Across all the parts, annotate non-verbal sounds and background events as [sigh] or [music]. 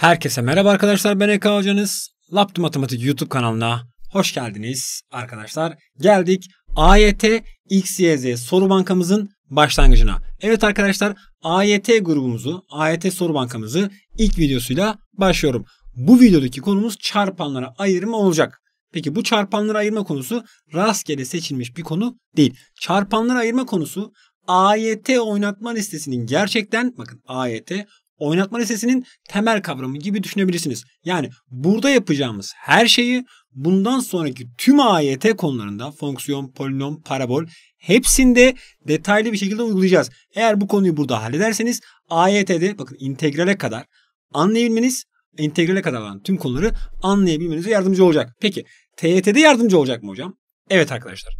Herkese merhaba arkadaşlar ben Eka Hocanız. Laptop Matematik YouTube kanalına hoş geldiniz arkadaşlar. Geldik AYT XYZ soru bankamızın başlangıcına. Evet arkadaşlar AYT grubumuzu, AYT soru bankamızı ilk videosuyla başlıyorum. Bu videodaki konumuz çarpanlara ayırma olacak. Peki bu çarpanlara ayırma konusu rastgele seçilmiş bir konu değil. Çarpanlara ayırma konusu AYT oynatma listesinin gerçekten bakın AYT oynatma listesinin temel kavramı gibi düşünebilirsiniz. Yani burada yapacağımız her şeyi bundan sonraki tüm AYT konularında fonksiyon, polinom, parabol hepsinde detaylı bir şekilde uygulayacağız. Eğer bu konuyu burada hallederseniz AYT'de bakın integrale kadar anlayabilmeniz integrale kadar olan tüm konuları anlayabilmenize yardımcı olacak. Peki TYT'de yardımcı olacak mı hocam? Evet arkadaşlar.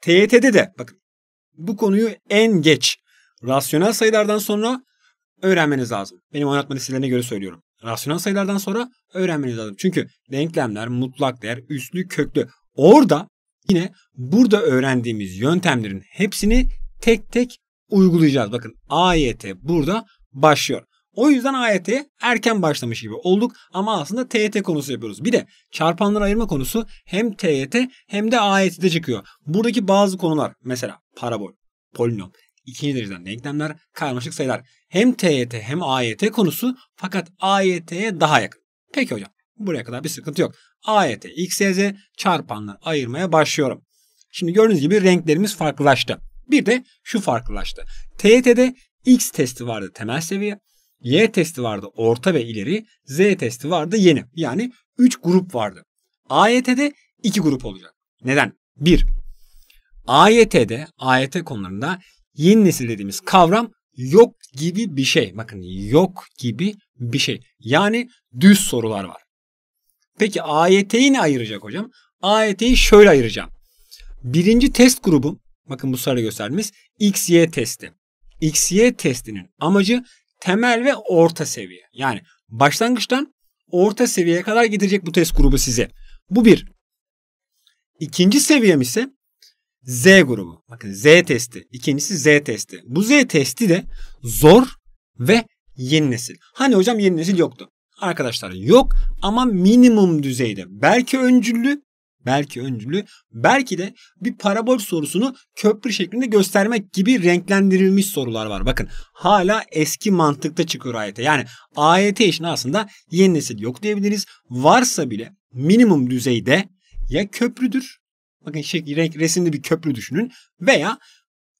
TYT'de de bakın bu konuyu en geç rasyonel sayılardan sonra öğrenmeniz lazım. Benim oynatma listelerine göre söylüyorum. Rasyonel sayılardan sonra öğrenmeniz lazım. Çünkü denklemler, mutlak değer, üslü, köklü. Orada yine burada öğrendiğimiz yöntemlerin hepsini tek tek uygulayacağız. Bakın AYT burada başlıyor. O yüzden AYT erken başlamış gibi olduk ama aslında TYT konusu yapıyoruz. Bir de çarpanları ayırma konusu hem TYT hem de AYT'de çıkıyor. Buradaki bazı konular mesela parabol, polinom, İkinci dereceden denklemler, karmaşık sayılar. Hem TYT hem AYT konusu fakat AYT'ye daha yakın. Peki hocam buraya kadar bir sıkıntı yok. AYT, XYZ çarpanları ayırmaya başlıyorum. Şimdi gördüğünüz gibi renklerimiz farklılaştı. Bir de şu farklılaştı. TYT'de X testi vardı temel seviye. Y testi vardı orta ve ileri. Z testi vardı yeni. Yani 3 grup vardı. AYT'de 2 grup olacak. Neden? 1. AYT'de, AYT konularında Yeni nesil dediğimiz kavram yok gibi bir şey. Bakın yok gibi bir şey. Yani düz sorular var. Peki AYT'yi ne ayıracak hocam? AYT'yi şöyle ayıracağım. Birinci test grubu, bakın bu sarı göstermiş, XY testi. XY testinin amacı temel ve orta seviye. Yani başlangıçtan orta seviyeye kadar getirecek bu test grubu size. Bu bir. İkinci seviyem ise Z grubu. Bakın Z testi. İkincisi Z testi. Bu Z testi de zor ve yeni nesil. Hani hocam yeni nesil yoktu. Arkadaşlar yok ama minimum düzeyde. Belki öncüllü, belki öncüllü, belki de bir parabol sorusunu köprü şeklinde göstermek gibi renklendirilmiş sorular var. Bakın hala eski mantıkta çıkıyor AYT. Yani AYT için aslında yeni nesil yok diyebiliriz. Varsa bile minimum düzeyde ya köprüdür Bakın şekli, renk, resimli bir köprü düşünün. Veya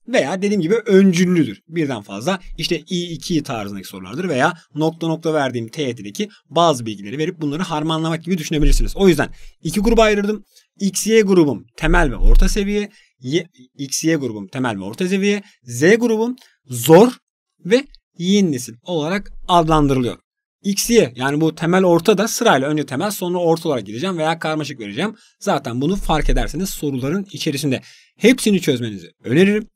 veya dediğim gibi öncüllüdür. Birden fazla işte i2 tarzındaki sorulardır veya nokta nokta verdiğim TYT'deki bazı bilgileri verip bunları harmanlamak gibi düşünebilirsiniz. O yüzden iki gruba ayırdım. XY grubum temel ve orta seviye. Y, XY grubum temel ve orta seviye. Z grubum zor ve yeni nesil olarak adlandırılıyor. X, Y yani bu temel orta da sırayla önce temel sonra orta olarak gideceğim veya karmaşık vereceğim. Zaten bunu fark ederseniz soruların içerisinde hepsini çözmenizi öneririm.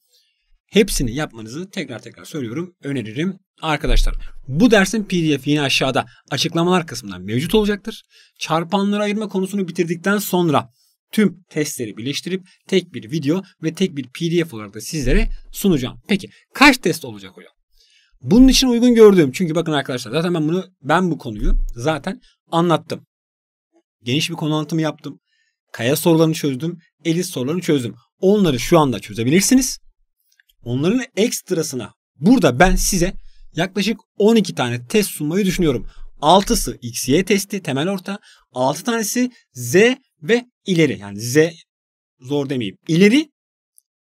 Hepsini yapmanızı tekrar tekrar söylüyorum öneririm arkadaşlar. Bu dersin pdf yine aşağıda açıklamalar kısmından mevcut olacaktır. Çarpanları ayırma konusunu bitirdikten sonra tüm testleri birleştirip tek bir video ve tek bir pdf olarak da sizlere sunacağım. Peki kaç test olacak hocam? Bunun için uygun gördüğüm Çünkü bakın arkadaşlar zaten ben bunu ben bu konuyu zaten anlattım. Geniş bir konu anlatımı yaptım. Kaya sorularını çözdüm. Elis sorularını çözdüm. Onları şu anda çözebilirsiniz. Onların ekstrasına burada ben size yaklaşık 12 tane test sunmayı düşünüyorum. 6'sı XY testi temel orta. 6 tanesi Z ve ileri. Yani Z zor demeyeyim. İleri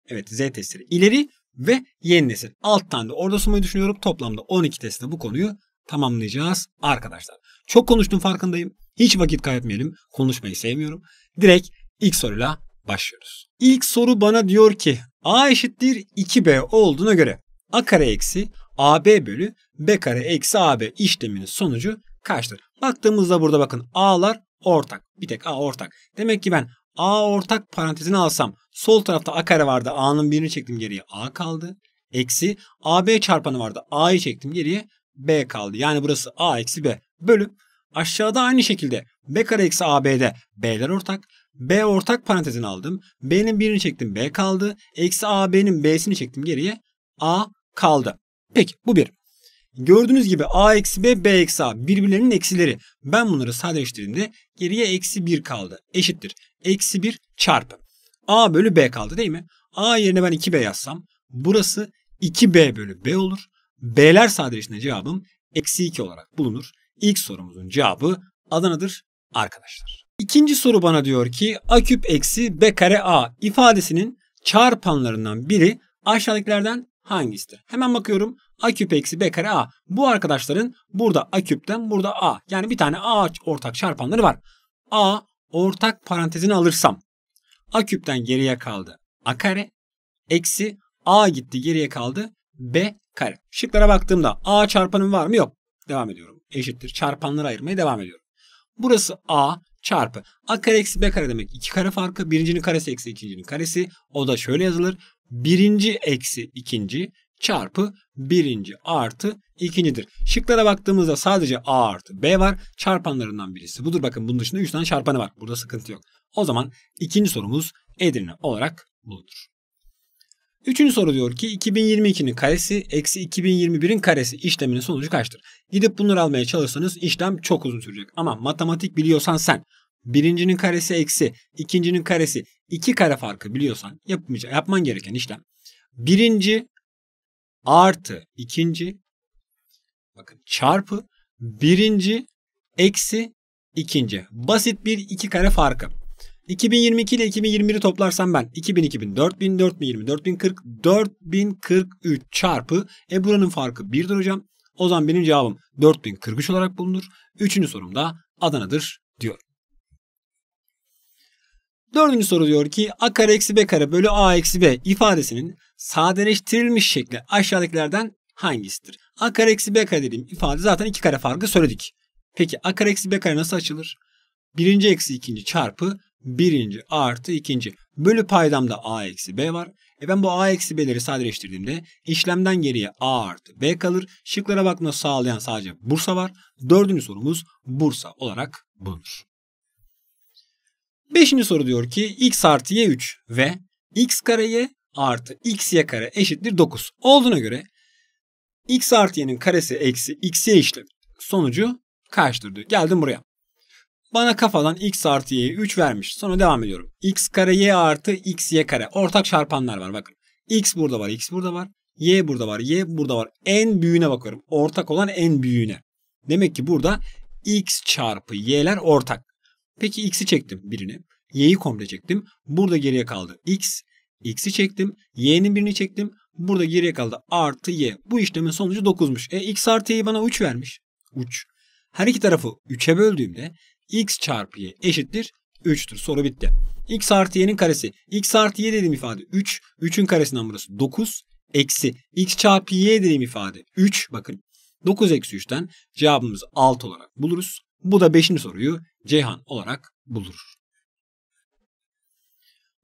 evet Z testleri. İleri ve yeni nesil. Alt tane de orada sunmayı düşünüyorum. Toplamda 12 testte bu konuyu tamamlayacağız arkadaşlar. Çok konuştum farkındayım. Hiç vakit kaybetmeyelim. Konuşmayı sevmiyorum. Direkt ilk soruyla başlıyoruz. İlk soru bana diyor ki A eşittir 2B olduğuna göre A kare eksi AB bölü B kare eksi AB işleminin sonucu kaçtır? Baktığımızda burada bakın A'lar ortak. Bir tek A ortak. Demek ki ben A ortak parantezini alsam Sol tarafta a kare vardı. A'nın birini çektim geriye a kaldı. Eksi AB çarpanı vardı. A'yı çektim geriye B kaldı. Yani burası A eksi B bölü. Aşağıda aynı şekilde B kare eksi AB'de B'ler ortak. B ortak parantezini aldım. B'nin birini çektim B kaldı. Eksi AB'nin B'sini çektim geriye A kaldı. Peki bu bir. Gördüğünüz gibi A eksi B, B eksi A birbirlerinin eksileri. Ben bunları sadeleştirdiğimde geriye eksi 1 kaldı. Eşittir. Eksi 1 çarpı. A bölü B kaldı değil mi? A yerine ben 2B yazsam burası 2B bölü B olur. B'ler sadeleştiğinde cevabım eksi 2 olarak bulunur. İlk sorumuzun cevabı Adana'dır arkadaşlar. İkinci soru bana diyor ki A küp eksi B kare A ifadesinin çarpanlarından biri aşağıdakilerden hangisidir? Hemen bakıyorum. A küp eksi B kare A. Bu arkadaşların burada A küpten burada A. Yani bir tane A ortak çarpanları var. A ortak parantezini alırsam A küpten geriye kaldı A kare. Eksi A gitti geriye kaldı B kare. Şıklara baktığımda A çarpanım var mı? Yok. Devam ediyorum. Eşittir. Çarpanları ayırmaya devam ediyorum. Burası A çarpı. A kare eksi B kare demek. iki kare farkı. Birincinin karesi eksi ikincinin karesi. O da şöyle yazılır. Birinci eksi ikinci çarpı birinci artı İkincidir. Şıklara baktığımızda sadece A artı B var. Çarpanlarından birisi budur. Bakın bunun dışında 3 tane çarpanı var. Burada sıkıntı yok. O zaman ikinci sorumuz Edirne olarak bulunur. Üçüncü soru diyor ki 2022'nin karesi eksi 2021'in karesi işleminin sonucu kaçtır? Gidip bunları almaya çalışsanız işlem çok uzun sürecek. Ama matematik biliyorsan sen birincinin karesi eksi ikincinin karesi iki kare farkı biliyorsan yapmayacak, yapman gereken işlem birinci artı ikinci Bakın çarpı birinci eksi ikinci. Basit bir iki kare farkı. 2022 ile 2021'i toplarsam ben 2000, 2000, 4000, 4020, 4040, 4043 çarpı e buranın farkı 1'dir hocam. O zaman benim cevabım 4043 olarak bulunur. Üçüncü sorum da Adana'dır diyor. Dördüncü soru diyor ki a kare eksi b kare bölü a eksi b ifadesinin sadeleştirilmiş şekli aşağıdakilerden hangisidir? A kare eksi B kare dediğim ifade zaten iki kare farkı söyledik. Peki A kare eksi B kare nasıl açılır? Birinci eksi ikinci çarpı birinci artı ikinci. Bölü paydamda A eksi B var. E ben bu A eksi B'leri sadeleştirdiğimde işlemden geriye A artı B kalır. Şıklara bakma sağlayan sadece Bursa var. Dördüncü sorumuz Bursa olarak bulunur. Beşinci soru diyor ki x artı y 3 ve x kareye artı x y kare eşittir 9 olduğuna göre x artı y'nin karesi eksi x'ye işlemi sonucu kaçtır diyor. Geldim buraya. Bana kafadan x artı y'yi 3 vermiş. Sonra devam ediyorum. x kare y artı x y kare. Ortak çarpanlar var bakın. x burada var, x burada var. y burada var, y burada var. En büyüğüne bakıyorum. Ortak olan en büyüğüne. Demek ki burada x çarpı y'ler ortak. Peki x'i çektim birini. Y'yi komple çektim. Burada geriye kaldı x. X'i çektim. Y'nin birini çektim. Burada geriye kaldı artı y. Bu işlemin sonucu 9'muş. E x artı y bana uç vermiş. Uç. Her iki tarafı 3'e böldüğümde x çarpı y eşittir 3'tür. Soru bitti. x artı y'nin karesi. x artı y dediğim ifade 3. 3'ün karesinden burası 9. Eksi x çarpı y dediğim ifade 3. Bakın 9 eksi 3'ten cevabımız 6 olarak buluruz. Bu da 5. soruyu Ceyhan olarak bulur.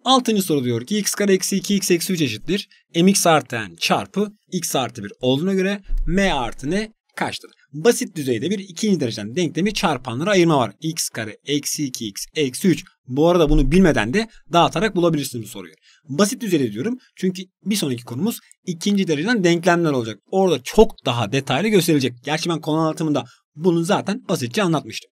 Altıncı soru diyor ki x kare eksi 2x eksi 3 eşittir. mx artı n çarpı x artı 1 olduğuna göre m artı n kaçtır? Basit düzeyde bir ikinci dereceden denklemi çarpanlara ayırma var. x kare eksi 2x eksi 3. Bu arada bunu bilmeden de dağıtarak bulabilirsiniz bu soruyu. Basit düzeyde diyorum çünkü bir sonraki konumuz ikinci dereceden denklemler olacak. Orada çok daha detaylı gösterilecek. Gerçi ben konu anlatımında bunu zaten basitçe anlatmıştım.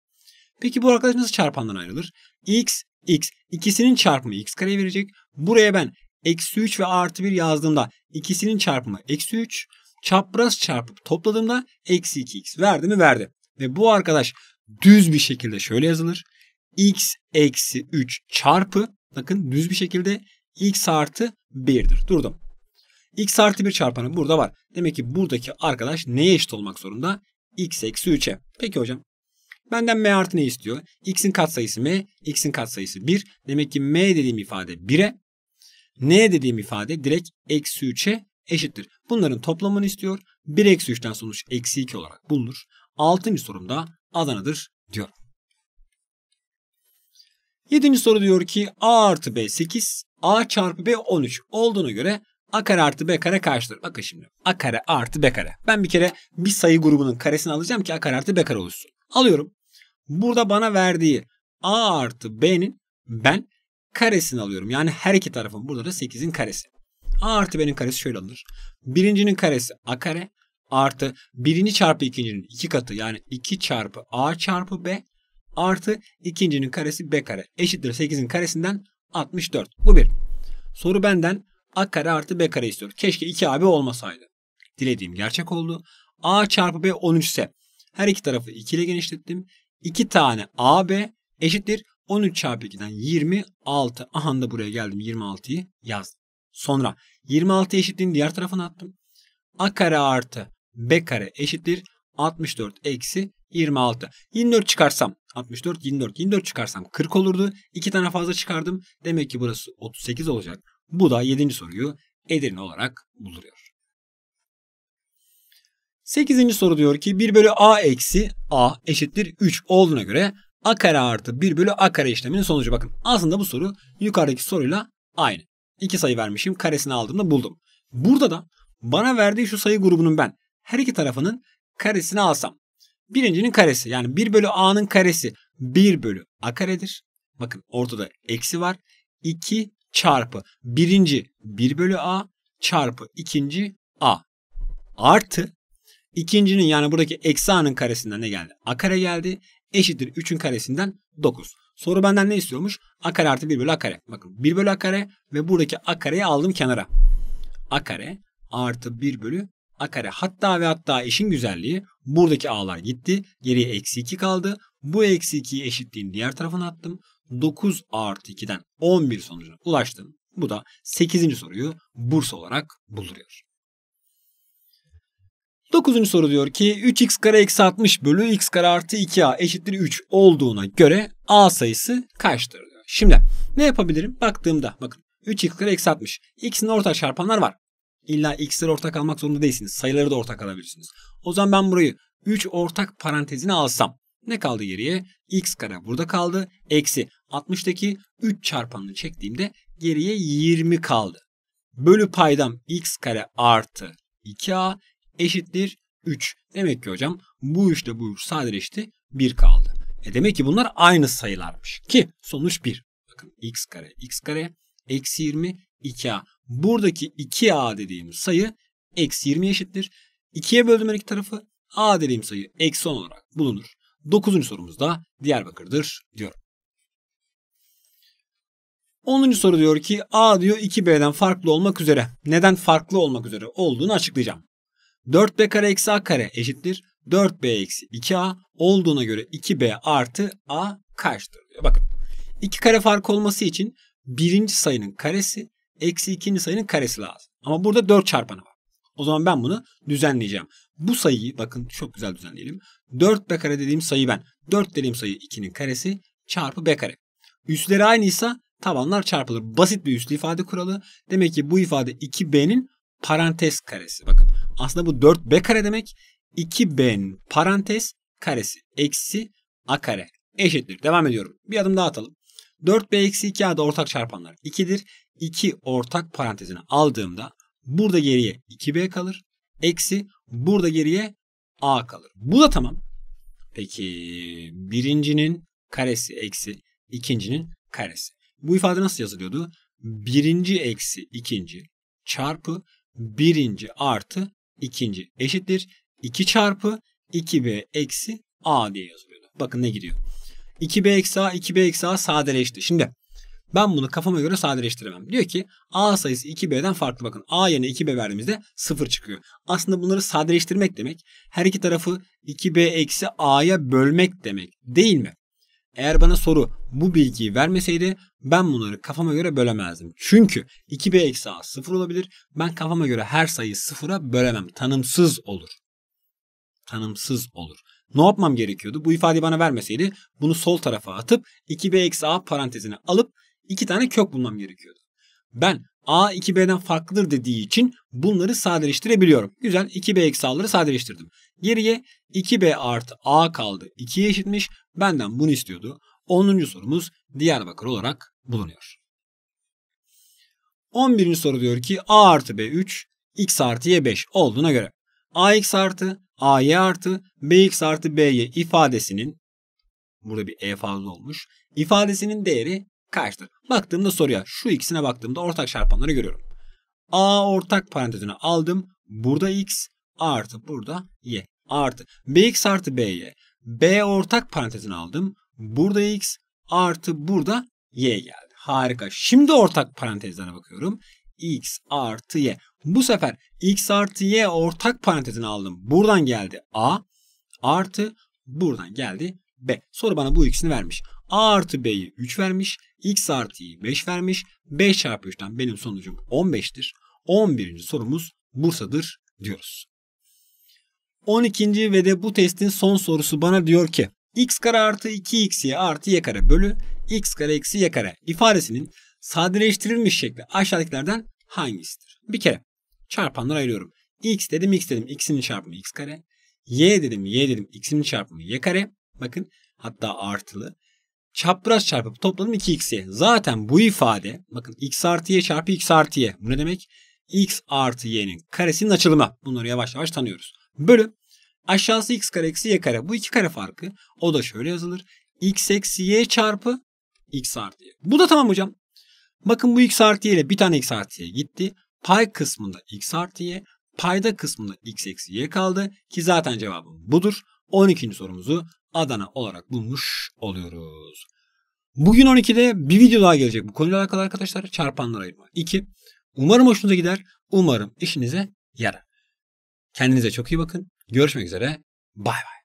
Peki bu arkadaş nasıl çarpandan ayrılır? x x ikisinin çarpımı x kare verecek. Buraya ben eksi 3 ve artı 1 yazdığımda ikisinin çarpımı eksi 3. Çapraz çarpıp topladığımda eksi 2x verdi mi verdi. Ve bu arkadaş düz bir şekilde şöyle yazılır. x eksi 3 çarpı bakın düz bir şekilde x artı 1'dir. Durdum. x artı 1 çarpanı burada var. Demek ki buradaki arkadaş neye eşit olmak zorunda? x eksi 3'e. Peki hocam Benden m artı ne istiyor? x'in katsayısı m, x'in katsayısı 1. Demek ki m dediğim ifade 1'e, n dediğim ifade direkt eksi 3'e eşittir. Bunların toplamını istiyor. 1 eksi 3'ten sonuç eksi 2 olarak bulunur. Altıncı sorumda Adana'dır diyor. Yedinci soru diyor ki a artı b 8, a çarpı b 13 olduğuna göre a kare artı b kare kaçtır? Bakın şimdi a kare artı b kare. Ben bir kere bir sayı grubunun karesini alacağım ki a kare artı b kare oluşsun. Alıyorum. Burada bana verdiği a artı b'nin ben karesini alıyorum. Yani her iki tarafın burada da 8'in karesi. a artı b'nin karesi şöyle alınır. Birincinin karesi a kare artı birini çarpı ikincinin iki katı yani 2 çarpı a çarpı b artı ikincinin karesi b kare eşittir 8'in karesinden 64. Bu bir. Soru benden a kare artı b kare istiyor. Keşke 2 abi olmasaydı. Dilediğim gerçek oldu. a çarpı b 13 ise her iki tarafı 2 ile genişlettim. 2 tane AB eşittir 13 çarpı 2'den 26. Aha da buraya geldim 26'yı yazdım. Sonra 26 eşitliğini diğer tarafına attım. A kare artı B kare eşittir 64 eksi 26. 24 çıkarsam 64 24 24 çıkarsam 40 olurdu. 2 tane fazla çıkardım. Demek ki burası 38 olacak. Bu da 7. soruyu Edirne olarak buluyor. 8. soru diyor ki 1 bölü a eksi a eşittir 3 olduğuna göre a kare artı 1 bölü a kare işleminin sonucu. Bakın aslında bu soru yukarıdaki soruyla aynı. İki sayı vermişim karesini aldığımda buldum. Burada da bana verdiği şu sayı grubunun ben her iki tarafının karesini alsam. Birincinin karesi yani 1 bölü a'nın karesi 1 bölü a karedir. Bakın ortada eksi var. 2 çarpı birinci 1 bölü a çarpı ikinci a artı İkincinin yani buradaki eksi a'nın karesinden ne geldi? A kare geldi. Eşittir 3'ün karesinden 9. Soru benden ne istiyormuş? A kare artı 1 bölü A kare. Bakın 1 bölü A kare ve buradaki A kareyi aldım kenara. A kare artı 1 bölü A kare. Hatta ve hatta işin güzelliği buradaki A'lar gitti. Geriye eksi 2 kaldı. Bu eksi 2'yi eşitliğin diğer tarafına attım. 9 artı 2'den 11 sonucuna ulaştım. Bu da 8. soruyu burs olarak bulduruyor. Dokuzuncu soru diyor ki 3x kare eksi 60 bölü x kare artı 2a eşittir 3 olduğuna göre a sayısı kaçtır diyor. Şimdi ne yapabilirim? Baktığımda bakın 3x kare eksi 60. X'in ortak çarpanlar var. İlla x'ler ortak almak zorunda değilsiniz. Sayıları da ortak alabilirsiniz. O zaman ben burayı 3 ortak parantezine alsam ne kaldı geriye? x kare burada kaldı. Eksi 60'daki 3 çarpanını çektiğimde geriye 20 kaldı. Bölü paydam x kare artı 2a eşittir 3. Demek ki hocam bu 3 ile bu 3 sadeleşti 1 kaldı. E demek ki bunlar aynı sayılarmış ki sonuç 1. Bakın x kare x kare eksi 20 2a. Buradaki 2a dediğimiz sayı eksi 20 eşittir. 2'ye böldüm her iki tarafı a dediğim sayı eksi 10 olarak bulunur. 9. sorumuz da Diyarbakır'dır diyorum. 10. soru diyor ki A diyor 2B'den farklı olmak üzere. Neden farklı olmak üzere olduğunu açıklayacağım. 4b kare eksi a kare eşittir 4b eksi 2a olduğuna göre 2b artı a kaçtır? Diyor. Bakın iki kare fark olması için birinci sayının karesi eksi ikinci sayının karesi lazım. Ama burada 4 çarpanı var. O zaman ben bunu düzenleyeceğim. Bu sayıyı bakın çok güzel düzenleyelim. 4 b kare dediğim sayı ben. 4 dediğim sayı 2'nin karesi çarpı b kare. Üsleri aynıysa tabanlar çarpılır. Basit bir üslü ifade kuralı. Demek ki bu ifade 2b'nin parantez karesi. Bakın aslında bu 4 b kare demek. 2b'nin parantez karesi eksi a kare eşittir. Devam ediyorum. Bir adım daha atalım. 4b eksi 2a'da ortak çarpanlar 2'dir. 2 ortak parantezine aldığımda burada geriye 2b kalır. Eksi burada geriye a kalır. Bu da tamam. Peki birincinin karesi eksi ikincinin karesi. Bu ifade nasıl yazılıyordu? Birinci eksi ikinci çarpı birinci artı ikinci eşittir 2 çarpı 2b eksi a diye yazılıyordu. Bakın ne giriyor. 2b eksi a 2b eksi a sadeleşti. Şimdi ben bunu kafama göre sadeleştiremem. Diyor ki a sayısı 2b'den farklı bakın. a yerine 2b verdiğimizde 0 çıkıyor. Aslında bunları sadeleştirmek demek her iki tarafı 2b eksi a'ya bölmek demek değil mi? Eğer bana soru bu bilgiyi vermeseydi ben bunları kafama göre bölemezdim. Çünkü 2b eksi a sıfır olabilir. Ben kafama göre her sayıyı sıfıra bölemem. Tanımsız olur. Tanımsız olur. Ne yapmam gerekiyordu? Bu ifadeyi bana vermeseydi bunu sol tarafa atıp 2b eksi a parantezine alıp iki tane kök bulmam gerekiyordu. Ben a 2b'den farklıdır dediği için bunları sadeleştirebiliyorum. Güzel 2b eksi a'ları sadeleştirdim. Geriye 2B artı A kaldı 2'ye eşitmiş. Benden bunu istiyordu. 10. sorumuz Diyarbakır olarak bulunuyor. 11. soru diyor ki A artı B 3, X artı Y 5 olduğuna göre AX artı AY artı BX artı BY ifadesinin burada bir E fazla olmuş. ifadesinin değeri kaçtır? Baktığımda soruya şu ikisine baktığımda ortak çarpanları görüyorum. A ortak parantezine aldım. Burada X artı burada Y artı bx artı b'ye b ortak parantezine aldım. Burada x artı burada y geldi. Harika. Şimdi ortak parantezlere bakıyorum. x artı y. Bu sefer x artı y ortak parantezine aldım. Buradan geldi a artı buradan geldi b. Soru bana bu ikisini vermiş. a artı b'yi 3 vermiş. x artı y'yi 5 vermiş. 5 çarpı 3'ten benim sonucum 15'tir. 11. sorumuz Bursa'dır diyoruz. 12. ve de bu testin son sorusu bana diyor ki x kare artı 2xy artı y kare bölü x kare eksi y kare ifadesinin sadeleştirilmiş şekli aşağıdakilerden hangisidir? Bir kere çarpanları ayırıyorum. x dedim x dedim x'in çarpımı x kare. y dedim y dedim x'in çarpımı y kare. Bakın hatta artılı. Çapraz çarpıp topladım 2x'ye. Zaten bu ifade bakın x artı y çarpı x artı y. Bu ne demek? x artı y'nin karesinin açılımı. Bunları yavaş yavaş tanıyoruz. Bölü aşağısı x kare eksi y kare. Bu iki kare farkı. O da şöyle yazılır. x eksi y çarpı x artı y. Bu da tamam hocam. Bakın bu x artı y ile bir tane x artı y gitti. Pay kısmında x artı y. Payda kısmında x eksi y kaldı. Ki zaten cevabım budur. 12. sorumuzu Adana olarak bulmuş oluyoruz. Bugün 12'de bir video daha gelecek bu konuyla alakalı arkadaşlar. Çarpanlar ayırma 2. Umarım hoşunuza gider. Umarım işinize yarar. Kendinize çok iyi bakın. Görüşmek üzere. Bay bay.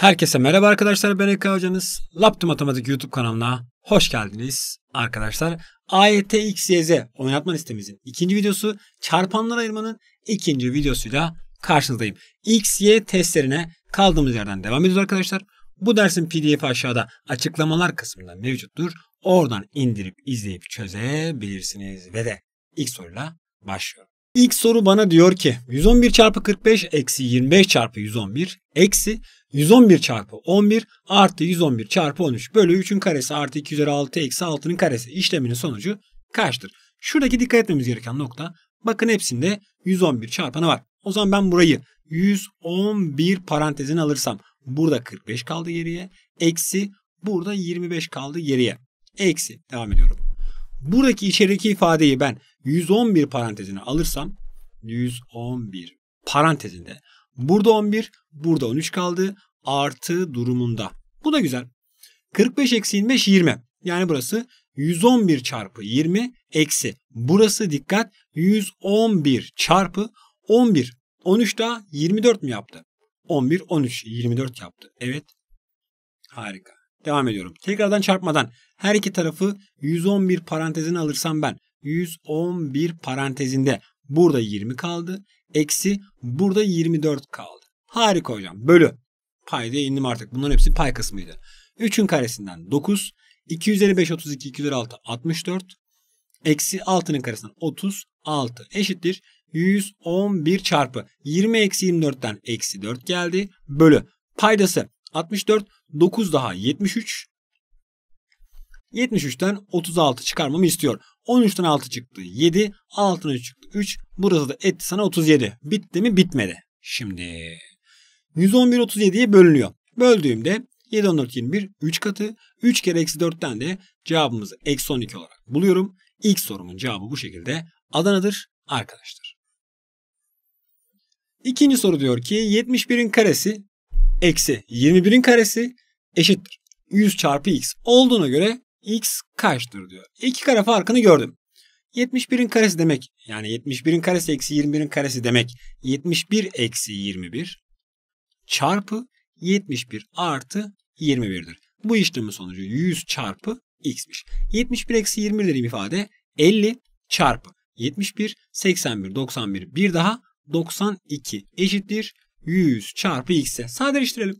Herkese merhaba arkadaşlar ben Eka Hocanız. Laptop Matematik YouTube kanalına hoş geldiniz arkadaşlar. AYT-XYZ e oynatma listemizin ikinci videosu çarpanlar ayırmanın ikinci videosuyla karşınızdayım. X, Y testlerine Kaldığımız yerden devam ediyoruz arkadaşlar. Bu dersin PDF aşağıda açıklamalar kısmında mevcuttur. Oradan indirip izleyip çözebilirsiniz. Ve de ilk soruyla başlıyorum. İlk soru bana diyor ki 111 çarpı 45 eksi 25 çarpı 111 eksi 111 çarpı 11 artı 111 çarpı 13 bölü 3'ün karesi artı 2 üzeri 6 eksi 6'nın karesi işleminin sonucu kaçtır? Şuradaki dikkat etmemiz gereken nokta bakın hepsinde 111 çarpanı var. O zaman ben burayı 111 parantezin alırsam burada 45 kaldı geriye. Eksi burada 25 kaldı geriye. Eksi devam ediyorum. Buradaki içerideki ifadeyi ben 111 parantezine alırsam 111 parantezinde burada 11 burada 13 kaldı artı durumunda. Bu da güzel. 45 eksi 25 20. Yani burası 111 çarpı 20 eksi burası dikkat 111 çarpı 11. 13 daha 24 mü yaptı? 11, 13, 24 yaptı. Evet. Harika. Devam ediyorum. Tekrardan çarpmadan her iki tarafı 111 parantezine alırsam ben 111 parantezinde burada 20 kaldı. Eksi burada 24 kaldı. Harika hocam. Bölü. Payda indim artık. Bunların hepsi pay kısmıydı. 3'ün karesinden 9. 2 üzeri 5 32 2 üzeri 6 64. Eksi 6'nın karesinden 36 eşittir 111 çarpı 20 eksi 24'ten eksi 4 geldi. Bölü paydası 64 9 daha 73 73'ten 36 çıkarmamı istiyor. 13'ten 6 çıktı 7 6'dan 3 çıktı 3 burası da etti sana 37 bitti mi bitmedi. Şimdi 111 37'ye bölünüyor. Böldüğümde 7 14 21 3 katı 3 kere eksi 4'ten de cevabımızı eksi 12 olarak buluyorum. İlk sorumun cevabı bu şekilde Adana'dır arkadaşlar. İkinci soru diyor ki 71'in karesi eksi 21'in karesi eşittir. 100 çarpı x olduğuna göre x kaçtır diyor. İki kare farkını gördüm. 71'in karesi demek yani 71'in karesi eksi 21'in karesi demek 71 eksi 21 çarpı 71 artı 21'dir. Bu işlemin sonucu 100 çarpı x'miş. 71 eksi 21 dediğim ifade 50 çarpı 71, 81, 91 bir daha 92 eşittir 100 çarpı x'e sadeleştirelim.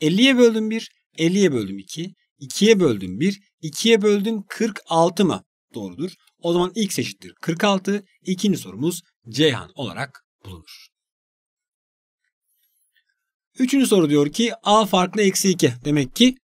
50'ye böldüm 1, 50'ye böldüm 2, 2'ye böldüm 1, 2'ye böldüm 46 mı? Doğrudur. O zaman x eşittir 46. İkinci sorumuz Ceyhan olarak bulunur. Üçüncü soru diyor ki a farklı eksi 2. Demek ki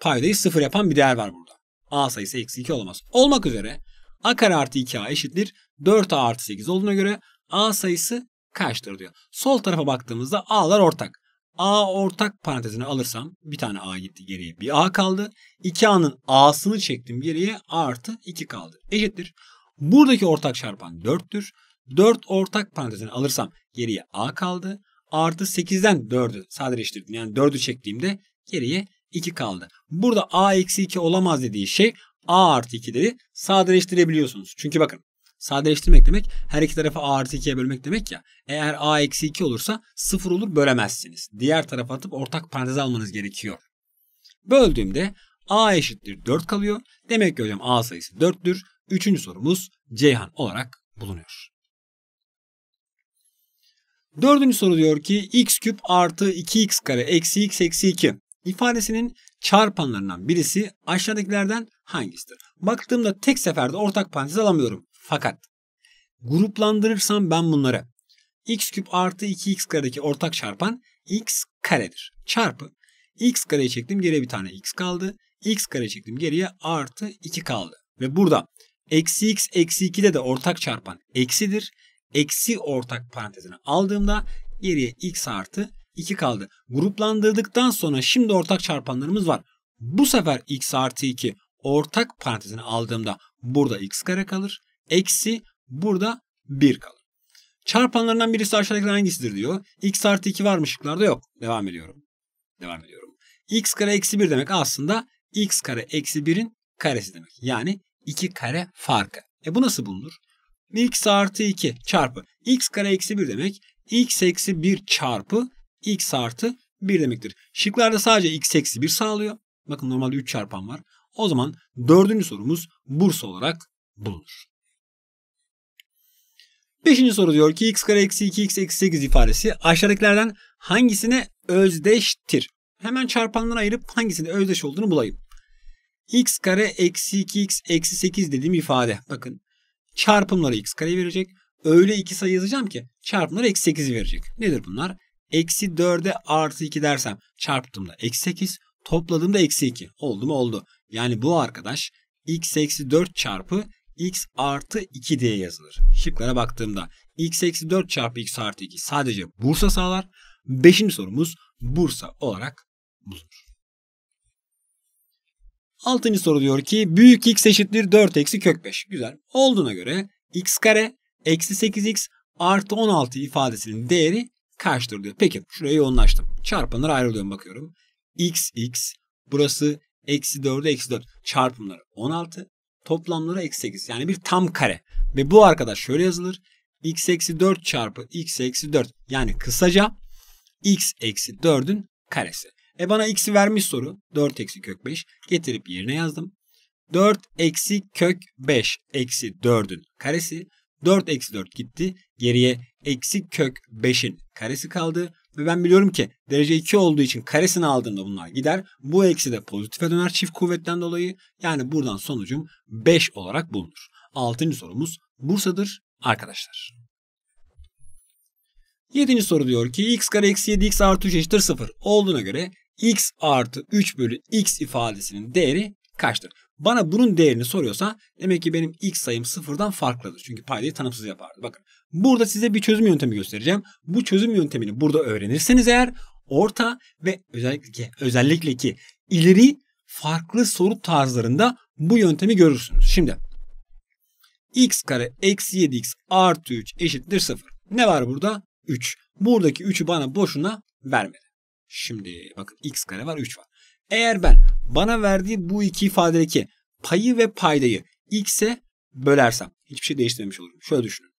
paydayı sıfır yapan bir değer var burada. a sayısı eksi 2 olamaz. Olmak üzere a kare artı 2a eşittir 4a artı 8 olduğuna göre a sayısı kaçtır diyor. Sol tarafa baktığımızda a'lar ortak. A ortak parantezine alırsam bir tane A gitti geriye bir A kaldı. 2A'nın A'sını çektim geriye A artı 2 kaldı. Eşittir. Buradaki ortak çarpan 4'tür. 4 ortak parantezine alırsam geriye A kaldı. Artı 8'den 4'ü sadeleştirdim. Yani 4'ü çektiğimde geriye 2 kaldı. Burada A eksi 2 olamaz dediği şey A artı 2 dedi. Sadeleştirebiliyorsunuz. Çünkü bakın Sadeleştirmek demek her iki tarafı a artı 2'ye bölmek demek ya. Eğer a eksi 2 olursa 0 olur bölemezsiniz. Diğer tarafa atıp ortak parantez almanız gerekiyor. Böldüğümde a eşittir 4 kalıyor. Demek ki hocam a sayısı 4'tür. Üçüncü sorumuz Ceyhan olarak bulunuyor. Dördüncü soru diyor ki x küp artı 2x kare eksi x eksi 2 ifadesinin çarpanlarından birisi aşağıdakilerden hangisidir? Baktığımda tek seferde ortak parantez alamıyorum. Fakat gruplandırırsam ben bunları x küp artı 2x karedeki ortak çarpan x karedir. Çarpı x kareyi çektim geriye bir tane x kaldı. x kare çektim geriye artı 2 kaldı. Ve burada eksi x eksi 2'de de ortak çarpan eksidir. Eksi ortak parantezine aldığımda geriye x artı 2 kaldı. Gruplandırdıktan sonra şimdi ortak çarpanlarımız var. Bu sefer x artı 2 ortak parantezine aldığımda burada x kare kalır. Eksi burada 1 kalır. Çarpanlarından birisi aşağıdaki hangisidir diyor. X artı 2 mı? şıklarda yok. Devam ediyorum. Devam ediyorum. X kare eksi 1 demek aslında X kare eksi 1'in karesi demek. Yani 2 kare farkı. E bu nasıl bulunur? X artı 2 çarpı X kare eksi 1 demek. X eksi 1 çarpı X artı 1 demektir. Şıklarda sadece X eksi 1 sağlıyor. Bakın normalde 3 çarpan var. O zaman dördüncü sorumuz Bursa olarak bulunur. Beşinci soru diyor ki x kare eksi 2x eksi 8 ifadesi aşağıdakilerden hangisine özdeştir? Hemen çarpanları ayırıp hangisinde özdeş olduğunu bulayım. x kare eksi 2x eksi 8 dediğim ifade. Bakın çarpımları x kare verecek. Öyle iki sayı yazacağım ki çarpımları eksi 8 verecek. Nedir bunlar? Eksi 4'e artı 2 dersem çarptığımda eksi 8 topladığımda eksi 2. Oldu mu oldu. Yani bu arkadaş x eksi 4 çarpı x artı 2 diye yazılır. Şıklara baktığımda x eksi 4 çarpı x artı 2 sadece Bursa sağlar. Beşinci sorumuz Bursa olarak bulunur. Altıncı soru diyor ki büyük x eşittir 4 eksi kök 5. Güzel. Olduğuna göre x kare eksi 8x artı 16 ifadesinin değeri kaçtır diyor. Peki şuraya yoğunlaştım. Çarpanlara ayrılıyor bakıyorum. x x burası eksi 4 eksi 4 çarpımları 16 toplamları eksi 8. Yani bir tam kare. Ve bu arkadaş şöyle yazılır. x eksi 4 çarpı x eksi 4. Yani kısaca x eksi 4'ün karesi. E bana x'i vermiş soru. 4 eksi kök 5. Getirip yerine yazdım. 4 eksi kök 5 eksi 4'ün karesi. 4 eksi 4 gitti. Geriye eksi kök 5'in karesi kaldı. Ve ben biliyorum ki derece 2 olduğu için karesini aldığında bunlar gider. Bu eksi de pozitife döner çift kuvvetten dolayı. Yani buradan sonucum 5 olarak bulunur. 6. sorumuz Bursa'dır arkadaşlar. 7. soru diyor ki x kare eksi 7 x artı 3 eşittir 0 olduğuna göre x artı 3 bölü x ifadesinin değeri kaçtır? Bana bunun değerini soruyorsa demek ki benim x sayım sıfırdan farklıdır. Çünkü paydayı tanımsız yapardı. Bakın Burada size bir çözüm yöntemi göstereceğim. Bu çözüm yöntemini burada öğrenirseniz eğer orta ve özellikle ki, özellikle ki ileri farklı soru tarzlarında bu yöntemi görürsünüz. Şimdi x kare eksi 7x artı 3 eşittir 0. Ne var burada? 3. Buradaki 3'ü bana boşuna vermedi. Şimdi bakın x kare var 3 var. Eğer ben bana verdiği bu iki ifadedeki payı ve paydayı x'e bölersem hiçbir şey değiştirmemiş olurum. Şöyle düşünün.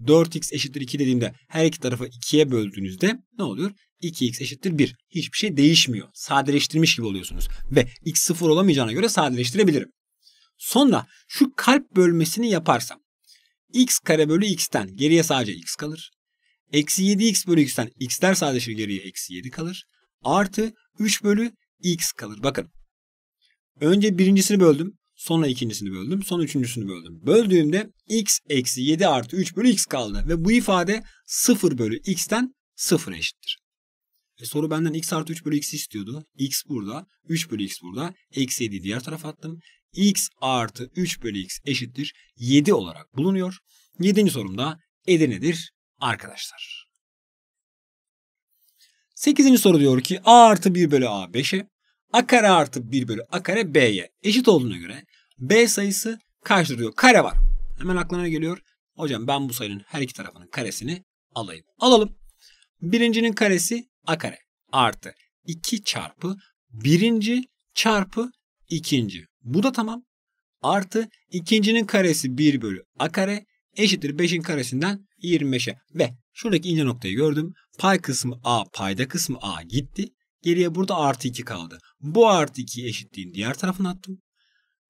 4x eşittir 2 dediğimde her iki tarafı 2'ye böldüğünüzde ne oluyor? 2x eşittir 1. Hiçbir şey değişmiyor. Sadeleştirmiş gibi oluyorsunuz. Ve x sıfır olamayacağına göre sadeleştirebilirim. Sonra şu kalp bölmesini yaparsam x kare bölü x'ten geriye sadece x kalır. Eksi 7x bölü x'ten x'ler sadeleşir geriye eksi 7 kalır. Artı 3 bölü x kalır. Bakın. Önce birincisini böldüm. Sonra ikincisini böldüm. Sonra üçüncüsünü böldüm. Böldüğümde x eksi 7 artı 3 bölü x kaldı. Ve bu ifade 0 bölü x'ten 0 eşittir. E soru benden x artı 3 bölü x istiyordu. x burada. 3 bölü x burada. Eksi 7 diğer tarafa attım. x artı 3 bölü x eşittir. 7 olarak bulunuyor. 7. sorumda Edirne'dir arkadaşlar. 8. soru diyor ki a artı 1 bölü a 5'e a kare artı 1 bölü a kare b'ye eşit olduğuna göre B sayısı kaçtır duruyor Kare var. Hemen aklına geliyor. Hocam ben bu sayının her iki tarafının karesini alayım. Alalım. Birincinin karesi a kare artı 2 çarpı birinci çarpı ikinci. Bu da tamam. Artı ikincinin karesi 1 bölü a kare eşittir 5'in karesinden 25'e. Ve şuradaki ince noktayı gördüm. Pay kısmı a, payda kısmı a gitti. Geriye burada artı 2 kaldı. Bu artı 2'yi eşitliğin diğer tarafına attım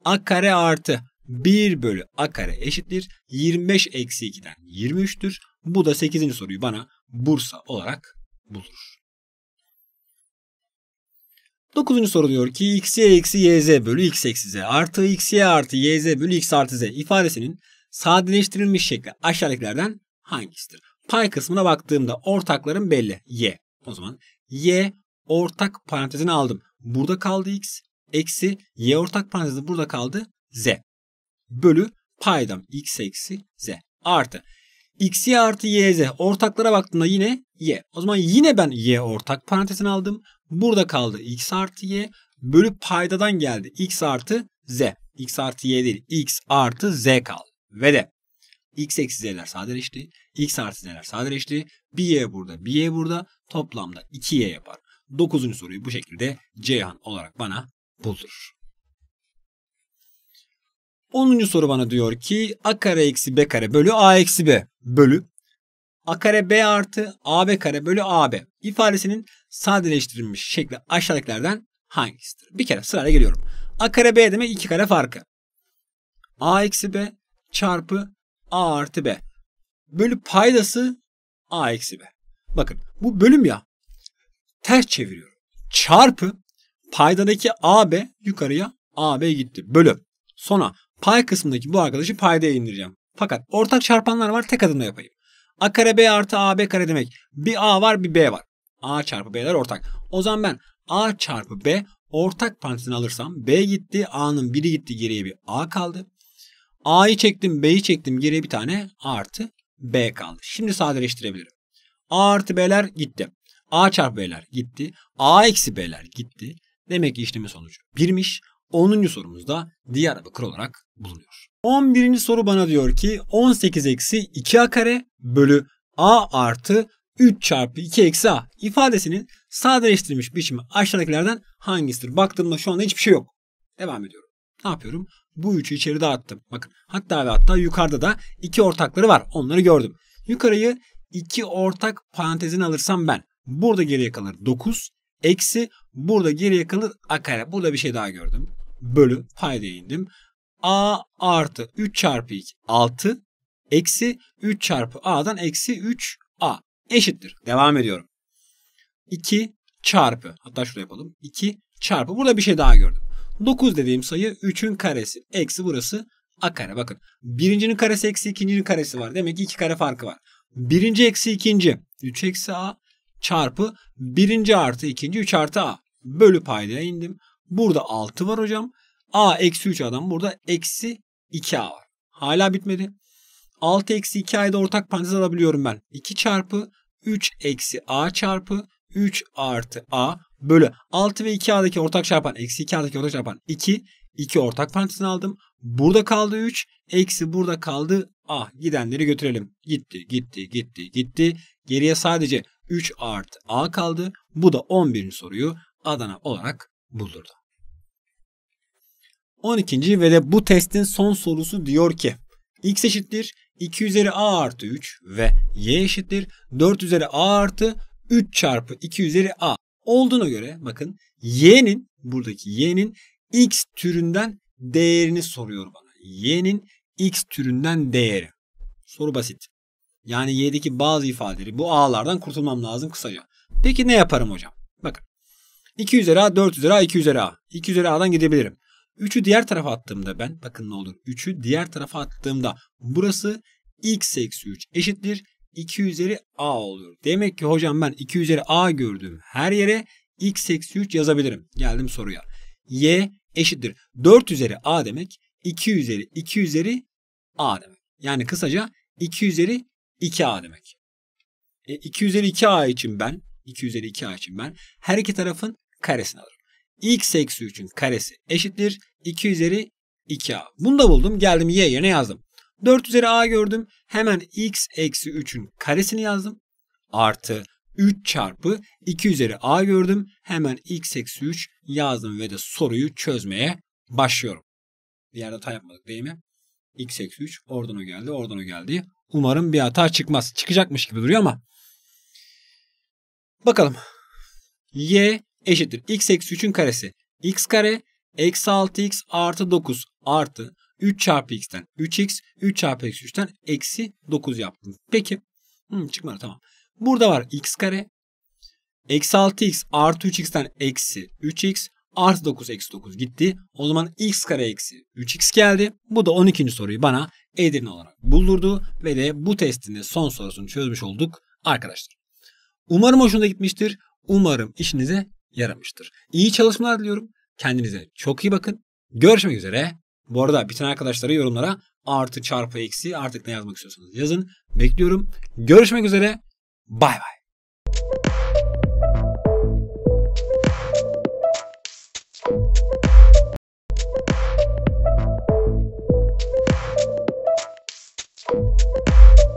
a kare artı 1 bölü a kare eşittir. 25 eksi 2'den 23'tür. Bu da 8. soruyu bana Bursa olarak bulur. 9. soru diyor ki x'ye eksi yz bölü x eksi z artı x'ye artı yz bölü x artı z ifadesinin sadeleştirilmiş şekli aşağıdakilerden hangisidir? Pay kısmına baktığımda ortaklarım belli. y. O zaman y ortak parantezine aldım. Burada kaldı x eksi y ortak parantezde burada kaldı z. Bölü paydam x eksi z artı. x y artı y z ortaklara baktığımda yine y. O zaman yine ben y ortak parantezini aldım. Burada kaldı x artı y bölü paydadan geldi x artı z. x artı y değil x artı z kaldı. Ve de x eksi z'ler sadeleşti. x artı z'ler sadeleşti. Bir y burada bir y burada toplamda 2y yapar. 9. soruyu bu şekilde Ceyhan olarak bana bulur. 10. soru bana diyor ki a kare eksi b kare bölü a eksi b bölü a kare b artı ab kare bölü ab ifadesinin sadeleştirilmiş şekli aşağıdakilerden hangisidir? Bir kere sırayla geliyorum. a kare b demek 2 kare farkı. a eksi b çarpı a artı b bölü paydası a eksi b. Bakın bu bölüm ya ters çeviriyorum. Çarpı Paydadaki AB yukarıya AB gitti. Bölü. Sonra pay kısmındaki bu arkadaşı paydaya indireceğim. Fakat ortak çarpanlar var tek adımda yapayım. A kare B artı AB kare demek. Bir A var bir B var. A çarpı B'ler ortak. O zaman ben A çarpı B ortak parantezini alırsam B gitti A'nın biri gitti geriye bir A kaldı. A'yı çektim B'yi çektim geriye bir tane A artı B kaldı. Şimdi sadeleştirebilirim. A artı B'ler gitti. A çarpı B'ler gitti. A eksi B'ler gitti. Demek ki işlemin sonucu birmiş. 10. sorumuzda diğer abakır olarak bulunuyor. 11. soru bana diyor ki 18 eksi 2a kare bölü a artı 3 çarpı 2 eksi a ifadesinin sadeleştirilmiş biçimi aşağıdakilerden hangisidir? Baktığımda şu anda hiçbir şey yok. Devam ediyorum. Ne yapıyorum? Bu üçü içeri dağıttım. Bakın hatta ve hatta yukarıda da iki ortakları var. Onları gördüm. Yukarıyı iki ortak parantezine alırsam ben. Burada geriye kalır 9. Eksi burada geriye kalır a kare. Burada bir şey daha gördüm. Bölü payda indim. a artı 3 çarpı 2 6 eksi 3 çarpı a'dan eksi 3 a eşittir. Devam ediyorum. 2 çarpı hatta şurada yapalım. 2 çarpı burada bir şey daha gördüm. 9 dediğim sayı 3'ün karesi eksi burası a kare. Bakın birincinin karesi eksi ikincinin karesi var. Demek ki 2 kare farkı var. Birinci eksi ikinci 3 eksi a çarpı birinci artı ikinci 3 artı a bölü paydaya indim. Burada 6 var hocam. a eksi 3 adam burada eksi 2a var. Hala bitmedi. 6 eksi 2 ayda ortak parantez alabiliyorum ben. 2 çarpı 3 eksi a çarpı 3 artı a bölü 6 ve 2a'daki ortak çarpan eksi 2a'daki ortak çarpan 2. 2 ortak parantezini aldım. Burada kaldı 3. Eksi burada kaldı a. Gidenleri götürelim. Gitti gitti gitti gitti. Geriye sadece 3 artı A kaldı. Bu da 11. soruyu Adana olarak buldurdu. 12. ve de bu testin son sorusu diyor ki x eşittir 2 üzeri a artı 3 ve y eşittir 4 üzeri a artı 3 çarpı 2 üzeri a olduğuna göre bakın y'nin buradaki y'nin x türünden değerini soruyor bana. y'nin x türünden değeri. Soru basit. Yani Y'deki bazı ifadeleri bu A'lardan kurtulmam lazım kısaca. Peki ne yaparım hocam? Bakın. 2 üzeri A, 4 üzeri A, 2 üzeri A. 2 üzeri A'dan gidebilirim. 3'ü diğer tarafa attığımda ben bakın ne olur. 3'ü diğer tarafa attığımda burası x eksi 3 eşittir 2 üzeri a oluyor. Demek ki hocam ben 2 üzeri a gördüğüm her yere x eksi 3 yazabilirim. Geldim soruya. y eşittir. 4 üzeri a demek 2 üzeri 2 üzeri a demek. Yani kısaca 2 üzeri 2A demek. E, 2 üzeri 2A için ben 2 üzeri 2A için ben her iki tarafın karesini alırım. X eksi 3'ün karesi eşittir 2 üzeri 2A. Bunu da buldum. Geldim Y yerine yazdım. 4 üzeri A gördüm. Hemen X eksi 3'ün karesini yazdım. Artı 3 çarpı 2 üzeri A gördüm. Hemen X eksi 3 yazdım ve de soruyu çözmeye başlıyorum. Bir yerde hata yapmadık değil mi? X eksi 3 oradan o geldi oradan o geldi. Umarım bir hata çıkmaz. Çıkacakmış gibi duruyor ama. Bakalım. Y eşittir. X eksi 3'ün karesi. X kare eksi 6x artı 9 artı 3 çarpı x'ten 3x 3 çarpı eksi 3'ten eksi 9 yaptım. Peki. Hmm, çıkmadı tamam. Burada var x kare. Eksi 6x artı 3x'ten eksi 3x artı 9 eksi 9 gitti. O zaman x kare eksi 3x geldi. Bu da 12. soruyu bana Edirne olarak buldurdu ve de bu testinde son sorusunu çözmüş olduk arkadaşlar. Umarım hoşuna gitmiştir. Umarım işinize yaramıştır. İyi çalışmalar diliyorum. Kendinize çok iyi bakın. Görüşmek üzere. Bu arada bütün arkadaşları yorumlara artı çarpı eksi artık ne yazmak istiyorsanız yazın. Bekliyorum. Görüşmek üzere. Bay bay. Thank you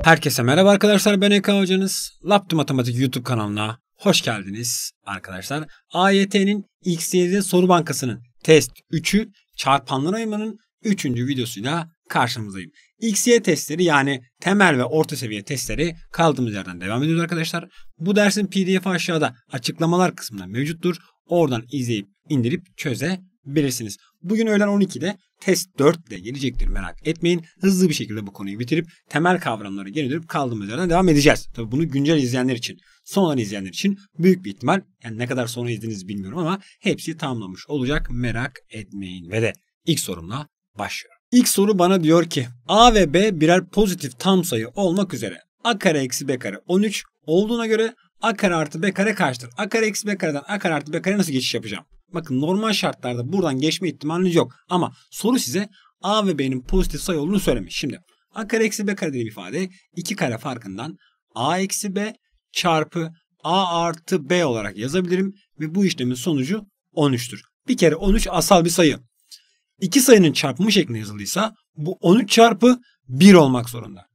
Herkese merhaba arkadaşlar ben Eka Hocanız. Laptop Matematik YouTube kanalına hoş geldiniz arkadaşlar. AYT'nin x soru bankasının test 3'ü çarpanlara ayırmanın 3. videosuyla karşınızdayım. XY testleri yani temel ve orta seviye testleri kaldığımız yerden devam ediyoruz arkadaşlar. Bu dersin PDF aşağıda açıklamalar kısmında mevcuttur. Oradan izleyip indirip çöze bilirsiniz. Bugün öğlen 12'de test 4 de gelecektir merak etmeyin. Hızlı bir şekilde bu konuyu bitirip temel kavramlara geri dönüp kaldığımız yerden devam edeceğiz. Tabii bunu güncel izleyenler için, sonradan izleyenler için büyük bir ihtimal yani ne kadar sonra izlediniz bilmiyorum ama hepsi tamamlamış olacak merak etmeyin. Ve de ilk sorumla başlıyorum. İlk soru bana diyor ki A ve B birer pozitif tam sayı olmak üzere A kare eksi B kare 13 olduğuna göre A kare artı B kare kaçtır? A kare eksi B kareden A kare artı B kare nasıl geçiş yapacağım? Bakın normal şartlarda buradan geçme ihtimaliniz yok. Ama soru size A ve B'nin pozitif sayı olduğunu söylemiş. Şimdi A kare eksi B kare diye bir ifade 2 kare farkından A eksi B çarpı A artı B olarak yazabilirim. Ve bu işlemin sonucu 13'tür. Bir kere 13 asal bir sayı. İki sayının çarpımı şeklinde yazılıysa bu 13 çarpı 1 olmak zorunda.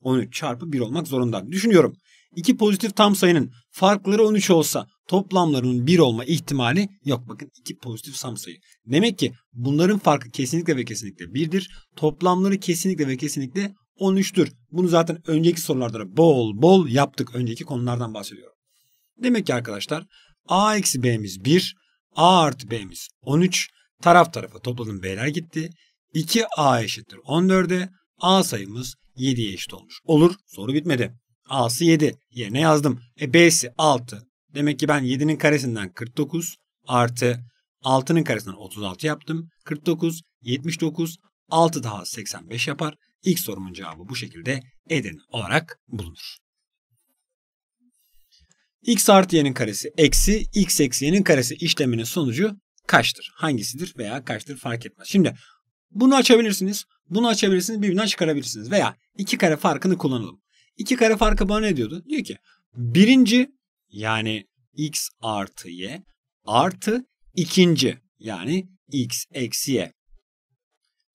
13 [clears throat] çarpı 1 olmak zorunda. Düşünüyorum. İki pozitif tam sayının farkları 13 olsa toplamlarının 1 olma ihtimali yok. Bakın 2 pozitif sam sayı. Demek ki bunların farkı kesinlikle ve kesinlikle 1'dir. Toplamları kesinlikle ve kesinlikle 13'tür. Bunu zaten önceki sorularda bol bol yaptık. Önceki konulardan bahsediyorum. Demek ki arkadaşlar a eksi b'miz 1, a artı b'miz 13. Taraf tarafa topladım b'ler gitti. 2a eşittir 14'e. a sayımız 7'ye eşit olmuş. Olur soru bitmedi. a'sı 7 yerine yazdım. E b'si 6, Demek ki ben 7'nin karesinden 49 artı 6'nın karesinden 36 yaptım. 49, 79, 6 daha 85 yapar. İlk sorumun cevabı bu şekilde eden olarak bulunur. X artı y'nin karesi eksi x eksi y'nin karesi işleminin sonucu kaçtır? Hangisidir veya kaçtır fark etmez. Şimdi bunu açabilirsiniz. Bunu açabilirsiniz. Birbirinden çıkarabilirsiniz. Veya iki kare farkını kullanalım. İki kare farkı bana ne diyordu? Diyor ki birinci yani x artı y artı ikinci yani x eksi y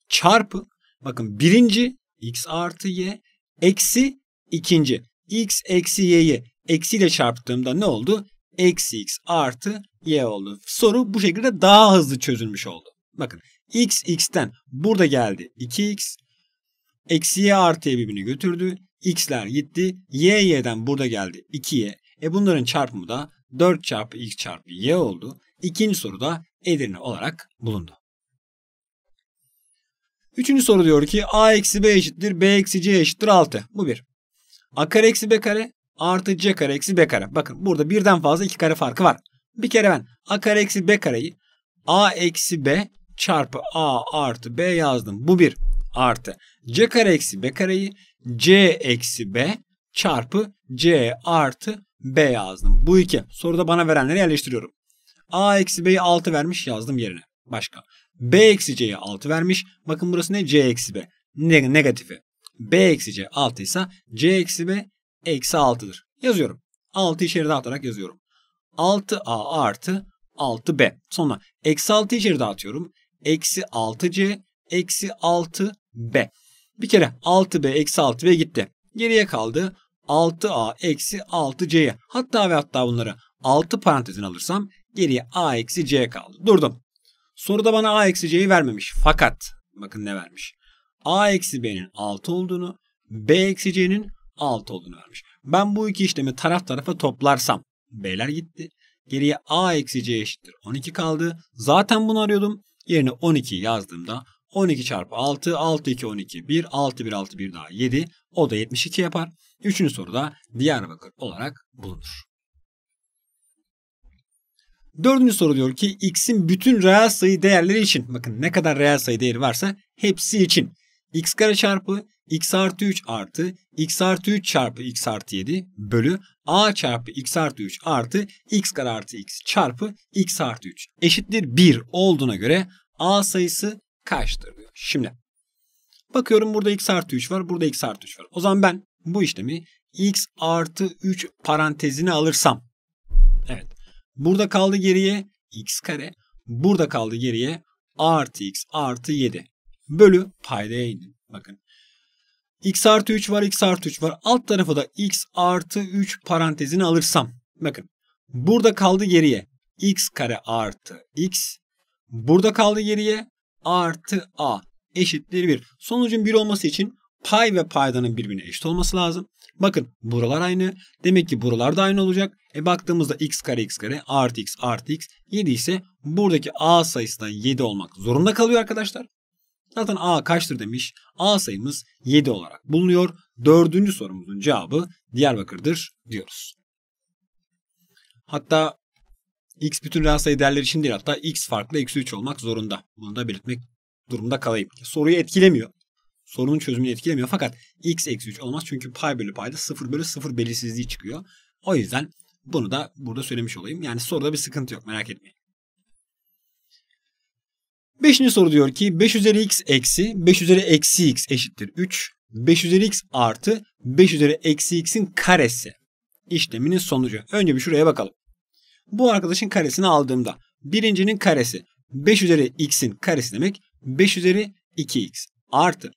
çarpı bakın birinci x artı y eksi ikinci x eksi y'yi eksiyle çarptığımda ne oldu? Eksi x artı y oldu. Soru bu şekilde daha hızlı çözülmüş oldu. Bakın x x'ten burada geldi 2x eksi y artı y birbirini götürdü. x'ler gitti. y y'den burada geldi 2y e bunların çarpımı da 4 çarpı x çarpı y oldu. İkinci soru da Edirne olarak bulundu. Üçüncü soru diyor ki a eksi b eşittir b eksi c eşittir 6. Bu bir. a kare eksi b kare artı c kare eksi b kare. Bakın burada birden fazla iki kare farkı var. Bir kere ben a kare eksi b kareyi a eksi b çarpı a artı b yazdım. Bu bir artı c kare eksi b kareyi c eksi b çarpı c artı B yazdım. Bu iki. Soruda bana verenleri yerleştiriyorum. A eksi B'yi 6 vermiş yazdım yerine. Başka. B eksi C'ye 6 vermiş. Bakın burası ne? C eksi B. Ne negatifi. B eksi C 6 ise C eksi B eksi 6'dır. Yazıyorum. 6'yı içeri dağıtarak yazıyorum. 6A artı 6B. Sonra eksi 6'yı içeri dağıtıyorum. Eksi 6C eksi 6B. Bir kere 6B eksi 6B gitti. Geriye kaldı 6a eksi 6c'ye hatta ve hatta bunları 6 parantezin alırsam geriye a eksi c kaldı. Durdum. Soruda bana a eksi c'yi vermemiş. Fakat bakın ne vermiş. a eksi b'nin 6 olduğunu b eksi c'nin 6 olduğunu vermiş. Ben bu iki işlemi taraf tarafa toplarsam b'ler gitti. Geriye a eksi c eşittir 12 kaldı. Zaten bunu arıyordum. Yerine 12 yazdığımda 12 çarpı 6, 6, 2, 12, 1, 6, 1, 6, 1 daha 7. O da 72 yapar. Üçüncü soruda Diyarbakır olarak bulunur. Dördüncü soru diyor ki x'in bütün reel sayı değerleri için bakın ne kadar reel sayı değeri varsa hepsi için x kare çarpı x artı 3 artı x artı 3 çarpı x artı 7 bölü a çarpı x artı 3 artı x kare artı x çarpı x artı 3 eşittir 1 olduğuna göre a sayısı kaçtır diyor. Şimdi bakıyorum burada x artı 3 var burada x artı 3 var. O zaman ben bu işlemi x artı 3 parantezine alırsam evet burada kaldı geriye x kare burada kaldı geriye artı x artı 7 bölü paydaya indim. Bakın x artı 3 var x artı 3 var alt tarafı da x artı 3 parantezine alırsam bakın burada kaldı geriye x kare artı x burada kaldı geriye artı a eşittir 1. Sonucun 1 olması için pay ve paydanın birbirine eşit olması lazım. Bakın buralar aynı. Demek ki buralar da aynı olacak. E baktığımızda x kare x kare artı x artı x 7 ise buradaki a sayısı da 7 olmak zorunda kalıyor arkadaşlar. Zaten a kaçtır demiş. A sayımız 7 olarak bulunuyor. Dördüncü sorumuzun cevabı Diyarbakır'dır diyoruz. Hatta x bütün reel sayı değerleri için değil hatta x farklı eksi 3 olmak zorunda. Bunu da belirtmek durumda kalayım. Soruyu etkilemiyor sorunun çözümünü etkilemiyor. Fakat x eksi 3 olmaz çünkü pay bölü payda 0 bölü 0 belirsizliği çıkıyor. O yüzden bunu da burada söylemiş olayım. Yani soruda bir sıkıntı yok merak etmeyin. Beşinci soru diyor ki 5 üzeri x eksi 5 üzeri eksi x eşittir 3. 5 üzeri x artı 5 üzeri eksi x'in karesi işleminin sonucu. Önce bir şuraya bakalım. Bu arkadaşın karesini aldığımda birincinin karesi 5 üzeri x'in karesi demek 5 üzeri 2x artı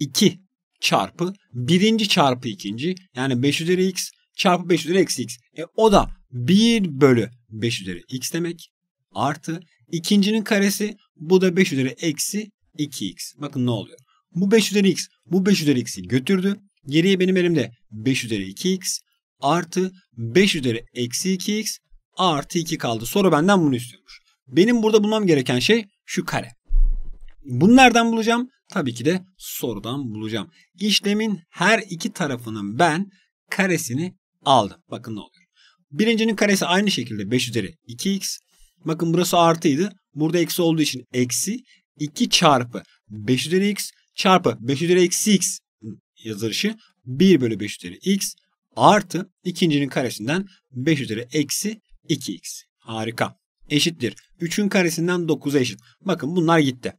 2 çarpı birinci çarpı ikinci yani 5 üzeri x çarpı 5 üzeri eksi x. E, o da 1 bölü 5 üzeri x demek artı ikincinin karesi bu da 5 üzeri eksi 2x. Bakın ne oluyor. Bu 5 üzeri x bu 5 üzeri x'i götürdü. Geriye benim elimde 5 üzeri 2x artı 5 üzeri eksi 2x artı 2 kaldı. Soru benden bunu istiyormuş. Benim burada bulmam gereken şey şu kare. Bunlardan bulacağım. Tabii ki de sorudan bulacağım. İşlemin her iki tarafının ben karesini aldım. Bakın ne oluyor. Birincinin karesi aynı şekilde 5 üzeri 2x. Bakın burası artıydı. Burada eksi olduğu için eksi 2 çarpı 5 üzeri x çarpı 5 üzeri eksi x yazılışı 1 bölü 5 üzeri x artı ikincinin karesinden 5 üzeri eksi 2x. Harika. Eşittir. 3'ün karesinden 9'a eşit. Bakın bunlar gitti.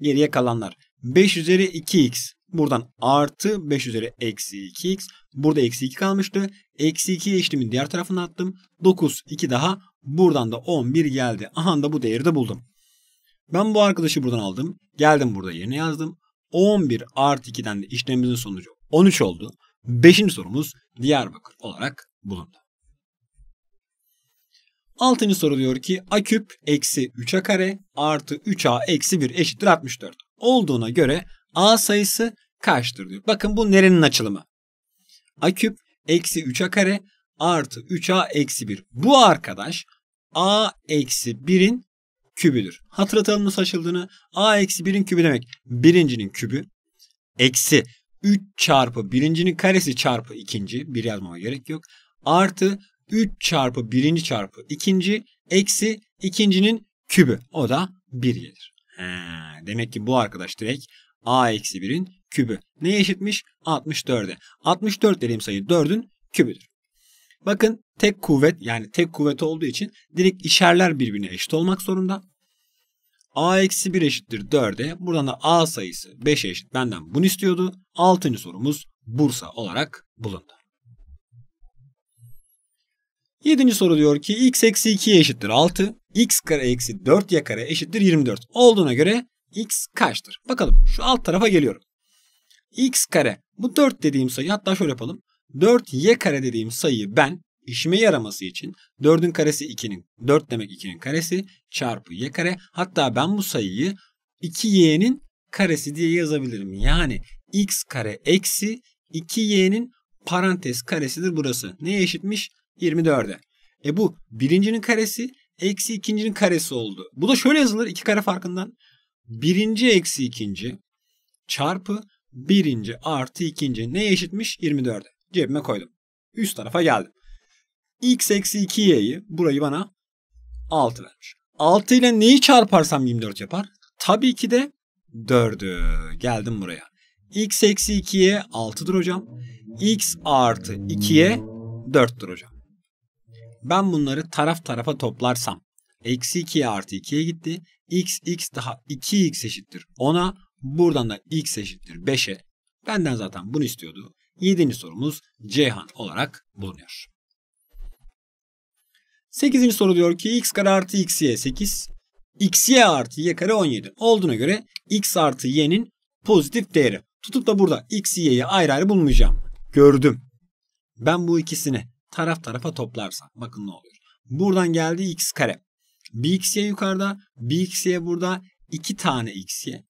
Geriye kalanlar 5 üzeri 2x. Buradan artı 5 üzeri eksi 2x. Burada eksi 2 kalmıştı. Eksi 2 eşitimi diğer tarafına attım. 9, 2 daha. Buradan da 11 geldi. Aha da bu değeri de buldum. Ben bu arkadaşı buradan aldım. Geldim burada yerine yazdım. 11 artı 2'den de işlemimizin sonucu 13 oldu. Beşinci sorumuz Diyarbakır olarak bulundu. Altıncı soru diyor ki a küp eksi 3a kare artı 3a eksi 1 eşittir 64. Olduğuna göre a sayısı kaçtır diyor. Bakın bu nerenin açılımı? a küp eksi 3a kare artı 3a eksi 1. Bu arkadaş a eksi 1'in kübüdür. Hatırlatalım nasıl açıldığını. a eksi 1'in kübü demek birincinin kübü eksi 3 çarpı birincinin karesi çarpı ikinci. Bir yazmama gerek yok. Artı 3 çarpı birinci çarpı ikinci eksi ikincinin kübü. O da 1 gelir. Ha, demek ki bu arkadaş direkt a eksi 1'in kübü. Neye eşitmiş? 64'e. 64 dediğim sayı 4'ün kübüdür. Bakın tek kuvvet yani tek kuvvet olduğu için direkt işerler birbirine eşit olmak zorunda. A eksi 1 eşittir 4'e. Buradan da A sayısı 5'e eşit. Benden bunu istiyordu. 6. sorumuz Bursa olarak bulundu. 7. soru diyor ki x eksi 2'ye eşittir 6. x kare eksi 4y kare eşittir 24. Olduğuna göre x kaçtır? Bakalım şu alt tarafa geliyorum. x kare bu 4 dediğim sayı hatta şöyle yapalım. 4y kare dediğim sayıyı ben işime yaraması için 4'ün karesi 2'nin 4 demek 2'nin karesi çarpı y kare. Hatta ben bu sayıyı 2y'nin karesi diye yazabilirim. Yani x kare eksi 2y'nin parantez karesidir burası. Neye eşitmiş? 24'e. E bu birincinin karesi eksi ikincinin karesi oldu. Bu da şöyle yazılır iki kare farkından. Birinci eksi ikinci çarpı birinci artı ikinci neye eşitmiş? 24'e. Cebime koydum. Üst tarafa geldim. x eksi 2y'yi burayı bana 6 vermiş. 6 ile neyi çarparsam 24 yapar? Tabii ki de 4'ü. Geldim buraya. x eksi 2'ye 6'dır hocam. x artı 2'ye 4'tür hocam. Ben bunları taraf tarafa toplarsam eksi 2'ye artı 2'ye gitti. x x daha 2x eşittir 10'a buradan da x eşittir 5'e. Benden zaten bunu istiyordu. 7. sorumuz Ceyhan olarak bulunuyor. 8. soru diyor ki x kare artı x y 8 x y artı y kare 17 olduğuna göre x artı y'nin pozitif değeri. Tutup da burada x y'yi ayrı ayrı bulmayacağım. Gördüm. Ben bu ikisini taraf tarafa toplarsan bakın ne oluyor. Buradan geldi x kare. x y yukarıda, x y burada 2 tane x y,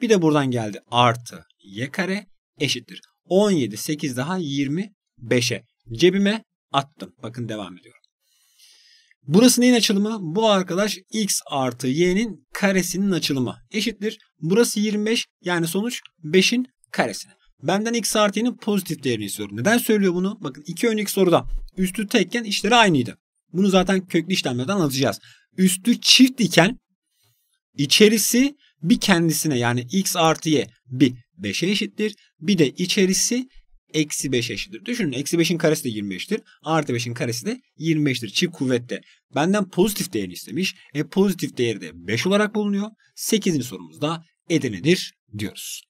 Bir de buradan geldi artı y kare eşittir. 17, 8 daha 25'e cebime attım. Bakın devam ediyorum. Burası neyin açılımı? Bu arkadaş x artı y'nin karesinin açılımı eşittir. Burası 25 yani sonuç 5'in karesine. Benden x artı'nin pozitif değerini istiyorum. Neden söylüyor bunu? Bakın iki önceki soruda üstü tekken işleri aynıydı. Bunu zaten köklü işlemlerden alacağız. Üstü çift iken içerisi bir kendisine yani x artı y bir 5'e eşittir. Bir de içerisi eksi 5 eşittir. Düşünün eksi 5'in karesi de 25'tir. Artı 5'in karesi de 25'tir. Çift kuvvette. Benden pozitif değerini istemiş. E pozitif değeri de 5 olarak bulunuyor. 8. sorumuzda Edirne'dir diyoruz.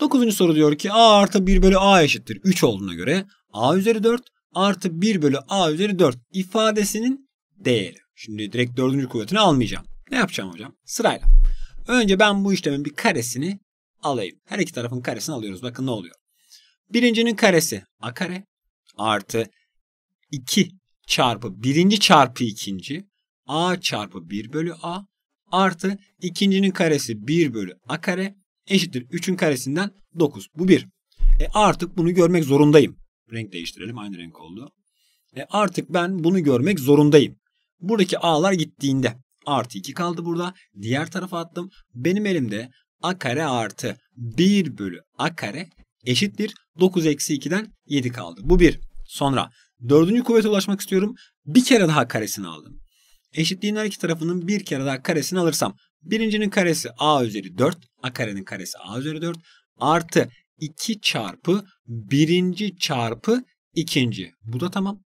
Dokuzuncu soru diyor ki a artı 1 bölü a eşittir 3 olduğuna göre a üzeri 4 artı 1 bölü a üzeri 4 ifadesinin değeri. Şimdi direkt dördüncü kuvvetini almayacağım. Ne yapacağım hocam? Sırayla. Önce ben bu işlemin bir karesini alayım. Her iki tarafın karesini alıyoruz. Bakın ne oluyor. Birincinin karesi a kare artı 2 çarpı birinci çarpı ikinci a çarpı 1 bölü a artı ikincinin karesi 1 bölü a kare eşittir 3'ün karesinden 9. Bu 1. E artık bunu görmek zorundayım. Renk değiştirelim aynı renk oldu. E artık ben bunu görmek zorundayım. Buradaki a'lar gittiğinde artı 2 kaldı burada. Diğer tarafa attım. Benim elimde a kare artı 1 bölü a kare eşittir 9 eksi 2'den 7 kaldı. Bu 1. Sonra dördüncü kuvvete ulaşmak istiyorum. Bir kere daha karesini aldım. Eşitliğin her iki tarafının bir kere daha karesini alırsam birincinin karesi a üzeri 4, a karenin karesi a üzeri 4 artı 2 çarpı birinci çarpı ikinci. Bu da tamam.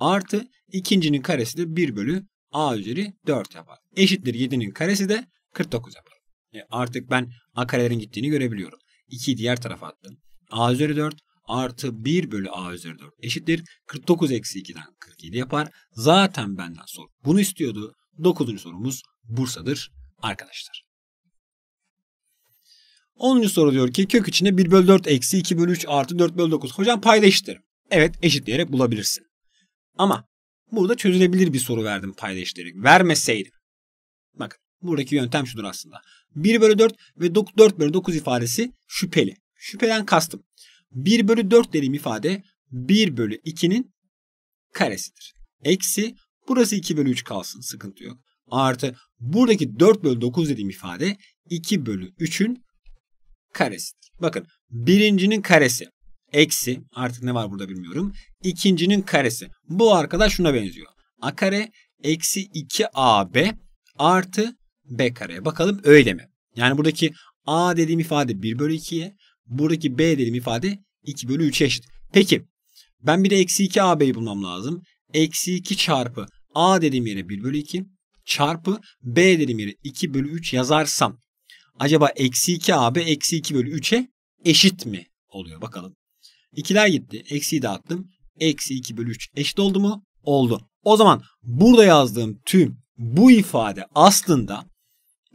Artı ikincinin karesi de 1 bölü a üzeri 4 yapar. Eşittir 7'nin karesi de 49 yapar. E artık ben a karelerin gittiğini görebiliyorum. 2'yi diğer tarafa attım. a üzeri 4 artı 1 bölü a üzeri 4 eşittir. 49 eksi 2'den 47 yapar. Zaten benden sor. Bunu istiyordu. 9. sorumuz Bursa'dır arkadaşlar. 10. soru diyor ki kök içinde 1 bölü 4 eksi 2 bölü 3 artı 4 bölü 9. Hocam payda eşittir. Evet eşitleyerek bulabilirsin. Ama burada çözülebilir bir soru verdim payda eşitleyerek. Vermeseydim. Bakın buradaki yöntem şudur aslında. 1 bölü 4 ve 4 bölü 9 ifadesi şüpheli. Şüpheden kastım. 1 bölü 4 dediğim ifade 1 bölü 2'nin karesidir. Eksi burası 2 bölü 3 kalsın sıkıntı yok. Artı buradaki 4 bölü 9 dediğim ifade 2 bölü 3'ün karesidir. Bakın birincinin karesi eksi artık ne var burada bilmiyorum. İkincinin karesi. Bu arkadaş şuna benziyor. A kare eksi 2AB artı B kareye. Bakalım öyle mi? Yani buradaki A dediğim ifade 1 bölü 2'ye. Buradaki B dediğim ifade 2 bölü 3'e eşit. Peki ben bir de eksi 2 AB'yi bulmam lazım. Eksi 2 çarpı A dediğim yere 1 bölü 2 çarpı B dediğim yere 2 bölü 3 yazarsam acaba eksi 2 AB eksi 2 bölü 3'e eşit mi oluyor bakalım. İkiler gitti. Eksiyi dağıttım. Eksi 2 bölü 3 eşit oldu mu? Oldu. O zaman burada yazdığım tüm bu ifade aslında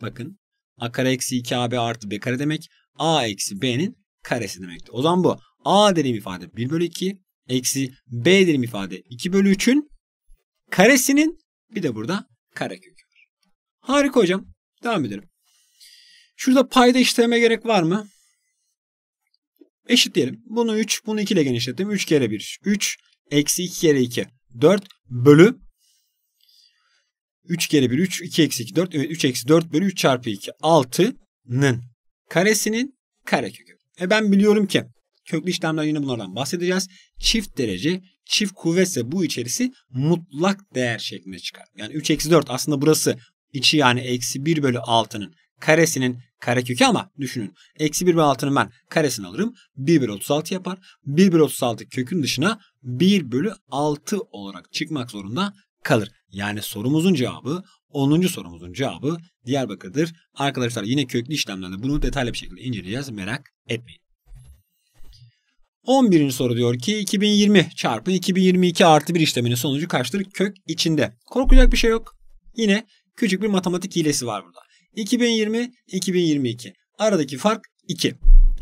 bakın a kare eksi 2 ab artı b kare demek a eksi b'nin karesi demekti. O zaman bu A dediğim ifade 1 bölü 2 eksi B dediğim ifade 2 bölü 3'ün karesinin bir de burada karekökü var. Harika hocam. Devam edelim. Şurada payda işleme gerek var mı? Eşit diyelim, Bunu 3, bunu 2 ile genişlettim. 3 kere 1, 3. Eksi 2 kere 2, 4 bölü 3 kere 1, 3, 2 eksi 2, 4. Evet, 3 eksi 4 bölü 3 çarpı 2, 6'nın karesinin karekökü. E ben biliyorum ki Köklü işlemler yine bunlardan bahsedeceğiz. Çift derece, çift kuvvetse bu içerisi mutlak değer şeklinde çıkar. Yani 3 eksi 4 aslında burası içi yani eksi 1 bölü 6'nın karesinin karekökü ama düşünün. Eksi 1 bölü 6'nın ben karesini alırım. 1 bölü 36 yapar. 1 bölü 36 kökün dışına 1 bölü 6 olarak çıkmak zorunda kalır. Yani sorumuzun cevabı 10. sorumuzun cevabı Diyarbakır'dır. Arkadaşlar yine köklü işlemlerde bunu detaylı bir şekilde inceleyeceğiz. Merak etmeyin. 11. soru diyor ki 2020 çarpı 2022 artı bir işleminin sonucu kaçtır kök içinde. Korkacak bir şey yok. Yine küçük bir matematik hilesi var burada. 2020, 2022. Aradaki fark 2.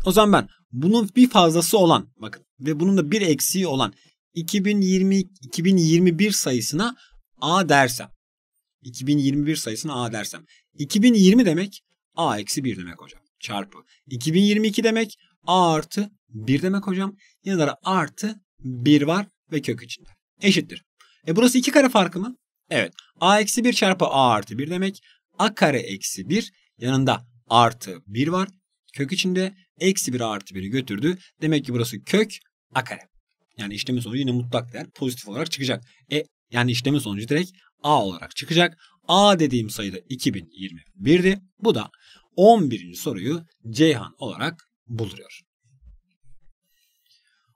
O zaman ben bunun bir fazlası olan bakın ve bunun da bir eksiği olan 2020 2021 sayısına A dersem 2021 sayısına A dersem 2020 demek A eksi 1 demek hocam çarpı 2022 demek A artı 1 demek hocam. Yanında artı 1 var ve kök içinde. Eşittir. E burası 2 kare farkı mı? Evet. A eksi 1 çarpı A artı 1 demek. A kare eksi 1 yanında artı 1 var. Kök içinde eksi 1 artı 1'i götürdü. Demek ki burası kök A kare. Yani işlemin sonucu yine mutlak değer pozitif olarak çıkacak. E yani işlemin sonucu direkt A olarak çıkacak. A dediğim sayıda 2021'di. Bu da 11. soruyu Ceyhan olarak buluyor.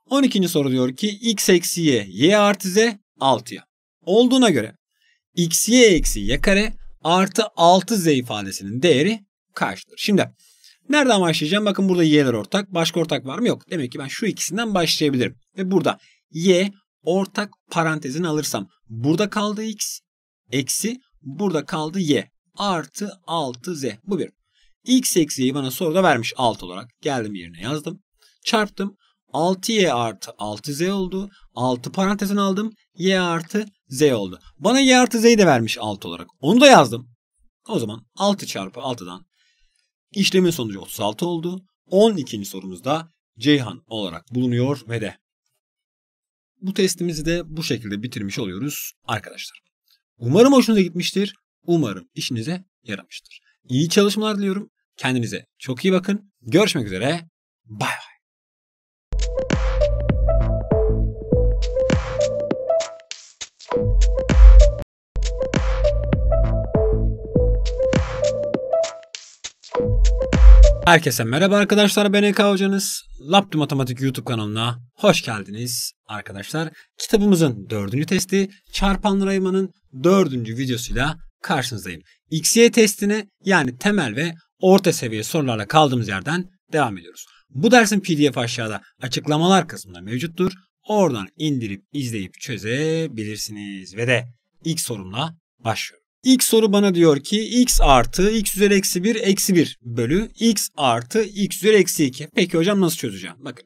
12. soru diyor ki x eksi y, y artı z 6'ya. Olduğuna göre x y eksi y kare artı 6z ifadesinin değeri kaçtır? Şimdi nereden başlayacağım? Bakın burada y'ler ortak. Başka ortak var mı? Yok. Demek ki ben şu ikisinden başlayabilirim. Ve burada y ortak parantezini alırsam burada kaldı x eksi burada kaldı y artı 6z. Bu bir. x eksi y'yi bana soruda vermiş 6 olarak. Geldim yerine yazdım. Çarptım. 6y artı 6z oldu. 6 parantezin aldım. y artı z oldu. Bana y artı z'yi de vermiş 6 olarak. Onu da yazdım. O zaman 6 çarpı 6'dan işlemin sonucu 36 oldu. 12. sorumuzda Ceyhan olarak bulunuyor ve de. Bu testimizi de bu şekilde bitirmiş oluyoruz arkadaşlar. Umarım hoşunuza gitmiştir. Umarım işinize yaramıştır. İyi çalışmalar diliyorum. Kendinize çok iyi bakın. Görüşmek üzere. Bay bay. Herkese merhaba arkadaşlar ben Eka Hocanız. Laptop Matematik YouTube kanalına hoş geldiniz arkadaşlar. Kitabımızın dördüncü testi çarpanlar ayırmanın dördüncü videosuyla karşınızdayım. XY testine yani temel ve orta seviye sorularla kaldığımız yerden devam ediyoruz. Bu dersin pdf aşağıda açıklamalar kısmında mevcuttur. Oradan indirip izleyip çözebilirsiniz ve de ilk sorumla başlıyorum. İlk soru bana diyor ki x artı x üzeri eksi 1 eksi 1 bölü x artı x üzeri eksi 2. Peki hocam nasıl çözeceğim? Bakın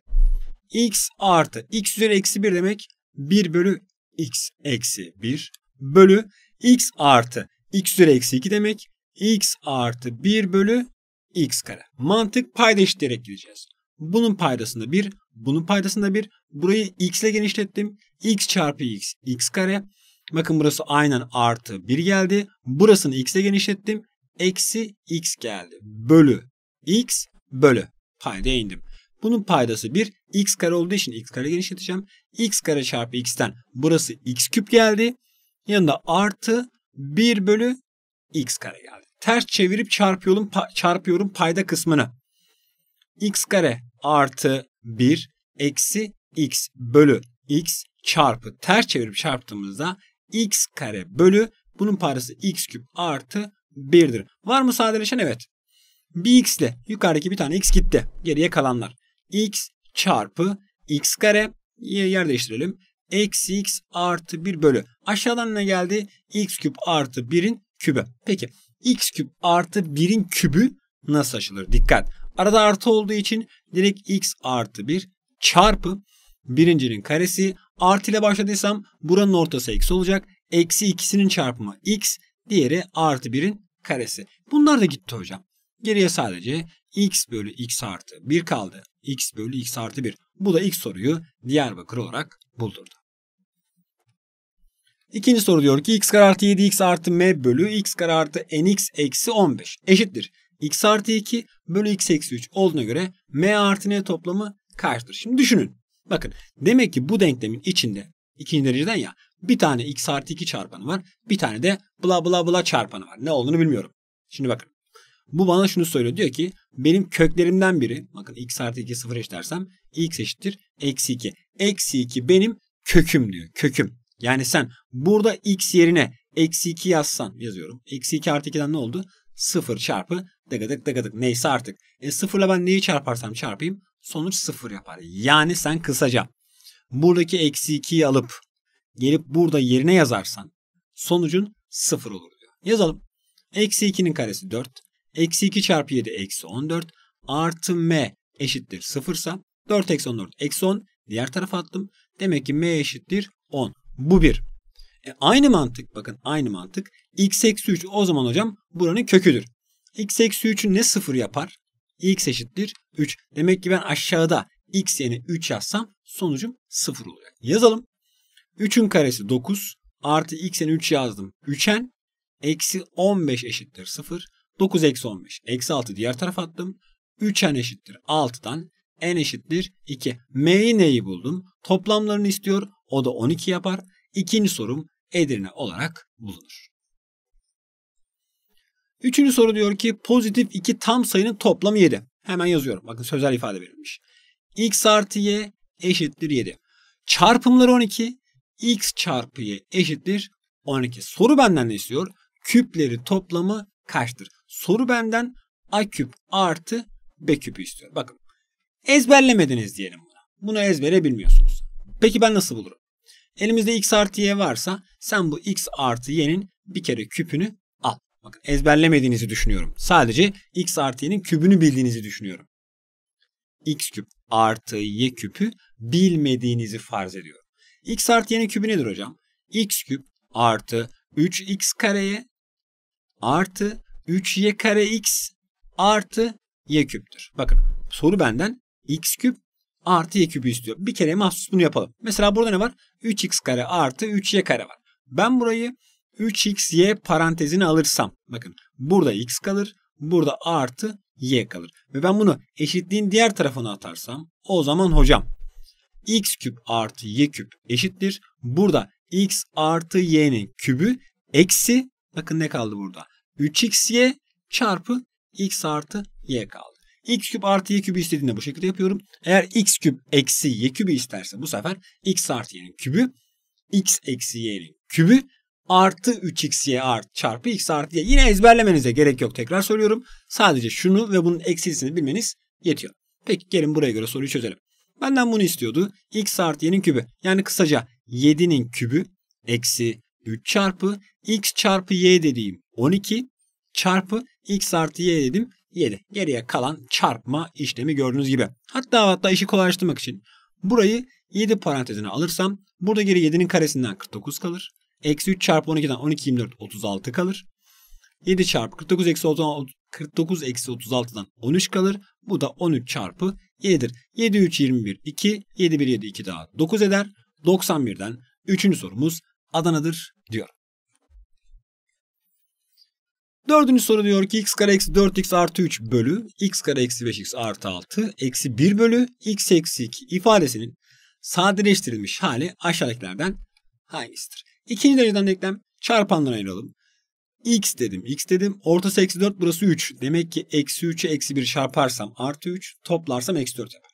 x artı x üzeri eksi 1 demek 1 bölü x eksi 1 bölü x artı x üzeri eksi 2 demek x artı 1 bölü x kare. Mantık payda eşitleyerek gideceğiz. Bunun paydasında 1, bunun paydasında 1. Burayı x ile genişlettim. x çarpı x, x kare. Bakın burası aynen artı 1 geldi. Burasını x'e genişlettim. Eksi x geldi. Bölü x bölü payda indim. Bunun paydası 1. x kare olduğu için x kare genişleteceğim. x kare çarpı x'ten burası x küp geldi. Yanında artı 1 bölü x kare geldi. Ters çevirip çarpıyorum, pa çarpıyorum payda kısmını. x kare artı 1 eksi x bölü x çarpı ters çevirip çarptığımızda x kare bölü bunun parası x küp artı 1'dir. Var mı sadeleşen? Evet. Bir x ile yukarıdaki bir tane x gitti. Geriye kalanlar. x çarpı x kare yer değiştirelim. Eksi x artı 1 bölü. Aşağıdan ne geldi? x küp artı 1'in kübü. Peki x küp artı 1'in kübü nasıl açılır? Dikkat. Arada artı olduğu için direkt x artı 1 çarpı birincinin karesi Artı ile başladıysam buranın ortası eksi olacak. Eksi ikisinin çarpımı x. Diğeri artı birin karesi. Bunlar da gitti hocam. Geriye sadece x bölü x artı 1 kaldı. x bölü x artı 1. Bu da ilk soruyu Diyarbakır olarak buldurdu. İkinci soru diyor ki x kare artı 7x artı m bölü x kare artı nx eksi 15 eşittir. x artı 2 bölü x eksi 3 olduğuna göre m artı n toplamı kaçtır? Şimdi düşünün. Bakın demek ki bu denklemin içinde ikinci dereceden ya bir tane x artı 2 çarpanı var. Bir tane de bla bla bla çarpanı var. Ne olduğunu bilmiyorum. Şimdi bakın. Bu bana şunu söylüyor. Diyor ki benim köklerimden biri bakın x artı 2 sıfır eşitlersem x eşittir eksi 2. Eksi 2 benim köküm diyor. Köküm. Yani sen burada x yerine eksi 2 yazsan yazıyorum. Eksi 2 artı 2'den ne oldu? 0 çarpı dıgıdık dıgıdık neyse artık. E 0 ben neyi çarparsam çarpayım sonuç sıfır yapar. Yani sen kısaca buradaki eksi 2'yi alıp gelip burada yerine yazarsan sonucun sıfır olur diyor. Yazalım. Eksi 2'nin karesi 4. Eksi 2 çarpı 7 eksi 14. Artı m eşittir 0 ise 4 eksi 14 eksi 10. Diğer tarafa attım. Demek ki m eşittir 10. Bu bir. E, aynı mantık bakın aynı mantık. x eksi 3 o zaman hocam buranın köküdür. x eksi 3'ü ne sıfır yapar? x eşittir 3. Demek ki ben aşağıda x yerine 3 yazsam sonucum 0 olacak. Yazalım. 3'ün karesi 9 artı x yerine 3 yazdım. 3n eksi 15 eşittir 0. 9 eksi 15. Eksi 6 diğer tarafa attım. 3n eşittir 6'dan n eşittir 2. m'yi neyi buldum? Toplamlarını istiyor. O da 12 yapar. İkinci sorum Edirne olarak bulunur. Üçüncü soru diyor ki pozitif iki tam sayının toplamı 7. Hemen yazıyorum. Bakın sözel ifade verilmiş. x artı y eşittir 7. Çarpımları 12. x çarpı y eşittir 12. Soru benden ne istiyor? Küpleri toplamı kaçtır? Soru benden a küp artı b küpü istiyor. Bakın ezberlemediniz diyelim buna. Bunu ezbere bilmiyorsunuz. Peki ben nasıl bulurum? Elimizde x artı y varsa sen bu x artı y'nin bir kere küpünü Bakın ezberlemediğinizi düşünüyorum. Sadece x artı y'nin kübünü bildiğinizi düşünüyorum. x küp artı y küpü bilmediğinizi farz ediyorum. x artı y'nin kübü nedir hocam? x küp artı 3x kareye artı 3y kare x artı y küptür. Bakın soru benden x küp artı y küpü istiyor. Bir kere mahsus bunu yapalım. Mesela burada ne var? 3x kare artı 3y kare var. Ben burayı 3xy parantezini alırsam bakın burada x kalır burada a artı y kalır. Ve ben bunu eşitliğin diğer tarafına atarsam o zaman hocam x küp artı y küp eşittir. Burada x artı y'nin kübü eksi bakın ne kaldı burada 3xy çarpı x artı y kaldı. x küp artı y kübü istediğinde bu şekilde yapıyorum. Eğer x küp eksi y kübü isterse bu sefer x artı y'nin kübü x eksi y'nin kübü artı 3xy art çarpı x artı y. Yine ezberlemenize gerek yok tekrar söylüyorum. Sadece şunu ve bunun eksilisini bilmeniz yetiyor. Peki gelin buraya göre soruyu çözelim. Benden bunu istiyordu. x artı y'nin kübü. Yani kısaca 7'nin kübü eksi 3 çarpı x çarpı y dediğim 12 çarpı x artı y dedim 7. Geriye kalan çarpma işlemi gördüğünüz gibi. Hatta hatta işi kolaylaştırmak için burayı 7 parantezine alırsam burada geri 7'nin karesinden 49 kalır. Eksi 3 çarpı 12'den 12 24 36 kalır. 7 çarpı 49 eksi 49 eksi 36'dan 13 kalır. Bu da 13 çarpı 7'dir. 7 3 21 2 7 1 7 2 daha 9 eder. 91'den 3. sorumuz Adana'dır diyor. Dördüncü soru diyor ki x kare eksi 4x artı 3 bölü x kare eksi 5x artı 6 eksi 1 bölü x eksi 2 ifadesinin sadeleştirilmiş hali aşağıdakilerden hangisidir? İkinci dereceden denklem çarpanlarına ayıralım. X dedim. X dedim. Ortası eksi 4 burası 3. Demek ki eksi 3'e eksi 1 çarparsam artı 3. Toplarsam eksi 4 yapar.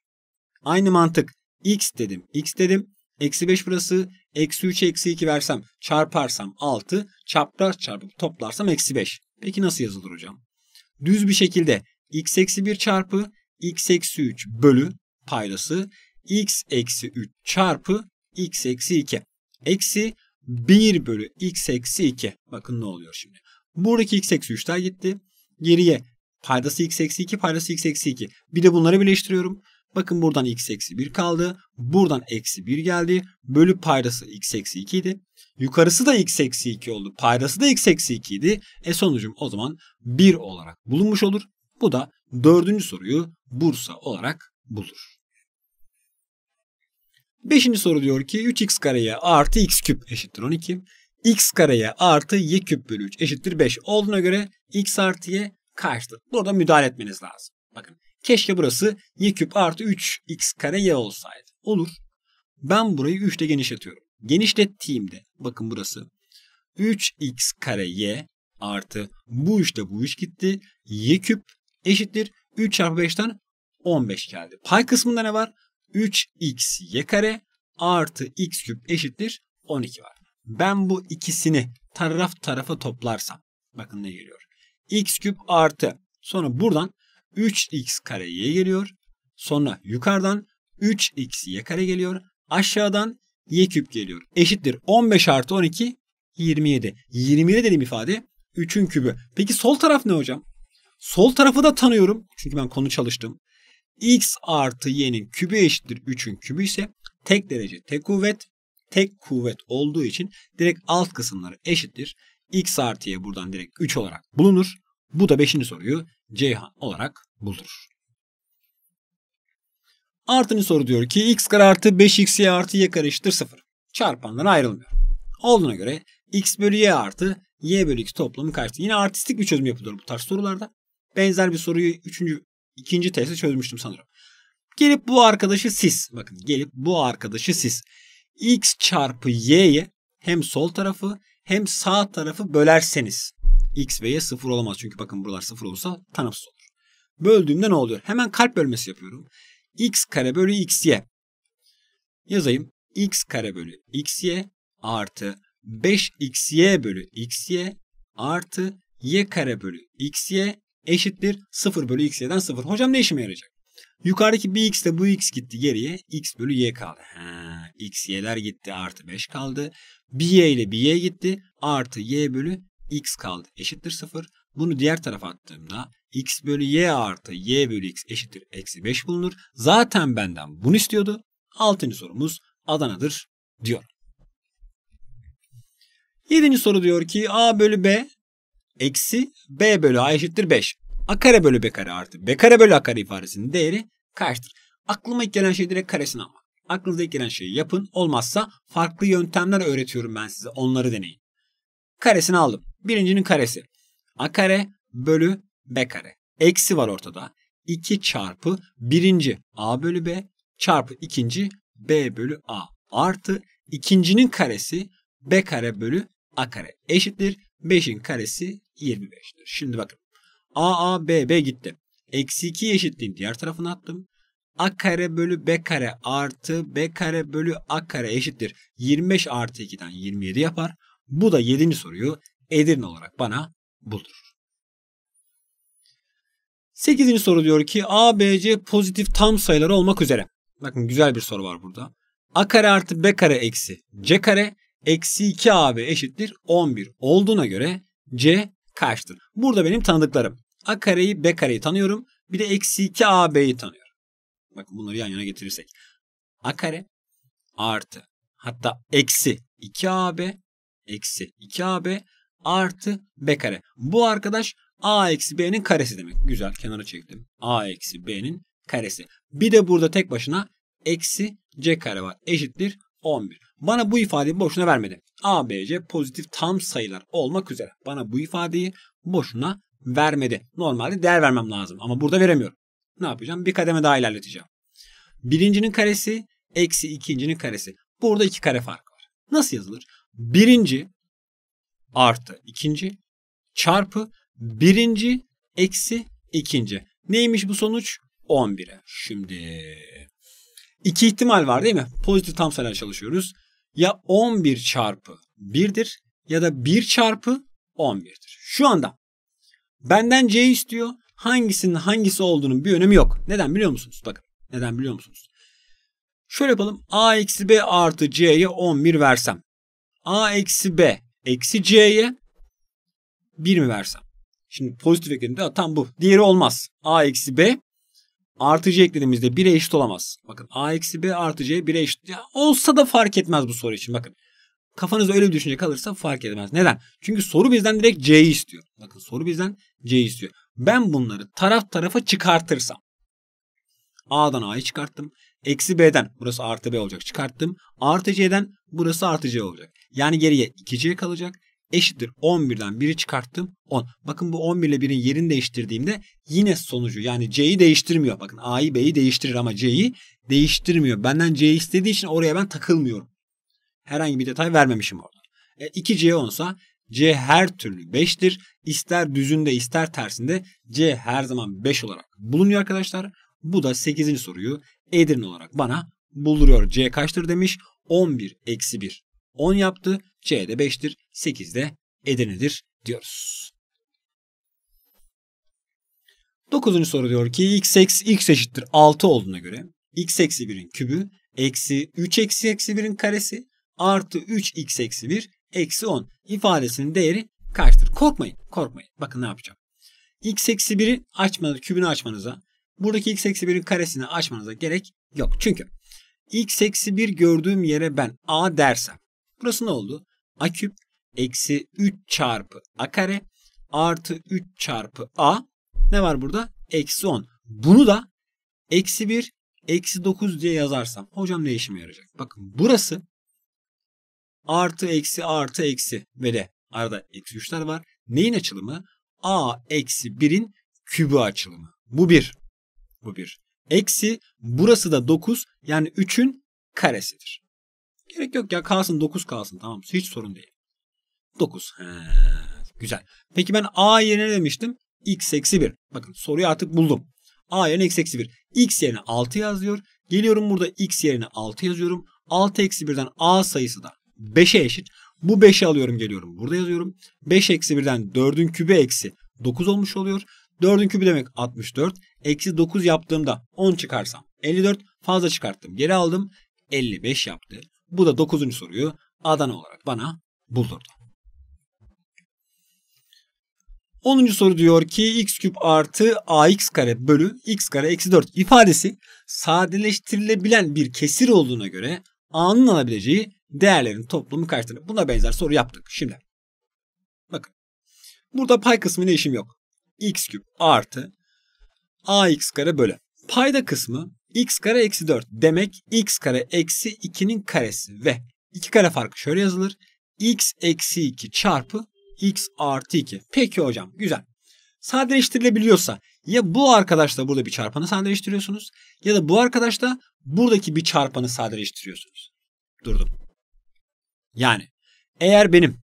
Aynı mantık. X dedim. X dedim. Eksi 5 burası. Eksi 3'e eksi 2 versem çarparsam 6. Çapraz çarpıp toplarsam eksi 5. Peki nasıl yazılır hocam? Düz bir şekilde x eksi 1 çarpı x eksi 3 bölü paydası x eksi 3 çarpı x eksi 2. Eksi 1 bölü x eksi 2. Bakın ne oluyor şimdi. Buradaki x eksi 3'ten gitti. Geriye paydası x eksi 2 paydası x eksi 2. Bir de bunları birleştiriyorum. Bakın buradan x eksi 1 kaldı. Buradan eksi 1 geldi. Bölü paydası x eksi 2 idi. Yukarısı da x eksi 2 oldu. Paydası da x eksi 2 idi. E sonucum o zaman 1 olarak bulunmuş olur. Bu da dördüncü soruyu Bursa olarak bulur. Beşinci soru diyor ki 3x kareye artı x küp eşittir 12. x kareye artı y küp bölü 3 eşittir 5 olduğuna göre x artı y kaçtır? Burada müdahale etmeniz lazım. Bakın keşke burası y küp artı 3x kare y olsaydı. Olur. Ben burayı 3 ile genişletiyorum. Genişlettiğimde bakın burası 3x kare y artı bu 3 bu 3 gitti. y küp eşittir 3 çarpı 5'ten 15 geldi. Pay kısmında ne var? 3xy kare artı x küp eşittir 12 var. Ben bu ikisini taraf tarafa toplarsam bakın ne geliyor. x küp artı sonra buradan 3x kare y geliyor. Sonra yukarıdan 3x kare geliyor. Aşağıdan y küp geliyor. Eşittir 15 artı 12 27. 27 dedim ifade 3'ün kübü. Peki sol taraf ne hocam? Sol tarafı da tanıyorum. Çünkü ben konu çalıştım x artı y'nin kübü eşittir 3'ün kübü ise tek derece tek kuvvet tek kuvvet olduğu için direkt alt kısımları eşittir. x artı y buradan direkt 3 olarak bulunur. Bu da 5. soruyu Ceyhan olarak buldurur. Artını soru diyor ki x kare artı 5 y artı y kare eşittir 0. Çarpanlar ayrılmıyor. Olduğuna göre x bölü y artı y bölü x toplamı karşı. Yine artistik bir çözüm yapılıyor bu tarz sorularda. Benzer bir soruyu 3. İkinci testi çözmüştüm sanırım. Gelip bu arkadaşı siz. Bakın gelip bu arkadaşı siz. X çarpı y'yi hem sol tarafı hem sağ tarafı bölerseniz. X ve Y sıfır olamaz. Çünkü bakın buralar sıfır olsa tanımsız olur. Böldüğümde ne oluyor? Hemen kalp bölmesi yapıyorum. X kare bölü X Y. Yazayım. X kare bölü X Y artı 5 X Y bölü X Y artı Y kare bölü X Y eşittir 0 bölü x x'den 0. Hocam ne işime yarayacak? Yukarıdaki bir x de bu x gitti geriye. x bölü y kaldı. Ha, x y'ler gitti artı 5 kaldı. Bir y ile bir y gitti. Artı y bölü x kaldı. Eşittir 0. Bunu diğer tarafa attığımda x bölü y artı y bölü x eşittir eksi 5 bulunur. Zaten benden bunu istiyordu. Altıncı sorumuz Adana'dır diyor. Yedinci soru diyor ki a bölü b eksi b bölü a eşittir 5. a kare bölü b kare artı b kare bölü a kare ifadesinin değeri kaçtır? Aklıma ilk gelen şey direkt karesini almak. Aklınıza ilk gelen şeyi yapın. Olmazsa farklı yöntemler öğretiyorum ben size. Onları deneyin. Karesini aldım. Birincinin karesi. a kare bölü b kare. Eksi var ortada. 2 çarpı birinci a bölü b çarpı ikinci b bölü a artı ikincinin karesi b kare bölü a kare eşittir 5'in karesi 25'tir. Şimdi bakın. A, A, B, B gitti. Eksi 2 eşitliğini diğer tarafına attım. A kare bölü B kare artı B kare bölü A kare eşittir. 25 artı 2'den 27 yapar. Bu da 7. soruyu Edirne olarak bana buldurur. 8. soru diyor ki A, B, C pozitif tam sayıları olmak üzere. Bakın güzel bir soru var burada. A kare artı B kare eksi C kare eksi 2 AB eşittir 11 olduğuna göre C kaçtır? Burada benim tanıdıklarım. A kareyi B kareyi tanıyorum. Bir de eksi 2 AB'yi tanıyorum. Bakın bunları yan yana getirirsek. A kare artı hatta eksi 2 AB eksi 2 AB artı B kare. Bu arkadaş A eksi B'nin karesi demek. Güzel kenara çektim. A eksi B'nin karesi. Bir de burada tek başına eksi C kare var. Eşittir 11. Bana bu ifadeyi boşuna vermedi. A, B, C pozitif tam sayılar olmak üzere. Bana bu ifadeyi boşuna vermedi. Normalde değer vermem lazım ama burada veremiyorum. Ne yapacağım? Bir kademe daha ilerleteceğim. Birincinin karesi eksi ikincinin karesi. Burada iki kare farkı var. Nasıl yazılır? Birinci artı ikinci çarpı birinci eksi ikinci. Neymiş bu sonuç? 11'e. Şimdi İki ihtimal var değil mi? Pozitif tam sayılar çalışıyoruz. Ya 11 çarpı 1'dir ya da 1 çarpı 11'dir. Şu anda benden C istiyor. Hangisinin hangisi olduğunun bir önemi yok. Neden biliyor musunuz? Bakın neden biliyor musunuz? Şöyle yapalım. A eksi B artı C'ye 11 versem. A eksi B eksi C'ye 1 mi versem? Şimdi pozitif ekledim tam bu. Diğeri olmaz. A eksi B artı c eklediğimizde 1'e eşit olamaz. Bakın a eksi b artı c 1'e eşit. Ya olsa da fark etmez bu soru için bakın. Kafanızda öyle bir düşünce kalırsa fark etmez. Neden? Çünkü soru bizden direkt c'yi istiyor. Bakın soru bizden c'yi istiyor. Ben bunları taraf tarafa çıkartırsam. A'dan A'yı çıkarttım. Eksi B'den burası artı B olacak çıkarttım. Artı C'den burası artı C olacak. Yani geriye 2C kalacak eşittir 11'den 1'i çıkarttım 10. Bakın bu 11 ile 1'in yerini değiştirdiğimde yine sonucu yani C'yi değiştirmiyor. Bakın A'yı B'yi değiştirir ama C'yi değiştirmiyor. Benden C'yi istediği için oraya ben takılmıyorum. Herhangi bir detay vermemişim orada. E, 2C olsa C her türlü 5'tir. İster düzünde ister tersinde C her zaman 5 olarak bulunuyor arkadaşlar. Bu da 8. soruyu Edirne olarak bana bulduruyor. C kaçtır demiş. 11 eksi 1 10 yaptı. C'de 5'tir. de Edirne'dir diyoruz. 9. soru diyor ki x eksi x eşittir 6 olduğuna göre x eksi 1'in kübü eksi 3 eksi eksi 1'in karesi artı 3 x eksi 1 eksi 10 ifadesinin değeri kaçtır? Korkmayın korkmayın. Bakın ne yapacağım. x eksi 1'i açmanız, kübünü açmanıza buradaki x eksi 1'in karesini açmanıza gerek yok. Çünkü x eksi 1 gördüğüm yere ben a dersem Burası ne oldu? A küp eksi 3 çarpı A kare artı 3 çarpı A. Ne var burada? Eksi 10. Bunu da eksi 1 eksi 9 diye yazarsam. Hocam ne işime yarayacak? Bakın burası artı eksi artı eksi ve de arada eksi 3'ler var. Neyin açılımı? A eksi 1'in kübü açılımı. Bu 1. Bu 1. Eksi burası da 9 yani 3'ün karesidir. Gerek yok ya kalsın 9 kalsın tamam hiç sorun değil. 9. He, güzel. Peki ben a yerine demiştim? x eksi 1. Bakın soruyu artık buldum. a yerine x eksi 1. x yerine 6 yazıyor. Geliyorum burada x yerine 6 yazıyorum. 6 eksi 1'den a sayısı da 5'e eşit. Bu 5'i alıyorum geliyorum. Burada yazıyorum. 5 eksi 1'den 4'ün kübü eksi 9 olmuş oluyor. 4'ün kübü demek 64. Eksi 9 yaptığımda 10 çıkarsam 54. Fazla çıkarttım. Geri aldım. 55 yaptı. Bu da dokuzuncu soruyu Adana olarak bana buldurdu. Onuncu soru diyor ki x küp artı ax kare bölü x kare eksi 4 ifadesi sadeleştirilebilen bir kesir olduğuna göre a'nın alabileceği değerlerin toplumu kaçtır? Buna benzer soru yaptık şimdi. Bakın. Burada pay ne işim yok. x küp artı ax kare bölü. Payda kısmı x kare eksi 4 demek x kare eksi 2'nin karesi ve 2 kare farkı şöyle yazılır. x eksi 2 çarpı x artı 2. Peki hocam güzel. Sadeleştirilebiliyorsa ya bu arkadaşla burada bir çarpanı sadeleştiriyorsunuz ya da bu arkadaşla buradaki bir çarpanı sadeleştiriyorsunuz. Durdum. Yani eğer benim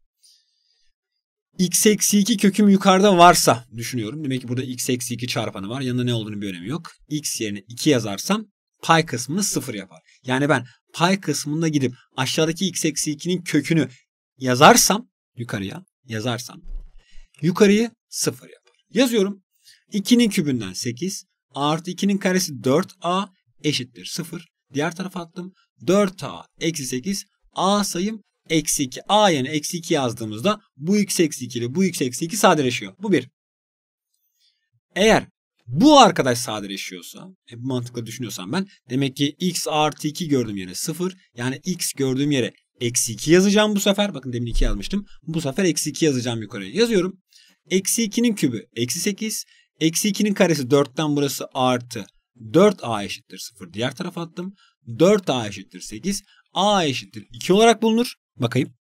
x eksi 2 köküm yukarıda varsa düşünüyorum. Demek ki burada x eksi 2 çarpanı var. Yanında ne olduğunu bir önemi yok. x yerine 2 yazarsam pay kısmını 0 yapar. Yani ben pay kısmında gidip aşağıdaki x eksi 2'nin kökünü yazarsam yukarıya yazarsam yukarıyı 0 yapar. Yazıyorum. 2'nin kübünden 8 artı 2'nin karesi 4a eşittir 0. Diğer tarafa attım. 4a eksi 8 a sayım eksi 2. A yerine eksi 2 yazdığımızda bu x eksi 2 ile bu x eksi 2 sadeleşiyor. Bu bir. Eğer bu arkadaş sadeleşiyorsa, e, bu mantıkla düşünüyorsam ben demek ki x artı 2 gördüğüm yere 0 yani x gördüğüm yere eksi 2 yazacağım bu sefer. Bakın demin 2 yazmıştım. Bu sefer eksi 2 yazacağım yukarıya. Yazıyorum. Eksi 2'nin kübü eksi 8. Eksi 2'nin karesi 4'ten burası artı 4a eşittir 0. Diğer tarafa attım. 4a eşittir 8. a eşittir 2 olarak bulunur bakayım.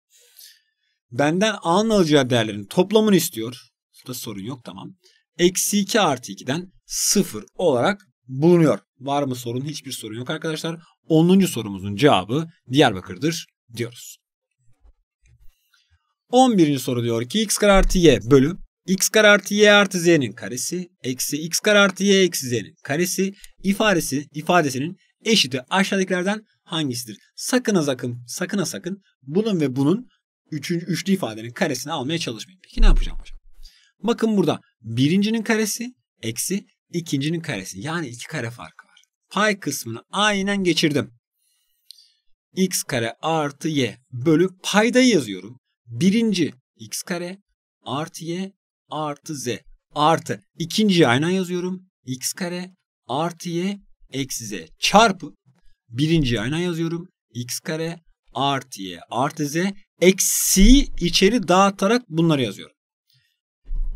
Benden A'nın alacağı değerlerin toplamını istiyor. Burada sorun yok tamam. Eksi 2 artı 2'den 0 olarak bulunuyor. Var mı sorun? Hiçbir sorun yok arkadaşlar. 10. sorumuzun cevabı Diyarbakır'dır diyoruz. 11. soru diyor ki x kare artı y bölü x kare artı y artı z'nin karesi eksi x kare artı y eksi z'nin karesi ifadesi ifadesinin eşiti aşağıdakilerden hangisidir? Sakına sakın, sakına sakın bunun ve bunun üçüncü, üçlü ifadenin karesini almaya çalışmayın. Peki ne yapacağım hocam? Bakın burada birincinin karesi eksi ikincinin karesi. Yani iki kare farkı var. Pay kısmını aynen geçirdim. x kare artı y bölü paydayı yazıyorum. Birinci x kare artı y artı z artı ikinciyi aynen yazıyorum. x kare artı y eksi z çarpı birinci aynen yazıyorum. X kare artı Y artı Z eksi içeri dağıtarak bunları yazıyorum.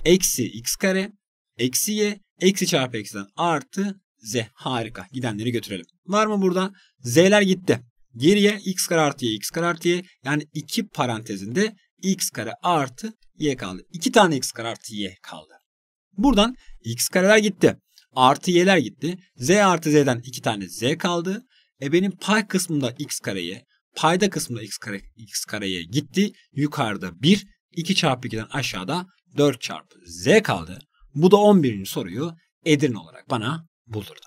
Eksi X kare eksi Y eksi çarpı eksiden artı Z. Harika. Gidenleri götürelim. Var mı burada? Z'ler gitti. Geriye x kare artı y x kare artı y yani iki parantezinde x kare artı y kaldı. İki tane x kare artı y kaldı. Buradan x kareler gitti. Artı y'ler gitti. z artı z'den iki tane z kaldı. E benim pay kısmında x kareye, payda kısmında x, kare, x kareye gitti. Yukarıda 1, 2 çarpı 2'den aşağıda 4 çarpı z kaldı. Bu da 11. soruyu Edirne olarak bana buldurdu.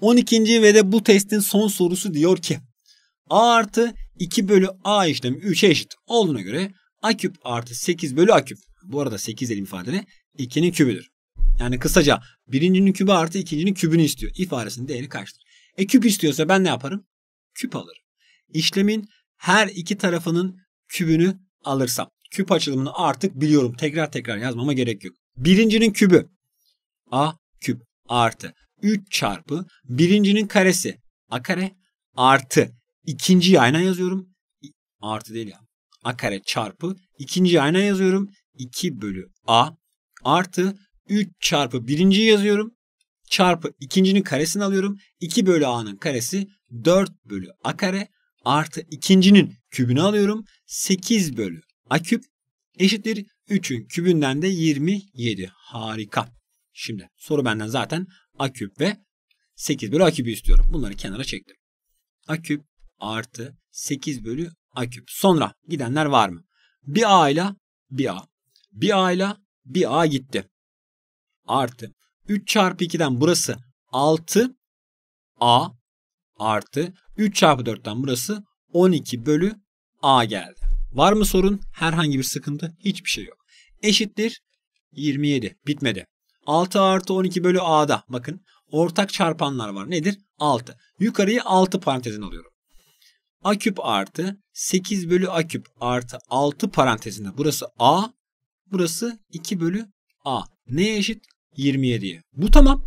12. ve de bu testin son sorusu diyor ki a artı 2 bölü a işlemi 3'e eşit olduğuna göre a küp artı 8 bölü a küp. Bu arada 8 elim ifadeli 2'nin kübüdür. Yani kısaca Birincinin kübü artı ikincinin kübünü istiyor. İfaresinin değeri kaçtır? E küp istiyorsa ben ne yaparım? Küp alırım. İşlemin her iki tarafının kübünü alırsam. Küp açılımını artık biliyorum. Tekrar tekrar yazmama gerek yok. Birincinin kübü. A küp artı 3 çarpı birincinin karesi. A kare artı ikinciyi aynen yazıyorum. Artı değil ya. A kare çarpı ikinciyi aynen yazıyorum. 2 bölü A artı 3 çarpı birinciyi yazıyorum. Çarpı ikincinin karesini alıyorum. 2 bölü a'nın karesi 4 bölü a kare artı ikincinin kübünü alıyorum. 8 bölü a küp eşittir 3'ün kübünden de 27. Harika. Şimdi soru benden zaten a küp ve 8 bölü a kübü istiyorum. Bunları kenara çektim. a küp artı 8 bölü a küp. Sonra gidenler var mı? Bir a ile bir a. Bir a ile bir a gitti artı 3 çarpı 2'den burası 6 A artı 3 çarpı 4'ten burası 12 bölü A geldi. Var mı sorun? Herhangi bir sıkıntı? Hiçbir şey yok. Eşittir 27. Bitmedi. 6 artı 12 bölü A'da bakın ortak çarpanlar var. Nedir? 6. Yukarıyı 6 parantezin alıyorum. A küp artı 8 bölü A küp artı 6 parantezinde. Burası A. Burası 2 bölü A. Neye eşit? 27'ye. Bu tamam.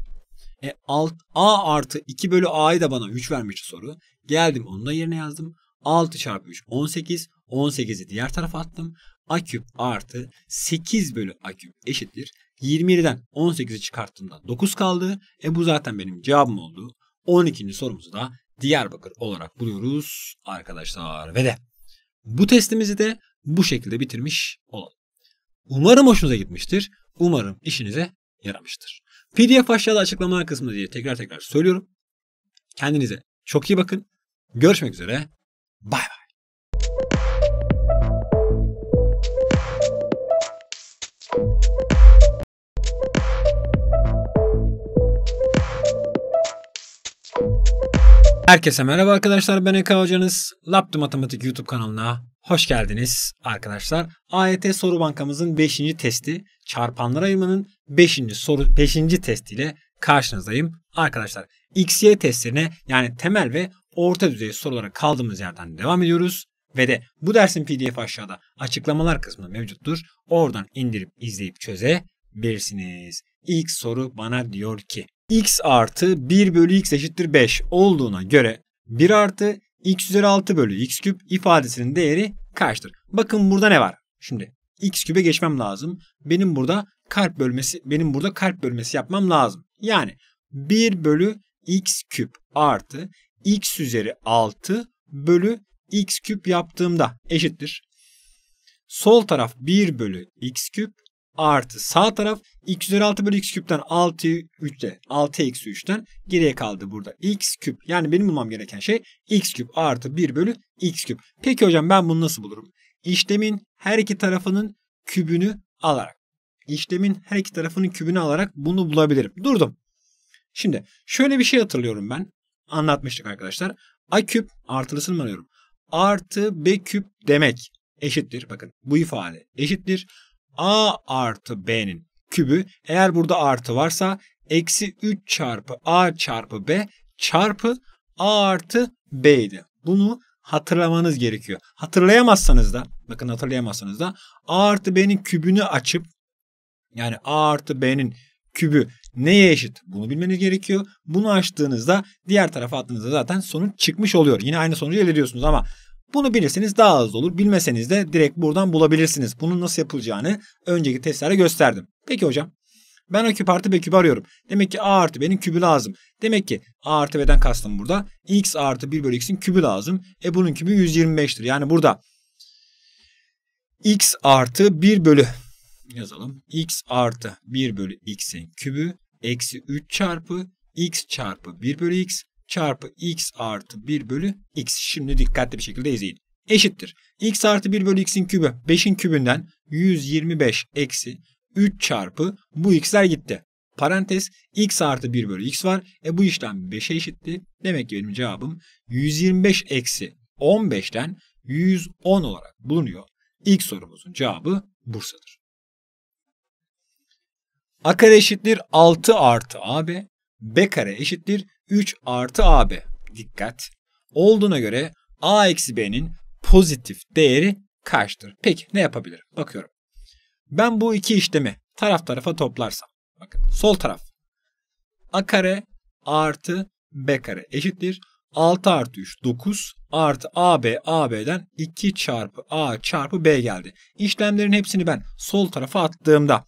E, alt, A artı 2 bölü A'yı da bana 3 vermişti soru. Geldim onu da yerine yazdım. 6 çarpı 3 18. 18'i diğer tarafa attım. A küp artı 8 bölü A küp eşittir. 27'den 18'i çıkarttığımda 9 kaldı. E bu zaten benim cevabım oldu. 12. sorumuzu da Diyarbakır olarak buluyoruz arkadaşlar. Ve de bu testimizi de bu şekilde bitirmiş olalım. Umarım hoşunuza gitmiştir. Umarım işinize yaramıştır. PDF aşağıda açıklama kısmında diye tekrar tekrar söylüyorum. Kendinize çok iyi bakın. Görüşmek üzere. Bay bay. Herkese merhaba arkadaşlar ben Eka Hocanız. Laptı Matematik YouTube kanalına Hoş geldiniz arkadaşlar. AYT e soru bankamızın 5. testi çarpanlar ayımının 5. soru 5. testiyle karşınızdayım. Arkadaşlar XY testlerine yani temel ve orta düzey sorulara kaldığımız yerden devam ediyoruz. Ve de bu dersin pdf aşağıda açıklamalar kısmında mevcuttur. Oradan indirip izleyip çözebilirsiniz. İlk soru bana diyor ki x artı 1 bölü x eşittir 5 olduğuna göre 1 artı x üzeri 6 bölü x küp ifadesinin değeri kaçtır? Bakın burada ne var? Şimdi x kübe geçmem lazım. Benim burada kalp bölmesi benim burada kalp bölmesi yapmam lazım. Yani 1 bölü x küp artı x üzeri 6 bölü x küp yaptığımda eşittir. Sol taraf 1 bölü x küp artı sağ taraf x üzeri 6 bölü x küpten 6 3'te 6 eksi 3'ten geriye kaldı burada. x küp yani benim bulmam gereken şey x küp artı 1 bölü x küp. Peki hocam ben bunu nasıl bulurum? İşlemin her iki tarafının kübünü alarak. işlemin her iki tarafının kübünü alarak bunu bulabilirim. Durdum. Şimdi şöyle bir şey hatırlıyorum ben. Anlatmıştık arkadaşlar. A küp artılısını mı arıyorum? Artı B küp demek eşittir. Bakın bu ifade eşittir a artı b'nin kübü. Eğer burada artı varsa eksi 3 çarpı a çarpı b çarpı a artı b'ydi. Bunu hatırlamanız gerekiyor. Hatırlayamazsanız da bakın hatırlayamazsanız da a artı b'nin kübünü açıp yani a artı b'nin kübü neye eşit bunu bilmeniz gerekiyor. Bunu açtığınızda diğer tarafa attığınızda zaten sonuç çıkmış oluyor. Yine aynı sonucu elde ediyorsunuz ama bunu bilirseniz daha hızlı olur. Bilmeseniz de direkt buradan bulabilirsiniz. Bunun nasıl yapılacağını önceki testlerde gösterdim. Peki hocam. Ben o küp artı B küpü arıyorum. Demek ki A artı B'nin kübü lazım. Demek ki A artı B'den kastım burada. X artı 1 bölü X'in kübü lazım. E bunun kübü 125'tir. Yani burada X artı 1 bölü yazalım. X artı 1 bölü X'in kübü eksi 3 çarpı X çarpı 1 bölü X çarpı x artı 1 bölü x. Şimdi dikkatli bir şekilde izleyin. Eşittir. x artı 1 bölü x'in kübü 5'in kübünden 125 eksi 3 çarpı bu x'ler gitti. Parantez x artı 1 bölü x var. E bu işlem 5'e eşitti. Demek ki benim cevabım 125 eksi 15'ten 110 olarak bulunuyor. İlk sorumuzun cevabı Bursa'dır. A kare eşittir 6 artı AB B kare eşittir 3 artı AB. Dikkat! Olduğuna göre A eksi B'nin pozitif değeri kaçtır? Peki ne yapabilirim? Bakıyorum. Ben bu iki işlemi taraf tarafa toplarsam. Bakın sol taraf. A kare artı B kare eşittir. 6 artı 3 9 artı AB AB'den 2 çarpı A çarpı B geldi. İşlemlerin hepsini ben sol tarafa attığımda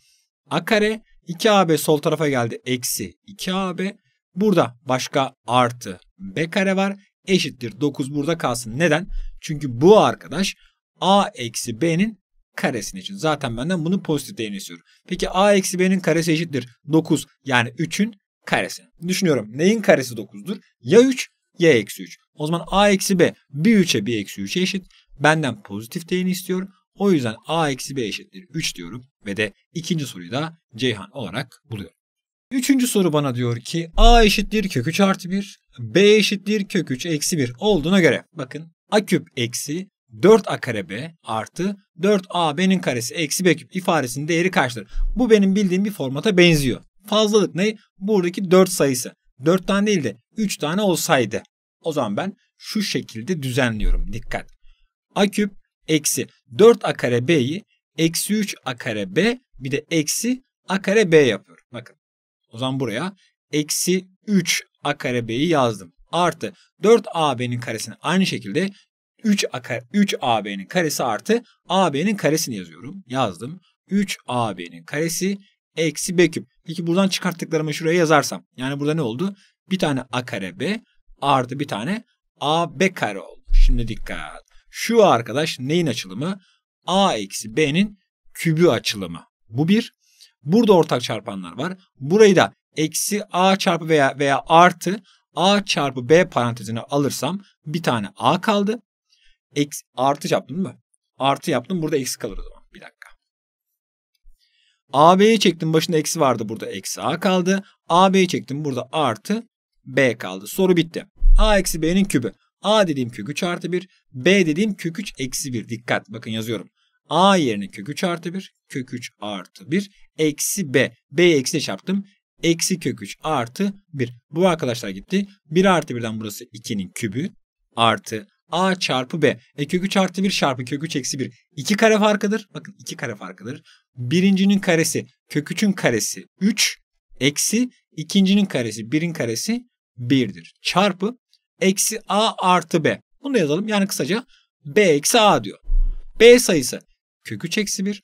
A kare 2AB sol tarafa geldi. Eksi 2AB. Burada başka artı B kare var. Eşittir 9 burada kalsın. Neden? Çünkü bu arkadaş A eksi B'nin karesini için. Zaten benden bunu pozitif değerini istiyorum. Peki A eksi B'nin karesi eşittir 9. Yani 3'ün karesi. Düşünüyorum neyin karesi 9'dur? Ya 3 ya eksi 3. O zaman A eksi B bir 3'e bir eksi 3'e eşit. Benden pozitif değerini istiyorum. O yüzden a eksi b eşittir 3 diyorum ve de ikinci soruyu da Ceyhan olarak buluyorum. Üçüncü soru bana diyor ki a eşittir kök 3 artı 1, b eşittir kök 3 eksi 1 olduğuna göre bakın a küp eksi 4a kare b artı 4 a b'nin karesi eksi b küp ifadesinin değeri kaçtır? Bu benim bildiğim bir formata benziyor. Fazlalık ne? Buradaki 4 sayısı. 4 tane değil de 3 tane olsaydı. O zaman ben şu şekilde düzenliyorum. Dikkat. A küp eksi 4 a kare b'yi eksi 3 a kare b bir de eksi a kare b yapıyor. Bakın o zaman buraya eksi 3 a kare b'yi yazdım. Artı 4 ab'nin karesini aynı şekilde 3 a kare, 3 ab'nin karesi artı ab'nin karesini yazıyorum. Yazdım. 3 ab'nin karesi eksi b küp. Peki buradan çıkarttıklarımı şuraya yazarsam. Yani burada ne oldu? Bir tane a kare b artı bir tane a b kare oldu. Şimdi dikkat. Şu arkadaş neyin açılımı? A eksi B'nin kübü açılımı. Bu bir. Burada ortak çarpanlar var. Burayı da eksi A çarpı veya, veya artı A çarpı B parantezine alırsam bir tane A kaldı. Eksi, artı yaptım mı? Artı yaptım. Burada eksi kalır o zaman. Bir dakika. AB'yi çektim. Başında eksi vardı. Burada eksi A kaldı. AB'yi çektim. Burada artı B kaldı. Soru bitti. A eksi B'nin kübü. A dediğim kök 3 artı 1. B dediğim kök 3 eksi 1. Dikkat bakın yazıyorum. A yerine kök 3 artı 1. Kök 3 artı 1. Eksi B. B eksi de çarptım. Eksi kök 3 artı 1. Bu arkadaşlar gitti. 1 artı 1'den burası 2'nin kübü. Artı A çarpı B. E kök 3 artı 1 çarpı kök eksi 1. 2 kare farkıdır. Bakın 2 kare farkıdır. Birincinin karesi kök karesi 3 eksi ikincinin karesi 1'in karesi 1'dir. Çarpı eksi a artı b. Bunu yazalım. Yani kısaca b eksi a diyor. b sayısı kök 3 eksi 1.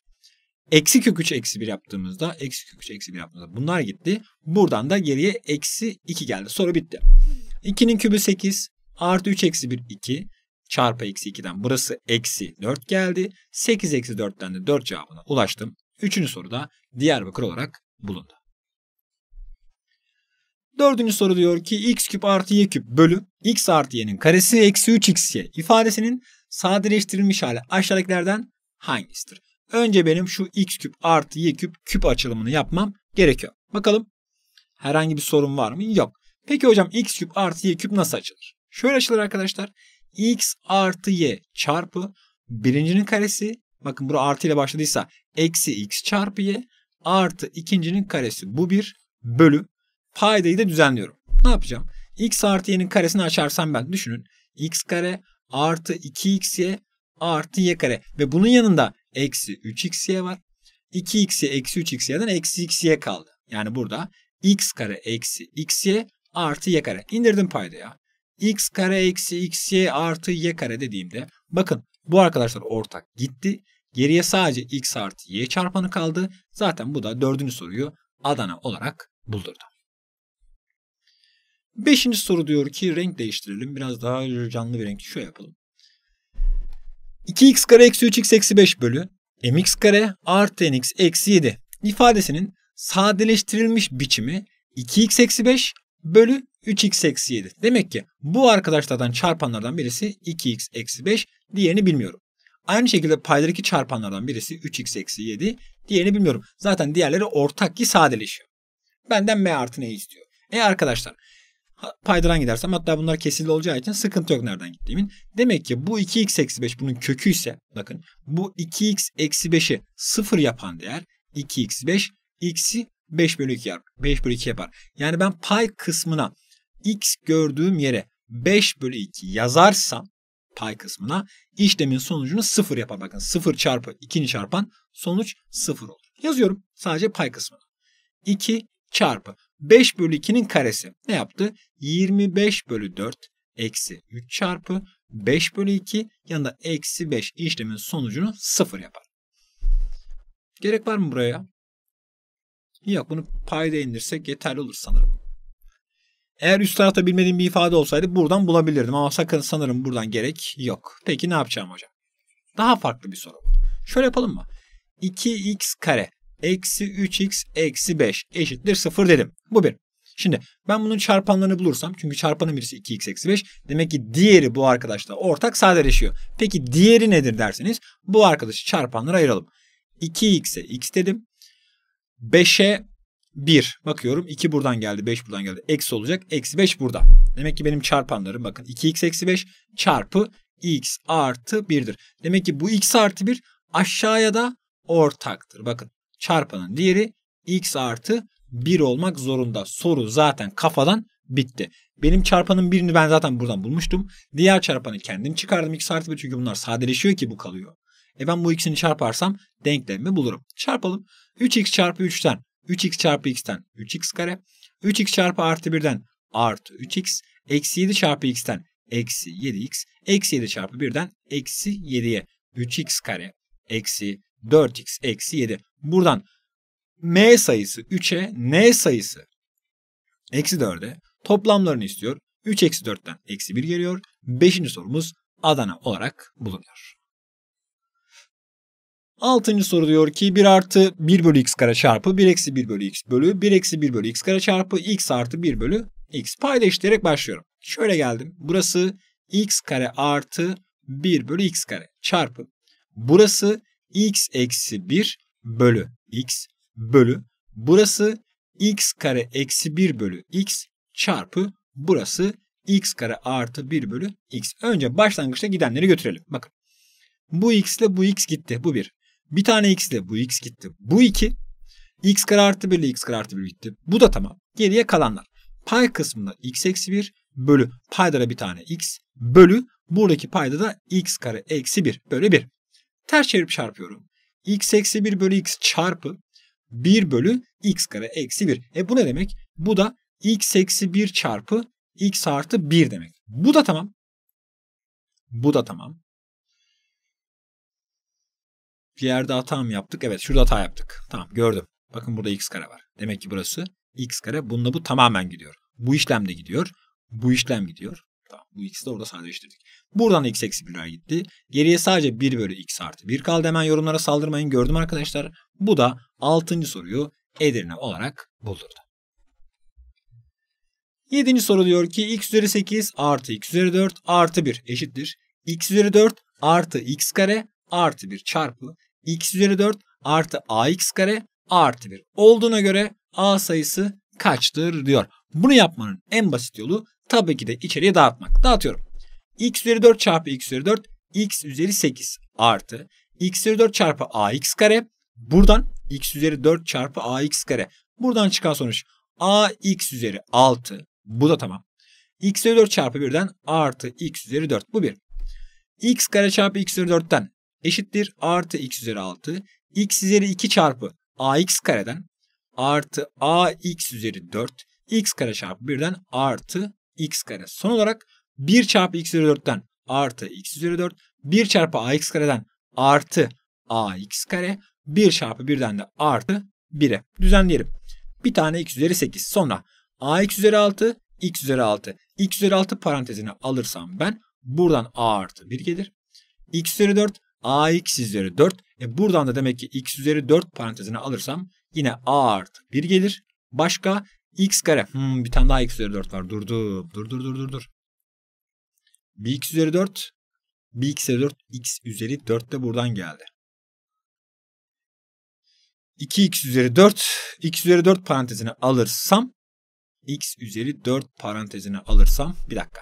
Eksi kök 3 eksi 1 yaptığımızda eksi kök 3 eksi 1 yaptığımızda bunlar gitti. Buradan da geriye eksi 2 geldi. Soru bitti. 2'nin kübü 8 artı 3 eksi 1 2 çarpı eksi 2'den burası eksi 4 geldi. 8 eksi 4'ten de 4 cevabına ulaştım. Üçüncü soruda Diyarbakır olarak bulundu. Dördüncü soru diyor ki x küp artı y küp bölü x artı y'nin karesi eksi 3xy ifadesinin sadeleştirilmiş hali aşağıdakilerden hangisidir? Önce benim şu x küp artı y küp küp açılımını yapmam gerekiyor. Bakalım herhangi bir sorun var mı? Yok. Peki hocam x küp artı y küp nasıl açılır? Şöyle açılır arkadaşlar. x artı y çarpı birincinin karesi bakın bura artı ile başladıysa eksi x çarpı y artı ikincinin karesi bu bir bölü Paydayı da düzenliyorum. Ne yapacağım? X artı y'nin karesini açarsam ben düşünün. X kare artı 2xy artı y kare. Ve bunun yanında eksi 3xy var. 2xy eksi 3xy'den eksi xy kaldı. Yani burada x kare eksi xy artı y kare. İndirdim paydaya. x kare eksi xy artı y kare dediğimde bakın bu arkadaşlar ortak gitti. Geriye sadece x artı y çarpanı kaldı. Zaten bu da dördüncü soruyu Adana olarak buldurdu. Beşinci soru diyor ki renk değiştirelim. Biraz daha canlı bir renk. Şöyle yapalım. 2x kare eksi 3x eksi 5 bölü mx kare artı nx eksi 7 ifadesinin sadeleştirilmiş biçimi 2x eksi 5 bölü 3x eksi 7. Demek ki bu arkadaşlardan çarpanlardan birisi 2x eksi 5 diğerini bilmiyorum. Aynı şekilde paydadaki çarpanlardan birisi 3x eksi 7 diğerini bilmiyorum. Zaten diğerleri ortak ki sadeleşiyor. Benden m artı neyi istiyor. E arkadaşlar paydadan gidersem hatta bunlar kesildi olacağı için sıkıntı yok nereden gittiğimin. Demek ki bu 2x eksi 5 bunun kökü ise bakın bu 2x eksi 5'i 0 yapan değer 2x 5 x'i 5 bölü 2 yapar. 5 bölü 2 yapar. Yani ben pay kısmına x gördüğüm yere 5 bölü 2 yazarsam pay kısmına işlemin sonucunu 0 yapar. Bakın 0 çarpı 2'ni çarpan sonuç 0 olur. Yazıyorum sadece pay kısmına. 2 çarpı 5 bölü 2'nin karesi ne yaptı? 25 bölü 4 eksi 3 çarpı 5 bölü 2 yanında eksi 5 işlemin sonucunu 0 yapar. Gerek var mı buraya? Yok bunu payda indirsek yeterli olur sanırım. Eğer üst tarafta bilmediğim bir ifade olsaydı buradan bulabilirdim ama sakın sanırım buradan gerek yok. Peki ne yapacağım hocam? Daha farklı bir soru bu. Şöyle yapalım mı? 2x kare eksi 3x eksi 5 eşittir 0 dedim. Bu bir. Şimdi ben bunun çarpanlarını bulursam çünkü çarpanın birisi 2x eksi 5 demek ki diğeri bu arkadaşla ortak sadeleşiyor. Peki diğeri nedir derseniz bu arkadaşı çarpanlara ayıralım. 2x'e x dedim. 5'e 1 bakıyorum 2 buradan geldi 5 buradan geldi eksi olacak eksi 5 burada. Demek ki benim çarpanlarım bakın 2x eksi 5 çarpı x artı 1'dir. Demek ki bu x artı 1 aşağıya da ortaktır. Bakın çarpanın diğeri x artı 1 olmak zorunda. Soru zaten kafadan bitti. Benim çarpanın birini ben zaten buradan bulmuştum. Diğer çarpanı kendim çıkardım x artı 1 çünkü bunlar sadeleşiyor ki bu kalıyor. E ben bu ikisini çarparsam denklemi bulurum. Çarpalım. 3x çarpı 3'ten 3x çarpı x'ten 3x kare. 3x çarpı artı 1'den artı 3x. Eksi 7 çarpı x'ten eksi 7x. Eksi 7 çarpı 1'den eksi 7'ye 3x kare eksi 4x eksi 7. Buradan m sayısı 3'e n sayısı eksi 4'e toplamlarını istiyor. 3 eksi 4'ten eksi 1 geliyor. 5. sorumuz Adana olarak bulunuyor. 6. soru diyor ki 1 artı 1 bölü x kare çarpı 1 eksi 1 bölü x bölü 1 eksi 1 bölü x kare çarpı x artı 1 bölü x payda başlıyorum. Şöyle geldim. Burası x kare artı 1 bölü x kare çarpı. Burası x eksi 1 bölü x bölü burası x kare eksi 1 bölü x çarpı burası x kare artı 1 bölü x. Önce başlangıçta gidenleri götürelim. Bakın bu x ile bu x gitti bu 1. Bir tane x ile bu x gitti bu 2. x kare artı 1 ile x kare artı 1 gitti. Bu da tamam. Geriye kalanlar. Pay kısmında x eksi 1 bölü paydada bir tane x bölü buradaki payda da x kare eksi 1 bölü 1. Ters çevirip çarpıyorum. x eksi 1 bölü x çarpı 1 bölü x kare eksi 1. E bu ne demek? Bu da x eksi 1 çarpı x artı 1 demek. Bu da tamam. Bu da tamam. Bir yerde hata mı yaptık? Evet şurada hata yaptık. Tamam gördüm. Bakın burada x kare var. Demek ki burası x kare. Bununla bu tamamen gidiyor. Bu işlem de gidiyor. Bu işlem gidiyor. Tamam bu x'i de orada sadeleştirdik. Buradan x eksi 1'ler gitti. Geriye sadece 1 bölü x artı 1 kaldı. Hemen yorumlara saldırmayın gördüm arkadaşlar. Bu da 6. soruyu Edirne olarak buldurdu. 7. soru diyor ki x üzeri 8 artı x üzeri 4 artı 1 eşittir. x üzeri 4 artı x kare artı 1 çarpı x üzeri 4 artı ax kare artı 1 olduğuna göre a sayısı kaçtır diyor. Bunu yapmanın en basit yolu tabii ki de içeriye dağıtmak. Dağıtıyorum. x üzeri 4 çarpı x üzeri 4 x üzeri 8 artı x üzeri 4 çarpı ax kare buradan x üzeri 4 çarpı ax kare buradan çıkan sonuç ax üzeri 6 bu da tamam. x üzeri 4 çarpı 1'den artı x üzeri 4 bu 1. x kare çarpı x üzeri 4'ten eşittir artı x üzeri 6 x üzeri 2 çarpı ax kareden artı ax üzeri 4 x kare çarpı 1'den artı x kare. Son olarak 1 çarpı x üzeri 4'ten artı x üzeri 4. 1 çarpı ax kareden artı ax kare. 1 çarpı 1'den de artı 1'e düzenleyelim. Bir tane x üzeri 8. Sonra ax üzeri 6, x üzeri 6. x üzeri 6 parantezine alırsam ben buradan a artı 1 gelir. x üzeri 4, ax üzeri 4. E buradan da demek ki x üzeri 4 parantezine alırsam yine a artı 1 gelir. Başka x kare. Hmm, bir tane daha x üzeri 4 var. Dur dur dur dur dur dur. Bir x üzeri 4. Bir x üzeri 4. x üzeri 4 de buradan geldi. 2x üzeri 4. x üzeri 4 parantezine alırsam x üzeri 4 parantezine alırsam bir dakika.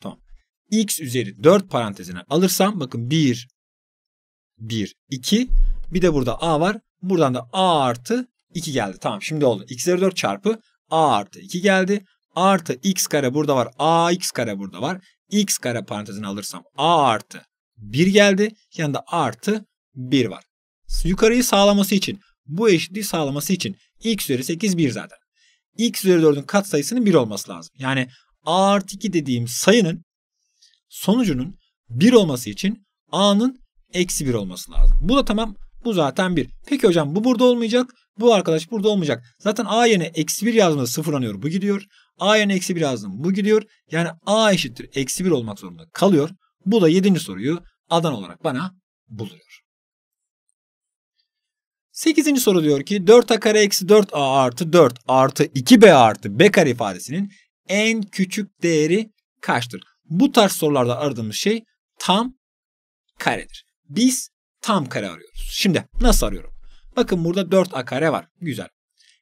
Tamam. x üzeri 4 parantezine alırsam bakın 1 1 2 bir de burada a var. Buradan da a artı 2 geldi. Tamam şimdi oldu. x üzeri 4 çarpı a artı 2 geldi. Artı x kare burada var. a x kare burada var. x kare parantezini alırsam a artı 1 geldi. Yanında artı 1 var. Yukarıyı sağlaması için bu eşitliği sağlaması için x üzeri 8 1 zaten. x üzeri 4'ün sayısının 1 olması lazım. Yani a artı 2 dediğim sayının sonucunun 1 olması için a'nın eksi 1 olması lazım. Bu da tamam bu zaten 1. Peki hocam bu burada olmayacak. Bu arkadaş burada olmayacak. Zaten a yerine eksi 1 yazdığımda sıfırlanıyor. Bu gidiyor. a yerine eksi 1 yazdım. Bu gidiyor. Yani a eşittir eksi 1 olmak zorunda kalıyor. Bu da 7. soruyu adan olarak bana buluyor. 8. soru diyor ki 4a kare eksi 4a artı 4 artı 2b artı b kare ifadesinin en küçük değeri kaçtır? Bu tarz sorularda aradığımız şey tam karedir. Biz tam kare arıyoruz. Şimdi nasıl arıyorum? Bakın burada 4 a kare var. Güzel.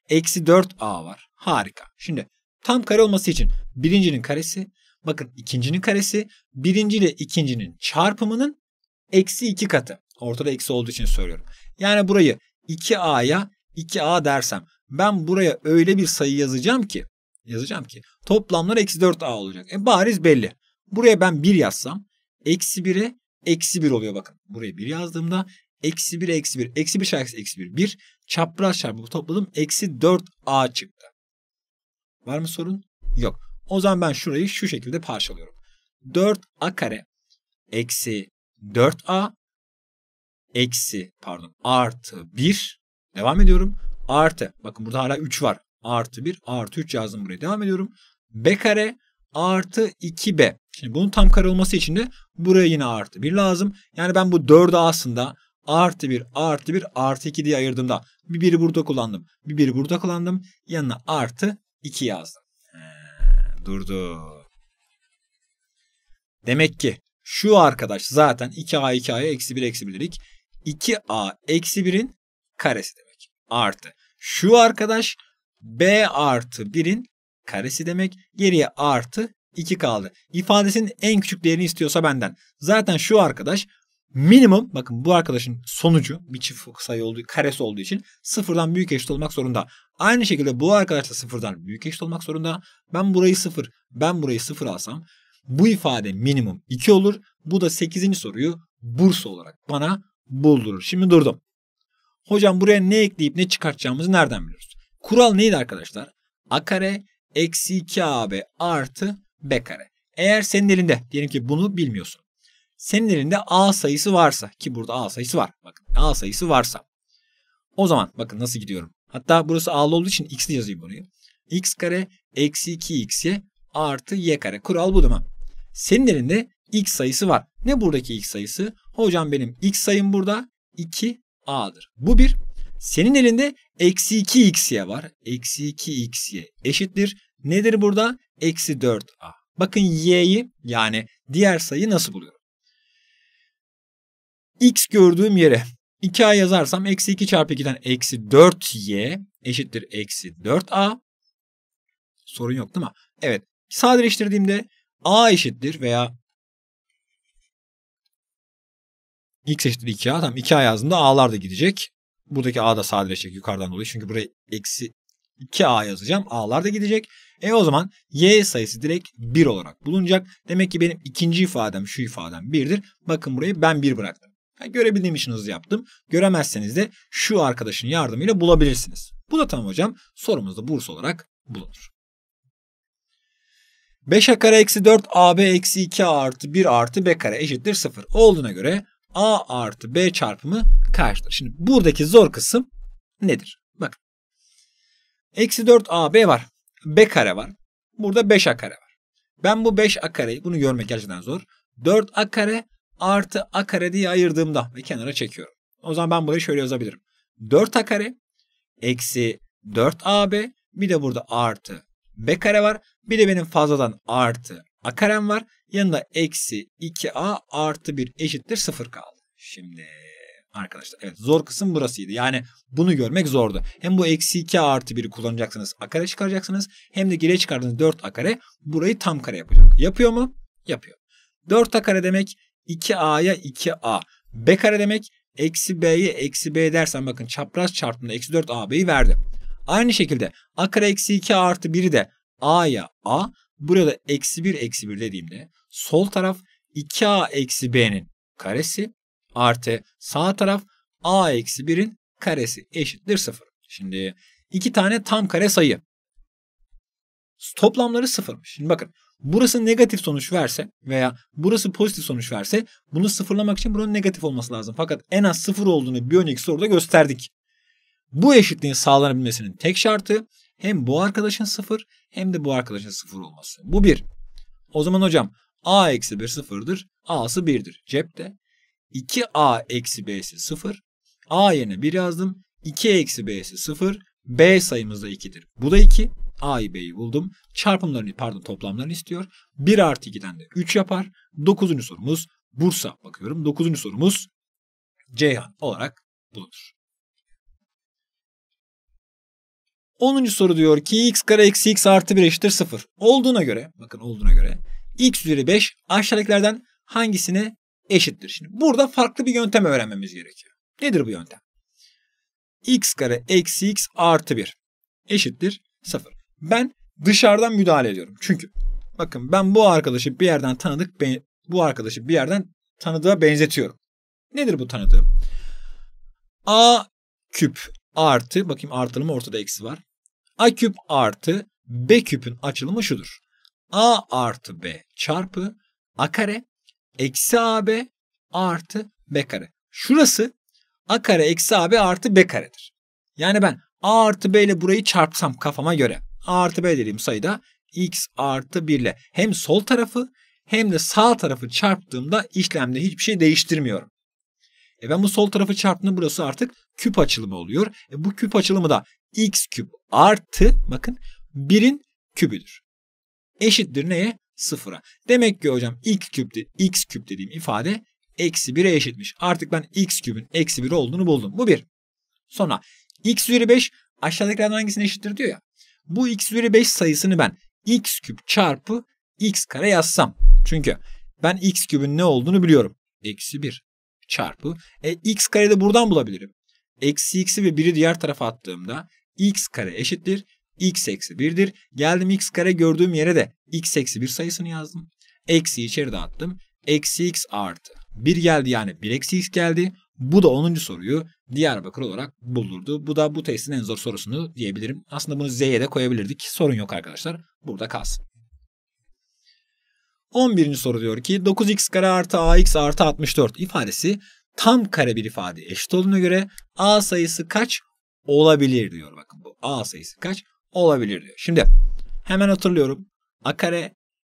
Eksi 4 a var. Harika. Şimdi tam kare olması için birincinin karesi bakın ikincinin karesi birinci ile ikincinin çarpımının eksi 2 katı. Ortada eksi olduğu için söylüyorum. Yani burayı 2a'ya 2a dersem ben buraya öyle bir sayı yazacağım ki yazacağım ki toplamlar eksi 4a olacak. E bariz belli. Buraya ben 1 yazsam eksi 1'e eksi 1 oluyor bakın. Buraya 1 yazdığımda eksi 1 eksi 1 eksi 1 çarpı eksi 1 1 çapraz çarpı topladım eksi 4a çıktı. Var mı sorun? Yok. O zaman ben şurayı şu şekilde parçalıyorum. 4a kare eksi 4a eksi pardon artı 1 devam ediyorum. Artı bakın burada hala 3 var. Artı 1 artı 3 yazdım buraya devam ediyorum. B kare artı 2b. Şimdi bunun tam kare olması için de buraya yine artı 1 lazım. Yani ben bu 4'ü aslında artı 1 artı 1 artı 2 diye ayırdığımda bir biri burada kullandım. Bir biri burada kullandım. Yanına artı 2 yazdım. Durdu. Demek ki şu arkadaş zaten 2a 2a'ya eksi 1 eksi 1'lik 2a eksi 1'in karesi demek. Artı. Şu arkadaş b artı 1'in karesi demek. Geriye artı 2 kaldı. İfadesinin en küçük değerini istiyorsa benden. Zaten şu arkadaş minimum bakın bu arkadaşın sonucu bir çift sayı olduğu karesi olduğu için sıfırdan büyük eşit olmak zorunda. Aynı şekilde bu arkadaş da sıfırdan büyük eşit olmak zorunda. Ben burayı sıfır ben burayı sıfır alsam bu ifade minimum 2 olur. Bu da 8. soruyu bursa olarak bana buldurur. Şimdi durdum. Hocam buraya ne ekleyip ne çıkartacağımızı nereden biliyoruz? Kural neydi arkadaşlar? A kare eksi 2AB artı B kare. Eğer senin elinde diyelim ki bunu bilmiyorsun. Senin elinde A sayısı varsa ki burada A sayısı var. Bakın A sayısı varsa. O zaman bakın nasıl gidiyorum. Hatta burası A'lı olduğu için X'li yazayım bunu. X kare eksi 2X'ye artı Y kare. Kural bu değil mi? Senin elinde X sayısı var. Ne buradaki X sayısı? Hocam benim X sayım burada 2A'dır. Bu bir. Senin elinde eksi 2xy var. Eksi 2xy eşittir. Nedir burada? Eksi 4a. Bakın y'yi yani diğer sayı nasıl buluyorum? x gördüğüm yere 2a yazarsam eksi 2 çarpı 2'den eksi 4y eşittir eksi 4a. Sorun yok değil mi? Evet. Sadeleştirdiğimde a eşittir veya x eşittir 2a. Tamam 2a yazdığımda a'lar da gidecek. Buradaki A da sadeleşecek yukarıdan dolayı. Çünkü buraya eksi 2A yazacağım. A'lar da gidecek. E o zaman Y sayısı direkt 1 olarak bulunacak. Demek ki benim ikinci ifadem şu ifadem 1'dir. Bakın burayı ben 1 bıraktım. Yani görebildiğim için hızlı yaptım. Göremezseniz de şu arkadaşın yardımıyla bulabilirsiniz. Bu da tamam hocam. Sorumuzda burs olarak bulunur. 5a kare eksi 4 ab eksi 2 artı 1 artı b kare eşittir 0 olduğuna göre A artı B çarpımı kaçtır? Şimdi buradaki zor kısım nedir? Bakın. Eksi 4AB var. B kare var. Burada 5A kare var. Ben bu 5A kareyi bunu görmek gerçekten zor. 4A kare artı A kare diye ayırdığımda ve kenara çekiyorum. O zaman ben burayı şöyle yazabilirim. 4A kare eksi 4AB bir de burada artı B kare var. Bir de benim fazladan artı a karem var. Yanında eksi 2a artı 1 eşittir 0 kaldı. Şimdi arkadaşlar. Evet zor kısım burasıydı. Yani bunu görmek zordu. Hem bu eksi 2 artı 1'i kullanacaksınız. A kare çıkaracaksınız. Hem de geriye çıkardığınız 4 a kare burayı tam kare yapacak. Yapıyor mu? Yapıyor. 4 a kare demek 2a'ya 2a. B kare demek eksi b'ye eksi b dersen bakın çapraz çarpımda eksi 4 ab'yi verdi. Aynı şekilde a kare eksi 2 artı 1'i de a'ya a Burada eksi 1 eksi 1 dediğimde sol taraf 2a eksi b'nin karesi artı sağ taraf a eksi 1'in karesi eşittir 0. Şimdi iki tane tam kare sayı. Toplamları sıfırmış. Şimdi bakın burası negatif sonuç verse veya burası pozitif sonuç verse bunu sıfırlamak için buranın negatif olması lazım. Fakat en az sıfır olduğunu bir önceki soruda gösterdik. Bu eşitliğin sağlanabilmesinin tek şartı hem bu arkadaşın sıfır hem de bu arkadaşın sıfır olması. Bu bir. O zaman hocam a eksi 1 sıfırdır. a'sı 1'dir. Cepte. 2a eksi b'si 0. a yerine 1 yazdım. 2 eksi b'si 0. b sayımız da 2'dir. Bu da 2. a'yı b'yi buldum. Çarpımlarını pardon toplamlarını istiyor. 1 artı 2'den de 3 yapar. 9. sorumuz Bursa bakıyorum. 9. sorumuz Ceyhan olarak bulunur. 10. soru diyor ki x kare eksi x artı 1 eşittir 0. Olduğuna göre bakın olduğuna göre x üzeri 5 aşağıdakilerden hangisine eşittir? Şimdi burada farklı bir yöntem öğrenmemiz gerekiyor. Nedir bu yöntem? x kare eksi x artı 1 eşittir 0. Ben dışarıdan müdahale ediyorum. Çünkü bakın ben bu arkadaşı bir yerden tanıdık bu arkadaşı bir yerden tanıdığa benzetiyorum. Nedir bu tanıdığım? A küp artı bakayım artılı ortada eksi var. A küp artı B küpün açılımı şudur. A artı B çarpı A kare eksi AB artı B kare. Şurası A kare eksi AB artı B karedir. Yani ben A artı B ile burayı çarpsam kafama göre. A artı B dediğim sayıda X artı 1 ile hem sol tarafı hem de sağ tarafı çarptığımda işlemde hiçbir şey değiştirmiyorum. E ben bu sol tarafı çarptığımda burası artık küp açılımı oluyor. E bu küp açılımı da x küp artı bakın 1'in kübüdür. Eşittir neye? Sıfıra. Demek ki hocam x küp, de, x küp dediğim ifade eksi 1'e eşitmiş. Artık ben x kübün eksi 1 olduğunu buldum. Bu 1. Sonra x üzeri 5 aşağıdakilerden hangisini eşittir diyor ya. Bu x üzeri 5 sayısını ben x küp çarpı x kare yazsam. Çünkü ben x kübün ne olduğunu biliyorum. Eksi 1 çarpı. E, x kare de buradan bulabilirim. Eksi x'i ve 1'i diğer tarafa attığımda x kare eşittir. x eksi 1'dir. Geldim x kare gördüğüm yere de x eksi 1 sayısını yazdım. Eksi içeri attım Eksi x artı 1 geldi yani 1 eksi x geldi. Bu da 10. soruyu Diyarbakır olarak bulurdu Bu da bu testin en zor sorusunu diyebilirim. Aslında bunu Z'ye de koyabilirdik. Sorun yok arkadaşlar. Burada kalsın. 11. soru diyor ki 9x kare artı ax artı 64 ifadesi tam kare bir ifade eşit olduğuna göre a sayısı kaç olabilir diyor. Bakın bu a sayısı kaç olabilir diyor. Şimdi hemen hatırlıyorum. a kare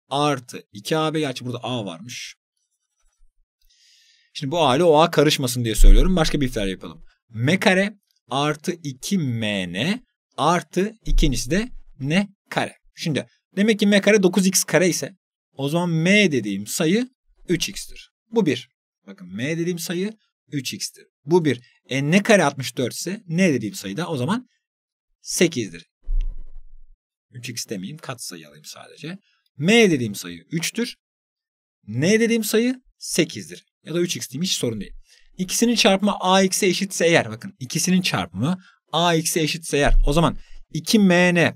artı 2ab gerçi burada a varmış. Şimdi bu a ile o a karışmasın diye söylüyorum. Başka bir ifade yapalım. m kare artı 2mn artı ikincisi de n kare. Şimdi demek ki m kare 9x kare ise o zaman m dediğim sayı 3x'tir. Bu 1. Bakın m dediğim sayı 3x'tir. Bu 1. E ne kare 64 ise n dediğim sayı da o zaman 8'dir. 3x demeyeyim kat sayı alayım sadece. m dediğim sayı 3'tür. n dediğim sayı 8'dir. Ya da 3x diyeyim hiç sorun değil. İkisinin çarpımı ax'e eşitse eğer bakın ikisinin çarpımı ax'e eşitse eğer o zaman 2mn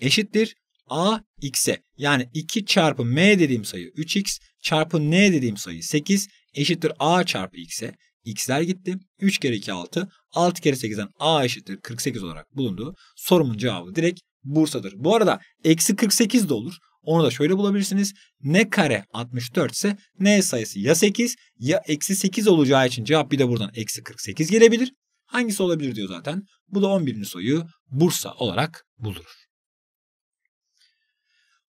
eşittir ax'e. Yani 2 çarpı m dediğim sayı 3x çarpı n dediğim sayı 8 eşittir a çarpı x'e. x'ler gitti. 3 kere 2 6. 6 kere 8'den a eşittir 48 olarak bulundu. Sorumun cevabı direkt Bursa'dır. Bu arada eksi 48 de olur. Onu da şöyle bulabilirsiniz. Ne kare 64 ise N sayısı ya 8 ya eksi 8 olacağı için cevap bir de buradan eksi 48 gelebilir. Hangisi olabilir diyor zaten. Bu da 11. soruyu Bursa olarak bulunur.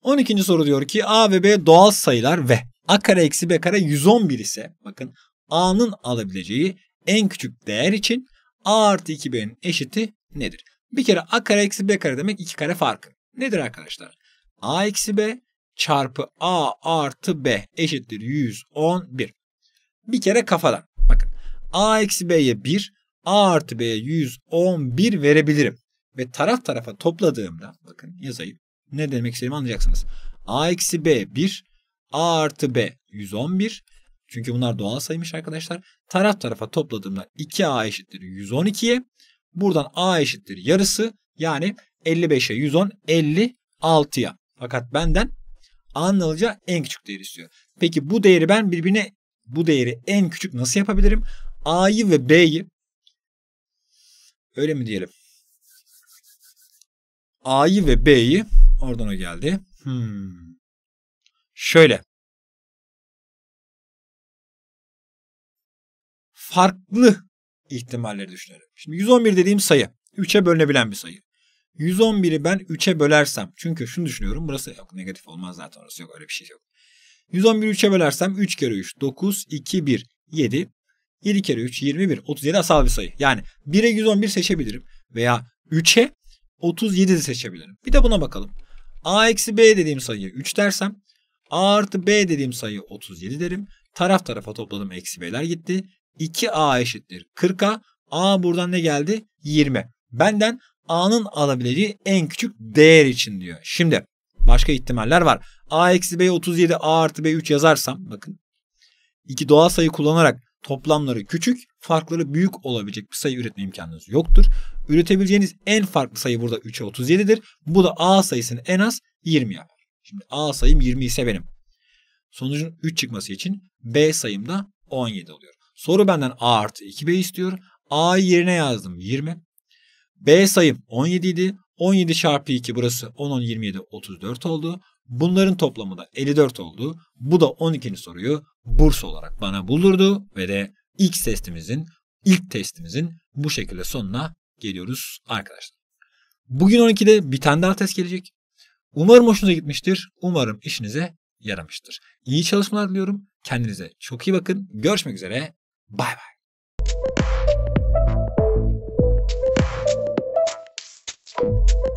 12. soru diyor ki a ve b doğal sayılar ve a kare eksi b kare 111 ise bakın a'nın alabileceği en küçük değer için a artı 2b'nin eşiti nedir? Bir kere a kare eksi b kare demek 2 kare farkı. Nedir arkadaşlar? a eksi b çarpı a artı b eşittir 111. Bir kere kafadan. Bakın a eksi b'ye 1 a artı b'ye 111 verebilirim. Ve taraf tarafa topladığımda bakın yazayım ne demek istediğimi anlayacaksınız. A eksi B 1. A artı B 111. Çünkü bunlar doğal saymış arkadaşlar. Taraf tarafa topladığımda 2A eşittir 112'ye. Buradan A eşittir yarısı. Yani 55'e 110 56'ya. Fakat benden anlayacağı en küçük değeri istiyor. Peki bu değeri ben birbirine bu değeri en küçük nasıl yapabilirim? A'yı ve B'yi öyle mi diyelim? A'yı ve B'yi Oradan o geldi. Hmm. Şöyle. Farklı ihtimalleri düşünelim. Şimdi 111 dediğim sayı. 3'e bölünebilen bir sayı. 111'i ben 3'e bölersem. Çünkü şunu düşünüyorum. Burası yok. Negatif olmaz zaten. Orası yok. Öyle bir şey yok. 111'i 3'e bölersem 3 kere 3. 9, 2, 1, 7. 7 kere 3, 21. 37 asal bir sayı. Yani 1'e 111 seçebilirim. Veya 3'e 37 seçebilirim. Bir de buna bakalım a eksi b dediğim sayıya 3 dersem a artı b dediğim sayı 37 derim. Taraf tarafa topladım eksi b'ler gitti. 2a eşittir 40'a. a buradan ne geldi? 20. Benden a'nın alabileceği en küçük değer için diyor. Şimdi başka ihtimaller var. a eksi b 37 a artı b 3 yazarsam bakın. iki doğal sayı kullanarak toplamları küçük, farkları büyük olabilecek bir sayı üretme imkanınız yoktur. Üretebileceğiniz en farklı sayı burada 3'e 37'dir. Bu da A sayısını en az 20 yapar. Şimdi A sayım 20 ise benim. Sonucun 3 çıkması için B sayım da 17 oluyor. Soru benden A artı 2B istiyor. A yerine yazdım 20. B sayım 17 idi. 17 çarpı 2 burası 10 10 27 34 oldu. Bunların toplamı da 54 oldu. Bu da 12. soruyu burs olarak bana bulurdu ve de ilk testimizin ilk testimizin bu şekilde sonuna geliyoruz arkadaşlar. Bugün 12'de bir tane daha test gelecek. Umarım hoşunuza gitmiştir. Umarım işinize yaramıştır. İyi çalışmalar diliyorum. Kendinize çok iyi bakın. Görüşmek üzere. Bay bay. Thank you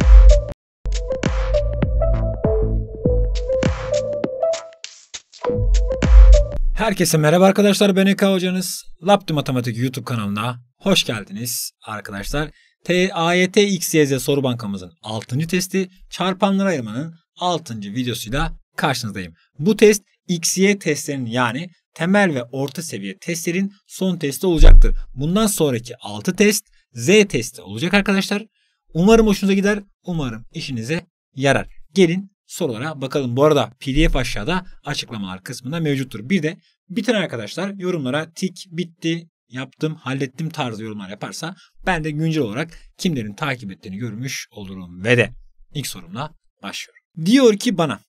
Herkese merhaba arkadaşlar ben Eka hocanız. Lapti Matematik YouTube kanalına hoş geldiniz arkadaşlar. T AYT XYZ soru bankamızın 6. testi çarpanlara ayırmanın 6. videosuyla karşınızdayım. Bu test XY testlerinin yani temel ve orta seviye testlerin son testi olacaktır. Bundan sonraki 6 test Z testi olacak arkadaşlar. Umarım hoşunuza gider. Umarım işinize yarar. Gelin sorulara bakalım. Bu arada pdf aşağıda açıklamalar kısmında mevcuttur. Bir de biten arkadaşlar yorumlara tik bitti yaptım hallettim tarzı yorumlar yaparsa ben de güncel olarak kimlerin takip ettiğini görmüş olurum ve de ilk sorumla başlıyorum. Diyor ki bana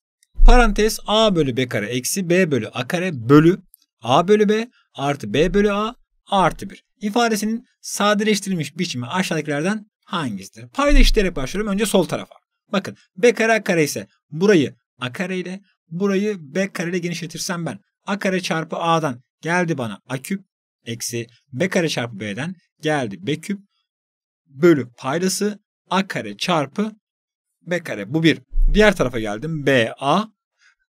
parantez a bölü b kare eksi b bölü a kare bölü a bölü b artı b bölü a artı 1 ifadesinin sadeleştirilmiş biçimi aşağıdakilerden hangisidir? Payda işleyerek başlıyorum. Önce sol tarafa. Bakın B kare A kare ise burayı A kare ile burayı B kare ile genişletirsem ben A kare çarpı A'dan geldi bana A küp eksi B kare çarpı B'den geldi B küp bölü paydası A kare çarpı B kare bu bir. Diğer tarafa geldim B A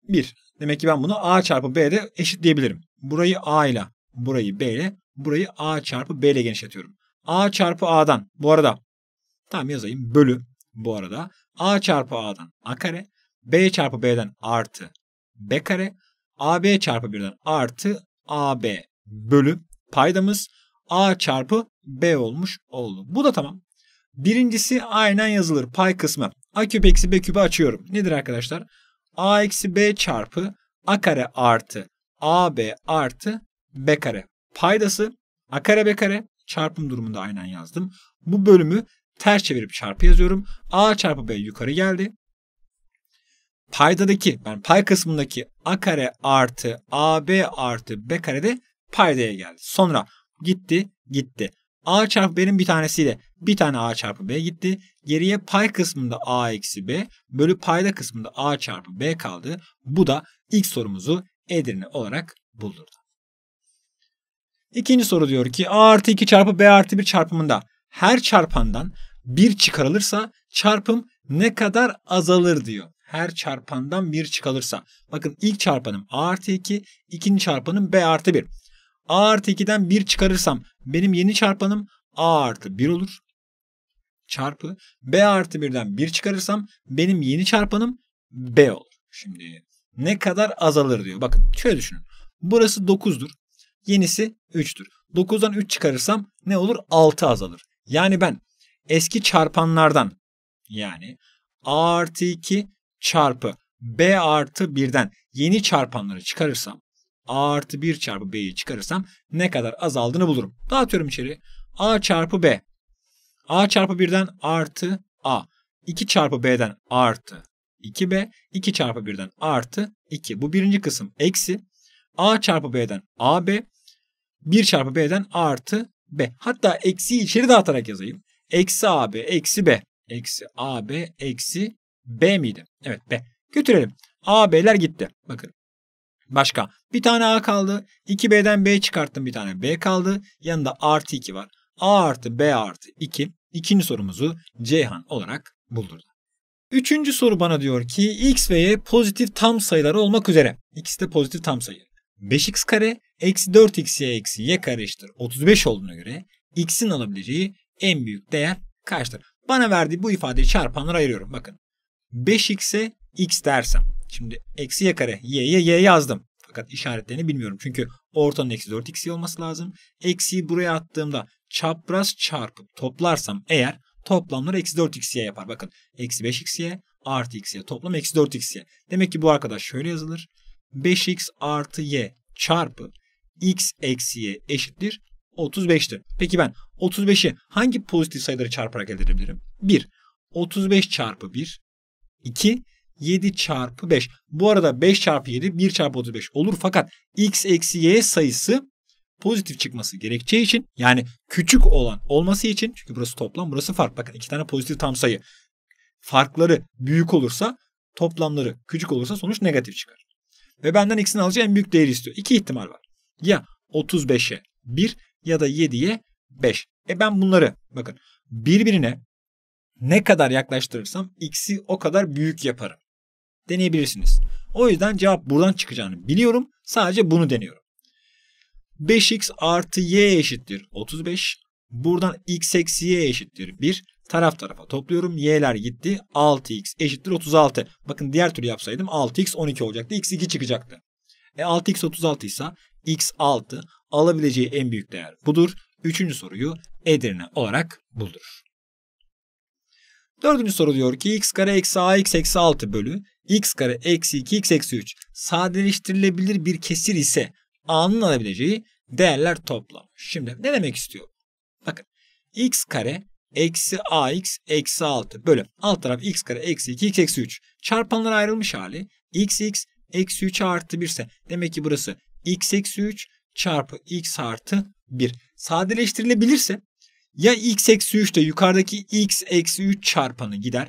1. Demek ki ben bunu A çarpı B'de eşit diyebilirim Burayı A ile burayı B ile burayı A çarpı B ile genişletiyorum. A çarpı A'dan bu arada tam yazayım bölü bu arada A çarpı A'dan A kare, B çarpı B'den artı B kare, AB çarpı birden artı AB bölü paydamız A çarpı B olmuş oldu. Bu da tamam. Birincisi aynen yazılır pay kısmı. A küp eksi B küpü açıyorum. Nedir arkadaşlar? A eksi B çarpı A kare artı AB artı B kare. Paydası A kare B kare çarpım durumunda aynen yazdım. Bu bölümü Ters çevirip çarpı yazıyorum. A çarpı B yukarı geldi. Paydadaki yani pay kısmındaki A kare artı AB artı B kare de paydaya geldi. Sonra gitti gitti. A çarpı B'nin bir tanesiyle bir tane A çarpı B gitti. Geriye pay kısmında A eksi B bölü payda kısmında A çarpı B kaldı. Bu da ilk sorumuzu Edirne olarak buldurdu. İkinci soru diyor ki A artı 2 çarpı B artı 1 çarpımında her çarpandan bir çıkarılırsa çarpım ne kadar azalır diyor. Her çarpandan bir çıkarılırsa. Bakın ilk çarpanım a artı 2, ikinci çarpanım b artı 1. a artı 2'den bir çıkarırsam benim yeni çarpanım a artı 1 olur. Çarpı b artı 1'den bir çıkarırsam benim yeni çarpanım b olur. Şimdi ne kadar azalır diyor. Bakın şöyle düşünün. Burası 9'dur. Yenisi 3'tür. 9'dan 3 çıkarırsam ne olur? 6 azalır. Yani ben eski çarpanlardan yani A artı 2 çarpı B artı 1'den yeni çarpanları çıkarırsam A artı 1 çarpı B'yi çıkarırsam ne kadar azaldığını bulurum. Dağıtıyorum içeri. A çarpı B. A çarpı 1'den artı A. 2 çarpı B'den artı 2B. 2 çarpı 1'den artı 2. Bu birinci kısım eksi. A çarpı B'den AB. 1 çarpı B'den artı B. Hatta eksi içeri dağıtarak yazayım. Eksi AB eksi B. Eksi AB eksi B miydi? Evet B. Götürelim. AB'ler gitti. Bakın. Başka. Bir tane A kaldı. 2B'den B çıkarttım bir tane B kaldı. Yanında artı 2 var. A artı B artı 2. İkinci sorumuzu Ceyhan olarak buldurdu. Üçüncü soru bana diyor ki x ve y pozitif tam sayılar olmak üzere. İkisi de pozitif tam sayı. 5x kare eksi 4x'ye eksi y kare eşittir 35 olduğuna göre x'in alabileceği en büyük değer kaçtır? Bana verdiği bu ifadeyi çarpanlara ayırıyorum. Bakın 5x'e x dersem şimdi eksi y kare y'ye y yazdım. Fakat işaretlerini bilmiyorum. Çünkü ortanın eksi 4x'i olması lazım. Eksiyi buraya attığımda çapraz çarpıp toplarsam eğer toplamları eksi 4x'ye yapar. Bakın eksi 5x'ye artı x'ye toplam eksi 4x'ye. Demek ki bu arkadaş şöyle yazılır. 5x artı y çarpı x eksi y eşittir 35'tir. Peki ben 35'i hangi pozitif sayıları çarparak elde edebilirim? 1. 35 çarpı 1. 2. 7 çarpı 5. Bu arada 5 çarpı 7 1 çarpı 35 olur. Fakat x eksi y sayısı pozitif çıkması gerekçeği için yani küçük olan olması için çünkü burası toplam burası fark. Bakın iki tane pozitif tam sayı. Farkları büyük olursa toplamları küçük olursa sonuç negatif çıkar. Ve benden x'in alacağı en büyük değeri istiyor. İki ihtimal var. Ya 35'e 1 ya da 7'ye 5. E ben bunları bakın birbirine ne kadar yaklaştırırsam x'i o kadar büyük yaparım. Deneyebilirsiniz. O yüzden cevap buradan çıkacağını biliyorum. Sadece bunu deniyorum. 5x artı y eşittir 35. Buradan x eksi y eşittir 1 taraf tarafa topluyorum. Y'ler gitti. 6x eşittir 36. Bakın diğer türlü yapsaydım 6x 12 olacaktı. x2 çıkacaktı. E 6x 36 ise x 6 alabileceği en büyük değer budur. Üçüncü soruyu Edirne olarak buldurur. Dördüncü soru diyor ki x kare eksi ax eksi 6 bölü x kare eksi 2x eksi 3 sadeleştirilebilir bir kesir ise a'nın alabileceği değerler toplamı. Şimdi ne demek istiyor? Bakın x kare eksi ax eksi 6 bölü alt taraf x kare eksi 2 x eksi 3. çarpanlar ayrılmış hali x x eksi 3 artı 1 ise demek ki burası x eksi 3 çarpı x artı 1. Sadeleştirilebilirse ya x eksi 3 de yukarıdaki x eksi 3 çarpanı gider.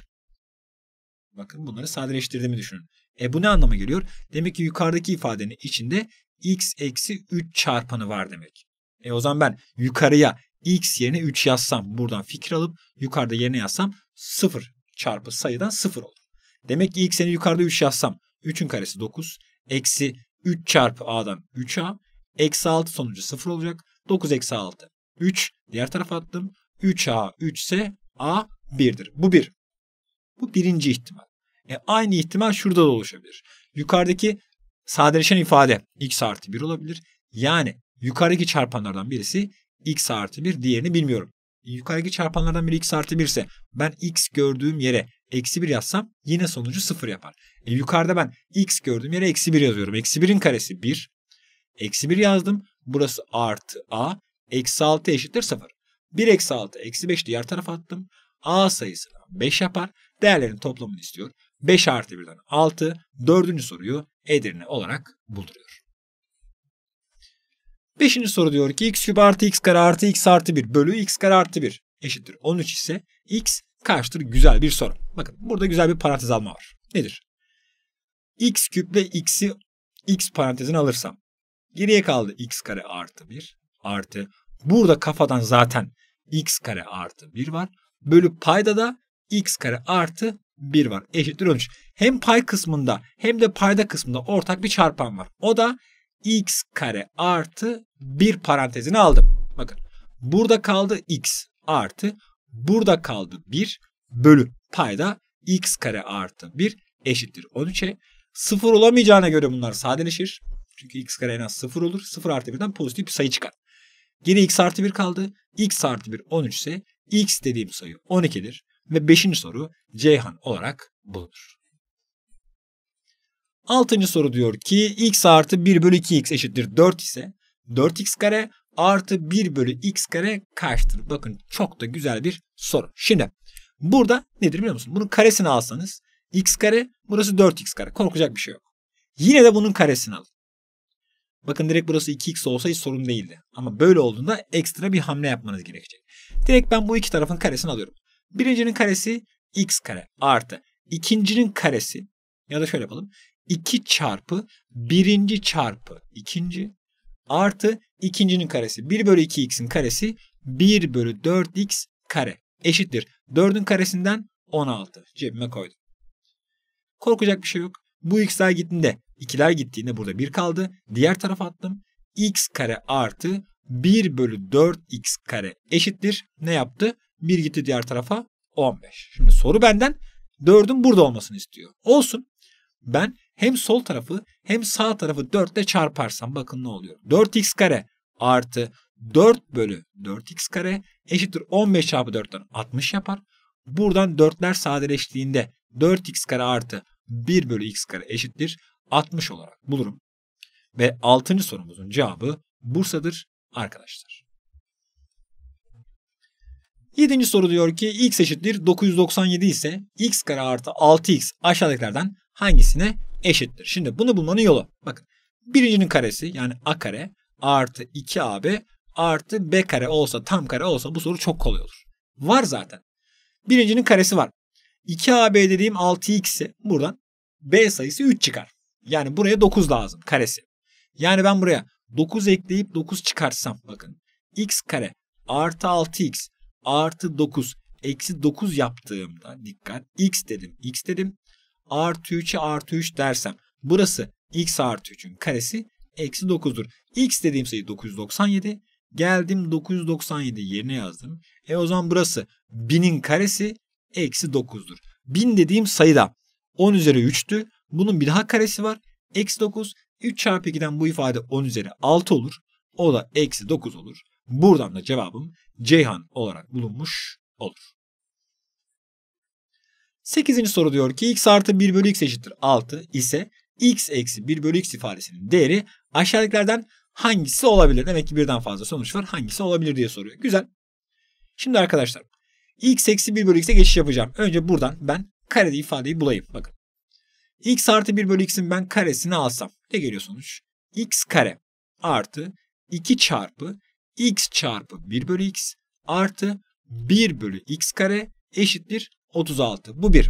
Bakın bunları sadeleştirdiğimi düşünün. E bu ne anlama geliyor? Demek ki yukarıdaki ifadenin içinde x eksi 3 çarpanı var demek. E o zaman ben yukarıya x yerine 3 yazsam buradan fikir alıp yukarıda yerine yazsam 0 çarpı sayıdan 0 olur. Demek ki x yerine yukarıda 3 yazsam 3'ün karesi 9 eksi 3 çarpı a'dan 3a eksi 6 sonucu 0 olacak. 9 eksi 6 3 diğer tarafa attım. 3a 3 ise a 1'dir. Bu 1. Bu birinci ihtimal. E, aynı ihtimal şurada da oluşabilir. Yukarıdaki sadeleşen ifade x artı 1 olabilir. Yani yukarıdaki çarpanlardan birisi x artı 1 diğerini bilmiyorum. Yukarıdaki çarpanlardan biri x artı 1 ise ben x gördüğüm yere eksi 1 yazsam yine sonucu 0 yapar. E, yukarıda ben x gördüğüm yere eksi 1 yazıyorum. Eksi 1'in karesi 1. Eksi 1 yazdım. Burası artı a. Eksi 6 eşittir 0. 1 eksi 6 eksi 5 diğer tarafa attım. a sayısı 5 yapar. Değerlerin toplamını istiyor. 5 artı 1'den 6. Dördüncü soruyu Edirne olarak bulduruyor. Beşinci soru diyor ki x küp artı x kare artı x artı 1 bölü x kare artı 1 eşittir 13 ise x kaçtır? Güzel bir soru. Bakın burada güzel bir parantez alma var. Nedir? x küple x'i x parantezine alırsam geriye kaldı x kare artı 1 artı burada kafadan zaten x kare artı 1 var. Bölü payda da x kare artı 1 var. Eşittir 13. Hem pay kısmında hem de payda kısmında ortak bir çarpan var. O da x kare artı bir parantezini aldım. Bakın burada kaldı x artı burada kaldı 1 bölü payda x kare artı 1 eşittir 13'e. Sıfır olamayacağına göre bunlar sadeleşir. Çünkü x kare en az sıfır olur. Sıfır artı birden pozitif bir sayı çıkar. Geri x artı 1 kaldı. x artı 1 13 ise x dediğim sayı 12'dir. Ve 5. soru Ceyhan olarak bulunur. Altıncı soru diyor ki x artı 1 bölü 2x eşittir 4 ise 4x kare artı 1 bölü x kare kaçtır? Bakın çok da güzel bir soru. Şimdi burada nedir biliyor musun? Bunun karesini alsanız x kare burası 4x kare. Korkacak bir şey yok. Yine de bunun karesini alın. Bakın direkt burası 2x olsa hiç sorun değildi. Ama böyle olduğunda ekstra bir hamle yapmanız gerekecek. Direkt ben bu iki tarafın karesini alıyorum. Birincinin karesi x kare artı ikincinin karesi ya da şöyle yapalım. 2 çarpı birinci çarpı ikinci artı ikincinin karesi. 1 bölü 2x'in karesi 1 bölü 4x kare eşittir. 4'ün karesinden 16 cebime koydum. Korkacak bir şey yok. Bu x'ler gittiğinde, ikiler gittiğinde burada 1 kaldı. Diğer tarafa attım. x kare artı 1 bölü 4x kare eşittir. Ne yaptı? 1 gitti diğer tarafa 15. Şimdi soru benden 4'ün burada olmasını istiyor. Olsun. Ben hem sol tarafı hem sağ tarafı 4 ile çarparsam bakın ne oluyor. 4x kare artı 4 bölü 4x kare eşittir 15 çarpı 4'ten 60 yapar. Buradan 4'ler sadeleştiğinde 4x kare artı 1 bölü x kare eşittir 60 olarak bulurum. Ve 6. sorumuzun cevabı Bursa'dır arkadaşlar. 7. soru diyor ki x eşittir 997 ise x kare artı 6x aşağıdakilerden hangisine eşittir? Şimdi bunu bulmanın yolu. Bakın birincinin karesi yani a kare artı 2ab artı b kare olsa tam kare olsa bu soru çok kolay olur. Var zaten. Birincinin karesi var. 2ab dediğim 6x'i buradan b sayısı 3 çıkar. Yani buraya 9 lazım karesi. Yani ben buraya 9 ekleyip 9 çıkarsam bakın. x kare artı 6x artı 9 eksi 9 yaptığımda dikkat x dedim x dedim artı 3'e artı 3 dersem burası x artı 3'ün karesi eksi 9'dur. x dediğim sayı 997. Geldim 997 yerine yazdım. E o zaman burası 1000'in karesi eksi 9'dur. 1000 dediğim sayıda 10 üzeri 3'tü. Bunun bir daha karesi var. Eksi 9. 3 çarpı 2'den bu ifade 10 üzeri 6 olur. O da eksi 9 olur. Buradan da cevabım Ceyhan olarak bulunmuş olur. 8. soru diyor ki x artı 1 bölü x eşittir 6 ise x eksi 1 bölü x ifadesinin değeri aşağıdakilerden hangisi olabilir? Demek ki birden fazla sonuç var. Hangisi olabilir diye soruyor. Güzel. Şimdi arkadaşlar x eksi 1 bölü x'e geçiş yapacağım. Önce buradan ben karede ifadeyi bulayım. Bakın. x artı 1 bölü x'in ben karesini alsam ne geliyor sonuç? x kare artı 2 çarpı x çarpı 1 bölü x artı 1 bölü x kare eşittir 36. Bu 1.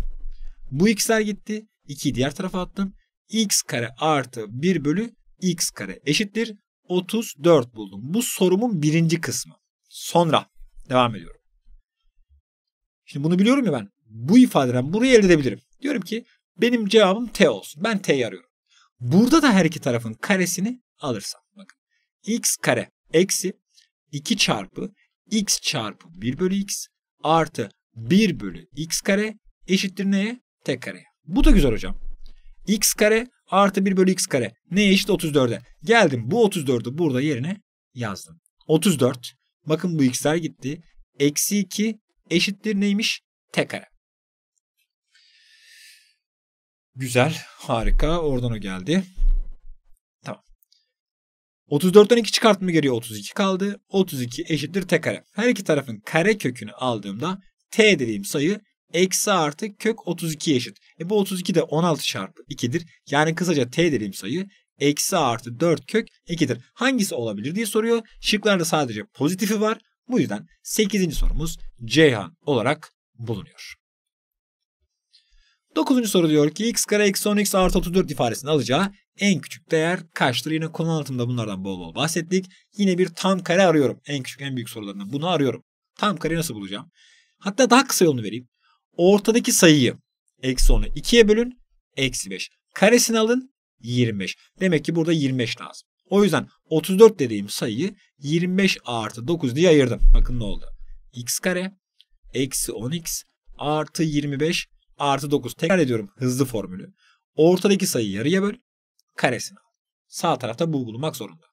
Bu x'ler gitti. 2'yi diğer tarafa attım. x kare artı 1 bölü x kare eşittir. 34 buldum. Bu sorumun birinci kısmı. Sonra devam ediyorum. Şimdi bunu biliyorum ya ben. Bu ifadeden burayı elde edebilirim. Diyorum ki benim cevabım t olsun. Ben t'yi arıyorum. Burada da her iki tarafın karesini alırsam. Bakın x kare eksi 2 çarpı x çarpı 1 bölü x artı 1 bölü x kare eşittir neye? Tek kare. Bu da güzel hocam. x kare artı 1 bölü x kare. Neye eşit? 34'e. Geldim bu 34'ü burada yerine yazdım. 34. Bakın bu x'ler gitti. Eksi 2 eşittir neymiş? Tek kare. Güzel. Harika. Oradan o geldi. Tamam. 34'ten 2 çıkartma geriye 32 kaldı. 32 eşittir tek kare. Her iki tarafın kare kökünü aldığımda t dediğim sayı eksi artı kök 32 eşit. E bu 32 de 16 çarpı 2'dir. Yani kısaca t dediğim sayı eksi artı 4 kök 2'dir. Hangisi olabilir diye soruyor. Şıklarda sadece pozitifi var. Bu yüzden 8. sorumuz Ceyhan olarak bulunuyor. 9. soru diyor ki x kare eksi 10x artı 34 ifadesini alacağı en küçük değer kaçtır? Yine konu anlatımında bunlardan bol bol bahsettik. Yine bir tam kare arıyorum. En küçük en büyük sorularından bunu arıyorum. Tam kare nasıl bulacağım? Hatta daha kısa yolunu vereyim. Ortadaki sayıyı eksi 10'u 2'ye bölün. Eksi 5. Karesini alın. 25. Demek ki burada 25 lazım. O yüzden 34 dediğim sayıyı 25 artı 9 diye ayırdım. Bakın ne oldu. x kare eksi 10x artı 25 artı 9. Tekrar ediyorum hızlı formülü. Ortadaki sayıyı yarıya böl. Karesini al. Sağ tarafta bu bulunmak zorunda.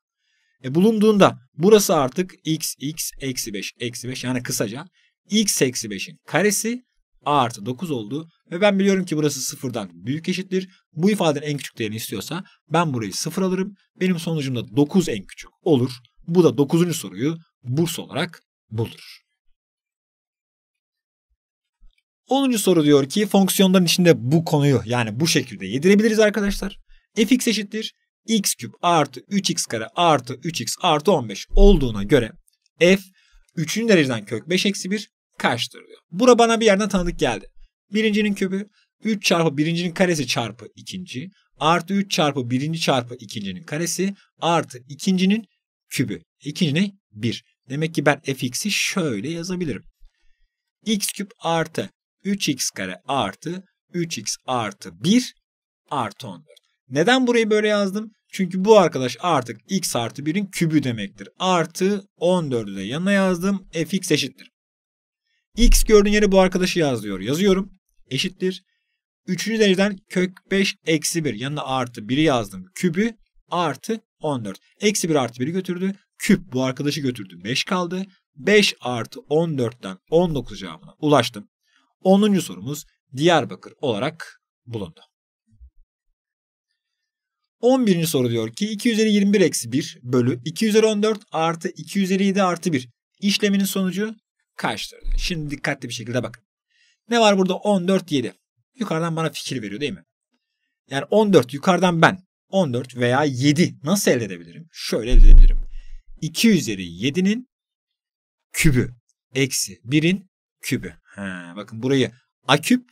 E bulunduğunda burası artık x x eksi 5 eksi 5 yani kısaca x eksi 5'in karesi a artı 9 oldu. Ve ben biliyorum ki burası sıfırdan büyük eşittir. Bu ifadenin en küçük değerini istiyorsa ben burayı sıfır alırım. Benim sonucum da 9 en küçük olur. Bu da 9. soruyu burs olarak bulur. 10. soru diyor ki fonksiyonların içinde bu konuyu yani bu şekilde yedirebiliriz arkadaşlar. fx eşittir x küp artı 3x kare artı 3x artı 15 olduğuna göre f 3. dereceden kök 5 eksi 1 Karşı duruyor. Bura bana bir yerden tanıdık geldi. Birincinin kübü 3 çarpı birincinin karesi çarpı ikinci artı 3 çarpı birinci çarpı ikincinin karesi artı ikincinin kübü. İkinci ne? 1. Demek ki ben fx'i şöyle yazabilirim. x küp artı 3x kare artı 3x artı 1 artı 14. Neden burayı böyle yazdım? Çünkü bu arkadaş artık x artı 1'in kübü demektir. Artı 14'ü de yanına yazdım. fx eşittir. X gördüğün yere bu arkadaşı yaz diyor. Yazıyorum. Eşittir. Üçüncü dereceden kök 5 eksi 1 yanına artı 1'i yazdım. Kübü artı 14. Eksi 1 artı 1'i götürdü. Küp bu arkadaşı götürdü. 5 kaldı. 5 artı 14'ten 19 cevabına ulaştım. 10. sorumuz Diyarbakır olarak bulundu. 11. soru diyor ki 2 üzeri 21 eksi 1 bölü 2 üzeri 14 artı 2 üzeri 7 artı 1. işleminin sonucu karşılarına. Şimdi dikkatli bir şekilde bakın. Ne var burada? 14, 7. Yukarıdan bana fikir veriyor değil mi? Yani 14 yukarıdan ben 14 veya 7 nasıl elde edebilirim? Şöyle elde edebilirim. 2 üzeri 7'nin kübü eksi 1'in kübü. Ha, bakın burayı a küp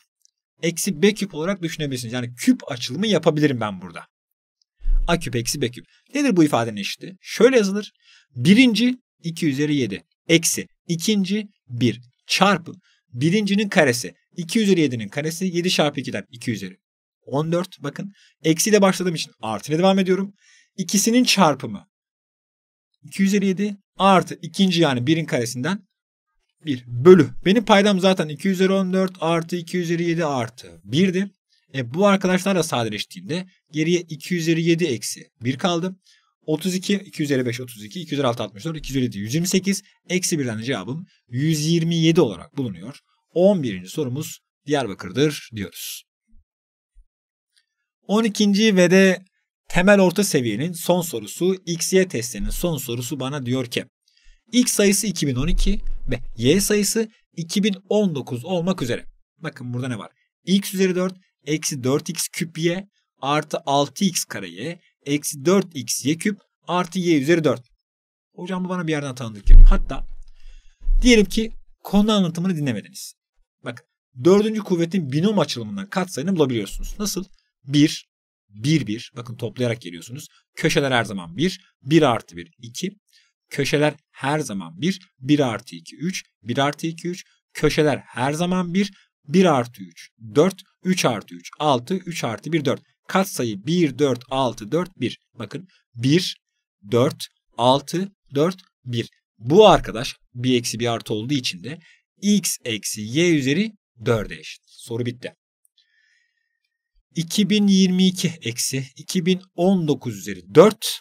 eksi b küp olarak düşünebilirsiniz. Yani küp açılımı yapabilirim ben burada. a küp eksi b küp. Nedir bu ifadenin eşiti? Şöyle yazılır. Birinci 2 üzeri 7 eksi İkinci 1 çarpı birincinin karesi 2 üzeri 7'nin karesi 7 çarpı 2'den 2 üzeri 14 bakın. Eksiyle başladığım için artıyla devam ediyorum. İkisinin çarpımı 2 üzeri 7 artı ikinci yani 1'in karesinden 1 bölü. Benim paydam zaten 2 üzeri 14 artı 2 üzeri 7 artı 1'di. E, bu arkadaşlarla sadeleştiğimde geriye 2 üzeri 7 eksi 1 kaldı. 32, 255, 32, 206 64, 207 128. Eksi birden cevabım 127 olarak bulunuyor. 11. sorumuz Diyarbakır'dır diyoruz. 12. ve de temel orta seviyenin son sorusu XY testinin son sorusu bana diyor ki X sayısı 2012 ve Y sayısı 2019 olmak üzere. Bakın burada ne var? X üzeri 4 eksi 4x küp y artı 6x kare y eksi 4xy küp artı y üzeri 4. Hocam bu bana bir yerden tanıdık geliyor. Hatta diyelim ki konu anlatımını dinlemediniz. Bakın dördüncü kuvvetin binom açılımından katsayını bulabiliyorsunuz. Nasıl? 1, 1, 1. Bakın toplayarak geliyorsunuz. Köşeler her zaman 1. 1 artı 1, 2. Köşeler her zaman 1. 1 artı 2, 3. 1 artı 2, 3. Köşeler her zaman 1. 1 artı 3, 4. 3 artı 3, 6. 3 artı 1, 4 katsayı 1, 4, 6, 4, 1. Bakın 1, 4, 6, 4, 1. Bu arkadaş 1 eksi 1 artı olduğu için de x eksi y üzeri 4'e eşit. Soru bitti. 2022 eksi 2019 üzeri 4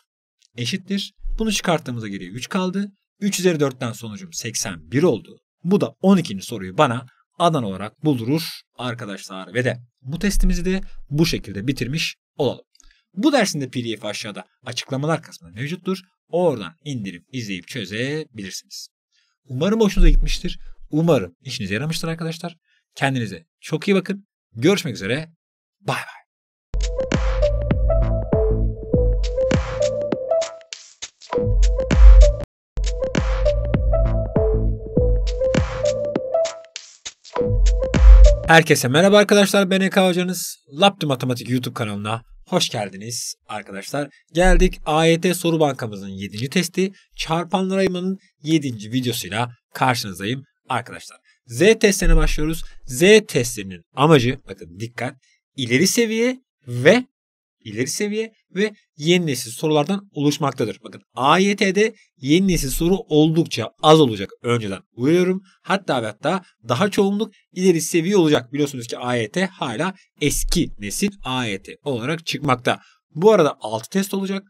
eşittir. Bunu çıkarttığımızda geriye 3 kaldı. 3 üzeri 4'ten sonucum 81 oldu. Bu da 12. soruyu bana adan olarak buldurur arkadaşlar ve de bu testimizi de bu şekilde bitirmiş olalım. Bu dersin de pdf aşağıda açıklamalar kısmında mevcuttur. Oradan indirip izleyip çözebilirsiniz. Umarım hoşunuza gitmiştir. Umarım işinize yaramıştır arkadaşlar. Kendinize çok iyi bakın. Görüşmek üzere. Bay bay. Herkese merhaba arkadaşlar ben Eka Hocanız. Laptı Matematik YouTube kanalına hoş geldiniz arkadaşlar. Geldik AYT soru bankamızın 7. testi çarpanlar ayırmanın 7. videosuyla karşınızdayım arkadaşlar. Z testine başlıyoruz. Z testinin amacı bakın dikkat ileri seviye ve ileri seviye ve yeni nesil sorulardan oluşmaktadır. Bakın AYT'de yeni nesil soru oldukça az olacak önceden uyarıyorum. Hatta ve hatta daha çoğunluk ileri seviye olacak. Biliyorsunuz ki AYT hala eski nesil AYT olarak çıkmakta. Bu arada 6 test olacak.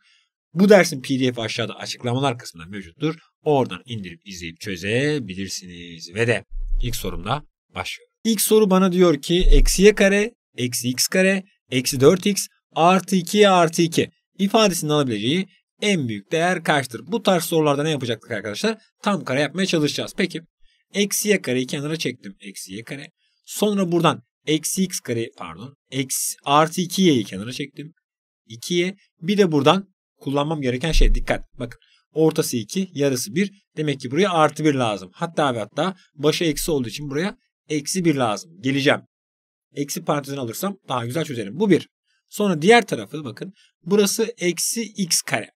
Bu dersin pdf aşağıda açıklamalar kısmında mevcuttur. Oradan indirip izleyip çözebilirsiniz. Ve de ilk sorumla başlıyorum. İlk soru bana diyor ki eksi y kare, eksi x kare, eksi 4x artı 2 artı 2 ifadesinin alabileceği en büyük değer kaçtır? Bu tarz sorularda ne yapacaktık arkadaşlar? Tam kare yapmaya çalışacağız. Peki eksi y kareyi kenara çektim. Eksi y kare. Sonra buradan eksi x kare pardon eksi artı 2y'yi kenara çektim. 2y. Bir de buradan kullanmam gereken şey dikkat. Bakın ortası 2 yarısı 1. Demek ki buraya artı 1 lazım. Hatta ve hatta başa eksi olduğu için buraya eksi 1 lazım. Geleceğim. Eksi parantezini alırsam daha güzel çözerim. Bu 1. Sonra diğer tarafı bakın burası eksi x kare.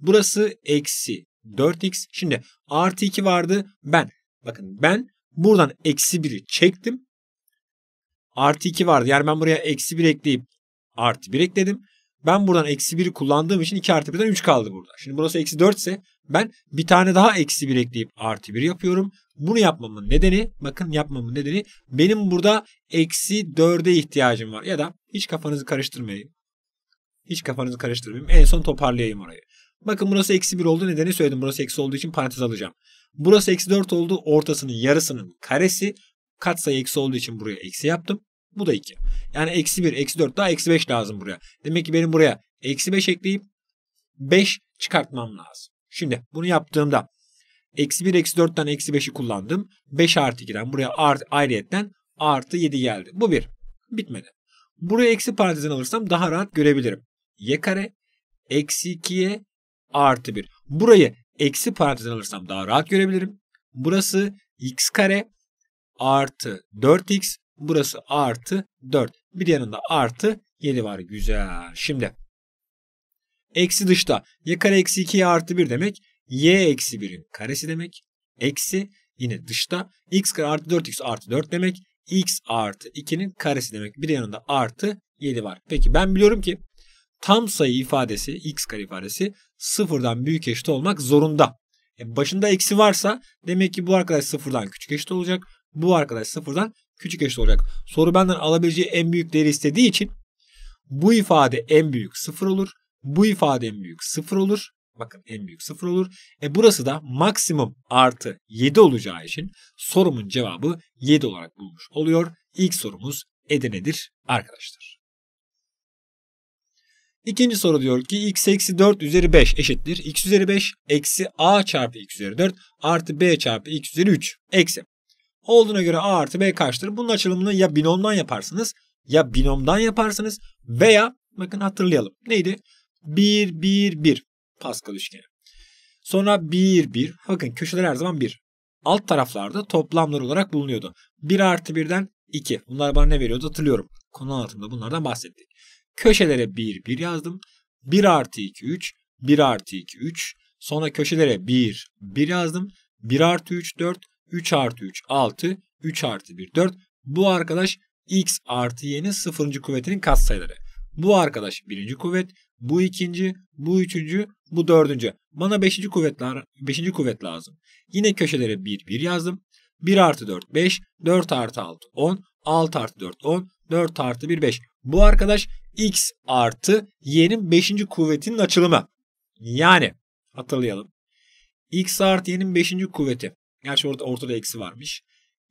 Burası eksi 4x. Şimdi artı 2 vardı ben. Bakın ben buradan eksi 1'i çektim. Artı 2 vardı. Yani ben buraya eksi 1 ekleyip artı 1 ekledim. Ben buradan eksi 1'i kullandığım için 2 artı 1'den 3 kaldı burada. Şimdi burası eksi 4 ise ben bir tane daha eksi 1 ekleyip artı 1 yapıyorum. Bunu yapmamın nedeni bakın yapmamın nedeni benim burada eksi 4'e ihtiyacım var. Ya da hiç kafanızı karıştırmayın. Hiç kafanızı karıştırmayın. En son toparlayayım orayı. Bakın burası eksi 1 oldu. Nedeni söyledim. Burası eksi olduğu için parantez alacağım. Burası eksi 4 oldu. Ortasının yarısının karesi. Katsayı eksi olduğu için buraya eksi yaptım. Bu da 2. Yani eksi 1, eksi 4 daha eksi 5 lazım buraya. Demek ki benim buraya eksi 5 ekleyip 5 çıkartmam lazım. Şimdi bunu yaptığımda Eksi 1 eksi 4'ten eksi 5'i kullandım. 5 artı 2'den buraya art, ayrıyetten artı 7 geldi. Bu 1. Bitmedi. Buraya eksi parantezini alırsam daha rahat görebilirim. Y kare eksi 2'ye artı 1. Burayı eksi parantezini alırsam daha rahat görebilirim. Burası x kare artı 4x. Burası artı 4. Bir yanında artı 7 var. Güzel. Şimdi eksi dışta y kare eksi 2'ye artı 1 demek y eksi 1'in karesi demek. Eksi yine dışta x kare artı 4x artı 4 demek. x artı 2'nin karesi demek. Bir yanında artı 7 var. Peki ben biliyorum ki tam sayı ifadesi x kare ifadesi sıfırdan büyük eşit olmak zorunda. E başında eksi varsa demek ki bu arkadaş sıfırdan küçük eşit olacak. Bu arkadaş sıfırdan küçük eşit olacak. Soru benden alabileceği en büyük değeri istediği için bu ifade en büyük sıfır olur. Bu ifade en büyük sıfır olur. Bakın en büyük 0 olur. E burası da maksimum artı 7 olacağı için sorumun cevabı 7 olarak bulmuş oluyor. İlk sorumuz Edirne'dir arkadaşlar. İkinci soru diyor ki x eksi 4 üzeri 5 eşittir. x üzeri 5 eksi a çarpı x üzeri 4 artı b çarpı x üzeri 3 eksi. Olduğuna göre a artı b kaçtır? Bunun açılımını ya binomdan yaparsınız ya binomdan yaparsınız veya bakın hatırlayalım. Neydi? 1, 1, 1. Pascal üçgeni. Sonra 1 1. Bakın köşeler her zaman 1. Alt taraflarda toplamlar olarak bulunuyordu. 1 artı 1'den 2. Bunlar bana ne veriyordu hatırlıyorum. Konu altında bunlardan bahsettik. Köşelere 1 1 yazdım. 1 artı 2 3. 1 artı 2 3. Sonra köşelere 1 1 yazdım. 1 artı 3 4. 3 artı 3 6. 3 artı 1 4. Bu arkadaş x artı y'nin sıfırıncı kuvvetinin katsayıları. Bu arkadaş birinci kuvvet, bu ikinci, bu üçüncü, bu dördüncü. Bana beşinci kuvvet, beşinci kuvvet lazım. Yine köşelere 1, 1 yazdım. 1 artı 4, 5. 4 artı 6, 10. 6 artı 4, 10. 4 artı 1, 5. Bu arkadaş x artı y'nin beşinci kuvvetinin açılımı. Yani hatırlayalım. x artı y'nin beşinci kuvveti. Gerçi orada ortada eksi varmış.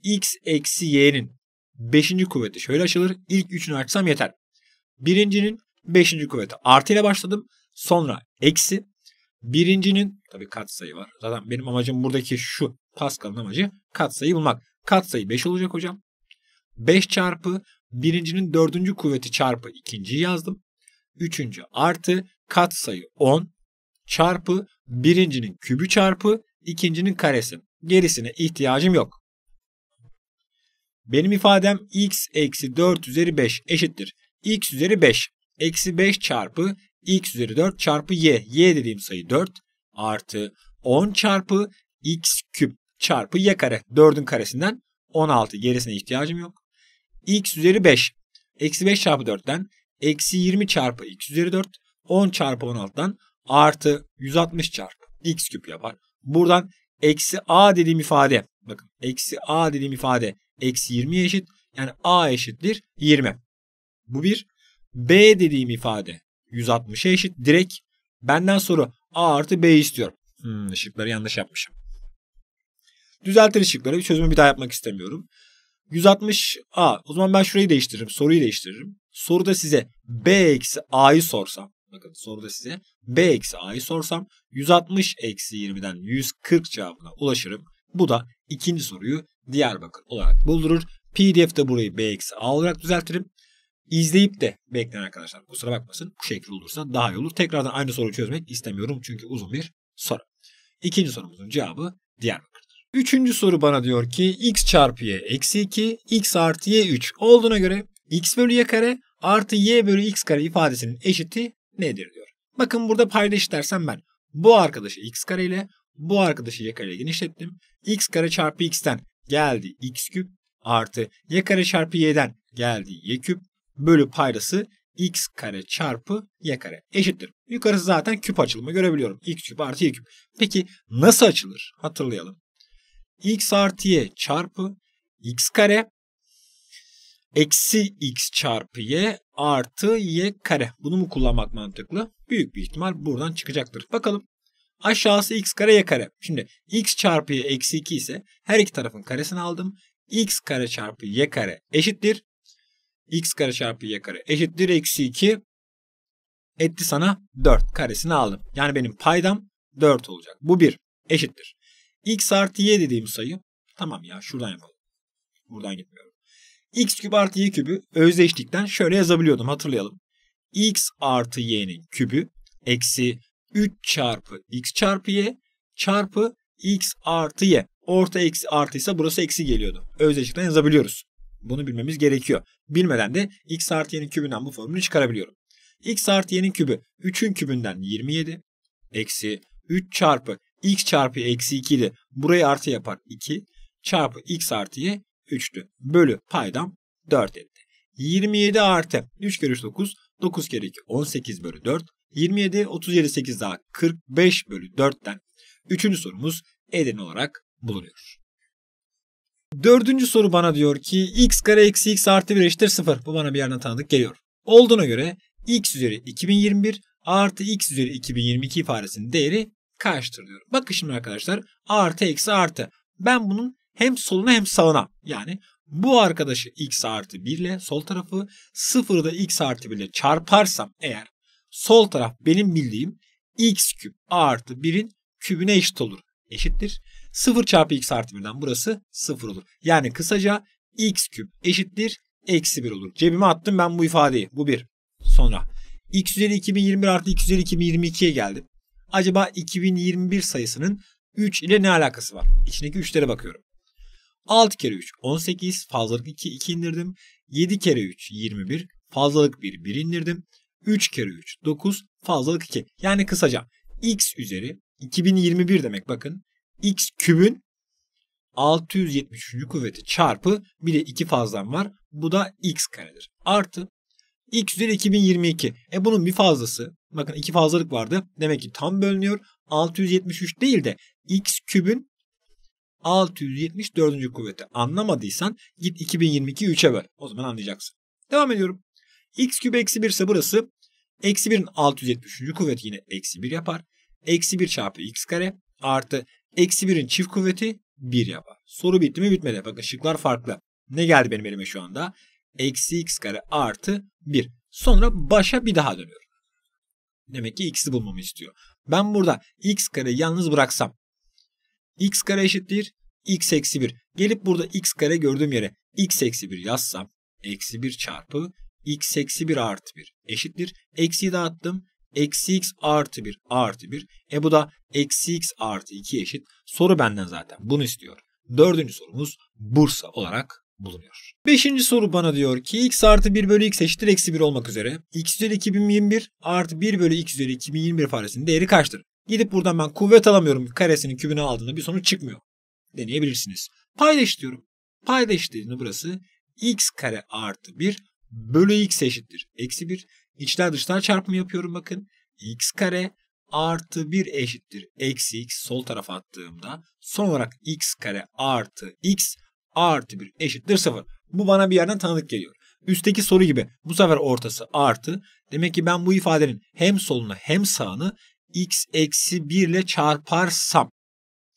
x eksi y'nin beşinci kuvveti şöyle açılır. İlk üçünü açsam yeter. Birincinin Beşinci kuvvete artı ile başladım. Sonra eksi. Birincinin tabii katsayı var. Zaten benim amacım buradaki şu Pascal'ın amacı katsayı bulmak. Katsayı 5 olacak hocam. 5 çarpı birincinin dördüncü kuvveti çarpı ikinciyi yazdım. Üçüncü artı katsayı 10 çarpı birincinin kübü çarpı ikincinin karesi. Gerisine ihtiyacım yok. Benim ifadem x eksi 4 üzeri 5 eşittir. x üzeri 5 eksi 5 çarpı x üzeri 4 çarpı y. y dediğim sayı 4 artı 10 çarpı x küp çarpı y kare. 4'ün karesinden 16 gerisine ihtiyacım yok. x üzeri 5. Eksi 5 çarpı 4'ten eksi 20 çarpı x üzeri 4. 10 çarpı 16'dan artı 160 çarpı x küp yapar. Buradan eksi a dediğim ifade. Bakın eksi a dediğim ifade eksi 20 eşit. Yani a eşittir 20. Bu bir. B dediğim ifade 160'a eşit. Direkt benden soru A artı B istiyor. Hmm, ışıkları yanlış yapmışım. Düzeltir ışıkları. Bir çözümü bir daha yapmak istemiyorum. 160 A. O zaman ben şurayı değiştiririm. Soruyu değiştiririm. Soruda size B eksi A'yı sorsam. Bakın soruda size B eksi A'yı sorsam 160 eksi 20'den 140 cevabına ulaşırım. Bu da ikinci soruyu Diyarbakır olarak buldurur. PDF'de burayı B eksi A olarak düzeltirim izleyip de bekleyen arkadaşlar kusura bakmasın bu şekil olursa daha iyi olur. Tekrardan aynı soruyu çözmek istemiyorum çünkü uzun bir soru. İkinci sorumuzun cevabı Diyarbakır'dır. Üçüncü soru bana diyor ki x çarpı y eksi 2 x artı y 3 olduğuna göre x bölü y kare artı y bölü x kare ifadesinin eşiti nedir diyor. Bakın burada paylaş dersem ben bu arkadaşı x kare ile bu arkadaşı y kare ile genişlettim. x kare çarpı x'ten geldi x küp artı y kare çarpı y'den geldi y küp bölü paydası x kare çarpı y kare eşittir. Yukarısı zaten küp açılımı görebiliyorum. x küp artı y küp. Peki nasıl açılır? Hatırlayalım. x artı y çarpı x kare eksi x çarpı y artı y kare. Bunu mu kullanmak mantıklı? Büyük bir ihtimal buradan çıkacaktır. Bakalım. Aşağısı x kare y kare. Şimdi x çarpı y eksi 2 ise her iki tarafın karesini aldım. x kare çarpı y kare eşittir x kare çarpı y kare eşittir eksi 2 etti sana 4 karesini aldım. Yani benim paydam 4 olacak. Bu 1 eşittir. x artı y dediğim sayı tamam ya şuradan yapalım. Buradan gitmiyorum. x küp artı y kübü özdeşlikten şöyle yazabiliyordum hatırlayalım. x artı y'nin kübü eksi 3 çarpı x çarpı y çarpı x artı y. Orta eksi artıysa burası eksi geliyordu. Özdeşlikten yazabiliyoruz. Bunu bilmemiz gerekiyor. Bilmeden de x artı y'nin kübünden bu formülü çıkarabiliyorum. x artı y'nin kübü 3'ün kübünden 27 eksi 3 çarpı x çarpı eksi 2 idi. Burayı artı yapar 2 çarpı x artı y 3'tü. Bölü paydam 4 etti. 27 artı 3 kere 3 9 9 kere 2 18 bölü 4 27 37 8 daha 45 bölü 4'ten 3. sorumuz eden olarak bulunuyor. Dördüncü soru bana diyor ki x kare eksi x artı 1 eşittir 0. Bu bana bir yerden tanıdık geliyor. Olduğuna göre x üzeri 2021 artı x üzeri 2022 ifadesinin değeri kaçtır diyor. Bakın şimdi arkadaşlar artı eksi artı. Ben bunun hem soluna hem sağına yani bu arkadaşı x artı 1 ile sol tarafı sıfırı da x artı 1 ile çarparsam eğer sol taraf benim bildiğim x küp artı 1'in kübüne eşit olur. Eşittir. 0 çarpı x artı 1'den burası 0 olur. Yani kısaca x küp eşittir eksi 1 olur. Cebime attım ben bu ifadeyi. Bu 1. Sonra x üzeri 2021 artı x üzeri 2022'ye geldim. Acaba 2021 sayısının 3 ile ne alakası var? İçindeki 3'lere bakıyorum. 6 kere 3 18 fazlalık 2 2 indirdim. 7 kere 3 21 fazlalık 1 1 indirdim. 3 kere 3 9 fazlalık 2. Yani kısaca x üzeri 2021 demek bakın x kübün 673. kuvveti çarpı bir de 2 fazlan var. Bu da x karedir. Artı x üzeri 2022. E bunun bir fazlası. Bakın iki fazlalık vardı. Demek ki tam bölünüyor. 673 değil de x kübün 674. kuvveti. Anlamadıysan git 2022'yi 3'e böl. O zaman anlayacaksın. Devam ediyorum. x küp eksi 1 ise burası. Eksi 1'in 673. kuvveti yine eksi 1 yapar. Eksi 1 çarpı x kare artı Eksi 1'in çift kuvveti 1 yapar. Soru bitti mi bitmedi. Bakın şıklar farklı. Ne geldi benim elime şu anda? Eksi x kare artı 1. Sonra başa bir daha dönüyorum. Demek ki x'i bulmamı istiyor. Ben burada x kare yalnız bıraksam x kare eşittir x eksi 1. Gelip burada x kare gördüğüm yere x eksi 1 yazsam eksi 1 çarpı x eksi 1 artı 1 eşittir. eksi dağıttım. Eksi x artı 1 artı 1. E bu da eksi x artı 2 eşit. Soru benden zaten bunu istiyor. Dördüncü sorumuz Bursa olarak bulunuyor. Beşinci soru bana diyor ki x artı 1 bölü x eşittir eksi 1 olmak üzere. x üzeri 2021 artı 1 bölü x üzeri 2021 faresinin değeri kaçtır? Gidip buradan ben kuvvet alamıyorum karesinin kübünü aldığında bir sonuç çıkmıyor. Deneyebilirsiniz. Paylaş diyorum. Paylaş dediğinde burası x kare artı 1 bölü x eşittir. Eksi 1. İçler dışlar çarpımı yapıyorum bakın. x kare artı 1 eşittir. Eksi x sol tarafa attığımda son olarak x kare artı x artı 1 eşittir 0. Bu bana bir yerden tanıdık geliyor. Üstteki soru gibi bu sefer ortası artı. Demek ki ben bu ifadenin hem solunu hem sağını x eksi 1 ile çarparsam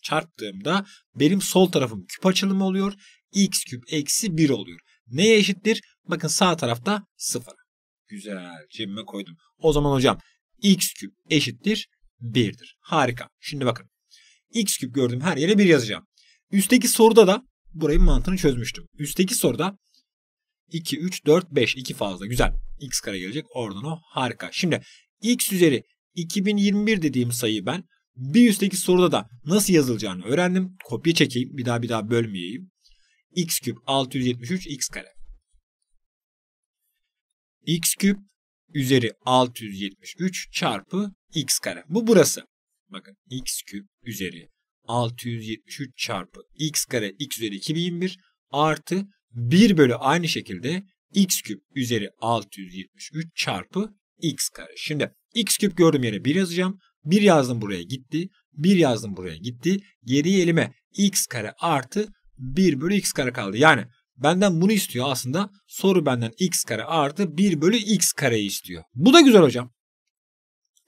çarptığımda benim sol tarafım küp açılımı oluyor. x küp eksi 1 oluyor. Neye eşittir? Bakın sağ tarafta 0. Güzel. Cebime koydum. O zaman hocam x küp eşittir 1'dir. Harika. Şimdi bakın. x küp gördüm her yere 1 yazacağım. Üstteki soruda da burayı mantığını çözmüştüm. Üstteki soruda 2, 3, 4, 5. 2 fazla. Güzel. x kare gelecek. Oradan o. Harika. Şimdi x üzeri 2021 dediğim sayıyı ben bir üstteki soruda da nasıl yazılacağını öğrendim. Kopya çekeyim. Bir daha bir daha bölmeyeyim. x küp 673 x kare x küp üzeri 673 çarpı x kare. Bu burası. Bakın x küp üzeri 673 çarpı x kare x üzeri 2021 artı 1 bölü aynı şekilde x küp üzeri 673 çarpı x kare. Şimdi x küp gördüğüm yere 1 yazacağım. 1 yazdım buraya gitti. 1 yazdım buraya gitti. Geriye elime x kare artı 1 bölü x kare kaldı. Yani Benden bunu istiyor aslında. Soru benden x kare artı 1 bölü x kareyi istiyor. Bu da güzel hocam.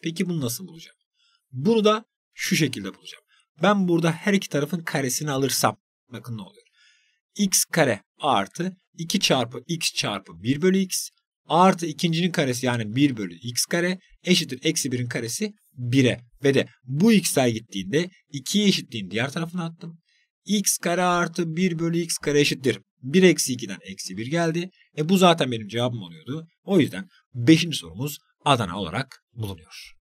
Peki bunu nasıl bulacağım? Bunu da şu şekilde bulacağım. Ben burada her iki tarafın karesini alırsam bakın ne oluyor. x kare artı 2 çarpı x çarpı 1 bölü x artı ikincinin karesi yani 1 bölü x kare eşittir eksi 1'in karesi 1'e. Ve de bu x'ler gittiğinde 2'ye eşitliğin diğer tarafına attım x kare artı 1 bölü x kare eşittir. 1 eksi 2'den eksi 1 geldi. E bu zaten benim cevabım oluyordu. O yüzden 5. sorumuz Adana olarak bulunuyor.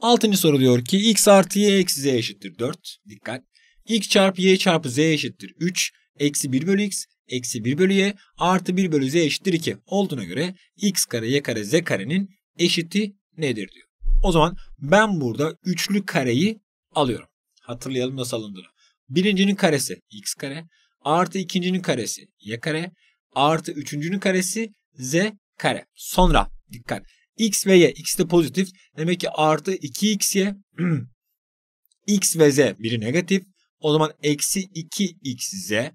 6. soru diyor ki x artı y eksi z eşittir 4. Dikkat. x çarpı y çarpı z eşittir 3. Eksi 1 bölü x eksi 1 bölü y artı 1 bölü z eşittir 2 olduğuna göre x kare y kare z karenin eşiti nedir diyor. O zaman ben burada üçlü kareyi alıyorum. Hatırlayalım nasıl alındığını. Birincinin karesi x kare artı ikincinin karesi y kare artı üçüncünün karesi z kare. Sonra dikkat x ve y x de pozitif demek ki artı 2xy [clears throat] x ve z biri negatif o zaman eksi 2xz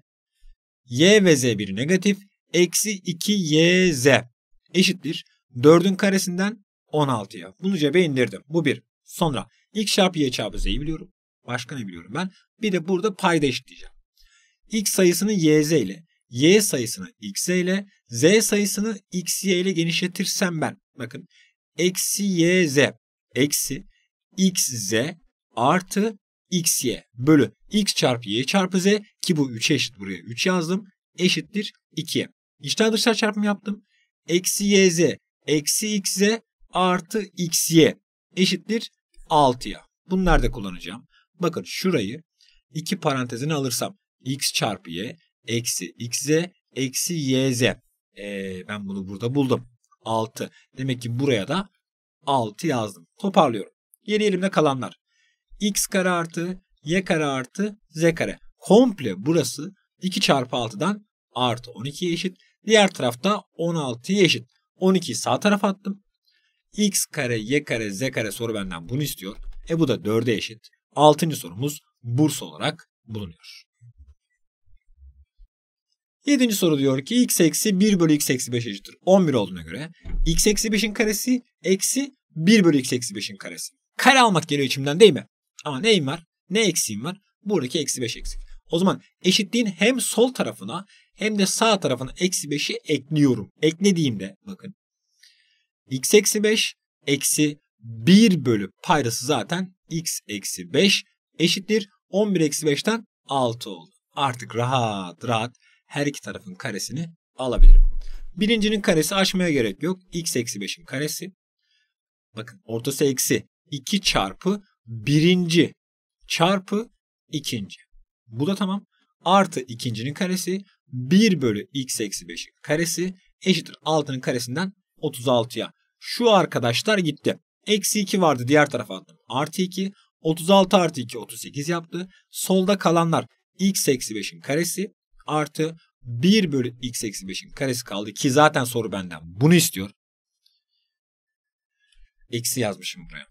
y ve z biri negatif eksi 2yz eşittir 4'ün karesinden 16'ya. Bunu cebe indirdim. Bu bir. Sonra x çarpı y çarpı z'yi biliyorum. Başka ne biliyorum ben? Bir de burada payda eşitleyeceğim. X sayısını YZ ile, Y sayısını XZ ile, Z sayısını XY ile genişletirsem ben. Bakın eksi YZ eksi XZ artı XY bölü X çarpı Y çarpı Z ki bu 3'e eşit buraya 3 yazdım. Eşittir 2'ye. İçten dışlar çarpımı yaptım. Eksi YZ eksi XZ artı XY eşittir 6'ya. Bunlar da kullanacağım. Bakın şurayı iki parantezine alırsam x çarpı y eksi xz eksi yz. Ee, ben bunu burada buldum. 6. Demek ki buraya da 6 yazdım. Toparlıyorum. Yeni elimde kalanlar. x kare artı y kare artı z kare. Komple burası 2 çarpı 6'dan artı 12'ye eşit. Diğer tarafta 16'ya eşit. 12'yi sağ tarafa attım. x kare y kare z kare soru benden bunu istiyor. E bu da 4'e eşit. Altıncı sorumuz burs olarak bulunuyor. Yedinci soru diyor ki x eksi 1 bölü x eksi 5 eşittir. 11 olduğuna göre x eksi 5'in karesi eksi 1 bölü x eksi 5'in karesi. Kare almak geliyor içimden değil mi? Ama neyim var? Ne eksiğim var? Buradaki eksi 5 eksik. O zaman eşitliğin hem sol tarafına hem de sağ tarafına eksi 5'i ekliyorum. Eklediğimde bakın x eksi 5 eksi 1 bölü paydası zaten x eksi 5 eşittir 11 eksi 5'ten 6 oldu. Artık rahat rahat her iki tarafın karesini alabilirim. Birincinin karesi açmaya gerek yok. x eksi 5'in karesi. Bakın ortası eksi 2 çarpı birinci çarpı ikinci. Bu da tamam. Artı ikincinin karesi 1 bölü x eksi 5'in karesi eşittir 6'nın karesinden 36'ya. Şu arkadaşlar gitti. Eksi 2 vardı diğer tarafa attım. Artı 2. 36 artı 2 38 yaptı. Solda kalanlar x eksi 5'in karesi artı 1 bölü x eksi 5'in karesi kaldı. Ki zaten soru benden bunu istiyor. Eksi yazmışım buraya.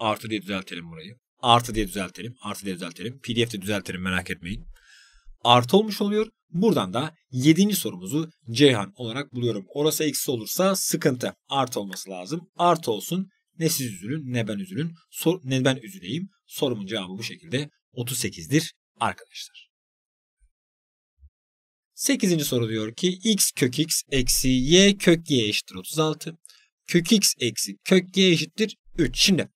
Artı diye düzeltelim burayı. Artı diye düzeltelim. Artı diye düzeltelim. PDF'de düzeltelim merak etmeyin artı olmuş oluyor. Buradan da 7. sorumuzu Ceyhan olarak buluyorum. Orası eksi olursa sıkıntı. Artı olması lazım. Artı olsun. Ne siz üzülün ne ben üzülün. Sor, ne ben üzüleyim. Sorumun cevabı bu şekilde 38'dir arkadaşlar. 8. soru diyor ki x kök x eksi y kök y eşittir 36. Kök x eksi kök y eşittir 3. Şimdi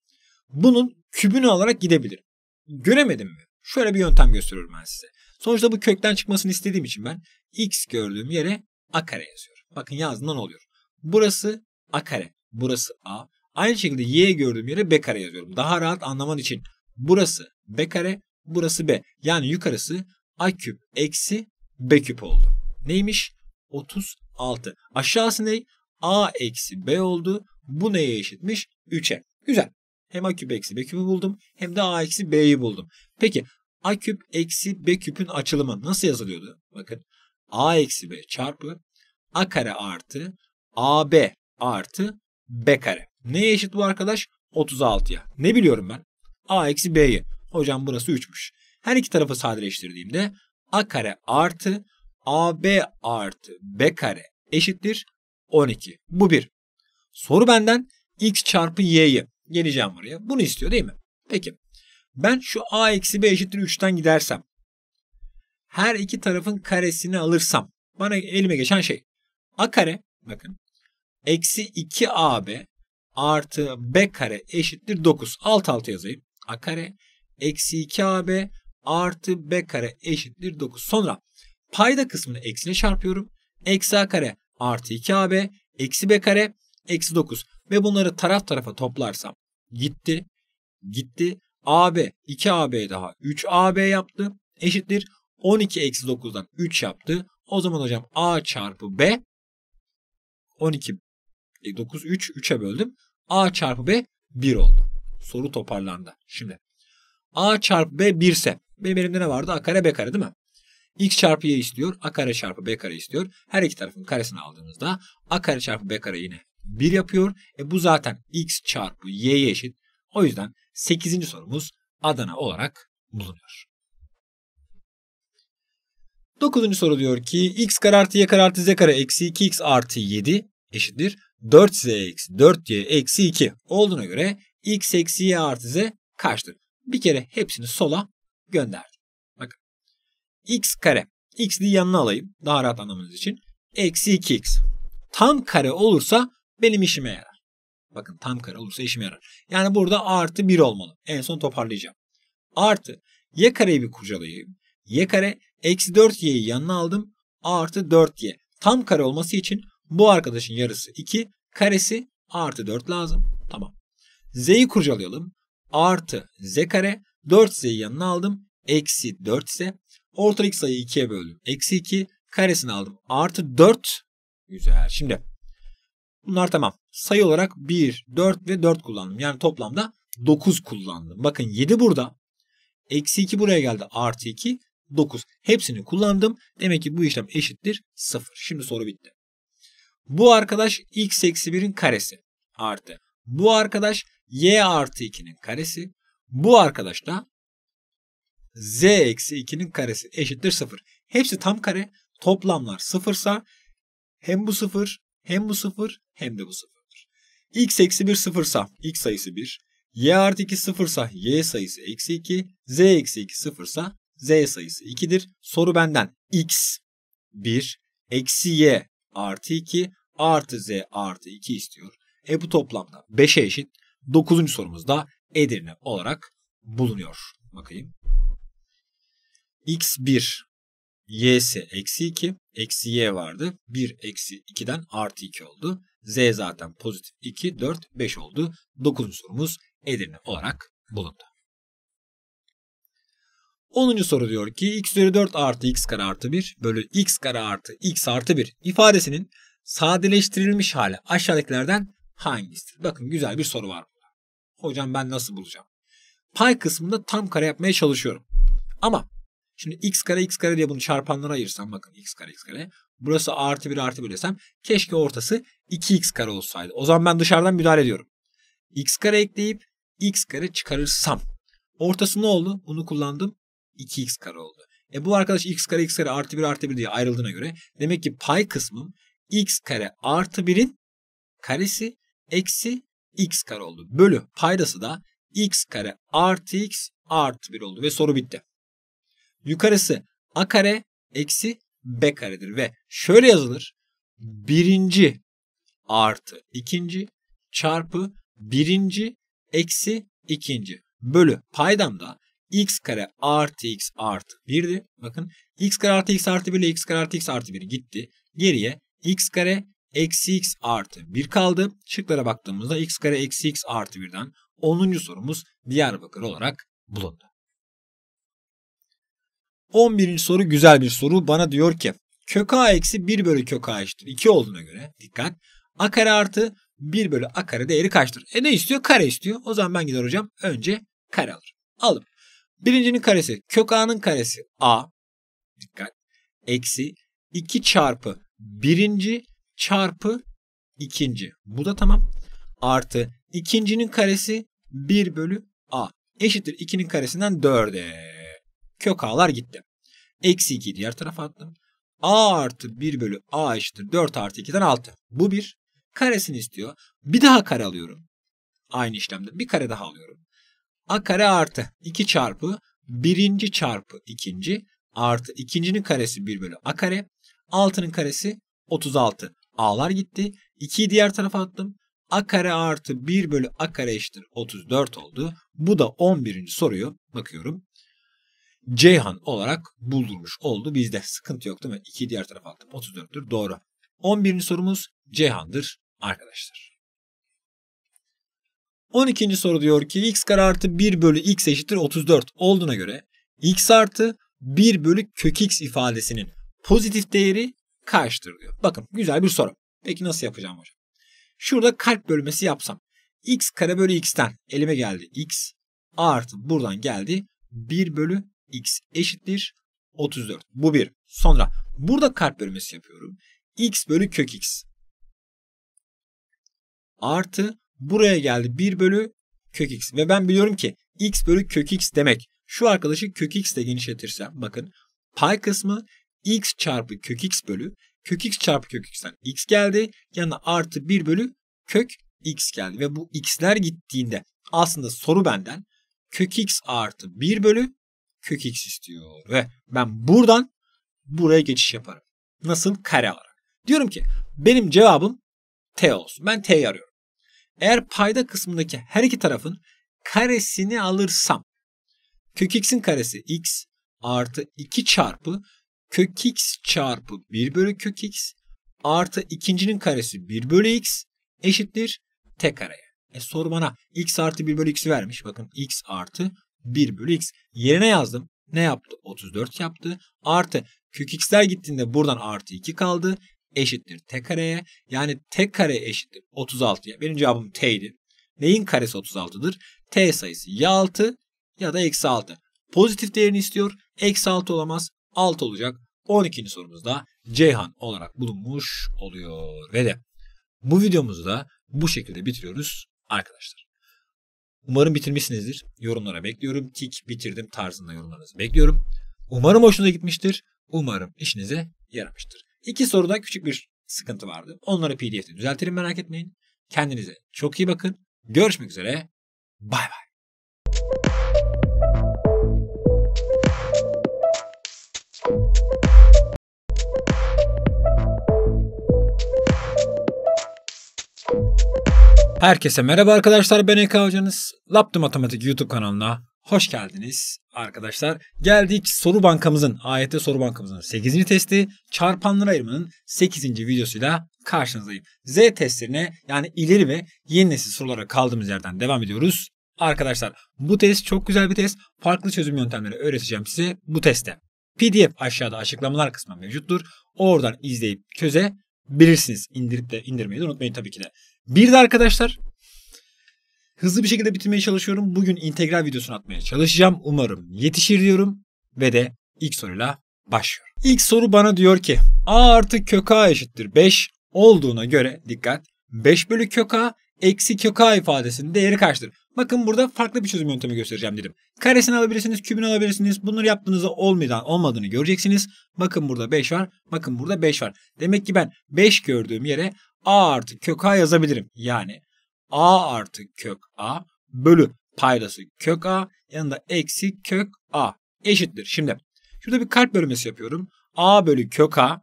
bunun kübünü alarak gidebilirim. Göremedim mi? Şöyle bir yöntem gösteriyorum ben size. Sonuçta bu kökten çıkmasını istediğim için ben x gördüğüm yere a kare yazıyorum. Bakın yazdığımda ne oluyor? Burası a kare, burası a. Aynı şekilde y gördüğüm yere b kare yazıyorum. Daha rahat anlaman için burası b kare, burası b. Yani yukarısı a küp eksi b küp oldu. Neymiş? 36. Aşağısı ne? a eksi b oldu. Bu neye eşitmiş? 3'e. Güzel. Hem a küp eksi b küpü buldum hem de a eksi b'yi buldum. Peki A küp eksi B küpün açılımı nasıl yazılıyordu? Bakın A eksi B çarpı A kare artı AB artı B kare. Neye eşit bu arkadaş? 36'ya. Ne biliyorum ben? A eksi B'yi. Hocam burası 3'müş. Her iki tarafı sadeleştirdiğimde A kare artı AB artı B kare eşittir 12. Bu bir. Soru benden X çarpı Y'yi. Geleceğim buraya. Bunu istiyor değil mi? Peki. Ben şu a eksi b eşittir 3'ten gidersem her iki tarafın karesini alırsam bana elime geçen şey a kare bakın eksi 2ab artı b kare eşittir 9. Alt alta yazayım. a kare eksi 2ab artı b kare eşittir 9. Sonra payda kısmını eksine çarpıyorum. Eksi a kare artı 2ab eksi b kare eksi 9. Ve bunları taraf tarafa toplarsam gitti gitti AB 2AB daha 3AB yaptı. Eşittir 12 eksi 9'dan 3 yaptı. O zaman hocam A çarpı B 12 9 3 3'e böldüm. A çarpı B 1 oldu. Soru toparlandı. Şimdi A çarpı B 1 ise benim elimde ne vardı? A kare B kare değil mi? X çarpı Y istiyor. A kare çarpı B kare istiyor. Her iki tarafın karesini aldığımızda A kare çarpı B kare yine 1 yapıyor. E bu zaten X çarpı Y'ye eşit. O yüzden 8. sorumuz Adana olarak bulunuyor. 9. soru diyor ki x kare artı y kare artı z kare eksi 2x artı 7 eşittir 4z eksi 4y eksi 2 olduğuna göre x eksi y artı z kaçtır? Bir kere hepsini sola gönderdim. Bakın x kare x'li yanına alayım daha rahat anlamanız için eksi 2x tam kare olursa benim işime yarar. Bakın tam kare olursa işime yarar. Yani burada artı 1 olmalı. En son toparlayacağım. Artı y kareyi bir kurcalayayım. y kare eksi 4y'yi yanına aldım. Artı 4y. Tam kare olması için bu arkadaşın yarısı 2. Karesi artı 4 lazım. Tamam. z'yi kurcalayalım. Artı z kare 4z'yi yanına aldım. Eksi 4 ise ortalık sayıyı 2'ye böldüm. Eksi 2 karesini aldım. Artı 4. Güzel. Şimdi bunlar tamam sayı olarak 1, 4 ve 4 kullandım. Yani toplamda 9 kullandım. Bakın 7 burada. Eksi 2 buraya geldi. Artı 2, 9. Hepsini kullandım. Demek ki bu işlem eşittir 0. Şimdi soru bitti. Bu arkadaş x eksi 1'in karesi artı. Bu arkadaş y artı 2'nin karesi. Bu arkadaş da z eksi 2'nin karesi eşittir 0. Hepsi tam kare. Toplamlar sıfırsa hem bu sıfır hem bu sıfır hem de bu sıfır x eksi 1 sıfırsa x sayısı 1, y artı 2 sıfırsa y sayısı eksi 2, z eksi 2 sıfırsa z sayısı 2'dir. Soru benden x 1 eksi y artı 2 artı z artı 2 istiyor. E bu toplamda 5'e eşit. 9. sorumuzda Edirne olarak bulunuyor. Bakayım. x1 y'si eksi 2, eksi y vardı. 1 eksi 2'den artı 2 oldu. z zaten pozitif 2, 4, 5 oldu. 9. sorumuz Edirne olarak bulundu. 10. soru diyor ki x üzeri 4 artı x kare artı 1 bölü x kare artı x artı 1 ifadesinin sadeleştirilmiş hali aşağıdakilerden hangisidir? Bakın güzel bir soru var burada. Hocam ben nasıl bulacağım? Pay kısmında tam kare yapmaya çalışıyorum. Ama Şimdi x kare x kare diye bunu çarpanlara ayırsam bakın x kare x kare. Burası artı 1 artı 1 desem keşke ortası 2x kare olsaydı. O zaman ben dışarıdan müdahale ediyorum. x kare ekleyip x kare çıkarırsam ortası ne oldu? Bunu kullandım 2x kare oldu. E bu arkadaş x kare x kare artı 1 artı 1 diye ayrıldığına göre demek ki pay kısmım x kare artı 1'in karesi eksi x kare oldu. Bölü paydası da x kare artı x artı 1 oldu ve soru bitti yukarısı a kare eksi b karedir ve şöyle yazılır. Birinci artı ikinci çarpı birinci eksi ikinci bölü paydamda x kare artı x artı 1'di. Bakın x kare artı x artı 1 ile x kare artı x artı 1 gitti. Geriye x kare eksi x artı 1 kaldı. Şıklara baktığımızda x kare eksi x artı 1'den 10. sorumuz Diyarbakır olarak bulundu. 11. soru güzel bir soru. Bana diyor ki kök a eksi 1 bölü kök a eşittir 2 olduğuna göre dikkat. A kare artı 1 bölü a kare değeri kaçtır? E ne istiyor? Kare istiyor. O zaman ben gider hocam önce kare alır. alıp Birincinin karesi kök a'nın karesi a dikkat eksi 2 çarpı birinci çarpı ikinci. Bu da tamam. Artı ikincinin karesi 1 bölü a eşittir 2'nin karesinden 4'e. Kök a'lar gitti. Eksi 2'yi diğer tarafa attım. a artı 1 bölü a eşittir 4 artı 2'den 6. Bu bir Karesini istiyor. Bir daha kare alıyorum. Aynı işlemde bir kare daha alıyorum. a kare artı 2 çarpı birinci çarpı ikinci artı ikincinin karesi 1 bölü a kare. 6'nın karesi 36. A'lar gitti. 2'yi diğer tarafa attım. A kare artı 1 bölü A kare eşittir 34 oldu. Bu da 11. soruyu bakıyorum Ceyhan olarak buldurmuş oldu bizde. Sıkıntı yok değil mi? 2 diğer tarafa attım. 34'tür. Doğru. 11. sorumuz Ceyhan'dır arkadaşlar. 12. soru diyor ki x kare artı 1 bölü x eşittir 34 olduğuna göre x artı 1 bölü kök x ifadesinin pozitif değeri kaçtır diyor. Bakın güzel bir soru. Peki nasıl yapacağım hocam? Şurada kalp bölmesi yapsam x kare bölü x'ten elime geldi x artı buradan geldi 1 bölü x eşittir 34. Bu bir. Sonra burada kalp bölmesi yapıyorum. x bölü kök x. Artı buraya geldi 1 bölü kök x. Ve ben biliyorum ki x bölü kök x demek. Şu arkadaşı kök x ile genişletirsem bakın pay kısmı x çarpı kök x bölü kök x çarpı kök x'ten x geldi. Yanına artı 1 bölü kök x geldi. Ve bu x'ler gittiğinde aslında soru benden kök x artı 1 bölü kök x istiyor. Ve ben buradan buraya geçiş yaparım. Nasıl? Kare alarak. Diyorum ki benim cevabım t olsun. Ben t'yi arıyorum. Eğer payda kısmındaki her iki tarafın karesini alırsam kök x'in karesi x artı 2 çarpı kök x çarpı 1 bölü kök x artı ikincinin karesi 1 bölü x eşittir t kareye. E soru bana x artı 1 bölü x'i vermiş. Bakın x artı 1 bölü x. Yerine yazdım. Ne yaptı? 34 yaptı. Artı kök x'ler gittiğinde buradan artı 2 kaldı. Eşittir t kareye. Yani t kare eşittir 36'ya. Benim cevabım t'ydi. Neyin karesi 36'dır? T sayısı ya 6 ya da eksi 6. Pozitif değerini istiyor. Eksi 6 olamaz. 6 olacak. 12. sorumuzda Ceyhan olarak bulunmuş oluyor. Ve de bu videomuzu da bu şekilde bitiriyoruz arkadaşlar. Umarım bitirmişsinizdir. Yorumlara bekliyorum. Tik bitirdim tarzında yorumlarınızı bekliyorum. Umarım hoşunuza gitmiştir. Umarım işinize yaramıştır. İki soruda küçük bir sıkıntı vardı. Onları pdf'de düzeltirim merak etmeyin. Kendinize çok iyi bakın. Görüşmek üzere. Bay bay. Herkese merhaba arkadaşlar ben Eka Hocanız. Laptop Matematik YouTube kanalına hoş geldiniz arkadaşlar. Geldik soru bankamızın, AYT soru bankamızın 8. testi çarpanları ayırmanın 8. videosuyla karşınızdayım. Z testlerine yani ileri ve yeni nesil sorulara kaldığımız yerden devam ediyoruz. Arkadaşlar bu test çok güzel bir test. Farklı çözüm yöntemleri öğreteceğim size bu testte. PDF aşağıda açıklamalar kısmı mevcuttur. Oradan izleyip köze bilirsiniz. İndirip de indirmeyi de unutmayın tabii ki de. Bir de arkadaşlar hızlı bir şekilde bitirmeye çalışıyorum. Bugün integral videosunu atmaya çalışacağım. Umarım yetişir diyorum ve de ilk soruyla başlıyorum. İlk soru bana diyor ki a artı kök a eşittir 5 olduğuna göre dikkat 5 bölü kök a eksi kök a ifadesinin değeri kaçtır? Bakın burada farklı bir çözüm yöntemi göstereceğim dedim. Karesini alabilirsiniz, kübünü alabilirsiniz. Bunları yaptığınızda olmadan olmadığını göreceksiniz. Bakın burada 5 var, bakın burada 5 var. Demek ki ben 5 gördüğüm yere a artı kök a yazabilirim. Yani a artı kök a bölü paydası kök a yanında eksi kök a eşittir. Şimdi şurada bir kalp bölmesi yapıyorum. a bölü kök a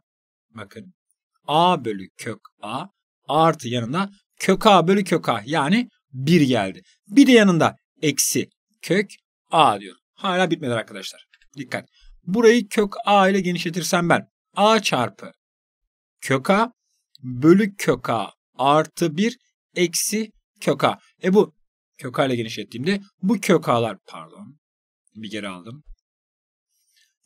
bakın a bölü kök a artı yanında kök a bölü kök a yani 1 geldi. Bir de yanında eksi kök a diyorum. Hala bitmedi arkadaşlar. Dikkat. Burayı kök a ile genişletirsem ben a çarpı kök a bölü kök a artı 1 eksi kök a. E bu kök a ile genişlettiğimde bu kök a'lar pardon bir geri aldım.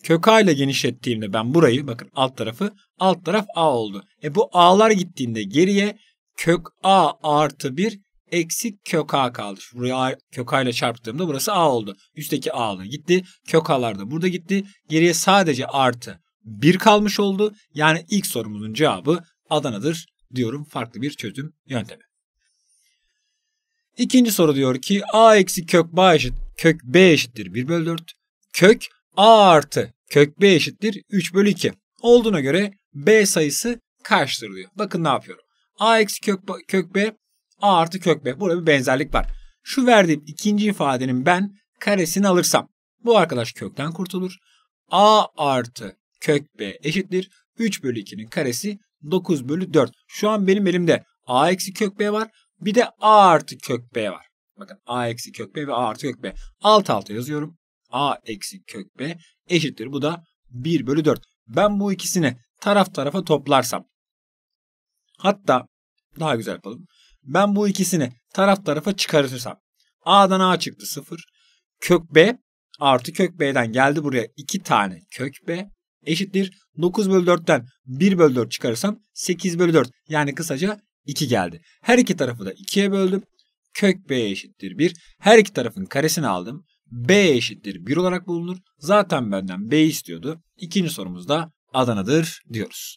Kök a ile genişlettiğimde ben burayı bakın alt tarafı alt taraf a oldu. E bu a'lar gittiğinde geriye kök a artı 1 eksi kök a kaldı. Buraya kök a ile çarptığımda burası a oldu. Üstteki a'lar gitti. Kök a'lar da burada gitti. Geriye sadece artı 1 kalmış oldu. Yani ilk sorumuzun cevabı Adana'dır diyorum farklı bir çözüm yöntemi. İkinci soru diyor ki a eksi kök b eşit kök b eşittir 1 bölü 4. Kök a artı kök b eşittir 3 bölü 2. Olduğuna göre b sayısı kaçtır diyor. Bakın ne yapıyorum. a eksi kök, kök b a artı kök b. Burada bir benzerlik var. Şu verdiğim ikinci ifadenin ben karesini alırsam bu arkadaş kökten kurtulur. a artı kök b eşittir 3 bölü 2'nin karesi 9 bölü 4. Şu an benim elimde a eksi kök b var. Bir de a artı kök b var. Bakın a eksi kök b ve a artı kök b. Alt alta yazıyorum. a eksi kök b eşittir. Bu da 1 bölü 4. Ben bu ikisini taraf tarafa toplarsam. Hatta daha güzel yapalım. Ben bu ikisini taraf tarafa çıkarırsam, A'dan A çıktı 0. Kök B artı kök B'den geldi buraya 2 tane kök B eşittir. 9 bölü 4'ten 1 bölü 4 çıkarırsam 8 bölü 4 yani kısaca 2 geldi. Her iki tarafı da 2'ye böldüm. Kök b eşittir 1. Her iki tarafın karesini aldım. b eşittir 1 olarak bulunur. Zaten benden b istiyordu. İkinci sorumuz da Adana'dır diyoruz.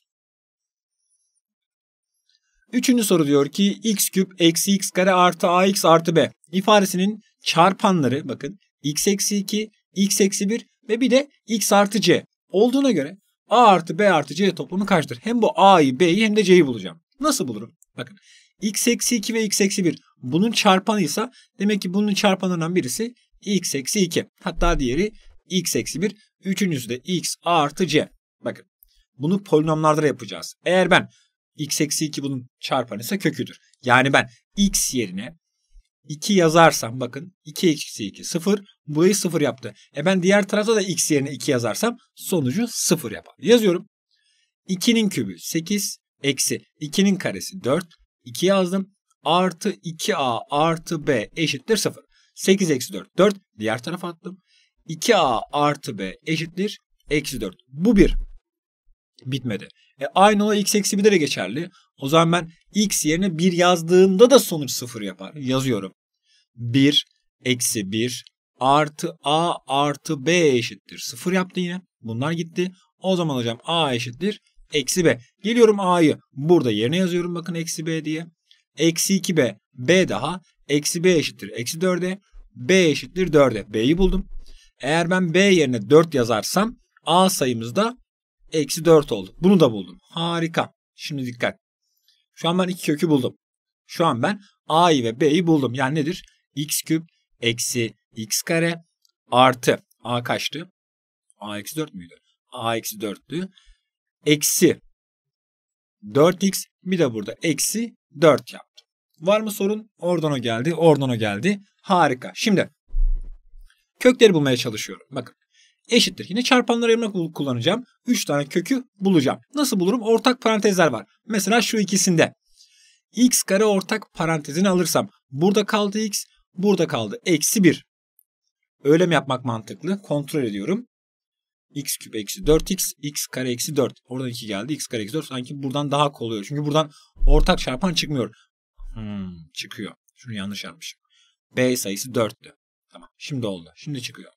Üçüncü soru diyor ki x küp eksi x kare artı ax artı b ifadesinin çarpanları bakın x eksi 2, x eksi 1 ve bir de x artı c olduğuna göre A artı B artı C toplamı kaçtır? Hem bu A'yı, B'yi hem de C'yi bulacağım. Nasıl bulurum? Bakın x eksi 2 ve x eksi 1 bunun çarpanıysa demek ki bunun çarpanından birisi x eksi 2. Hatta diğeri x eksi 1. Üçüncüsü de x artı c. Bakın bunu polinomlarda da yapacağız. Eğer ben x eksi 2 bunun çarpanıysa köküdür. Yani ben x yerine 2 yazarsam bakın 2 eksi 2 0 Burayı sıfır yaptı. E ben diğer tarafta da x yerine 2 yazarsam sonucu sıfır yapar. Yazıyorum. 2'nin kübü 8 eksi 2'nin karesi 4. 2 yazdım. Artı 2a artı b eşittir 0. 8 eksi 4 4. Diğer tarafa attım. 2a artı b eşittir eksi 4. Bu 1. Bitmedi. E aynı olay x eksi 1'de de geçerli. O zaman ben x yerine 1 yazdığımda da sonuç 0 yapar. Yazıyorum. 1 eksi 1 artı a artı b eşittir 0 yaptı yine. Bunlar gitti. O zaman hocam a eşittir eksi b. Geliyorum a'yı burada yerine yazıyorum bakın eksi b diye. Eksi 2b b daha eksi b eşittir eksi 4'e b eşittir 4'e b'yi buldum. Eğer ben b yerine 4 yazarsam a sayımız da eksi 4 oldu. Bunu da buldum. Harika. Şimdi dikkat. Şu an ben iki kökü buldum. Şu an ben a'yı ve b'yi buldum. Yani nedir? x küp eksi x kare artı a kaçtı? a eksi 4 müydü? a eksi 4'tü. Eksi 4x bir de burada eksi 4 yaptı. Var mı sorun? Oradan o geldi, oradan o geldi. Harika. Şimdi kökleri bulmaya çalışıyorum. Bakın eşittir. Yine çarpanları ayırmak kullanacağım. 3 tane kökü bulacağım. Nasıl bulurum? Ortak parantezler var. Mesela şu ikisinde. x kare ortak parantezini alırsam burada kaldı x, burada kaldı eksi 1. Öyle mi yapmak mantıklı? Kontrol ediyorum. x küp eksi 4x, x kare eksi 4. Oradan 2 geldi. x kare eksi 4 sanki buradan daha kolay Çünkü buradan ortak çarpan çıkmıyor. Hmm, çıkıyor. Şunu yanlış yapmışım. B sayısı 4'tü. Tamam. Şimdi oldu. Şimdi çıkıyor.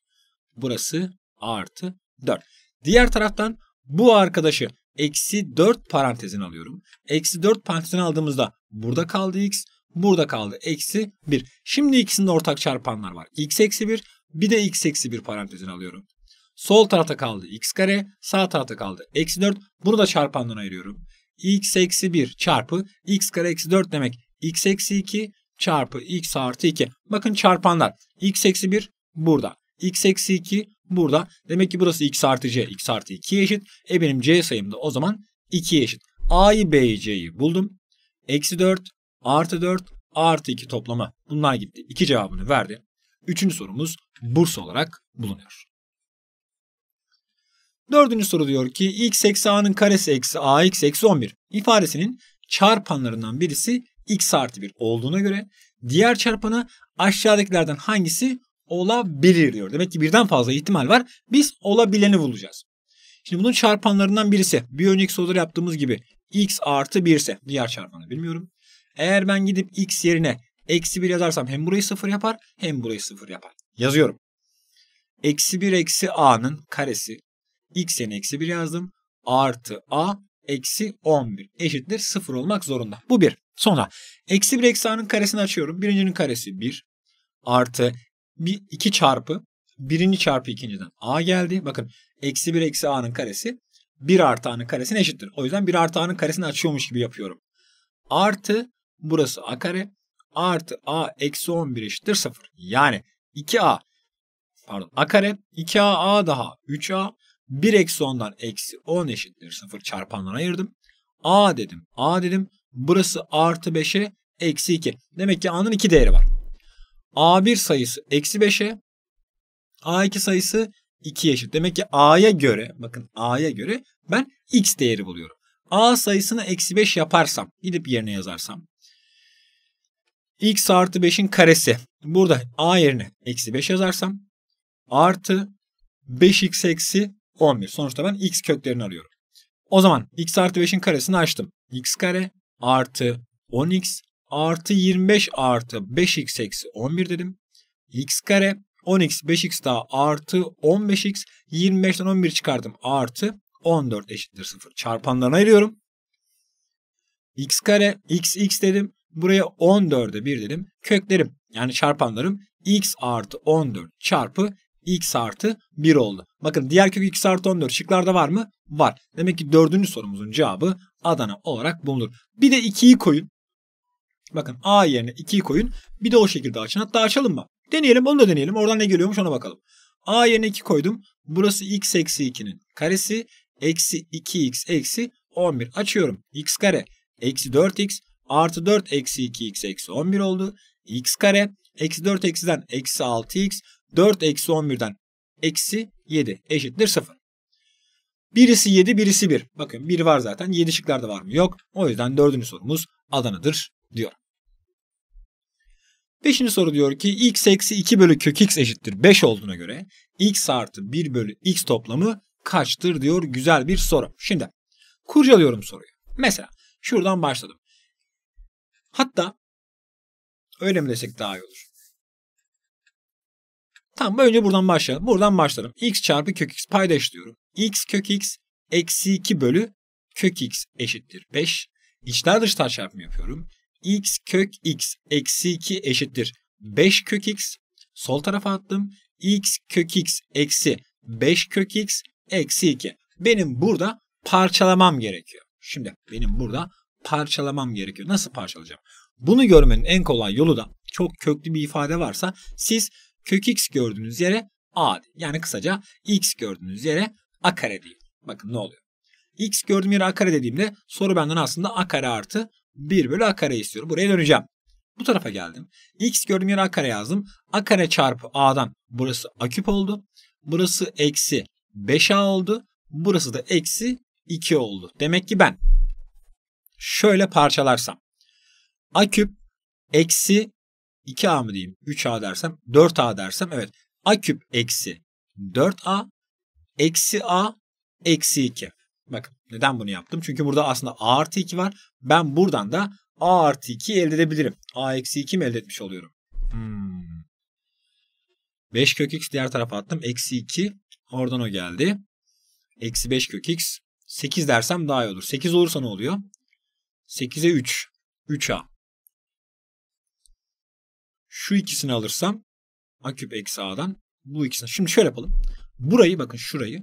Burası A artı 4. Diğer taraftan bu arkadaşı eksi 4 parantezin alıyorum. Eksi 4 parantezini aldığımızda burada kaldı x. Burada kaldı eksi 1. Şimdi ikisinde ortak çarpanlar var. x eksi 1 bir de x eksi 1 parantezini alıyorum. Sol tarafta kaldı x kare, sağ tarafta kaldı eksi 4. Bunu da çarpandan ayırıyorum. x eksi 1 çarpı x kare eksi 4 demek x eksi 2 çarpı x artı 2. Bakın çarpanlar. x eksi 1 burada. x eksi 2 burada. Demek ki burası x artı c. x artı 2'ye eşit. E benim c sayım da o zaman 2'ye eşit. a'yı b'yi c'yi buldum. Eksi 4 artı 4 artı 2 toplama. Bunlar gitti. 2 cevabını verdi. Üçüncü sorumuz burs olarak bulunuyor. Dördüncü soru diyor ki x eksi a'nın karesi eksi ax eksi 11 ifadesinin çarpanlarından birisi x artı 1 olduğuna göre diğer çarpanı aşağıdakilerden hangisi olabilir diyor. Demek ki birden fazla ihtimal var. Biz olabileni bulacağız. Şimdi bunun çarpanlarından birisi bir önceki soruda yaptığımız gibi x artı 1 ise diğer çarpanı bilmiyorum. Eğer ben gidip x yerine Eksi 1 yazarsam hem burayı 0 yapar hem burayı 0 yapar. Yazıyorum. Eksi 1 eksi a'nın karesi. x yerine eksi 1 yazdım. Artı a eksi 11 eşittir 0 olmak zorunda. Bu 1. Sonra eksi 1 eksi a'nın karesini açıyorum. Birincinin karesi 1 artı 1, 2 çarpı birinci çarpı ikinciden a geldi. Bakın eksi 1 eksi a'nın karesi 1 artı a'nın karesine eşittir. O yüzden 1 artı a'nın karesini açıyormuş gibi yapıyorum. Artı burası a kare artı a eksi 11 eşittir 0. Yani 2a pardon a kare 2a a daha 3a 1 eksi 10'dan eksi 10 eşittir 0 çarpanlara ayırdım. a dedim a dedim burası artı 5'e eksi 2. Demek ki a'nın 2 değeri var. a1 sayısı eksi 5'e a2 sayısı 2 eşit. Demek ki a'ya göre bakın a'ya göre ben x değeri buluyorum. a sayısını eksi 5 yaparsam gidip yerine yazarsam x artı 5'in karesi. Burada a yerine eksi 5 yazarsam artı 5x eksi 11. Sonuçta ben x köklerini arıyorum. O zaman x artı 5'in karesini açtım. x kare artı 10x artı 25 artı 5x eksi 11 dedim. x kare 10x 5x daha artı 15x 25'ten 11 çıkardım artı 14 eşittir 0. Çarpanlarına ayırıyorum. x kare x x dedim. Buraya 14'e 1 dedim. Köklerim yani çarpanlarım x artı 14 çarpı x artı 1 oldu. Bakın diğer kök x artı 14 şıklarda var mı? Var. Demek ki dördüncü sorumuzun cevabı Adana olarak bulunur. Bir de 2'yi koyun. Bakın a yerine 2'yi koyun. Bir de o şekilde açın. Hatta açalım mı? Deneyelim onu da deneyelim. Oradan ne geliyormuş ona bakalım. a yerine 2 koydum. Burası x eksi 2'nin karesi. Eksi 2x eksi 11 açıyorum. x kare eksi 4x Artı 4 eksi 2x eksi 11 oldu. x kare. Eksi 4 eksiden eksi 6x. 4 eksi 11'den eksi 7 eşittir 0. Birisi 7 birisi 1. Bakın 1 var zaten. 7 şıklarda var mı? Yok. O yüzden dördüncü sorumuz Adana'dır diyor. Beşinci soru diyor ki x eksi 2 bölü kök x eşittir 5 olduğuna göre x artı 1 bölü x toplamı kaçtır diyor güzel bir soru. Şimdi kurcalıyorum soruyu. Mesela şuradan başladım. Hatta öyle mi desek daha iyi olur? Tamam önce buradan başlayalım. Buradan başlarım. x çarpı kök x paydaş diyorum. x kök x eksi 2 bölü kök x eşittir 5. İçler dışlar çarpımı yapıyorum. x kök x eksi 2 eşittir 5 kök x. Sol tarafa attım. x kök x eksi 5 kök x eksi 2. Benim burada parçalamam gerekiyor. Şimdi benim burada parçalamam gerekiyor. Nasıl parçalayacağım? Bunu görmenin en kolay yolu da çok köklü bir ifade varsa siz kök x gördüğünüz yere a deyin. Yani kısaca x gördüğünüz yere a kare deyin. Bakın ne oluyor? x gördüğüm yere a kare dediğimde soru benden aslında a kare artı 1 bölü a kare istiyor. Buraya döneceğim. Bu tarafa geldim. x gördüğüm yere a kare yazdım. a kare çarpı a'dan burası a küp oldu. Burası eksi 5a oldu. Burası da eksi 2 oldu. Demek ki ben şöyle parçalarsam. A küp eksi 2A mı diyeyim? 3A dersem, 4A dersem evet. A küp eksi 4A eksi A eksi 2. Bakın neden bunu yaptım? Çünkü burada aslında A artı 2 var. Ben buradan da A artı 2 elde edebilirim. A eksi 2 mi elde etmiş oluyorum? Hmm. 5 kök x diğer tarafa attım. Eksi 2. Oradan o geldi. Eksi 5 kök x. 8 dersem daha iyi olur. 8 olursa ne oluyor? 8'e 3. 3A. Şu ikisini alırsam A küp eksi A'dan bu ikisini. Şimdi şöyle yapalım. Burayı bakın şurayı.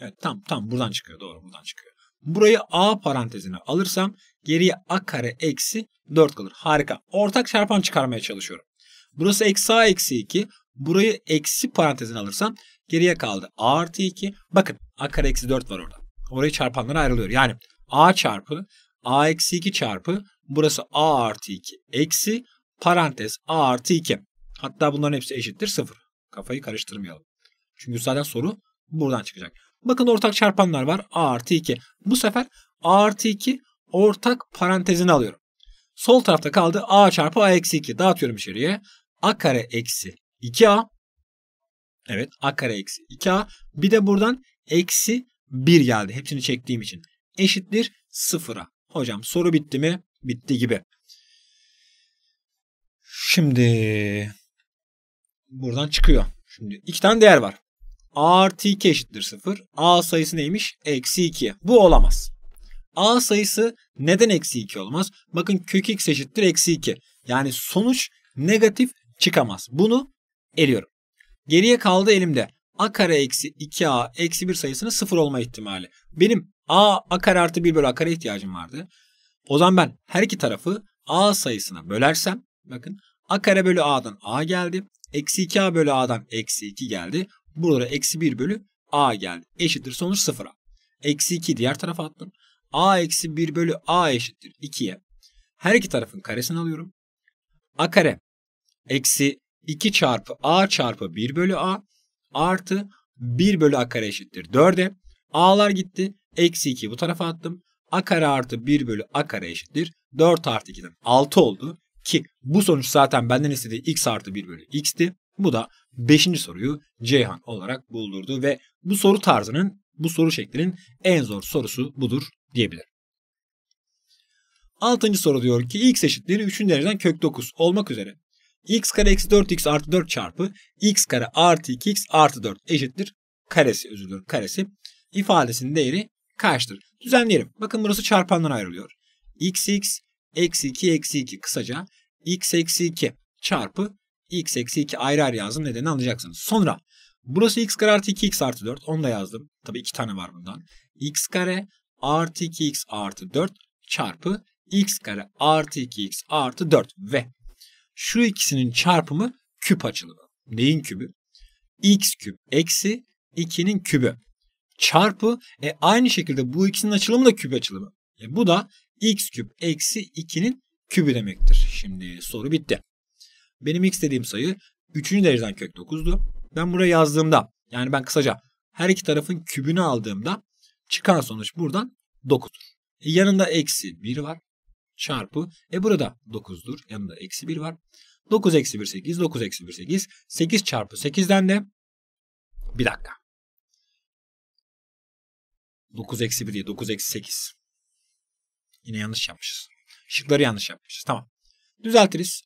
Evet tam tam buradan çıkıyor. Doğru buradan çıkıyor. Burayı A parantezine alırsam geriye A kare eksi 4 kalır. Harika. Ortak çarpan çıkarmaya çalışıyorum. Burası eksi A eksi 2. Burayı eksi parantezine alırsam geriye kaldı. A artı 2. Bakın A kare eksi 4 var orada. Orayı çarpanlara ayrılıyor. Yani A çarpı a eksi 2 çarpı burası a artı 2 eksi parantez a artı 2. Hatta bunların hepsi eşittir 0. Kafayı karıştırmayalım. Çünkü zaten soru buradan çıkacak. Bakın ortak çarpanlar var. A artı 2. Bu sefer A artı 2 ortak parantezini alıyorum. Sol tarafta kaldı A çarpı A eksi 2. Dağıtıyorum içeriye. A kare eksi 2A. Evet A kare eksi 2A. Bir de buradan eksi 1 geldi. Hepsini çektiğim için. Eşittir 0'a. Hocam soru bitti mi? Bitti gibi. Şimdi buradan çıkıyor. Şimdi iki tane değer var. A artı 2 eşittir 0. A sayısı neymiş? Eksi 2. Bu olamaz. A sayısı neden eksi 2 olmaz? Bakın kök x eşittir eksi 2. Yani sonuç negatif çıkamaz. Bunu eliyorum. Geriye kaldı elimde a kare eksi 2a eksi 1 sayısının 0 olma ihtimali. Benim A a kare artı 1 bölü a kare ihtiyacım vardı. O zaman ben her iki tarafı a sayısına bölersem bakın a kare bölü a'dan a geldi. Eksi 2a bölü a'dan eksi 2 geldi. Burada eksi 1 bölü a geldi. Eşittir sonuç 0'a. Eksi 2 diğer tarafa attım. a eksi 1 bölü a eşittir 2'ye. Her iki tarafın karesini alıyorum. a kare eksi 2 çarpı a çarpı 1 bölü a artı 1 bölü a kare eşittir 4'e. a'lar gitti. Eksi 2'yi bu tarafa attım. A kare artı 1 bölü A kare eşittir. 4 artı 2'den 6 oldu. Ki bu sonuç zaten benden istediği x artı 1 bölü x'ti. Bu da 5. soruyu Ceyhan olarak buldurdu ve bu soru tarzının, bu soru şeklinin en zor sorusu budur diyebilirim. 6. soru diyor ki x eşittir 3. dereceden kök 9 olmak üzere x kare eksi 4x artı 4 çarpı x kare artı 2x artı 4 eşittir karesi özür dilerim karesi ifadesinin değeri karşıdır. Düzenleyelim. Bakın burası çarpandan ayrılıyor. xx eksi 2 eksi 2 kısaca x eksi 2 çarpı x eksi 2 ayrı ayrı yazdım nedenini anlayacaksınız. Sonra burası x kare artı 2x artı 4 onu da yazdım. Tabi iki tane var bundan. x kare artı 2x artı 4 çarpı x kare artı 2x artı 4 ve şu ikisinin çarpımı küp açılımı. Neyin kübü? x küp eksi 2'nin kübü çarpı e, aynı şekilde bu ikisinin açılımı da küp açılımı. E, bu da x küp eksi 2'nin kübü demektir. Şimdi soru bitti. Benim x dediğim sayı 3. dereceden kök 9'du. Ben buraya yazdığımda yani ben kısaca her iki tarafın kübünü aldığımda çıkan sonuç buradan 9'dur. E, yanında eksi 1 var çarpı e burada 9'dur. Yanında eksi 1 var. 9 eksi 1 8 9 eksi 1 8 8 çarpı 8'den de bir dakika. 9 eksi 1 değil 9 eksi 8. Yine yanlış yapmışız. Şıkları yanlış yapmışız. Tamam. Düzeltiriz.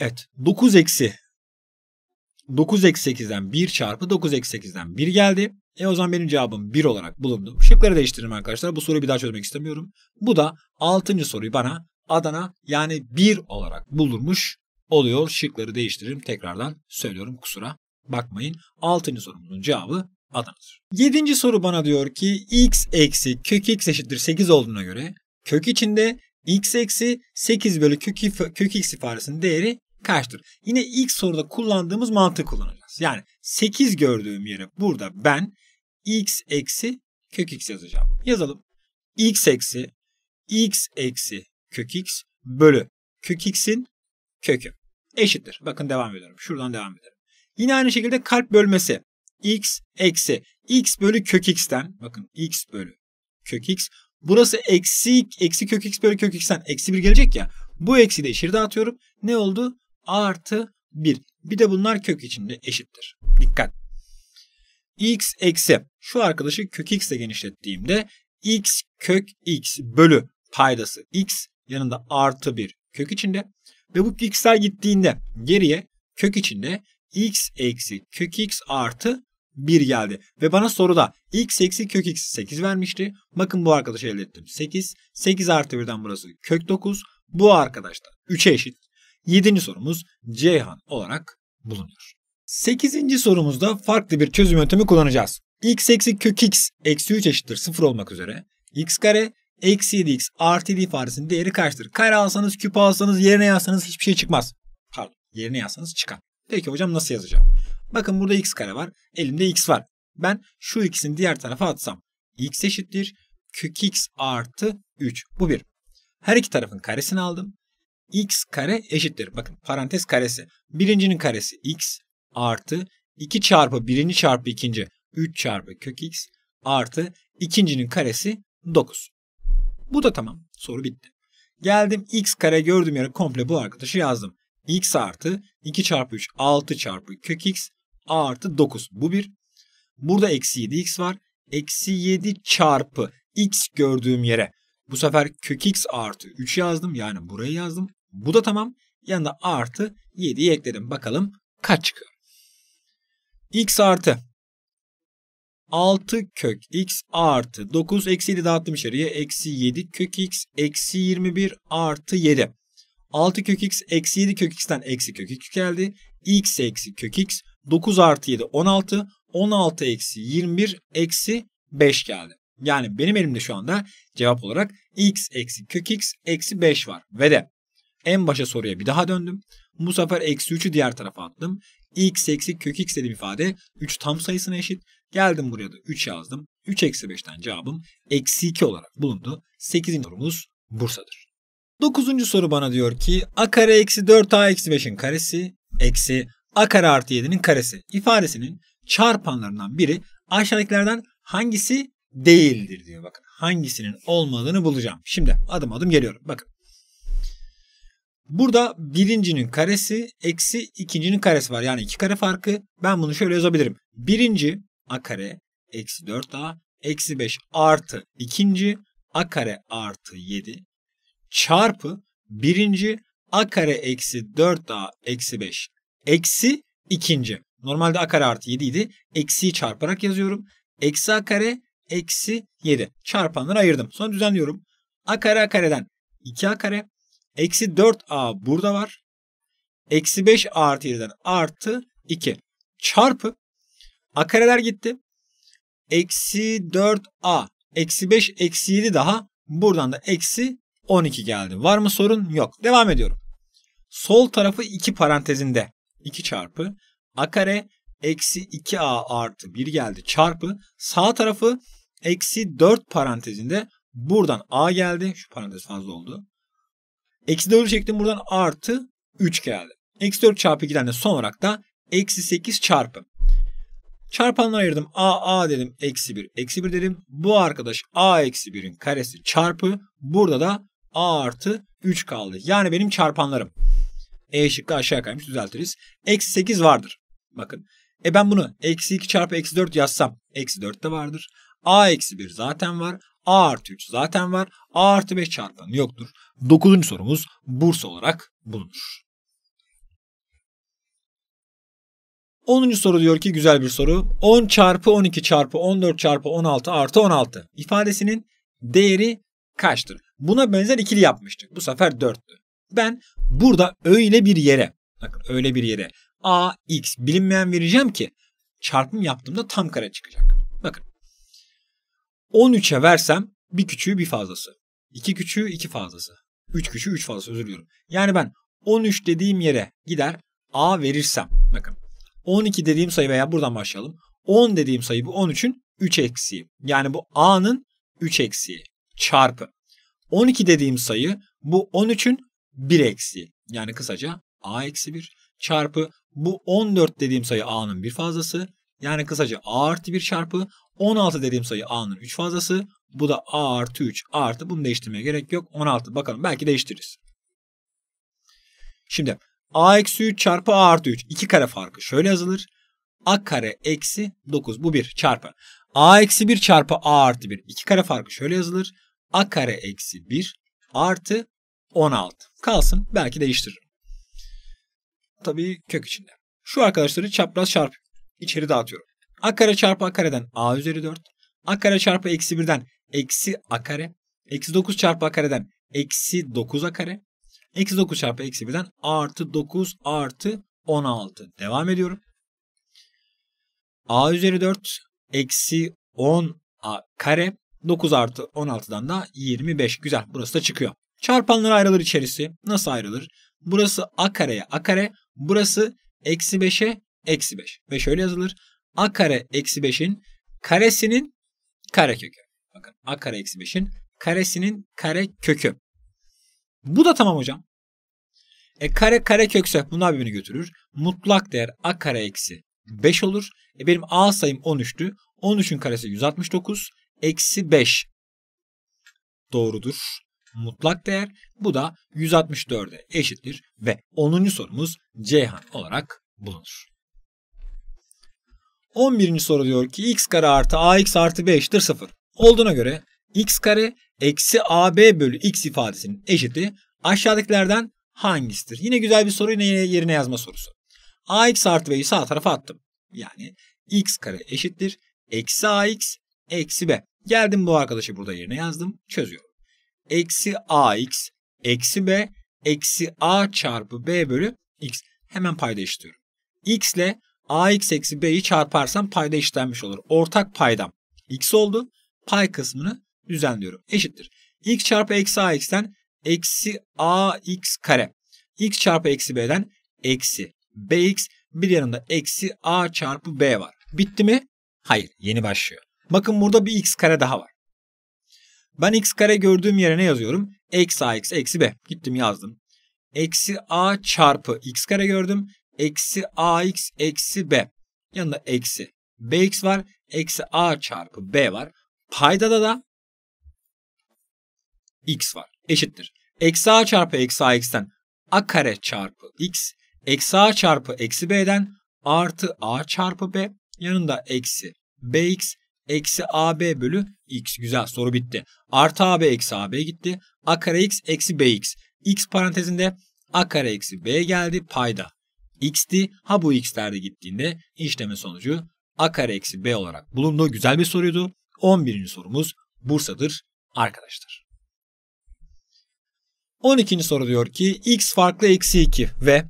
Evet. 9 eksi 9 eksi 8'den 1 çarpı 9 eksi 8'den 1 geldi. E o zaman benim cevabım 1 olarak bulundu. Şıkları değiştiririm arkadaşlar. Bu soruyu bir daha çözmek istemiyorum. Bu da 6. soruyu bana Adana yani 1 olarak buldurmuş oluyor. Şıkları değiştiririm. Tekrardan söylüyorum kusura bakmayın. 6. sorumuzun cevabı adanır. Yedinci soru bana diyor ki x eksi kök x eşittir 8 olduğuna göre kök içinde x eksi 8 bölü kök, kök x ifadesinin değeri kaçtır? Yine ilk soruda kullandığımız mantığı kullanacağız. Yani 8 gördüğüm yere burada ben x eksi kök x yazacağım. Yazalım. x eksi x eksi kök x bölü kök x'in kökü eşittir. Bakın devam ediyorum. Şuradan devam edelim. Yine aynı şekilde kalp bölmesi x eksi x bölü kök x'ten bakın x bölü kök x burası eksi eksi kök x bölü kök x'ten eksi 1 gelecek ya bu eksi de içeri dağıtıyorum. Ne oldu? Artı 1. Bir de bunlar kök içinde eşittir. Dikkat. x eksi şu arkadaşı kök x ile genişlettiğimde x kök x bölü paydası x yanında artı 1 kök içinde ve bu x'ler gittiğinde geriye kök içinde x eksi kök x artı 1 geldi. Ve bana soruda x eksi kök x 8 vermişti. Bakın bu arkadaşı elde ettim. 8. 8 artı 1'den burası kök 9. Bu arkadaş da 3'e eşit. 7. sorumuz Ceyhan olarak bulunuyor. 8. sorumuzda farklı bir çözüm yöntemi kullanacağız. x eksi kök x eksi 3 eşittir 0 olmak üzere x kare eksi 7x artı 7 ifadesinin değeri kaçtır? Kare alsanız, küp alsanız, yerine yazsanız hiçbir şey çıkmaz. Pardon yerine yazsanız çıkar. Peki hocam nasıl yazacağım? Bakın burada x kare var. Elimde x var. Ben şu x'in diğer tarafa atsam. x eşittir. Kök x artı 3. Bu bir. Her iki tarafın karesini aldım. x kare eşittir. Bakın parantez karesi. Birincinin karesi x artı 2 çarpı birinci çarpı ikinci 3 çarpı kök x artı ikincinin karesi 9. Bu da tamam. Soru bitti. Geldim x kare gördüğüm yere komple bu arkadaşı yazdım. x artı 2 çarpı 3 6 çarpı kök x a artı 9. Bu bir. Burada eksi 7x var. Eksi 7 çarpı x gördüğüm yere bu sefer kök x artı 3 yazdım. Yani burayı yazdım. Bu da tamam. Yanına artı 7'yi ekledim. Bakalım kaç çıkıyor. x artı 6 kök x artı 9 eksi 7 dağıttım içeriye. Eksi 7 kök x eksi 21 artı 7. 6 kök x eksi 7 kök x'ten eksi kök x geldi. x eksi kök x 9 artı 7 16. 16 eksi 21 eksi 5 geldi. Yani benim elimde şu anda cevap olarak x eksi kök x eksi 5 var. Ve de en başa soruya bir daha döndüm. Bu sefer eksi 3'ü diğer tarafa attım. x eksi kök x dediğim ifade 3 tam sayısına eşit. Geldim buraya da 3 yazdım. 3 eksi 5'ten cevabım eksi 2 olarak bulundu. 8. sorumuz Bursa'dır. 9. soru bana diyor ki a kare eksi 4a eksi 5'in karesi eksi a kare artı 7'nin karesi ifadesinin çarpanlarından biri aşağıdakilerden hangisi değildir diyor. Bakın hangisinin olmadığını bulacağım. Şimdi adım adım geliyorum. Bakın. Burada birincinin karesi eksi ikincinin karesi var. Yani iki kare farkı. Ben bunu şöyle yazabilirim. Birinci a kare eksi 4a eksi 5 artı ikinci a kare artı 7 çarpı birinci a kare eksi 4a eksi 5 eksi ikinci. Normalde a kare artı 7 idi. Eksiyi çarparak yazıyorum. Eksi a kare eksi 7. Çarpanları ayırdım. Sonra düzenliyorum. a kare a kareden 2a kare. Eksi 4a burada var. Eksi 5a artı 7'den artı 2. Çarpı a kareler gitti. Eksi 4a. Eksi 5 eksi 7 daha. Buradan da eksi 12 geldi. Var mı sorun? Yok. Devam ediyorum. Sol tarafı iki parantezinde 2 çarpı a kare eksi 2a artı 1 geldi çarpı sağ tarafı eksi 4 parantezinde buradan a geldi. Şu parantez fazla oldu. Eksi 4'ü çektim buradan artı 3 geldi. Eksi 4 çarpı 2'den de son olarak da eksi 8 çarpı. Çarpanları ayırdım. A, A dedim. Eksi 1, eksi 1 dedim. Bu arkadaş A eksi 1'in karesi çarpı. Burada da A artı 3 kaldı. Yani benim çarpanlarım. E şıkkı aşağı kaymış düzeltiriz. Eksi 8 vardır. Bakın. E ben bunu eksi 2 çarpı eksi 4 yazsam eksi 4 de vardır. A eksi 1 zaten var. A artı 3 zaten var. A artı 5 çarpan yoktur. Dokuzuncu sorumuz Bursa olarak bulunur. Onuncu soru diyor ki güzel bir soru. 10 çarpı 12 çarpı 14 çarpı 16 artı 16 ifadesinin değeri kaçtır? Buna benzer ikili yapmıştık. Bu sefer 4'tü. Ben burada öyle bir yere, bakın öyle bir yere a, x bilinmeyen vereceğim ki çarpım yaptığımda tam kare çıkacak. Bakın 13'e versem bir küçüğü bir fazlası. 2 küçüğü 2 fazlası. 3 küçüğü 3 fazlası özür diliyorum. Yani ben 13 dediğim yere gider a verirsem bakın 12 dediğim sayı veya buradan başlayalım. 10 dediğim sayı bu 13'ün 3 eksiği. Yani bu a'nın 3 eksiği çarpı. 12 dediğim sayı bu 13'ün 1 eksi yani kısaca a eksi 1 çarpı bu 14 dediğim sayı a'nın bir fazlası yani kısaca a artı 1 çarpı 16 dediğim sayı a'nın 3 fazlası bu da a artı 3 artı bunu değiştirmeye gerek yok 16 bakalım belki değiştiririz. Şimdi a eksi 3 çarpı a artı 3 2 kare farkı şöyle yazılır a kare eksi 9 bu 1 çarpı a eksi 1 çarpı a artı 1 2 kare farkı şöyle yazılır a kare eksi 1 artı 16. Kalsın belki değiştiririm. Tabii kök içinde. Şu arkadaşları çapraz çarp içeri dağıtıyorum. A kare çarpı A kareden A üzeri 4. A kare çarpı eksi 1'den eksi A kare. Eksi 9 çarpı A kareden eksi 9 A kare. Eksi 9 çarpı eksi 1'den artı 9 artı 16. Devam ediyorum. A üzeri 4 eksi 10 A kare. 9 artı 16'dan da 25. Güzel. Burası da çıkıyor. Çarpanlar ayrılır içerisi. Nasıl ayrılır? Burası a kareye a kare. Burası eksi 5'e eksi 5. Ve şöyle yazılır. a kare eksi 5'in karesinin kare kökü. Bakın a kare eksi 5'in karesinin kare kökü. Bu da tamam hocam. E kare kare kökse bunlar birbirini götürür. Mutlak değer a kare eksi 5 olur. E benim a sayım 13'tü. 13'ün karesi 169. Eksi 5 doğrudur mutlak değer. Bu da 164'e eşittir ve 10. sorumuz Ceyhan olarak bulunur. 11. soru diyor ki x kare artı ax artı b'ştir 0. Olduğuna göre x kare eksi ab bölü x ifadesinin eşiti aşağıdakilerden hangisidir? Yine güzel bir soru yine yerine yazma sorusu. ax artı b'yi sağ tarafa attım. Yani x kare eşittir eksi ax eksi b. Geldim bu arkadaşı burada yerine yazdım. Çözüyorum eksi ax eksi b eksi a çarpı b bölü x. Hemen payda işliyorum. x ile ax eksi b'yi çarparsam payda işlenmiş olur. Ortak paydam x oldu. Pay kısmını düzenliyorum. Eşittir. x çarpı eksi ax'ten eksi ax kare. x çarpı eksi b'den eksi bx bir yanında eksi a çarpı b var. Bitti mi? Hayır yeni başlıyor. Bakın burada bir x kare daha var. Ben x kare gördüğüm yere ne yazıyorum. Eksi a x eksi b. Gittim yazdım. Eksi a çarpı x kare gördüm. Eksi a x eksi b. Yanında eksi b x var. Eksi a çarpı b var. Paydada da x var. Eşittir. Eksi a çarpı eksi x'ten a kare çarpı x. Eksi a çarpı eksi b'den artı a çarpı b. Yanında eksi b x eksi AB bölü X. Güzel soru bitti. Artı AB eksi AB gitti. A kare X eksi BX. X parantezinde A kare eksi B geldi payda. X'ti. Ha bu X'lerde gittiğinde işlemin sonucu A kare eksi B olarak bulundu. Güzel bir soruydu. 11. sorumuz Bursa'dır arkadaşlar. 12. soru diyor ki x farklı eksi 2 ve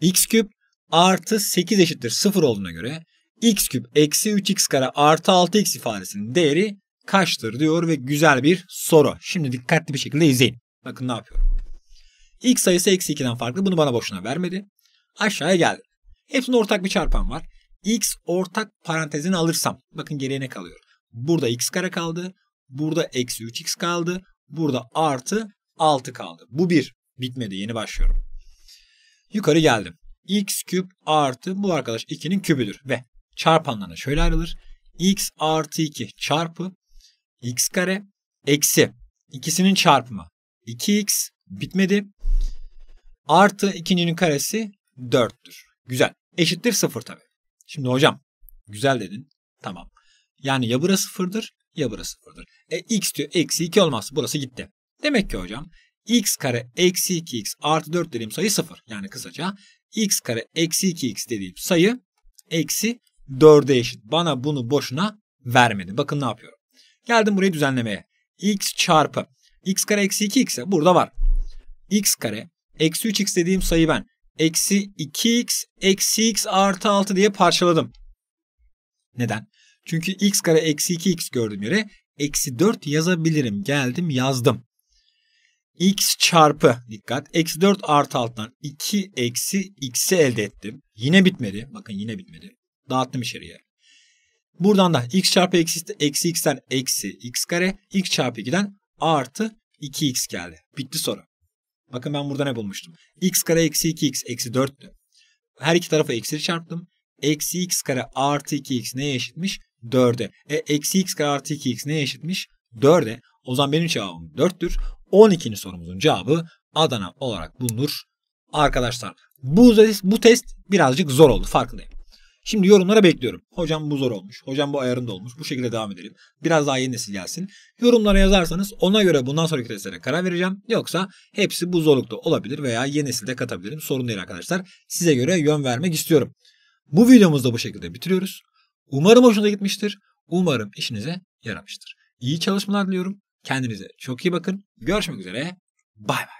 x küp artı 8 eşittir 0 olduğuna göre x küp eksi 3x kare artı 6x ifadesinin değeri kaçtır diyor ve güzel bir soru. Şimdi dikkatli bir şekilde izleyin. Bakın ne yapıyorum. x sayısı eksi 2'den farklı. Bunu bana boşuna vermedi. Aşağıya geldi. Hepsinde ortak bir çarpan var. x ortak parantezini alırsam. Bakın geriye ne kalıyor? Burada x kare kaldı. Burada eksi 3x kaldı. Burada artı 6 kaldı. Bu bir. Bitmedi. Yeni başlıyorum. Yukarı geldim. x küp artı bu arkadaş 2'nin kübüdür. Ve çarpanlarına şöyle ayrılır. x artı 2 çarpı x kare eksi ikisinin çarpımı 2x bitmedi. Artı ikincinin karesi 4'tür. Güzel. Eşittir 0 tabi. Şimdi hocam güzel dedin. Tamam. Yani ya burası 0'dır ya burası 0'dır. E x diyor eksi 2 olmaz. Burası gitti. Demek ki hocam x kare eksi 2x artı 4 dediğim sayı 0. Yani kısaca x kare eksi 2x dediğim sayı eksi 4'e eşit. Bana bunu boşuna vermedi. Bakın ne yapıyorum. Geldim burayı düzenlemeye. x çarpı x kare eksi 2 x burada var. x kare eksi 3x dediğim sayı ben. Eksi 2x eksi x artı 6 diye parçaladım. Neden? Çünkü x kare eksi 2x gördüğüm yere eksi 4 yazabilirim. Geldim yazdım. x çarpı dikkat eksi 4 artı alttan 2 eksi x'i elde ettim. Yine bitmedi. Bakın yine bitmedi. Dağıttım içeriye. Buradan da x çarpı eksi, eksi x'ten eksi x kare, x çarpı 2'den artı 2x geldi. Bitti soru. Bakın ben burada ne bulmuştum? x kare eksi 2x eksi 4'tü. Her iki tarafa eksi çarptım. Eksi x kare artı 2x neye eşitmiş? 4'e. E eksi x kare artı 2x neye eşitmiş? 4'e. O zaman benim cevabım 4'tür. 12. sorumuzun cevabı Adana olarak bulunur. Arkadaşlar bu, bu test birazcık zor oldu farkındayım. Şimdi yorumlara bekliyorum. Hocam bu zor olmuş. Hocam bu ayarında olmuş. Bu şekilde devam edelim. Biraz daha yeni nesil gelsin. Yorumlara yazarsanız ona göre bundan sonraki testlere karar vereceğim. Yoksa hepsi bu zorlukta olabilir veya yeni nesilde katabilirim. Sorun değil arkadaşlar. Size göre yön vermek istiyorum. Bu videomuzu da bu şekilde bitiriyoruz. Umarım hoşunuza gitmiştir. Umarım işinize yaramıştır. İyi çalışmalar diliyorum. Kendinize çok iyi bakın. Görüşmek üzere. Bay bay.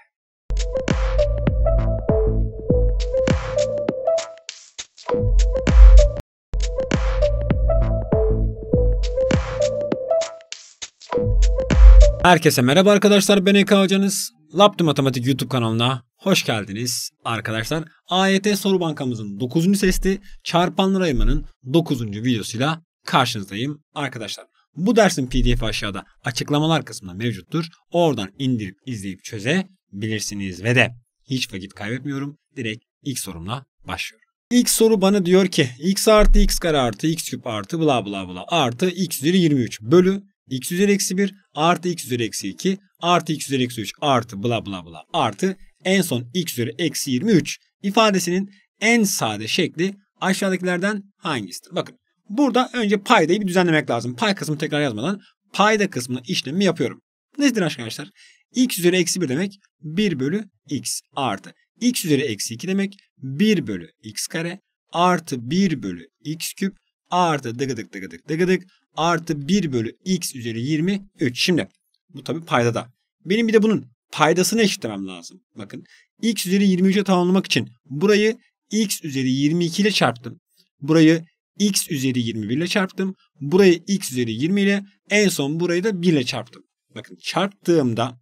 Herkese merhaba arkadaşlar ben Eka hocanız. Laptop Matematik YouTube kanalına hoş geldiniz arkadaşlar. AYT soru bankamızın 9. sesli çarpanlar ayırmanın 9. videosuyla karşınızdayım arkadaşlar. Bu dersin pdf aşağıda açıklamalar kısmında mevcuttur. Oradan indirip izleyip çözebilirsiniz ve de hiç vakit kaybetmiyorum. Direkt ilk sorumla başlıyorum. İlk soru bana diyor ki x artı x kare artı x küp artı bla bla bla artı x üzeri 23 bölü x üzeri eksi 1 artı x üzeri eksi 2 artı x üzeri eksi 3 artı bla bla bla artı en son x üzeri eksi 23 ifadesinin en sade şekli aşağıdakilerden hangisidir? Bakın burada önce paydayı bir düzenlemek lazım. Pay kısmını tekrar yazmadan payda kısmını işlemi yapıyorum. Nedir arkadaşlar? x üzeri eksi 1 demek 1 bölü x artı x üzeri eksi 2 demek 1 bölü x kare artı 1 bölü x küp artı dıgıdık dıgıdık dıgıdık artı 1 bölü x üzeri 23. Şimdi bu tabi paydada. Benim bir de bunun paydasını eşitlemem lazım. Bakın x üzeri 23'e tamamlamak için burayı x üzeri 22 ile çarptım. Burayı x üzeri 21 ile çarptım. Burayı x üzeri 20 ile en son burayı da 1 ile çarptım. Bakın çarptığımda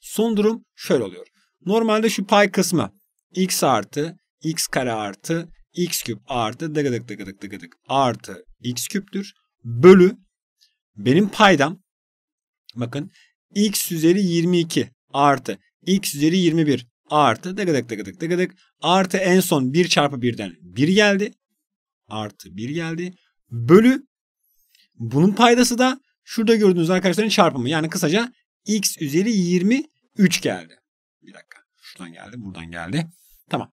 son durum şöyle oluyor. Normalde şu pay kısmı x artı x kare artı x küp artı dıgıdık dıgıdık dıgıdık artı x küptür bölü benim paydam bakın x üzeri 22 artı x üzeri 21 artı dıgıdık dıgıdık dıgıdık artı en son 1 çarpı 1'den 1 geldi. Artı 1 geldi. Bölü bunun paydası da şurada gördüğünüz arkadaşların çarpımı. Yani kısaca x üzeri 23 geldi. Bir dakika. Şuradan geldi. Buradan geldi. Tamam.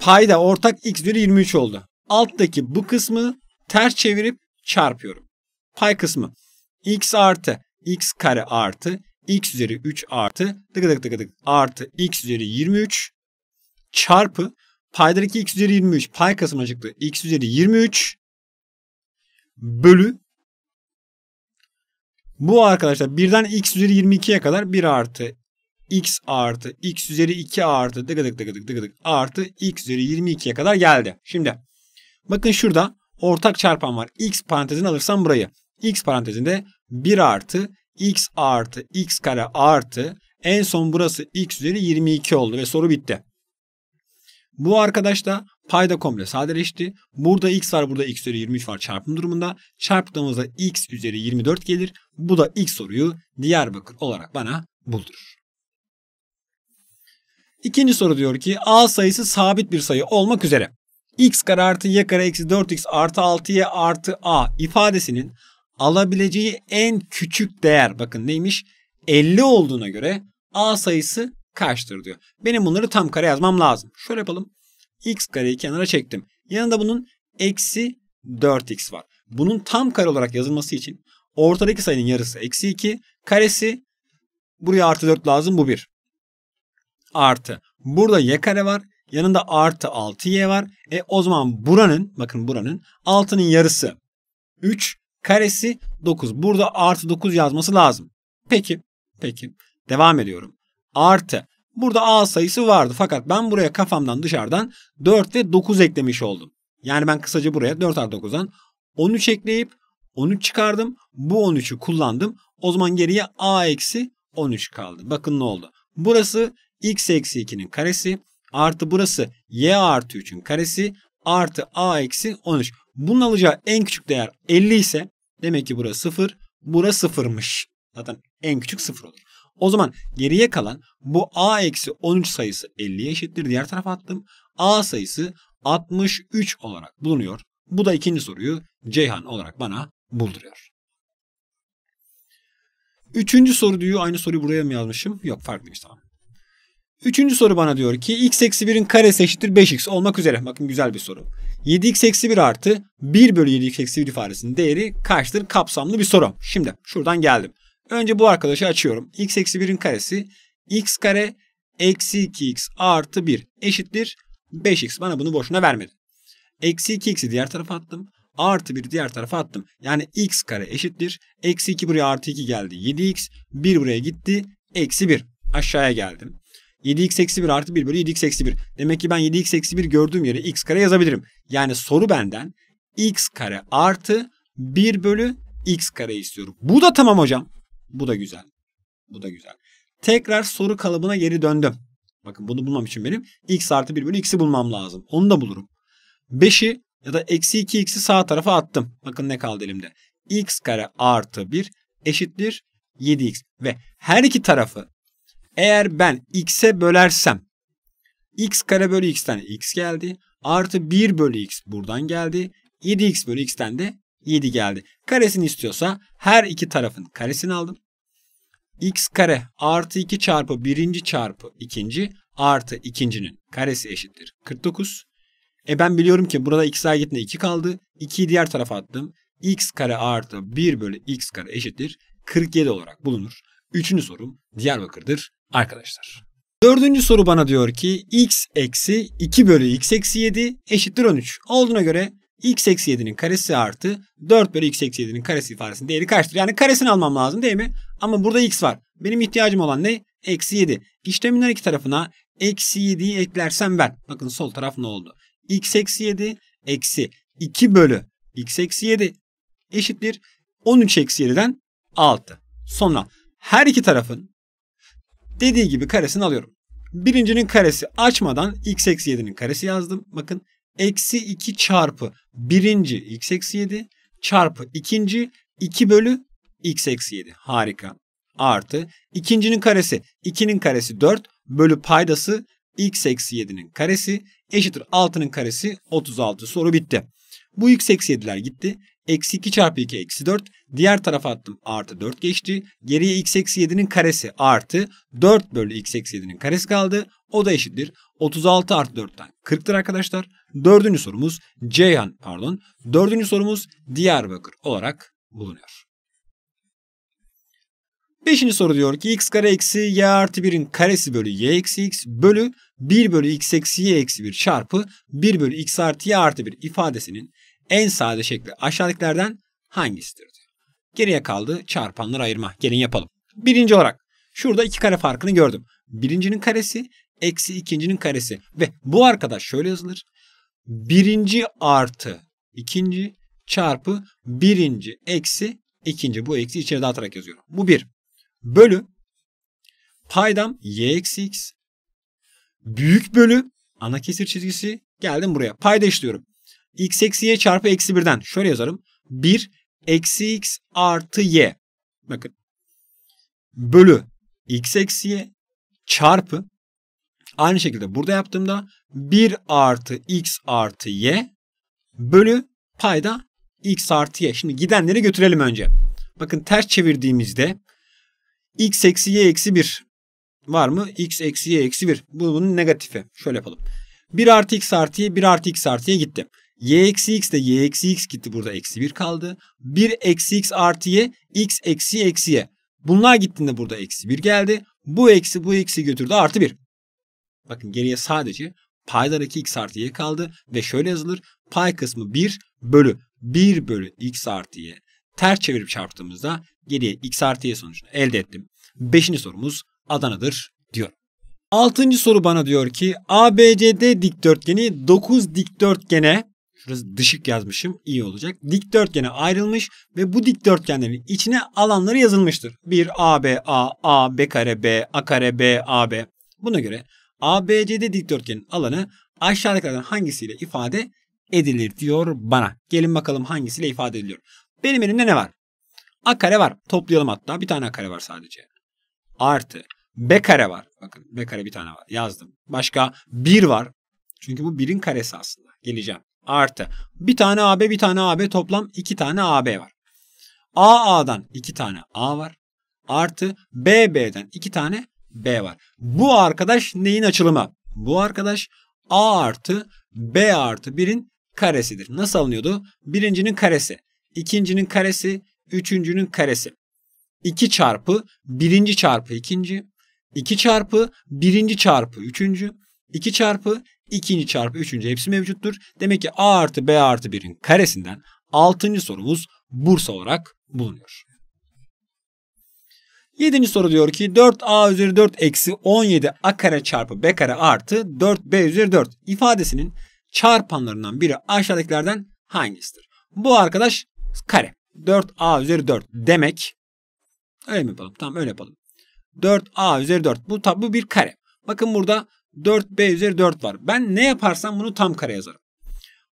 Payda ortak x üzeri 23 oldu. Alttaki bu kısmı ters çevirip çarpıyorum. Pay kısmı x artı x kare artı x üzeri 3 artı tık tık tık tık artı x üzeri 23 çarpı paydaki x üzeri 23 pay kısmına çıktı. x üzeri 23 bölü bu arkadaşlar birden x üzeri 22'ye kadar 1 artı x artı x üzeri 2 artı dıgıdık dıgıdık dıgıdık artı x üzeri 22'ye kadar geldi. Şimdi bakın şurada ortak çarpan var. X parantezini alırsam burayı. X parantezinde 1 artı x artı x kare artı en son burası x üzeri 22 oldu ve soru bitti. Bu arkadaş da payda komple sadeleşti. Burada x var burada x üzeri 23 var çarpım durumunda. Çarptığımızda x üzeri 24 gelir. Bu da ilk soruyu Diyarbakır olarak bana buldurur. İkinci soru diyor ki A sayısı sabit bir sayı olmak üzere x kare artı y kare eksi 4x artı 6y artı a ifadesinin alabileceği en küçük değer bakın neymiş 50 olduğuna göre a sayısı kaçtır diyor. Benim bunları tam kare yazmam lazım. Şöyle yapalım. x kareyi kenara çektim. Yanında bunun eksi 4x var. Bunun tam kare olarak yazılması için ortadaki sayının yarısı eksi 2. Karesi buraya artı 4 lazım bu 1. Artı. Burada y kare var. Yanında artı 6y var. E o zaman buranın bakın buranın 6'nın yarısı 3 karesi 9. Burada artı 9 yazması lazım. Peki. Peki. Devam ediyorum. Artı. Burada a sayısı vardı fakat ben buraya kafamdan dışarıdan 4 ve 9 eklemiş oldum. Yani ben kısaca buraya 4 artı 9'dan 13 ekleyip 13 çıkardım. Bu 13'ü kullandım. O zaman geriye a eksi 13 kaldı. Bakın ne oldu. Burası x eksi 2'nin karesi. Artı burası y artı 3'ün karesi artı a eksi 13. Bunun alacağı en küçük değer 50 ise demek ki burası 0, burası 0'mış. Zaten en küçük 0 olur. O zaman geriye kalan bu a eksi 13 sayısı 50'ye eşittir. Diğer tarafa attım. a sayısı 63 olarak bulunuyor. Bu da ikinci soruyu Ceyhan olarak bana bulduruyor. Üçüncü soru diyor. Aynı soruyu buraya mı yazmışım? Yok farklıymış tamam. Üçüncü soru bana diyor ki x eksi 1'in karesi eşittir 5x olmak üzere. Bakın güzel bir soru. 7x eksi 1 artı 1 bölü 7x eksi 1 ifadesinin değeri kaçtır kapsamlı bir soru. Şimdi şuradan geldim. Önce bu arkadaşı açıyorum. x eksi 1'in karesi x kare eksi 2x artı 1 eşittir 5x. Bana bunu boşuna vermedi. Eksi 2x'i diğer tarafa attım. Artı 1'i diğer tarafa attım. Yani x kare eşittir. Eksi 2 buraya artı 2 geldi. 7x 1 buraya gitti. Eksi 1 aşağıya geldim. 7x eksi 1 artı 1 bölü 7x eksi 1. Demek ki ben 7x eksi 1 gördüğüm yere x kare yazabilirim. Yani soru benden x kare artı 1 bölü x kare istiyorum. Bu da tamam hocam. Bu da güzel. Bu da güzel. Tekrar soru kalıbına geri döndüm. Bakın bunu bulmam için benim x artı 1 bölü x'i bulmam lazım. Onu da bulurum. 5'i ya da eksi 2x'i sağ tarafa attım. Bakın ne kaldı elimde. x kare artı 1 eşittir 7x. Ve her iki tarafı eğer ben x'e bölersem x kare bölü x'ten x geldi. Artı 1 bölü x buradan geldi. 7x bölü x'ten de 7 geldi. Karesini istiyorsa her iki tarafın karesini aldım. x kare artı 2 çarpı birinci çarpı ikinci artı ikincinin karesi eşittir 49. E ben biliyorum ki burada x gittiğinde 2 kaldı. 2'yi diğer tarafa attım. x kare artı 1 bölü x kare eşittir 47 olarak bulunur. Üçüncü sorum Diyarbakır'dır arkadaşlar. Dördüncü soru bana diyor ki x eksi 2 bölü x eksi 7 eşittir 13. Olduğuna göre x eksi 7'nin karesi artı 4 bölü x eksi 7'nin karesi ifadesinin değeri kaçtır? Yani karesini almam lazım değil mi? Ama burada x var. Benim ihtiyacım olan ne? Eksi 7. İşlemin her iki tarafına eksi 7'yi eklersem ben. Bakın sol taraf ne oldu? x eksi 7 eksi 2 bölü x eksi 7 eşittir 13 eksi 7'den 6. Sonra her iki tarafın dediği gibi karesini alıyorum. Birincinin karesi açmadan x eksi 7'nin karesi yazdım. Bakın eksi 2 çarpı birinci x eksi 7 çarpı ikinci 2 bölü x eksi 7. Harika. Artı ikincinin karesi 2'nin karesi 4 bölü paydası x eksi 7'nin karesi eşittir 6'nın karesi 36 soru bitti. Bu x eksi 7'ler gitti. Eksi 2 çarpı 2 eksi 4. Diğer tarafa attım artı 4 geçti. Geriye x eksi 7'nin karesi artı 4 bölü x eksi 7'nin karesi kaldı. O da eşittir. 36 artı 4'ten 40'tır arkadaşlar. Dördüncü sorumuz Ceyhan pardon. Dördüncü sorumuz Diyarbakır olarak bulunuyor. Beşinci soru diyor ki x kare eksi y artı 1'in karesi bölü y eksi x bölü 1 bölü x eksi y eksi 1 çarpı 1 bölü x artı y artı 1 ifadesinin en sade şekli aşağıdakilerden hangisidir? Diyor. Geriye kaldı çarpanları ayırma. Gelin yapalım. Birinci olarak şurada iki kare farkını gördüm. Birincinin karesi eksi ikincinin karesi. Ve bu arkadaş şöyle yazılır. Birinci artı ikinci çarpı birinci eksi ikinci. Bu eksi içeri dağıtarak yazıyorum. Bu bir. Bölü paydam y eksi x. Büyük bölü ana kesir çizgisi geldim buraya. Payda işliyorum x eksi y çarpı eksi birden Şöyle yazarım. 1 eksi x artı y. Bakın. Bölü x eksi y çarpı aynı şekilde burada yaptığımda 1 artı x artı y bölü payda x artı y. Şimdi gidenleri götürelim önce. Bakın ters çevirdiğimizde x eksi y eksi 1 var mı? x eksi y eksi 1. bunun negatifi. Şöyle yapalım. 1 artı x artı y 1 artı x artı y gitti y eksi x de y eksi x gitti burada eksi 1 kaldı. 1 eksi x artı y x eksi eksi y. Bunlar gittiğinde burada eksi 1 geldi. Bu eksi bu eksi götürdü artı 1. Bakın geriye sadece paydan 2x artı y kaldı ve şöyle yazılır. Pay kısmı 1 bölü 1 bölü x artı y. Ters çevirip çarptığımızda geriye x artı y sonucunu elde ettim. Beşinci sorumuz Adana'dır diyor. Altıncı soru bana diyor ki ABCD dikdörtgeni 9 dikdörtgene Şurası dışık yazmışım. iyi olacak. Dikdörtgene ayrılmış ve bu dikdörtgenlerin içine alanları yazılmıştır. 1 AB A A B kare B A kare B AB. Buna göre ABCD dikdörtgenin alanı aşağıdakilerden hangisiyle ifade edilir diyor bana. Gelin bakalım hangisiyle ifade ediliyor. Benim elimde ne var? A kare var. Toplayalım hatta. Bir tane A kare var sadece. Artı. B kare var. Bakın B kare bir tane var. Yazdım. Başka 1 var. Çünkü bu 1'in karesi aslında. Geleceğim artı. Bir tane AB bir tane AB toplam iki tane AB var. AA'dan iki tane A var. Artı BB'den iki tane B var. Bu arkadaş neyin açılımı? Bu arkadaş A artı B artı birin karesidir. Nasıl alınıyordu? Birincinin karesi, ikincinin karesi, üçüncünün karesi. 2 çarpı birinci çarpı ikinci, 2 çarpı birinci çarpı üçüncü, 2 çarpı ikinci çarpı üçüncü hepsi mevcuttur. Demek ki A artı B artı 1'in karesinden altıncı sorumuz Bursa olarak bulunuyor. Yedinci soru diyor ki 4a üzeri 4 eksi 17 a kare çarpı b kare artı 4b üzeri 4 ifadesinin çarpanlarından biri aşağıdakilerden hangisidir? Bu arkadaş kare. 4a üzeri 4 demek. Öyle mi yapalım? Tamam öyle yapalım. 4a üzeri 4. Bu, bu bir kare. Bakın burada 4B üzeri 4 var. Ben ne yaparsam bunu tam kare yazarım.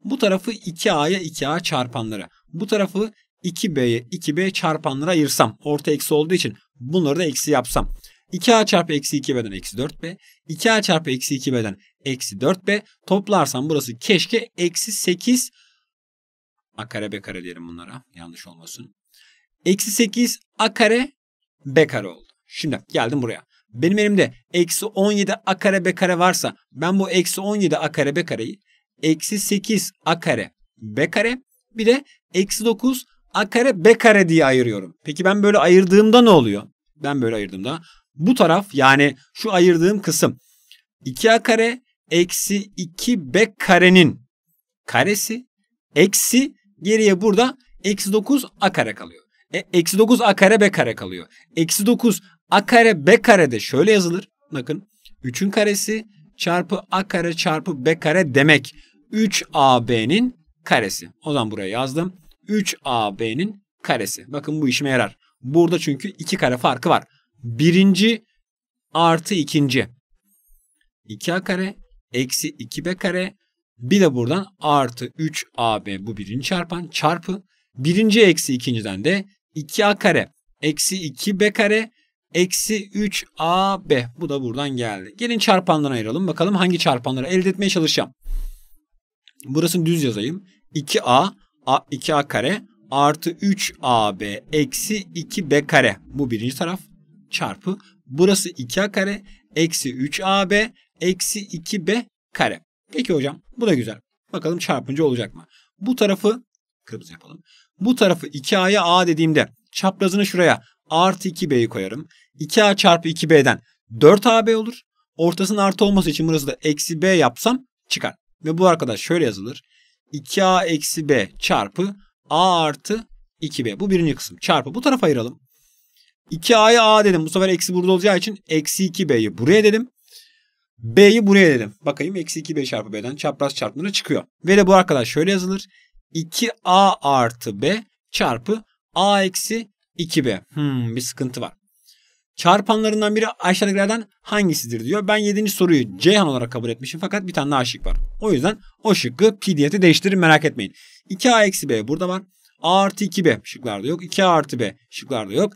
Bu tarafı 2A'ya 2A çarpanlara. Bu tarafı 2B'ye 2B çarpanlara ayırsam. Orta eksi olduğu için bunları da eksi yapsam. 2A çarpı eksi 2B'den eksi 4B. 2A çarpı eksi 2B'den eksi 4B. Toplarsam burası keşke eksi 8 A kare B kare diyelim bunlara. Yanlış olmasın. Eksi 8 A kare B kare oldu. Şimdi geldim buraya. Benim elimde eksi 17 a kare b kare varsa ben bu eksi 17 a kare b kareyi eksi 8 a kare b kare bir de eksi 9 a kare b kare diye ayırıyorum. Peki ben böyle ayırdığımda ne oluyor? Ben böyle ayırdığımda bu taraf yani şu ayırdığım kısım 2a kare eksi 2b karenin karesi eksi geriye burada eksi 9 a kare kalıyor. E, eksi 9 a kare b kare kalıyor. Eksi 9 A kare B kare de şöyle yazılır. Bakın 3'ün karesi çarpı A kare çarpı B kare demek. 3AB'nin karesi. O zaman buraya yazdım. 3AB'nin karesi. Bakın bu işime yarar. Burada çünkü iki kare farkı var. Birinci artı ikinci. 2A kare eksi 2B kare bir de buradan artı 3AB bu birinci çarpan çarpı birinci eksi ikinciden de 2A kare eksi 2B kare Eksi 3AB. Bu da buradan geldi. Gelin çarpanlara ayıralım. Bakalım hangi çarpanları elde etmeye çalışacağım. Burasını düz yazayım. 2A, A, 2A kare artı 3AB eksi 2B kare. Bu birinci taraf çarpı. Burası 2A kare eksi 3AB eksi 2B kare. Peki hocam bu da güzel. Bakalım çarpınca olacak mı? Bu tarafı kırmızı yapalım. Bu tarafı 2A'ya A dediğimde çaprazını şuraya artı 2B'yi koyarım. 2A çarpı 2B'den 4AB olur. Ortasının artı olması için burası da eksi B yapsam çıkar. Ve bu arkadaş şöyle yazılır. 2A eksi B çarpı A artı 2B. Bu birinci kısım. Çarpı bu tarafa ayıralım. 2 ayı A dedim. Bu sefer eksi burada olacağı için eksi 2B'yi buraya dedim. B'yi buraya dedim. Bakayım eksi 2B çarpı B'den çapraz çarpımları çıkıyor. Ve de bu arkadaş şöyle yazılır. 2A artı B çarpı A eksi 2B. Hmm, bir sıkıntı var. Çarpanlarından biri aşağıdakilerden hangisidir diyor. Ben 7. soruyu Ceyhan olarak kabul etmişim fakat bir tane daha şık var. O yüzden o şıkkı pi değiştirin merak etmeyin. 2A eksi B burada var. A artı 2B şıklarda yok. 2A artı B şıklarda yok.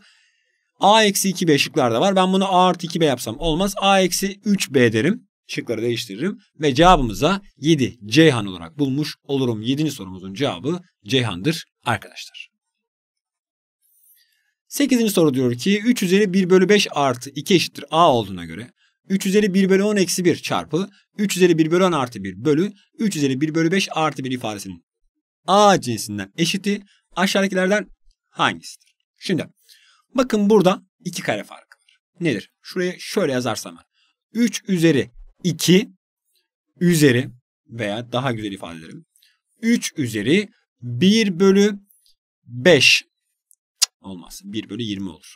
A eksi 2B şıklarda var. Ben bunu A artı 2B yapsam olmaz. A eksi 3B derim. Şıkları değiştiririm ve cevabımıza 7 Ceyhan olarak bulmuş olurum. 7. sorumuzun cevabı Ceyhan'dır arkadaşlar. 8. soru diyor ki 3 üzeri 1 bölü 5 artı 2 eşittir a olduğuna göre 3 üzeri 1 bölü 10 eksi 1 çarpı 3 üzeri 1 bölü 10 artı 1 bölü 3 üzeri 1 bölü 5 artı 1 ifadesinin a cinsinden eşiti aşağıdakilerden hangisidir? Şimdi bakın burada iki kare farkı var. Nedir? Şuraya şöyle yazarsam 3 üzeri 2 üzeri veya daha güzel ifade ederim. 3 üzeri 1 bölü 5 Olmaz. 1 bölü 20 olur.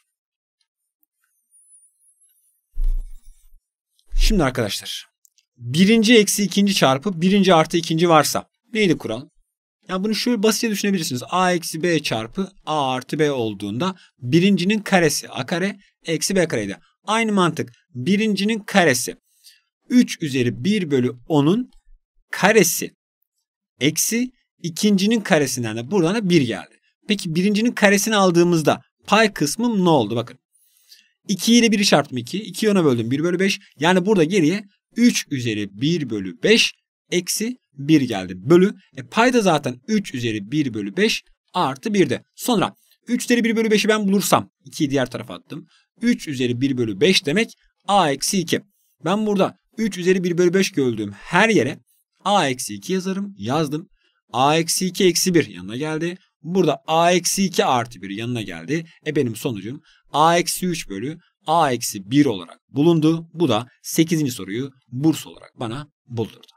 Şimdi arkadaşlar. Birinci eksi ikinci çarpı birinci artı ikinci varsa neydi kural? Yani bunu şöyle basitçe düşünebilirsiniz. A eksi B çarpı A artı B olduğunda birincinin karesi A kare eksi B kareydi. Aynı mantık. Birincinin karesi 3 üzeri 1 bölü 10'un karesi eksi ikincinin karesinden de buradan da 1 geldi. Peki birincinin karesini aldığımızda pay kısmım ne oldu? Bakın. 2 ile 1'i çarptım 2. 2'yi ona böldüm 1 bölü 5. Yani burada geriye 3 üzeri 1 bölü 5 eksi 1 geldi. Bölü. E payda zaten 3 üzeri 1 bölü 5 artı 1'de. Sonra 3 üzeri 1 bölü 5'i ben bulursam 2'yi diğer tarafa attım. 3 üzeri 1 bölü 5 demek a eksi 2. Ben burada 3 üzeri 1 bölü 5 gördüğüm her yere a eksi 2 yazarım. Yazdım. a eksi 2 eksi 1 yanına geldi. Burada a eksi 2 artı 1 yanına geldi. E benim sonucum a eksi 3 bölü a eksi 1 olarak bulundu. Bu da 8. soruyu burs olarak bana buldurdu.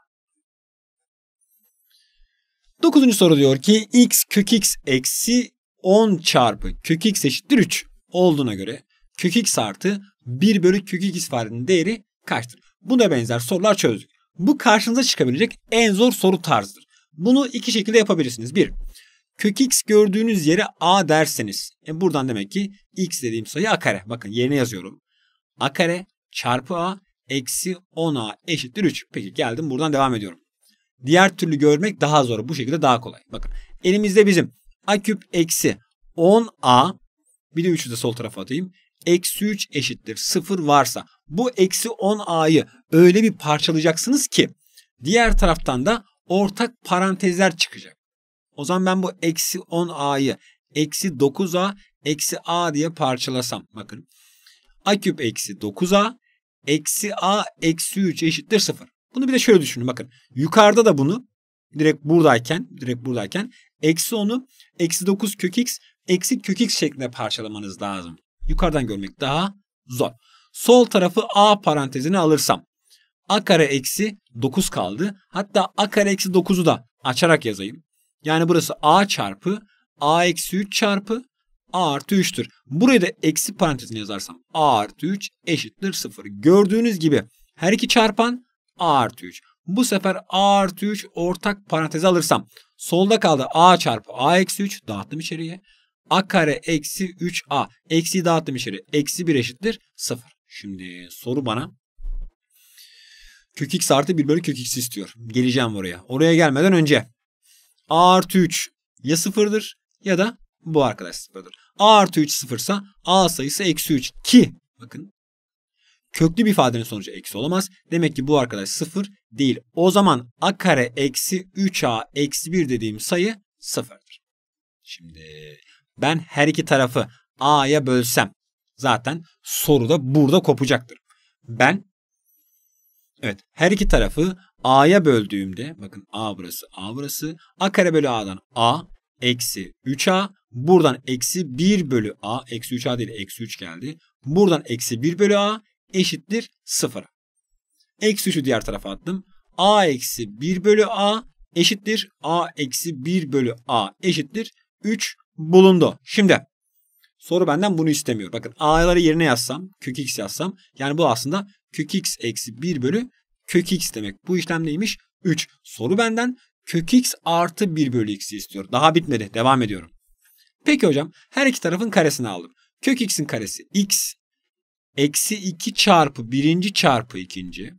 9. soru diyor ki x kök x eksi 10 çarpı kök x eşittir 3 olduğuna göre kök x artı 1 bölü kök x ifadesinin değeri kaçtır? Buna benzer sorular çözdük. Bu karşınıza çıkabilecek en zor soru tarzıdır. Bunu iki şekilde yapabilirsiniz. Bir, Kök x gördüğünüz yere a derseniz. E buradan demek ki x dediğim sayı a kare. Bakın yerine yazıyorum. a kare çarpı a eksi 10a eşittir 3. Peki geldim buradan devam ediyorum. Diğer türlü görmek daha zor. Bu şekilde daha kolay. Bakın elimizde bizim a küp eksi 10a bir de 3'ü de sol tarafa atayım. Eksi 3 eşittir 0 varsa bu eksi 10a'yı öyle bir parçalayacaksınız ki diğer taraftan da ortak parantezler çıkacak. O zaman ben bu eksi 10a'yı eksi 9a eksi a diye parçalasam. Bakın a küp eksi 9a eksi a eksi 3 eşittir 0. Bunu bir de şöyle düşünün bakın. Yukarıda da bunu direkt buradayken direkt buradayken eksi 10'u eksi 9 kök x eksi kök x şeklinde parçalamanız lazım. Yukarıdan görmek daha zor. Sol tarafı a parantezine alırsam a kare eksi 9 kaldı. Hatta a kare eksi 9'u da açarak yazayım. Yani burası a çarpı a eksi 3 çarpı a artı 3'tür. Buraya da eksi parantezini yazarsam a artı 3 eşittir 0. Gördüğünüz gibi her iki çarpan a artı 3. Bu sefer a artı 3 ortak paranteze alırsam solda kaldı a çarpı a eksi 3 dağıttım içeriye. a kare eksi 3a eksi dağıttım içeri eksi 1 eşittir 0. Şimdi soru bana kök x artı 1 bölü kök x istiyor. Geleceğim oraya. Oraya gelmeden önce A artı 3 ya sıfırdır ya da bu arkadaş sıfırdır. A artı 3 sıfırsa A sayısı eksi 3 ki bakın köklü bir ifadenin sonucu eksi olamaz. Demek ki bu arkadaş sıfır değil. O zaman A kare eksi 3A eksi 1 dediğim sayı sıfırdır. Şimdi ben her iki tarafı A'ya bölsem zaten soru da burada kopacaktır. Ben evet her iki tarafı A'ya böldüğümde bakın A burası A burası. A kare bölü A'dan A eksi 3A buradan eksi 1 bölü A eksi 3A değil eksi 3 geldi. Buradan eksi 1 bölü A eşittir 0'a. Eksi 3'ü diğer tarafa attım. A eksi 1 bölü A eşittir. A eksi 1 bölü A eşittir. 3 bulundu. Şimdi soru benden bunu istemiyor. Bakın A'ları yerine yazsam kök x yazsam yani bu aslında kök x eksi 1 bölü kök x demek. Bu işlem neymiş? 3. Soru benden kök x artı 1 bölü x'i istiyor. Daha bitmedi. Devam ediyorum. Peki hocam her iki tarafın karesini aldım. Kök x'in karesi x eksi 2 çarpı birinci çarpı ikinci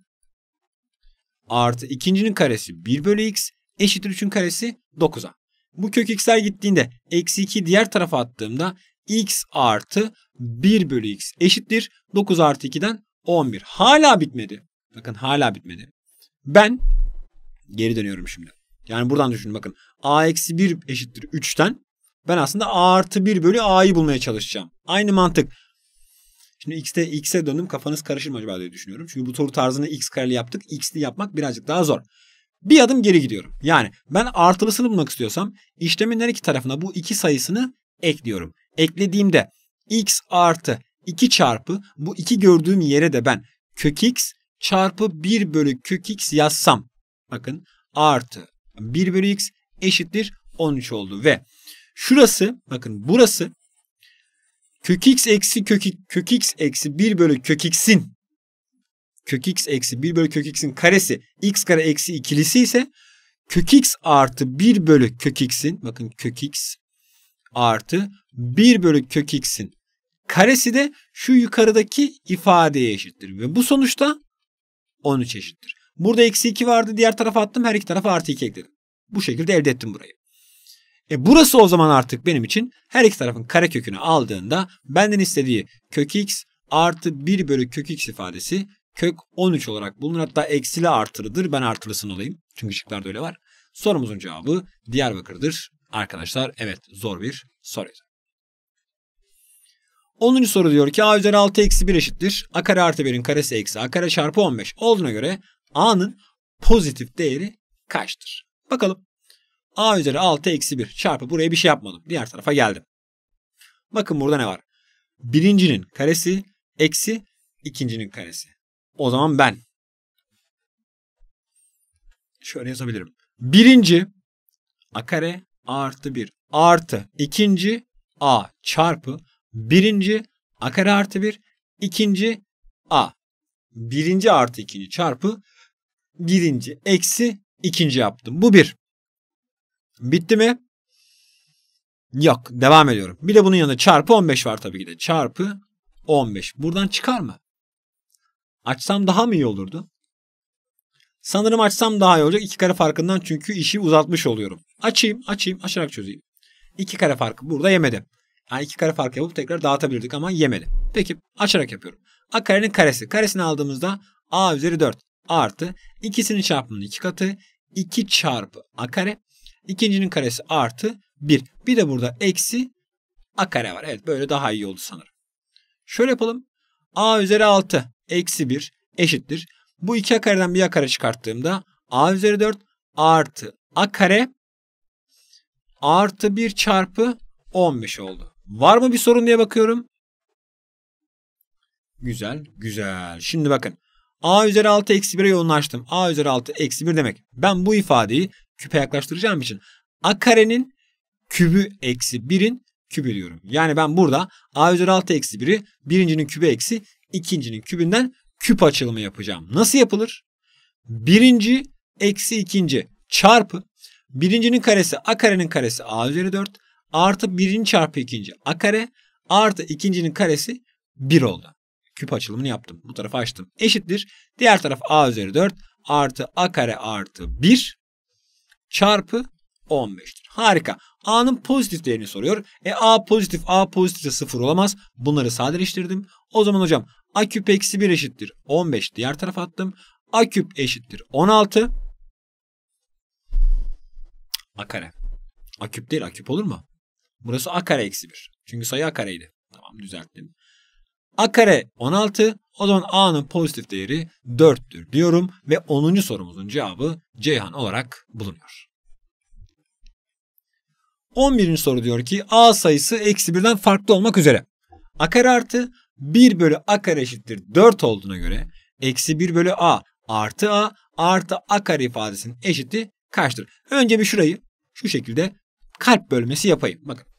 artı ikincinin karesi 1 bölü x eşittir 3'ün karesi 9'a. Bu kök x'ler gittiğinde eksi 2 diğer tarafa attığımda x artı 1 bölü x eşittir 9 artı 2'den 11. Hala bitmedi. Bakın hala bitmedi. Ben geri dönüyorum şimdi. Yani buradan düşünün bakın. A eksi 1 eşittir 3'ten. Ben aslında A artı 1 bölü A'yı bulmaya çalışacağım. Aynı mantık. Şimdi x'te x'e döndüm kafanız karışır mı acaba diye düşünüyorum. Çünkü bu soru tarzını x kareli yaptık. x'li yapmak birazcık daha zor. Bir adım geri gidiyorum. Yani ben artılısını bulmak istiyorsam işlemin her iki tarafına bu iki sayısını ekliyorum. Eklediğimde x artı 2 çarpı bu iki gördüğüm yere de ben kök x çarpı 1 bölü kök x yazsam bakın artı 1 bölü x eşittir 13 oldu ve şurası bakın burası kök x eksi kök, kök x eksi 1 bölü kök x'in kök x eksi 1 bölü kök x'in karesi x kare eksi ikilisi ise kök x artı 1 bölü kök x'in bakın kök x artı 1 bölü kök x'in karesi de şu yukarıdaki ifadeye eşittir. Ve bu sonuçta 13 eşittir. Burada eksi 2 vardı diğer tarafa attım her iki tarafa artı 2 ekledim. Bu şekilde elde ettim burayı. E burası o zaman artık benim için her iki tarafın kare kökünü aldığında benden istediği kök x artı 1 bölü kök x ifadesi kök 13 olarak bulunur. Hatta eksili artırıdır. Ben artırısını olayım. Çünkü şıklarda öyle var. Sorumuzun cevabı Diyarbakır'dır. Arkadaşlar evet zor bir soruydu. 10. soru diyor ki a üzeri 6 eksi 1 eşittir. A kare artı 1'in karesi eksi a kare çarpı 15 olduğuna göre a'nın pozitif değeri kaçtır? Bakalım. a üzeri 6 eksi 1 çarpı buraya bir şey yapmadım. Diğer tarafa geldim. Bakın burada ne var? Birincinin karesi eksi ikincinin karesi. O zaman ben şöyle yazabilirim. Birinci a kare artı 1 artı ikinci a çarpı Birinci a kare artı 1. ikinci a. Birinci artı ikinci çarpı birinci eksi ikinci yaptım. Bu bir. Bitti mi? Yok. Devam ediyorum. Bir de bunun yanında çarpı 15 var tabii ki de. Çarpı 15. Buradan çıkar mı? Açsam daha mı iyi olurdu? Sanırım açsam daha iyi olacak. İki kare farkından çünkü işi uzatmış oluyorum. Açayım, açayım, açarak çözeyim. İki kare farkı burada yemedim. Yani iki kare fark yapıp tekrar dağıtabilirdik ama yemeli. Peki açarak yapıyorum. A karenin karesi. Karesini aldığımızda A üzeri 4 artı ikisinin çarpımının iki katı 2 çarpı A kare. İkincinin karesi artı 1. Bir de burada eksi A kare var. Evet böyle daha iyi oldu sanırım. Şöyle yapalım. A üzeri 6 eksi 1 eşittir. Bu iki A kareden bir A kare çıkarttığımda A üzeri 4 artı A kare artı 1 çarpı 15 oldu. Var mı bir sorun diye bakıyorum. Güzel, güzel. Şimdi bakın. A üzeri 6 eksi 1'e yoğunlaştım. A üzeri 6 eksi 1 demek. Ben bu ifadeyi küpe yaklaştıracağım için A karenin kübü eksi 1'in kübü diyorum. Yani ben burada A üzeri 6 eksi 1'i birincinin kübü eksi ikincinin kübünden küp açılımı yapacağım. Nasıl yapılır? Birinci eksi ikinci çarpı birincinin karesi A karenin karesi A üzeri 4 artı birin çarpı ikinci a kare artı ikincinin karesi 1 oldu. Küp açılımını yaptım. Bu tarafı açtım. Eşittir. Diğer taraf a üzeri 4 artı a kare artı 1 çarpı 15'tir. Harika. A'nın pozitif değerini soruyor. E A pozitif, A pozitif de 0 olamaz. Bunları sadeleştirdim. O zaman hocam A küp eksi 1 eşittir 15 diğer tarafa attım. A küp eşittir 16. A kare. A küp değil A küp olur mu? Burası a kare eksi 1. Çünkü sayı a kareydi. Tamam düzelttim. A kare 16. O zaman A'nın pozitif değeri 4'tür diyorum ve 10. sorumuzun cevabı Ceyhan olarak bulunuyor. 11. soru diyor ki A sayısı eksi 1'den farklı olmak üzere. A kare artı 1 bölü A kare eşittir 4 olduğuna göre eksi 1 bölü A artı A artı A kare ifadesinin eşiti kaçtır? Önce bir şurayı şu şekilde kalp bölmesi yapayım. Bakın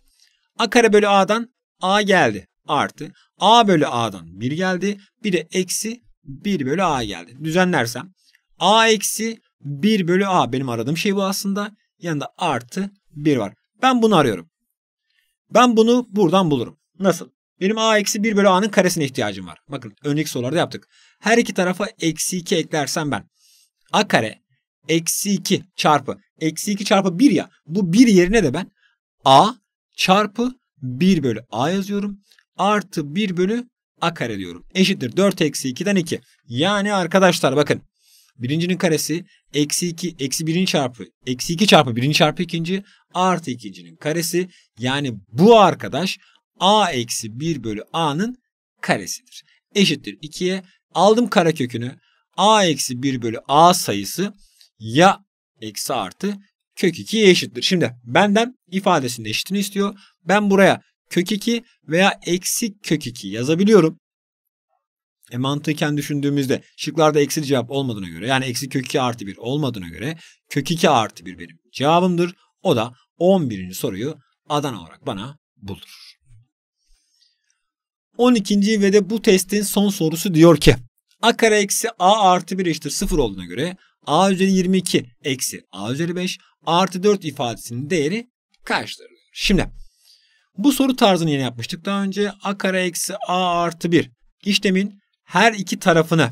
A kare bölü A'dan A geldi artı A bölü A'dan 1 geldi. Bir de eksi 1 bölü A geldi. Düzenlersem A eksi 1 bölü A benim aradığım şey bu aslında. Yanında artı 1 var. Ben bunu arıyorum. Ben bunu buradan bulurum. Nasıl? Benim a eksi 1 bölü a'nın karesine ihtiyacım var. Bakın önceki sorularda yaptık. Her iki tarafa eksi 2 eklersem ben. a kare eksi 2 çarpı eksi 2 çarpı 1 ya. Bu 1 yerine de ben a çarpı 1 bölü a yazıyorum. Artı 1 bölü a kare diyorum. Eşittir 4 eksi 2'den 2. Yani arkadaşlar bakın. Birincinin karesi eksi 2 eksi 1'in çarpı eksi 2 çarpı 1'in çarpı ikinci artı ikincinin karesi. Yani bu arkadaş a eksi 1 bölü a'nın karesidir. Eşittir 2'ye aldım kara kökünü a eksi 1 bölü a sayısı ya eksi artı kök 2'ye eşittir. Şimdi benden ifadesinin eşitini istiyor. Ben buraya kök 2 veya eksi kök 2 yazabiliyorum. E mantıken düşündüğümüzde şıklarda eksi cevap olmadığına göre yani eksi kök 2 artı 1 olmadığına göre kök 2 artı 1 benim cevabımdır. O da 11. soruyu Adana olarak bana bulur. 12. ve de bu testin son sorusu diyor ki a kare eksi a artı 1 eşittir 0 olduğuna göre a üzeri 22 eksi a üzeri 5 artı 4 ifadesinin değeri kaçtır? Şimdi bu soru tarzını yine yapmıştık daha önce. a kare eksi a artı 1 işlemin her iki tarafını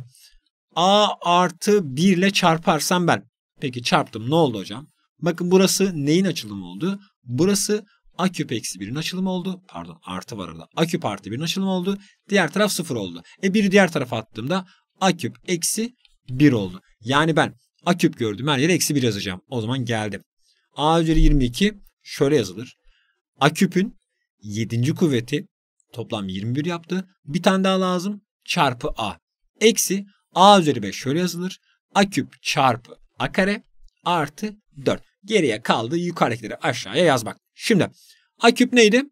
a artı 1 ile çarparsam ben. Peki çarptım ne oldu hocam? Bakın burası neyin açılımı oldu? Burası a küp eksi 1'in açılımı oldu. Pardon artı var orada. a küp artı 1'in açılımı oldu. Diğer taraf 0 oldu. E 1'i diğer tarafa attığımda a küp eksi 1 oldu. Yani ben A küp gördüm her yere eksi 1 yazacağım. O zaman geldim. A üzeri 22 şöyle yazılır. A küpün 7. kuvveti toplam 21 yaptı. Bir tane daha lazım. Çarpı A. Eksi A üzeri 5 şöyle yazılır. A küp çarpı A kare artı 4. Geriye kaldı yukarıdakileri aşağıya yazmak. Şimdi A küp neydi?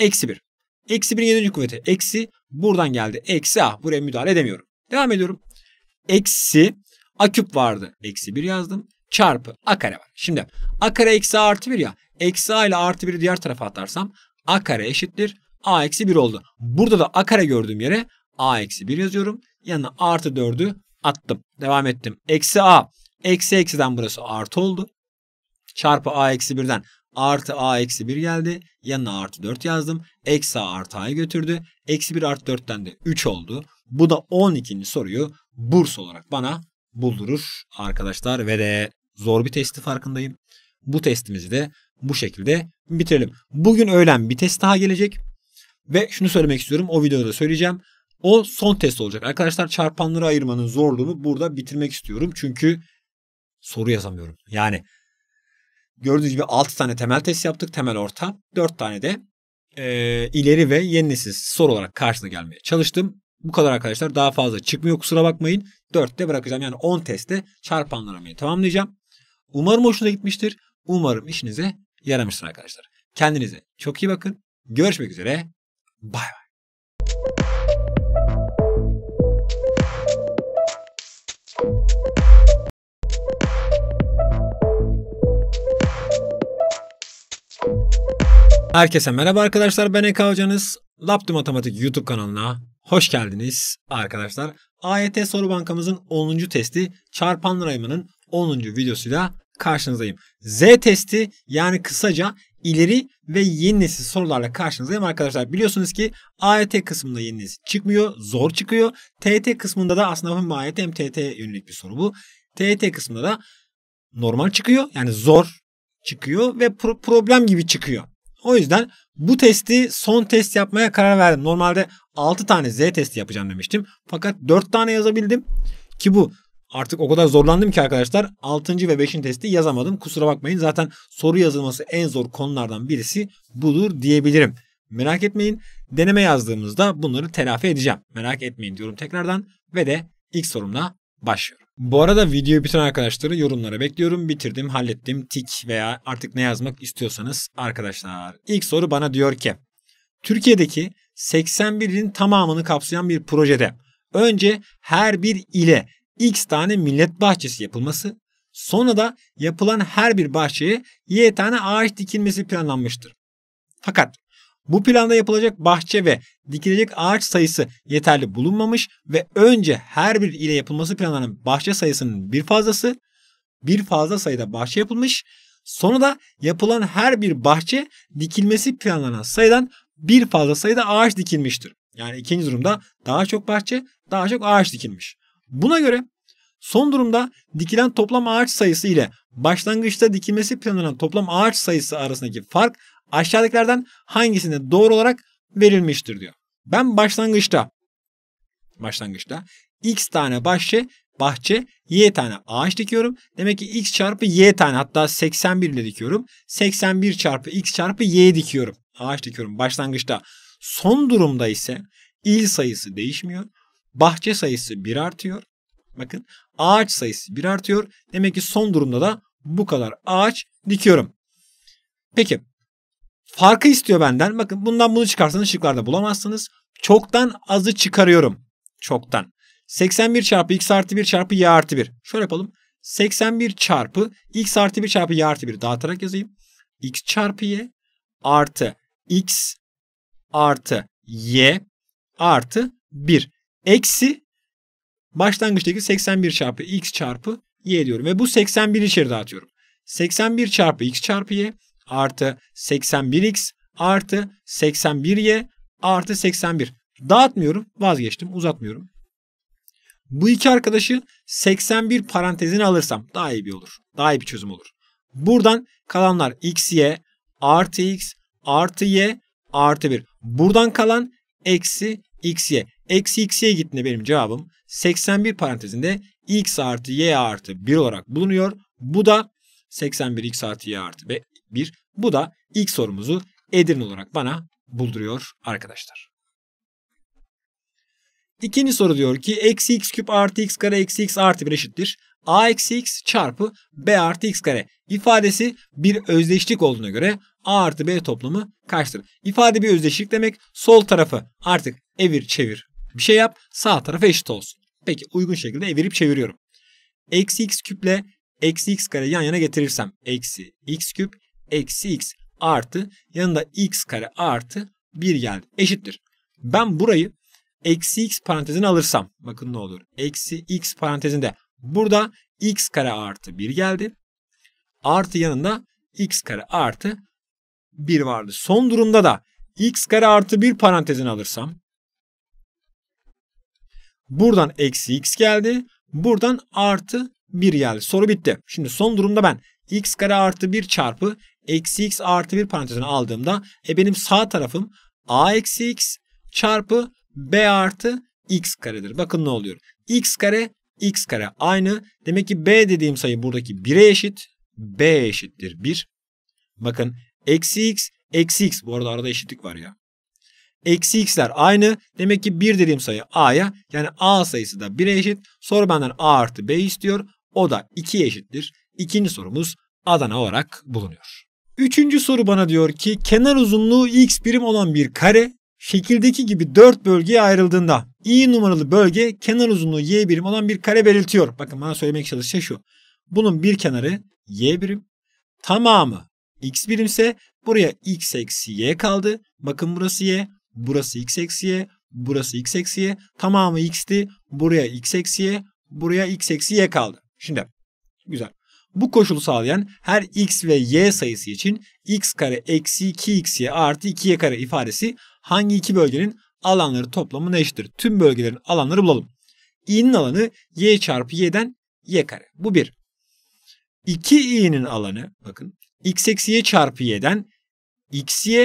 Eksi 1. Eksi 1'in 7. kuvveti eksi. Buradan geldi. Eksi A. Buraya müdahale edemiyorum. Devam ediyorum eksi a küp vardı. Eksi 1 yazdım. Çarpı a kare var. Şimdi a kare eksi a artı 1 ya. Eksi a ile artı 1'i diğer tarafa atarsam a kare eşittir. a eksi 1 oldu. Burada da a kare gördüğüm yere a eksi 1 yazıyorum. Yanına artı 4'ü attım. Devam ettim. Eksi a. Eksi eksiden burası artı oldu. Çarpı a eksi 1'den artı a eksi 1 geldi. Yanına artı 4 yazdım. Eksi a artı a'yı götürdü. Eksi 1 artı 4'ten de 3 oldu. Bu da 12. soruyu burs olarak bana buldurur arkadaşlar ve de zor bir testi farkındayım. Bu testimizi de bu şekilde bitirelim. Bugün öğlen bir test daha gelecek ve şunu söylemek istiyorum o videoda söyleyeceğim. O son test olacak. Arkadaşlar çarpanları ayırmanın zorluğunu burada bitirmek istiyorum. Çünkü soru yazamıyorum. Yani gördüğünüz gibi 6 tane temel test yaptık. Temel orta. 4 tane de e, ileri ve yeni soru olarak karşına gelmeye çalıştım. Bu kadar arkadaşlar daha fazla çıkmıyor kusura bakmayın. 4'te bırakacağım yani 10 testte çarpanlar tamamlayacağım. Umarım hoşuna gitmiştir. Umarım işinize yaramıştır arkadaşlar. Kendinize çok iyi bakın. Görüşmek üzere. Bay bay. Herkese merhaba arkadaşlar ben Eka Hocanız. Laptop Matematik YouTube kanalına Hoş geldiniz arkadaşlar. AYT Soru Bankamızın 10. testi çarpan raymanın 10. videosuyla karşınızdayım. Z testi yani kısaca ileri ve yeni nesil sorularla karşınızdayım arkadaşlar. Biliyorsunuz ki AYT kısmında yeni nesil çıkmıyor, zor çıkıyor. TT kısmında da aslında hem AYT hem TT yönelik bir soru bu. TT kısmında da normal çıkıyor yani zor çıkıyor ve pro problem gibi çıkıyor. O yüzden bu testi son test yapmaya karar verdim. Normalde 6 tane Z testi yapacağım demiştim. Fakat 4 tane yazabildim. Ki bu artık o kadar zorlandım ki arkadaşlar 6. ve 5. testi yazamadım. Kusura bakmayın zaten soru yazılması en zor konulardan birisi budur diyebilirim. Merak etmeyin deneme yazdığımızda bunları telafi edeceğim. Merak etmeyin diyorum tekrardan ve de ilk sorumla başlıyorum. Bu arada videoyu bitiren arkadaşları yorumlara bekliyorum. Bitirdim, hallettim, tik veya artık ne yazmak istiyorsanız arkadaşlar. İlk soru bana diyor ki Türkiye'deki 81 ilin tamamını kapsayan bir projede önce her bir ile x tane millet bahçesi yapılması sonra da yapılan her bir bahçeye y tane ağaç dikilmesi planlanmıştır. Fakat bu planda yapılacak bahçe ve dikilecek ağaç sayısı yeterli bulunmamış ve önce her bir ile yapılması planlanan bahçe sayısının bir fazlası, bir fazla sayıda bahçe yapılmış, sonra da yapılan her bir bahçe dikilmesi planlanan sayıdan bir fazla sayıda ağaç dikilmiştir. Yani ikinci durumda daha çok bahçe, daha çok ağaç dikilmiş. Buna göre son durumda dikilen toplam ağaç sayısı ile başlangıçta dikilmesi planlanan toplam ağaç sayısı arasındaki fark Aşağıdakilerden hangisinde doğru olarak verilmiştir diyor. Ben başlangıçta başlangıçta x tane bahçe bahçe y tane ağaç dikiyorum. Demek ki x çarpı y tane hatta 81 ile dikiyorum. 81 çarpı x çarpı y dikiyorum. Ağaç dikiyorum başlangıçta. Son durumda ise il sayısı değişmiyor. Bahçe sayısı 1 artıyor. Bakın ağaç sayısı 1 artıyor. Demek ki son durumda da bu kadar ağaç dikiyorum. Peki Farkı istiyor benden. Bakın bundan bunu çıkarsanız şıklarda bulamazsınız. Çoktan azı çıkarıyorum. Çoktan. 81 çarpı x artı 1 çarpı y artı 1. Şöyle yapalım. 81 çarpı x artı 1 çarpı y artı 1 dağıtarak yazayım. x çarpı y artı x artı y artı 1. Eksi başlangıçtaki 81 çarpı x çarpı y diyorum. Ve bu 81'i içeri dağıtıyorum. 81 çarpı x çarpı y artı 81x artı 81y artı 81. Dağıtmıyorum vazgeçtim uzatmıyorum. Bu iki arkadaşı 81 parantezine alırsam daha iyi bir olur. Daha iyi bir çözüm olur. Buradan kalanlar x, y, artı x, artı y, artı 1. Buradan kalan eksi x, y. Eksi x, y gittiğinde benim cevabım 81 parantezinde x artı y artı 1 olarak bulunuyor. Bu da 81 x artı y artı ve 1. Bu da ilk sorumuzu Edirne olarak bana bulduruyor arkadaşlar. İkinci soru diyor ki eksi x küp artı x kare eksi x artı 1 eşittir. a eksi x çarpı b artı x kare ifadesi bir özdeşlik olduğuna göre a artı b toplamı kaçtır? İfade bir özdeşlik demek sol tarafı artık evir çevir bir şey yap sağ tarafa eşit olsun. Peki uygun şekilde evirip çeviriyorum. Eksi x küple eksi x kare yan yana getirirsem eksi x küp eksi x artı yanında x kare artı 1 geldi. Eşittir. Ben burayı eksi x parantezine alırsam bakın ne olur. Eksi x parantezinde burada x kare artı 1 geldi. Artı yanında x kare artı 1 vardı. Son durumda da x kare artı 1 parantezine alırsam buradan eksi x geldi. Buradan artı 1 geldi. Soru bitti. Şimdi son durumda ben x kare artı 1 çarpı eksi x artı 1 parantezini aldığımda e benim sağ tarafım a eksi x çarpı b artı x karedir. Bakın ne oluyor. x kare x kare aynı. Demek ki b dediğim sayı buradaki 1'e eşit. b eşittir 1. Bakın eksi x eksi x. Bu arada arada eşitlik var ya. Eksi x'ler aynı. Demek ki 1 dediğim sayı a'ya yani a sayısı da 1'e eşit. Sonra benden a artı b istiyor. O da 2'ye eşittir. İkinci sorumuz Adana olarak bulunuyor. Üçüncü soru bana diyor ki kenar uzunluğu x birim olan bir kare şekildeki gibi dört bölgeye ayrıldığında i numaralı bölge kenar uzunluğu y birim olan bir kare belirtiyor. Bakın bana söylemek çalışan şey şu. Bunun bir kenarı y birim. Tamamı x birimse buraya x eksi y kaldı. Bakın burası y, burası x eksi y, burası x eksi y. Tamamı x'ti. Buraya x eksi y, buraya x eksi y kaldı. Şimdi güzel. Bu koşulu sağlayan her x ve y sayısı için x kare eksi 2xy artı 2y kare ifadesi hangi iki bölgenin alanları toplamına eşittir? Tüm bölgelerin alanları bulalım. i'nin alanı y çarpı y'den y kare. Bu bir. 2i'nin alanı bakın x eksi y çarpı y'den xy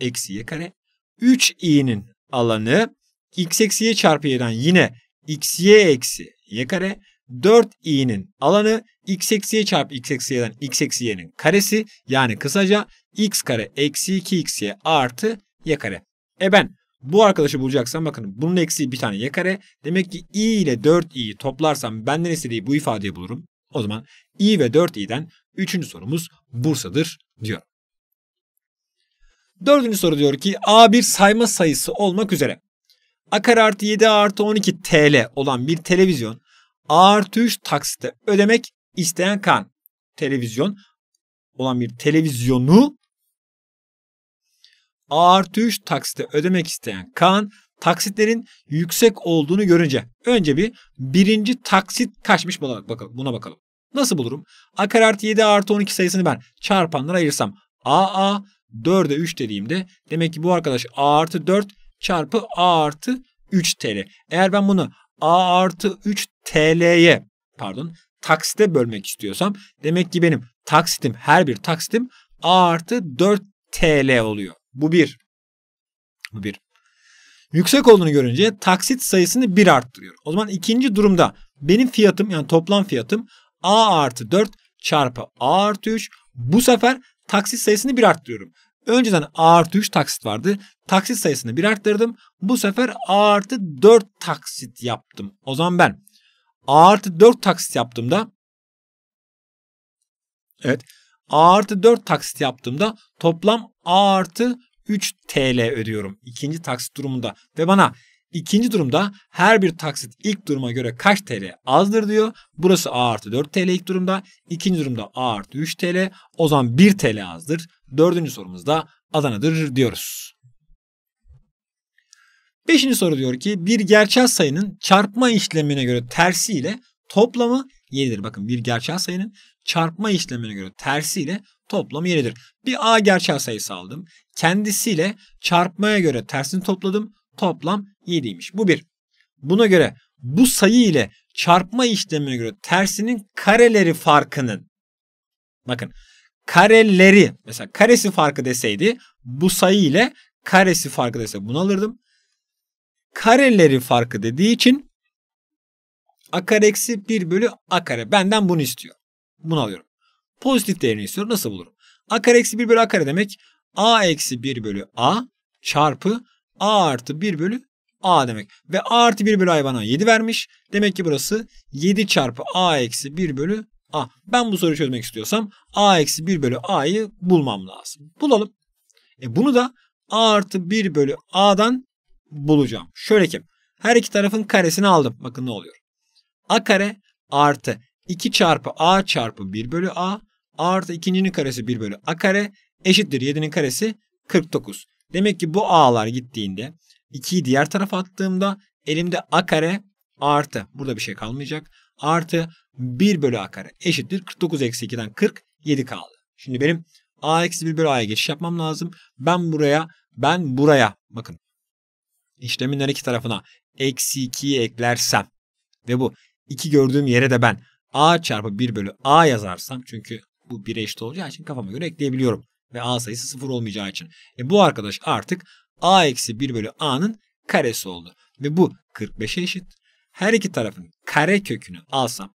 eksi y kare. 3i'nin alanı x eksi y çarpı y'den yine xy eksi y kare. 4i'nin alanı x eksiye çarpı x eksiyeden x eksiyenin karesi yani kısaca x kare eksi 2xy artı y kare. E ben bu arkadaşı bulacaksam bakın bunun eksiği bir tane y kare. Demek ki i ile 4i'yi toplarsam benden istediği bu ifadeyi bulurum. O zaman i ve 4i'den 3. sorumuz Bursa'dır diyor. Dördüncü soru diyor ki A bir sayma sayısı olmak üzere. A kare artı 7 artı 12 TL olan bir televizyon A artı 3 taksitte ödemek isteyen kan televizyon olan bir televizyonu A artı 3 taksite ödemek isteyen kan taksitlerin yüksek olduğunu görünce önce bir birinci taksit kaçmış bakalım, buna bakalım. Nasıl bulurum? A kare artı 7 artı 12 sayısını ben çarpanlara ayırsam AA 4'e 3 dediğimde demek ki bu arkadaş A artı 4 çarpı A artı 3 TL. Eğer ben bunu A artı 3 TL'ye pardon taksite bölmek istiyorsam demek ki benim taksitim her bir taksitim A artı 4 TL oluyor. Bu bir. Bu bir. Yüksek olduğunu görünce taksit sayısını bir arttırıyor. O zaman ikinci durumda benim fiyatım yani toplam fiyatım A artı 4 çarpı A artı 3. Bu sefer taksit sayısını bir arttırıyorum. Önceden A artı 3 taksit vardı. Taksit sayısını bir arttırdım. Bu sefer A artı 4 taksit yaptım. O zaman ben A artı 4 taksit yaptığımda evet A artı 4 taksit yaptığımda toplam A artı 3 TL ödüyorum ikinci taksit durumunda ve bana ikinci durumda her bir taksit ilk duruma göre kaç TL azdır diyor. Burası A artı 4 TL ilk durumda. ikinci durumda A artı 3 TL. O zaman 1 TL azdır. Dördüncü sorumuzda Adana'dır diyoruz. Beşinci soru diyor ki bir gerçel sayının çarpma işlemine göre tersiyle toplamı 7'dir. Bakın bir gerçel sayının çarpma işlemine göre tersiyle toplamı 7'dir. Bir A gerçel sayısı aldım. Kendisiyle çarpmaya göre tersini topladım. Toplam 7'ymiş. Bu bir. Buna göre bu sayı ile çarpma işlemine göre tersinin kareleri farkının bakın kareleri mesela karesi farkı deseydi bu sayı ile karesi farkı dese bunu alırdım kareleri farkı dediği için a kare eksi 1 bölü a kare. Benden bunu istiyor. Bunu alıyorum. Pozitif değerini istiyor. Nasıl bulurum? a kare eksi 1 bölü a kare demek a eksi 1 bölü a çarpı a artı 1 bölü a demek. Ve a artı 1 bölü a bana 7 vermiş. Demek ki burası 7 çarpı a eksi 1 bölü a. Ben bu soruyu çözmek istiyorsam a eksi 1 bölü a'yı bulmam lazım. Bulalım. E bunu da a artı 1 bölü a'dan bulacağım. Şöyle ki her iki tarafın karesini aldım. Bakın ne oluyor. A kare artı 2 çarpı A çarpı 1 bölü A artı ikincinin karesi 1 bölü A kare eşittir 7'nin karesi 49. Demek ki bu A'lar gittiğinde 2'yi diğer tarafa attığımda elimde A kare artı burada bir şey kalmayacak. Artı 1 bölü A kare eşittir 49 eksi 2'den 47 kaldı. Şimdi benim A eksi 1 bölü A'ya geçiş yapmam lazım. Ben buraya ben buraya bakın işlemin her iki tarafına eksi 2'yi eklersem ve bu 2 gördüğüm yere de ben a çarpı 1 bölü a yazarsam çünkü bu 1'e eşit olacağı için kafama göre ekleyebiliyorum. Ve a sayısı 0 olmayacağı için. E bu arkadaş artık a eksi 1 bölü a'nın karesi oldu. Ve bu 45'e eşit. Her iki tarafın kare kökünü alsam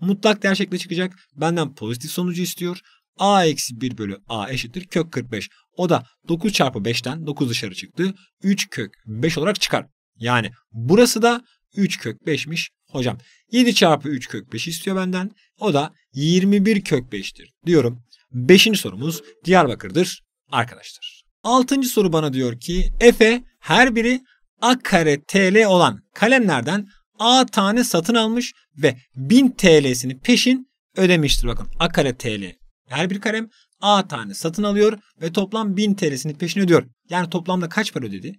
mutlak değer şekli çıkacak. Benden pozitif sonucu istiyor. a eksi 1 bölü a eşittir kök 45. O da 9 çarpı 5'ten 9 dışarı çıktı. 3 kök 5 olarak çıkar. Yani burası da 3 kök 5'miş. Hocam 7 çarpı 3 kök 5 istiyor benden. O da 21 kök 5'tir diyorum. Beşinci sorumuz Diyarbakır'dır arkadaşlar. Altıncı soru bana diyor ki Efe her biri A kare TL olan kalemlerden A tane satın almış ve 1000 TL'sini peşin ödemiştir. Bakın A kare TL her bir kalem A tane satın alıyor ve toplam 1000 TL'sini peşin ödüyor. Yani toplamda kaç para ödedi?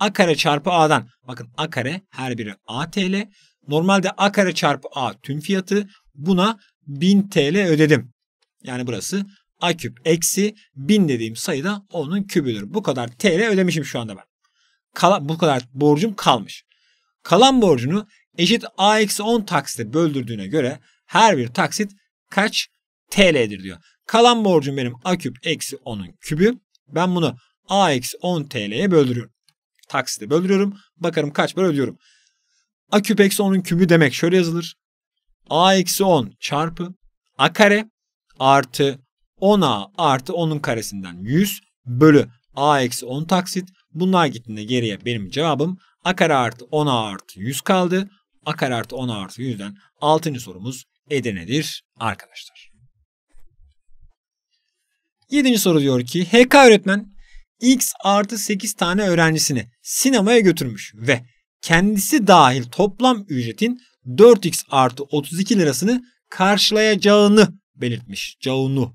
A kare çarpı A'dan. Bakın A kare her biri A TL. Normalde A kare çarpı A tüm fiyatı. Buna 1000 TL ödedim. Yani burası A küp eksi 1000 dediğim sayı da onun kübüdür. Bu kadar TL ödemişim şu anda ben. Kala, bu kadar borcum kalmış. Kalan borcunu eşit A eksi 10 taksite böldürdüğüne göre her bir taksit kaç TL'dir diyor. Kalan borcum benim A küp eksi 10'un kübü. Ben bunu A eksi 10 TL'ye böldürüyorum. Taksite böldürüyorum. Bakarım kaç para ödüyorum. A küp eksi 10'un kübü demek şöyle yazılır. A eksi 10 çarpı A kare artı 10A artı 10'un karesinden 100 bölü A eksi 10 taksit. Bunlar gittiğinde geriye benim cevabım A kare artı 10A artı 100 kaldı. A kare artı 10A artı 100'den 6. sorumuz Edirne'dir arkadaşlar. Yedinci soru diyor ki HK öğretmen X artı 8 tane öğrencisini sinemaya götürmüş ve kendisi dahil toplam ücretin 4x artı 32 lirasını karşılayacağını belirtmiş. Cağını.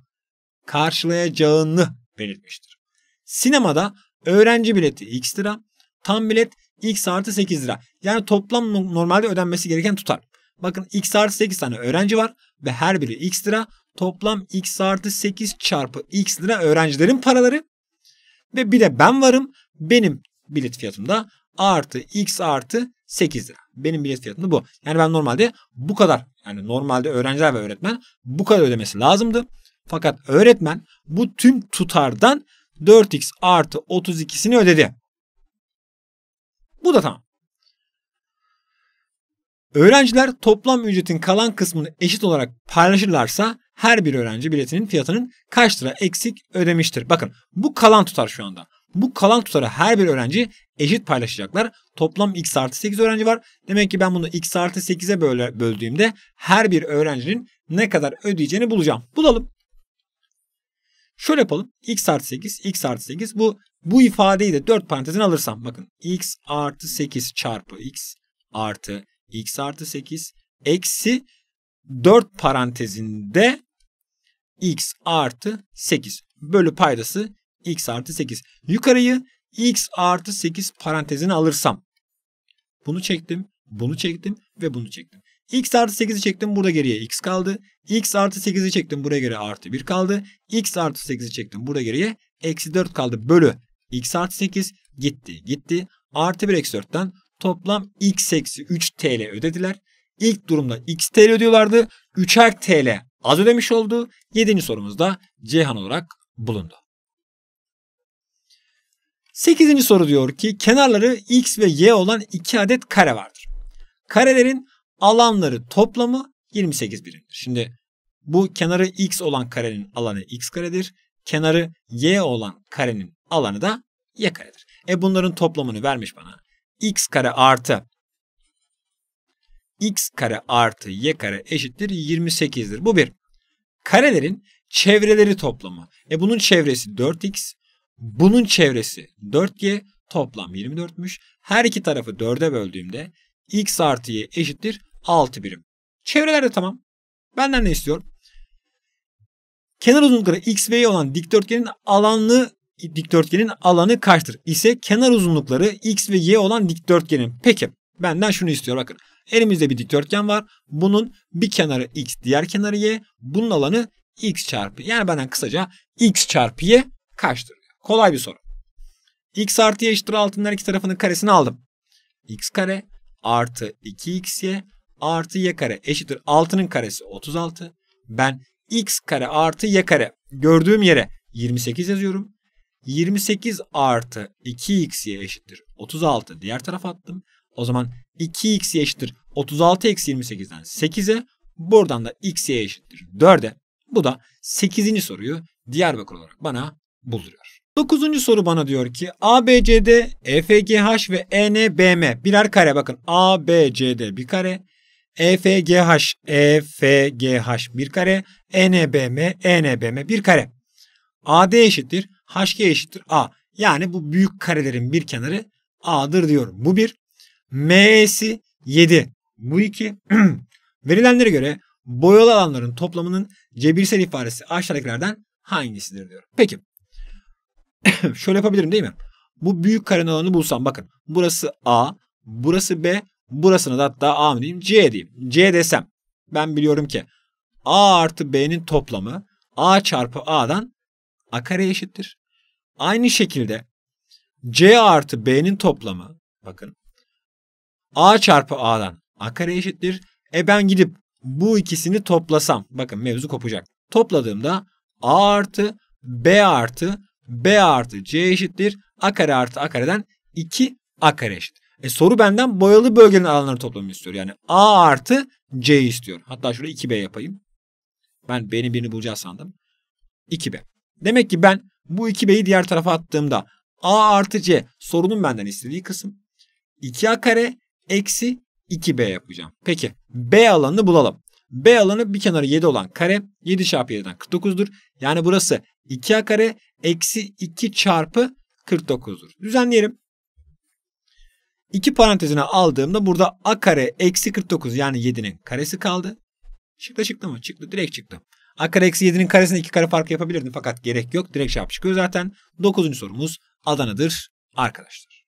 Karşılayacağını belirtmiştir. Sinemada öğrenci bileti x lira, tam bilet x artı 8 lira. Yani toplam normalde ödenmesi gereken tutar. Bakın x artı 8 tane öğrenci var ve her biri x lira toplam x artı 8 çarpı x lira öğrencilerin paraları ve bir de ben varım. Benim bilet fiyatım da artı x artı 8 lira. Benim bilet fiyatım da bu. Yani ben normalde bu kadar yani normalde öğrenciler ve öğretmen bu kadar ödemesi lazımdı. Fakat öğretmen bu tüm tutardan 4x artı 32'sini ödedi. Bu da tamam. Öğrenciler toplam ücretin kalan kısmını eşit olarak paylaşırlarsa her bir öğrenci biletinin fiyatının kaç lira eksik ödemiştir. Bakın bu kalan tutar şu anda. Bu kalan tutarı her bir öğrenci eşit paylaşacaklar. Toplam x artı 8 öğrenci var. Demek ki ben bunu x artı 8'e böl böldüğümde her bir öğrencinin ne kadar ödeyeceğini bulacağım. Bulalım. Şöyle yapalım. x artı 8, x artı 8. Bu, bu ifadeyi de 4 parantezin alırsam. Bakın x artı 8 çarpı x artı x artı 8 eksi 4 parantezinde x artı 8 bölü paydası x artı 8. Yukarıyı x artı 8 parantezine alırsam bunu çektim, bunu çektim ve bunu çektim. x artı 8'i çektim burada geriye x kaldı. x artı 8'i çektim buraya geriye artı 1 kaldı. x artı 8'i çektim burada geriye eksi 4 kaldı bölü x artı 8 gitti gitti. Artı 1 eksi 4'ten toplam x eksi 3 TL ödediler. İlk durumda x TL ödüyorlardı. 3'er TL az ödemiş oldu. 7. sorumuzda Cihan olarak bulundu. 8. soru diyor ki kenarları x ve y olan 2 adet kare vardır. Karelerin alanları toplamı 28 birimdir. Şimdi bu kenarı x olan karenin alanı x karedir. Kenarı y olan karenin alanı da y karedir. E bunların toplamını vermiş bana x kare artı x kare artı y kare eşittir 28'dir. Bu bir. Karelerin çevreleri toplamı. E bunun çevresi 4x, bunun çevresi 4y, toplam 24'müş. Her iki tarafı 4'e böldüğümde x artı y eşittir 6 birim. Çevreler de tamam. Benden ne istiyor? Kenar uzunlukları x ve y olan dikdörtgenin alanını dikdörtgenin alanı kaçtır? İse kenar uzunlukları x ve y olan dikdörtgenin. Peki benden şunu istiyor bakın. Elimizde bir dikdörtgen var. Bunun bir kenarı x, diğer kenarı y. Bunun alanı x çarpı. Yani benden kısaca x çarpı y kaçtır? Kolay bir soru. x artı y eşittir altının her iki tarafının karesini aldım. x kare artı 2xy artı y kare eşittir altının karesi 36. Ben x kare artı y kare gördüğüm yere 28 yazıyorum. 28 artı 2x'ye eşittir 36 diğer tarafa attım. O zaman 2x'ye eşittir 36 eksi 28'den 8'e buradan da x'ye eşittir 4'e. Bu da 8. soruyu Diyarbakır olarak bana bulduruyor. 9. soru bana diyor ki ABCD, EFGH ve ENBM birer kare bakın ABCD bir kare, EFGH, EFGH bir kare, ENBM, ENBM bir kare. AD eşittir HG eşittir A. Yani bu büyük karelerin bir kenarı A'dır diyorum. Bu bir. M'si 7. Bu iki. [clears throat] Verilenlere göre boyalı alanların toplamının cebirsel ifadesi aşağıdakilerden hangisidir diyorum. Peki. [clears throat] Şöyle yapabilirim değil mi? Bu büyük karenin alanı bulsam bakın. Burası A, burası B, burasını da hatta A mı diyeyim C diyeyim. C desem ben biliyorum ki A artı B'nin toplamı A çarpı A'dan A kare eşittir. Aynı şekilde C artı B'nin toplamı bakın A çarpı A'dan A kare eşittir. E ben gidip bu ikisini toplasam bakın mevzu kopacak. Topladığımda A artı B artı B artı C eşittir. A kare artı A kareden 2 A kare eşit. E soru benden boyalı bölgenin alanları toplamı istiyor. Yani A artı C istiyor. Hatta şurada 2B yapayım. Ben B'nin birini bulacağız sandım. 2B. Demek ki ben bu iki B'yi diğer tarafa attığımda A artı C sorunun benden istediği kısım. 2A kare eksi 2B yapacağım. Peki B alanını bulalım. B alanı bir kenarı 7 olan kare 7 çarpı 7'den 49'dur. Yani burası 2A kare eksi 2 çarpı 49'dur. Düzenleyelim. İki parantezine aldığımda burada a kare eksi 49 yani 7'nin karesi kaldı. Çıktı çıktı mı? Çıktı direkt çıktı. A kare eksi 7'nin karesine 2 kare farkı yapabilirdim fakat gerek yok. Direkt çarp şey çıkıyor zaten. 9. sorumuz Adana'dır arkadaşlar.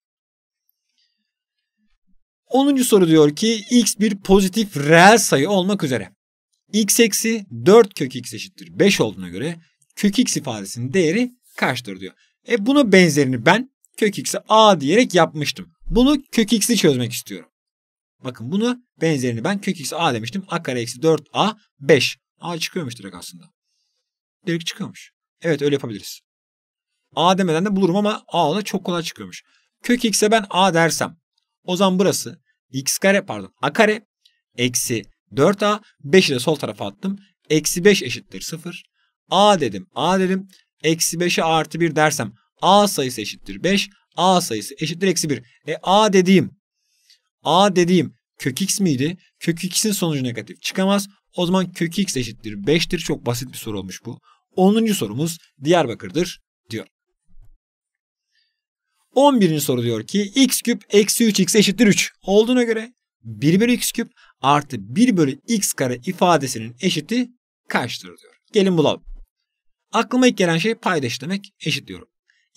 10. soru diyor ki x bir pozitif reel sayı olmak üzere. x eksi 4 kök x eşittir 5 olduğuna göre kök x ifadesinin değeri kaçtır diyor. E buna benzerini ben kök x'e a diyerek yapmıştım. Bunu kök x'i çözmek istiyorum. Bakın bunu benzerini ben kök x a demiştim. a kare eksi 4 a 5. A çıkıyormuş direkt aslında. Direkt çıkıyormuş. Evet öyle yapabiliriz. A demeden de bulurum ama A da çok kolay çıkıyormuş. Kök x'e ben A dersem o zaman burası x kare pardon a kare eksi 4a 5'i de sol tarafa attım. Eksi 5 eşittir 0. a dedim a dedim. Eksi 5'e artı 1 dersem a sayısı eşittir 5. a sayısı eşittir eksi 1. E a dediğim a dediğim kök x miydi? Kök x'in sonucu negatif çıkamaz. O zaman kökü x eşittir 5'tir. Çok basit bir soru olmuş bu. 10. sorumuz Diyarbakır'dır diyor. 11. soru diyor ki x küp eksi 3x eşittir 3 olduğuna göre 1 bölü x küp artı 1 bölü x kare ifadesinin eşiti kaçtır diyor. Gelin bulalım. Aklıma ilk gelen şey paydaş demek eşit diyorum.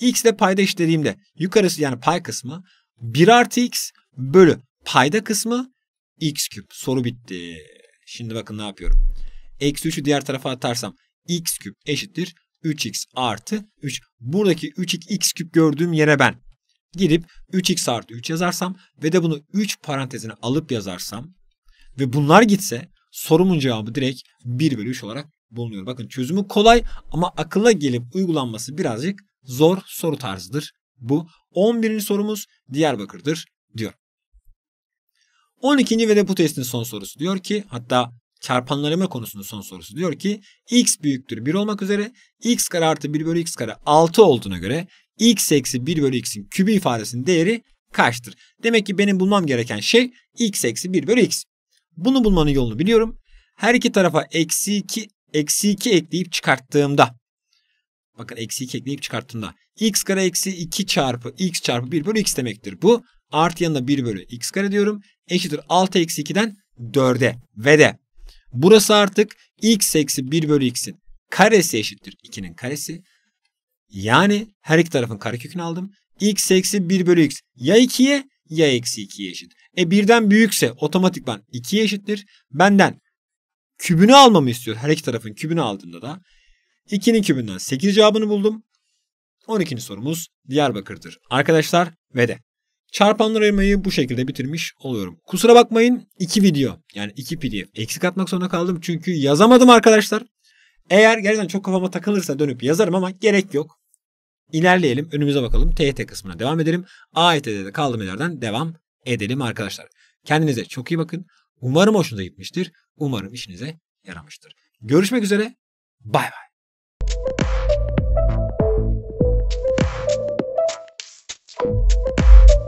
x ile paydaş dediğimde yukarısı yani pay kısmı 1 artı x bölü payda kısmı x küp. Soru bitti. Şimdi bakın ne yapıyorum. Eksi 3'ü diğer tarafa atarsam x küp eşittir 3x artı 3. Buradaki 3x x küp gördüğüm yere ben girip 3x artı 3 yazarsam ve de bunu 3 parantezine alıp yazarsam ve bunlar gitse sorumun cevabı direkt 1 bölü 3 olarak bulunuyor. Bakın çözümü kolay ama akıla gelip uygulanması birazcık zor soru tarzıdır bu. 11. sorumuz Diyarbakır'dır diyor. 12. ve de bu testin son sorusu diyor ki hatta çarpanlarıma konusunda son sorusu diyor ki x büyüktür 1 olmak üzere x kare artı 1 bölü x kare 6 olduğuna göre x eksi 1 bölü x'in kübü ifadesinin değeri kaçtır? Demek ki benim bulmam gereken şey x eksi 1 bölü x. Bunu bulmanın yolunu biliyorum. Her iki tarafa eksi 2, eksi 2 ekleyip çıkarttığımda bakın eksi 2 ekleyip çıkarttığımda x kare eksi 2 çarpı x çarpı 1 bölü x demektir bu. Artı yanına 1 bölü x kare diyorum. Eşittir 6 eksi 2'den 4'e. Ve de burası artık x eksi 1 bölü x'in karesi eşittir 2'nin karesi. Yani her iki tarafın karekökünü aldım. x eksi 1 bölü x ya 2'ye ya eksi 2'ye eşit. E birden büyükse otomatikman 2'ye eşittir. Benden kübünü almamı istiyor. Her iki tarafın kübünü aldığında da 2'nin kübünden 8 cevabını buldum. 12. sorumuz Diyarbakır'dır. Arkadaşlar ve de Çarpanlar ayırmayı bu şekilde bitirmiş oluyorum. Kusura bakmayın iki video yani iki pdf eksik atmak zorunda kaldım çünkü yazamadım arkadaşlar. Eğer gerçekten çok kafama takılırsa dönüp yazarım ama gerek yok. İlerleyelim önümüze bakalım TYT kısmına devam edelim. AYT'de e de kaldığım yerden devam edelim arkadaşlar. Kendinize çok iyi bakın. Umarım hoşunuza gitmiştir. Umarım işinize yaramıştır. Görüşmek üzere. Bay bay.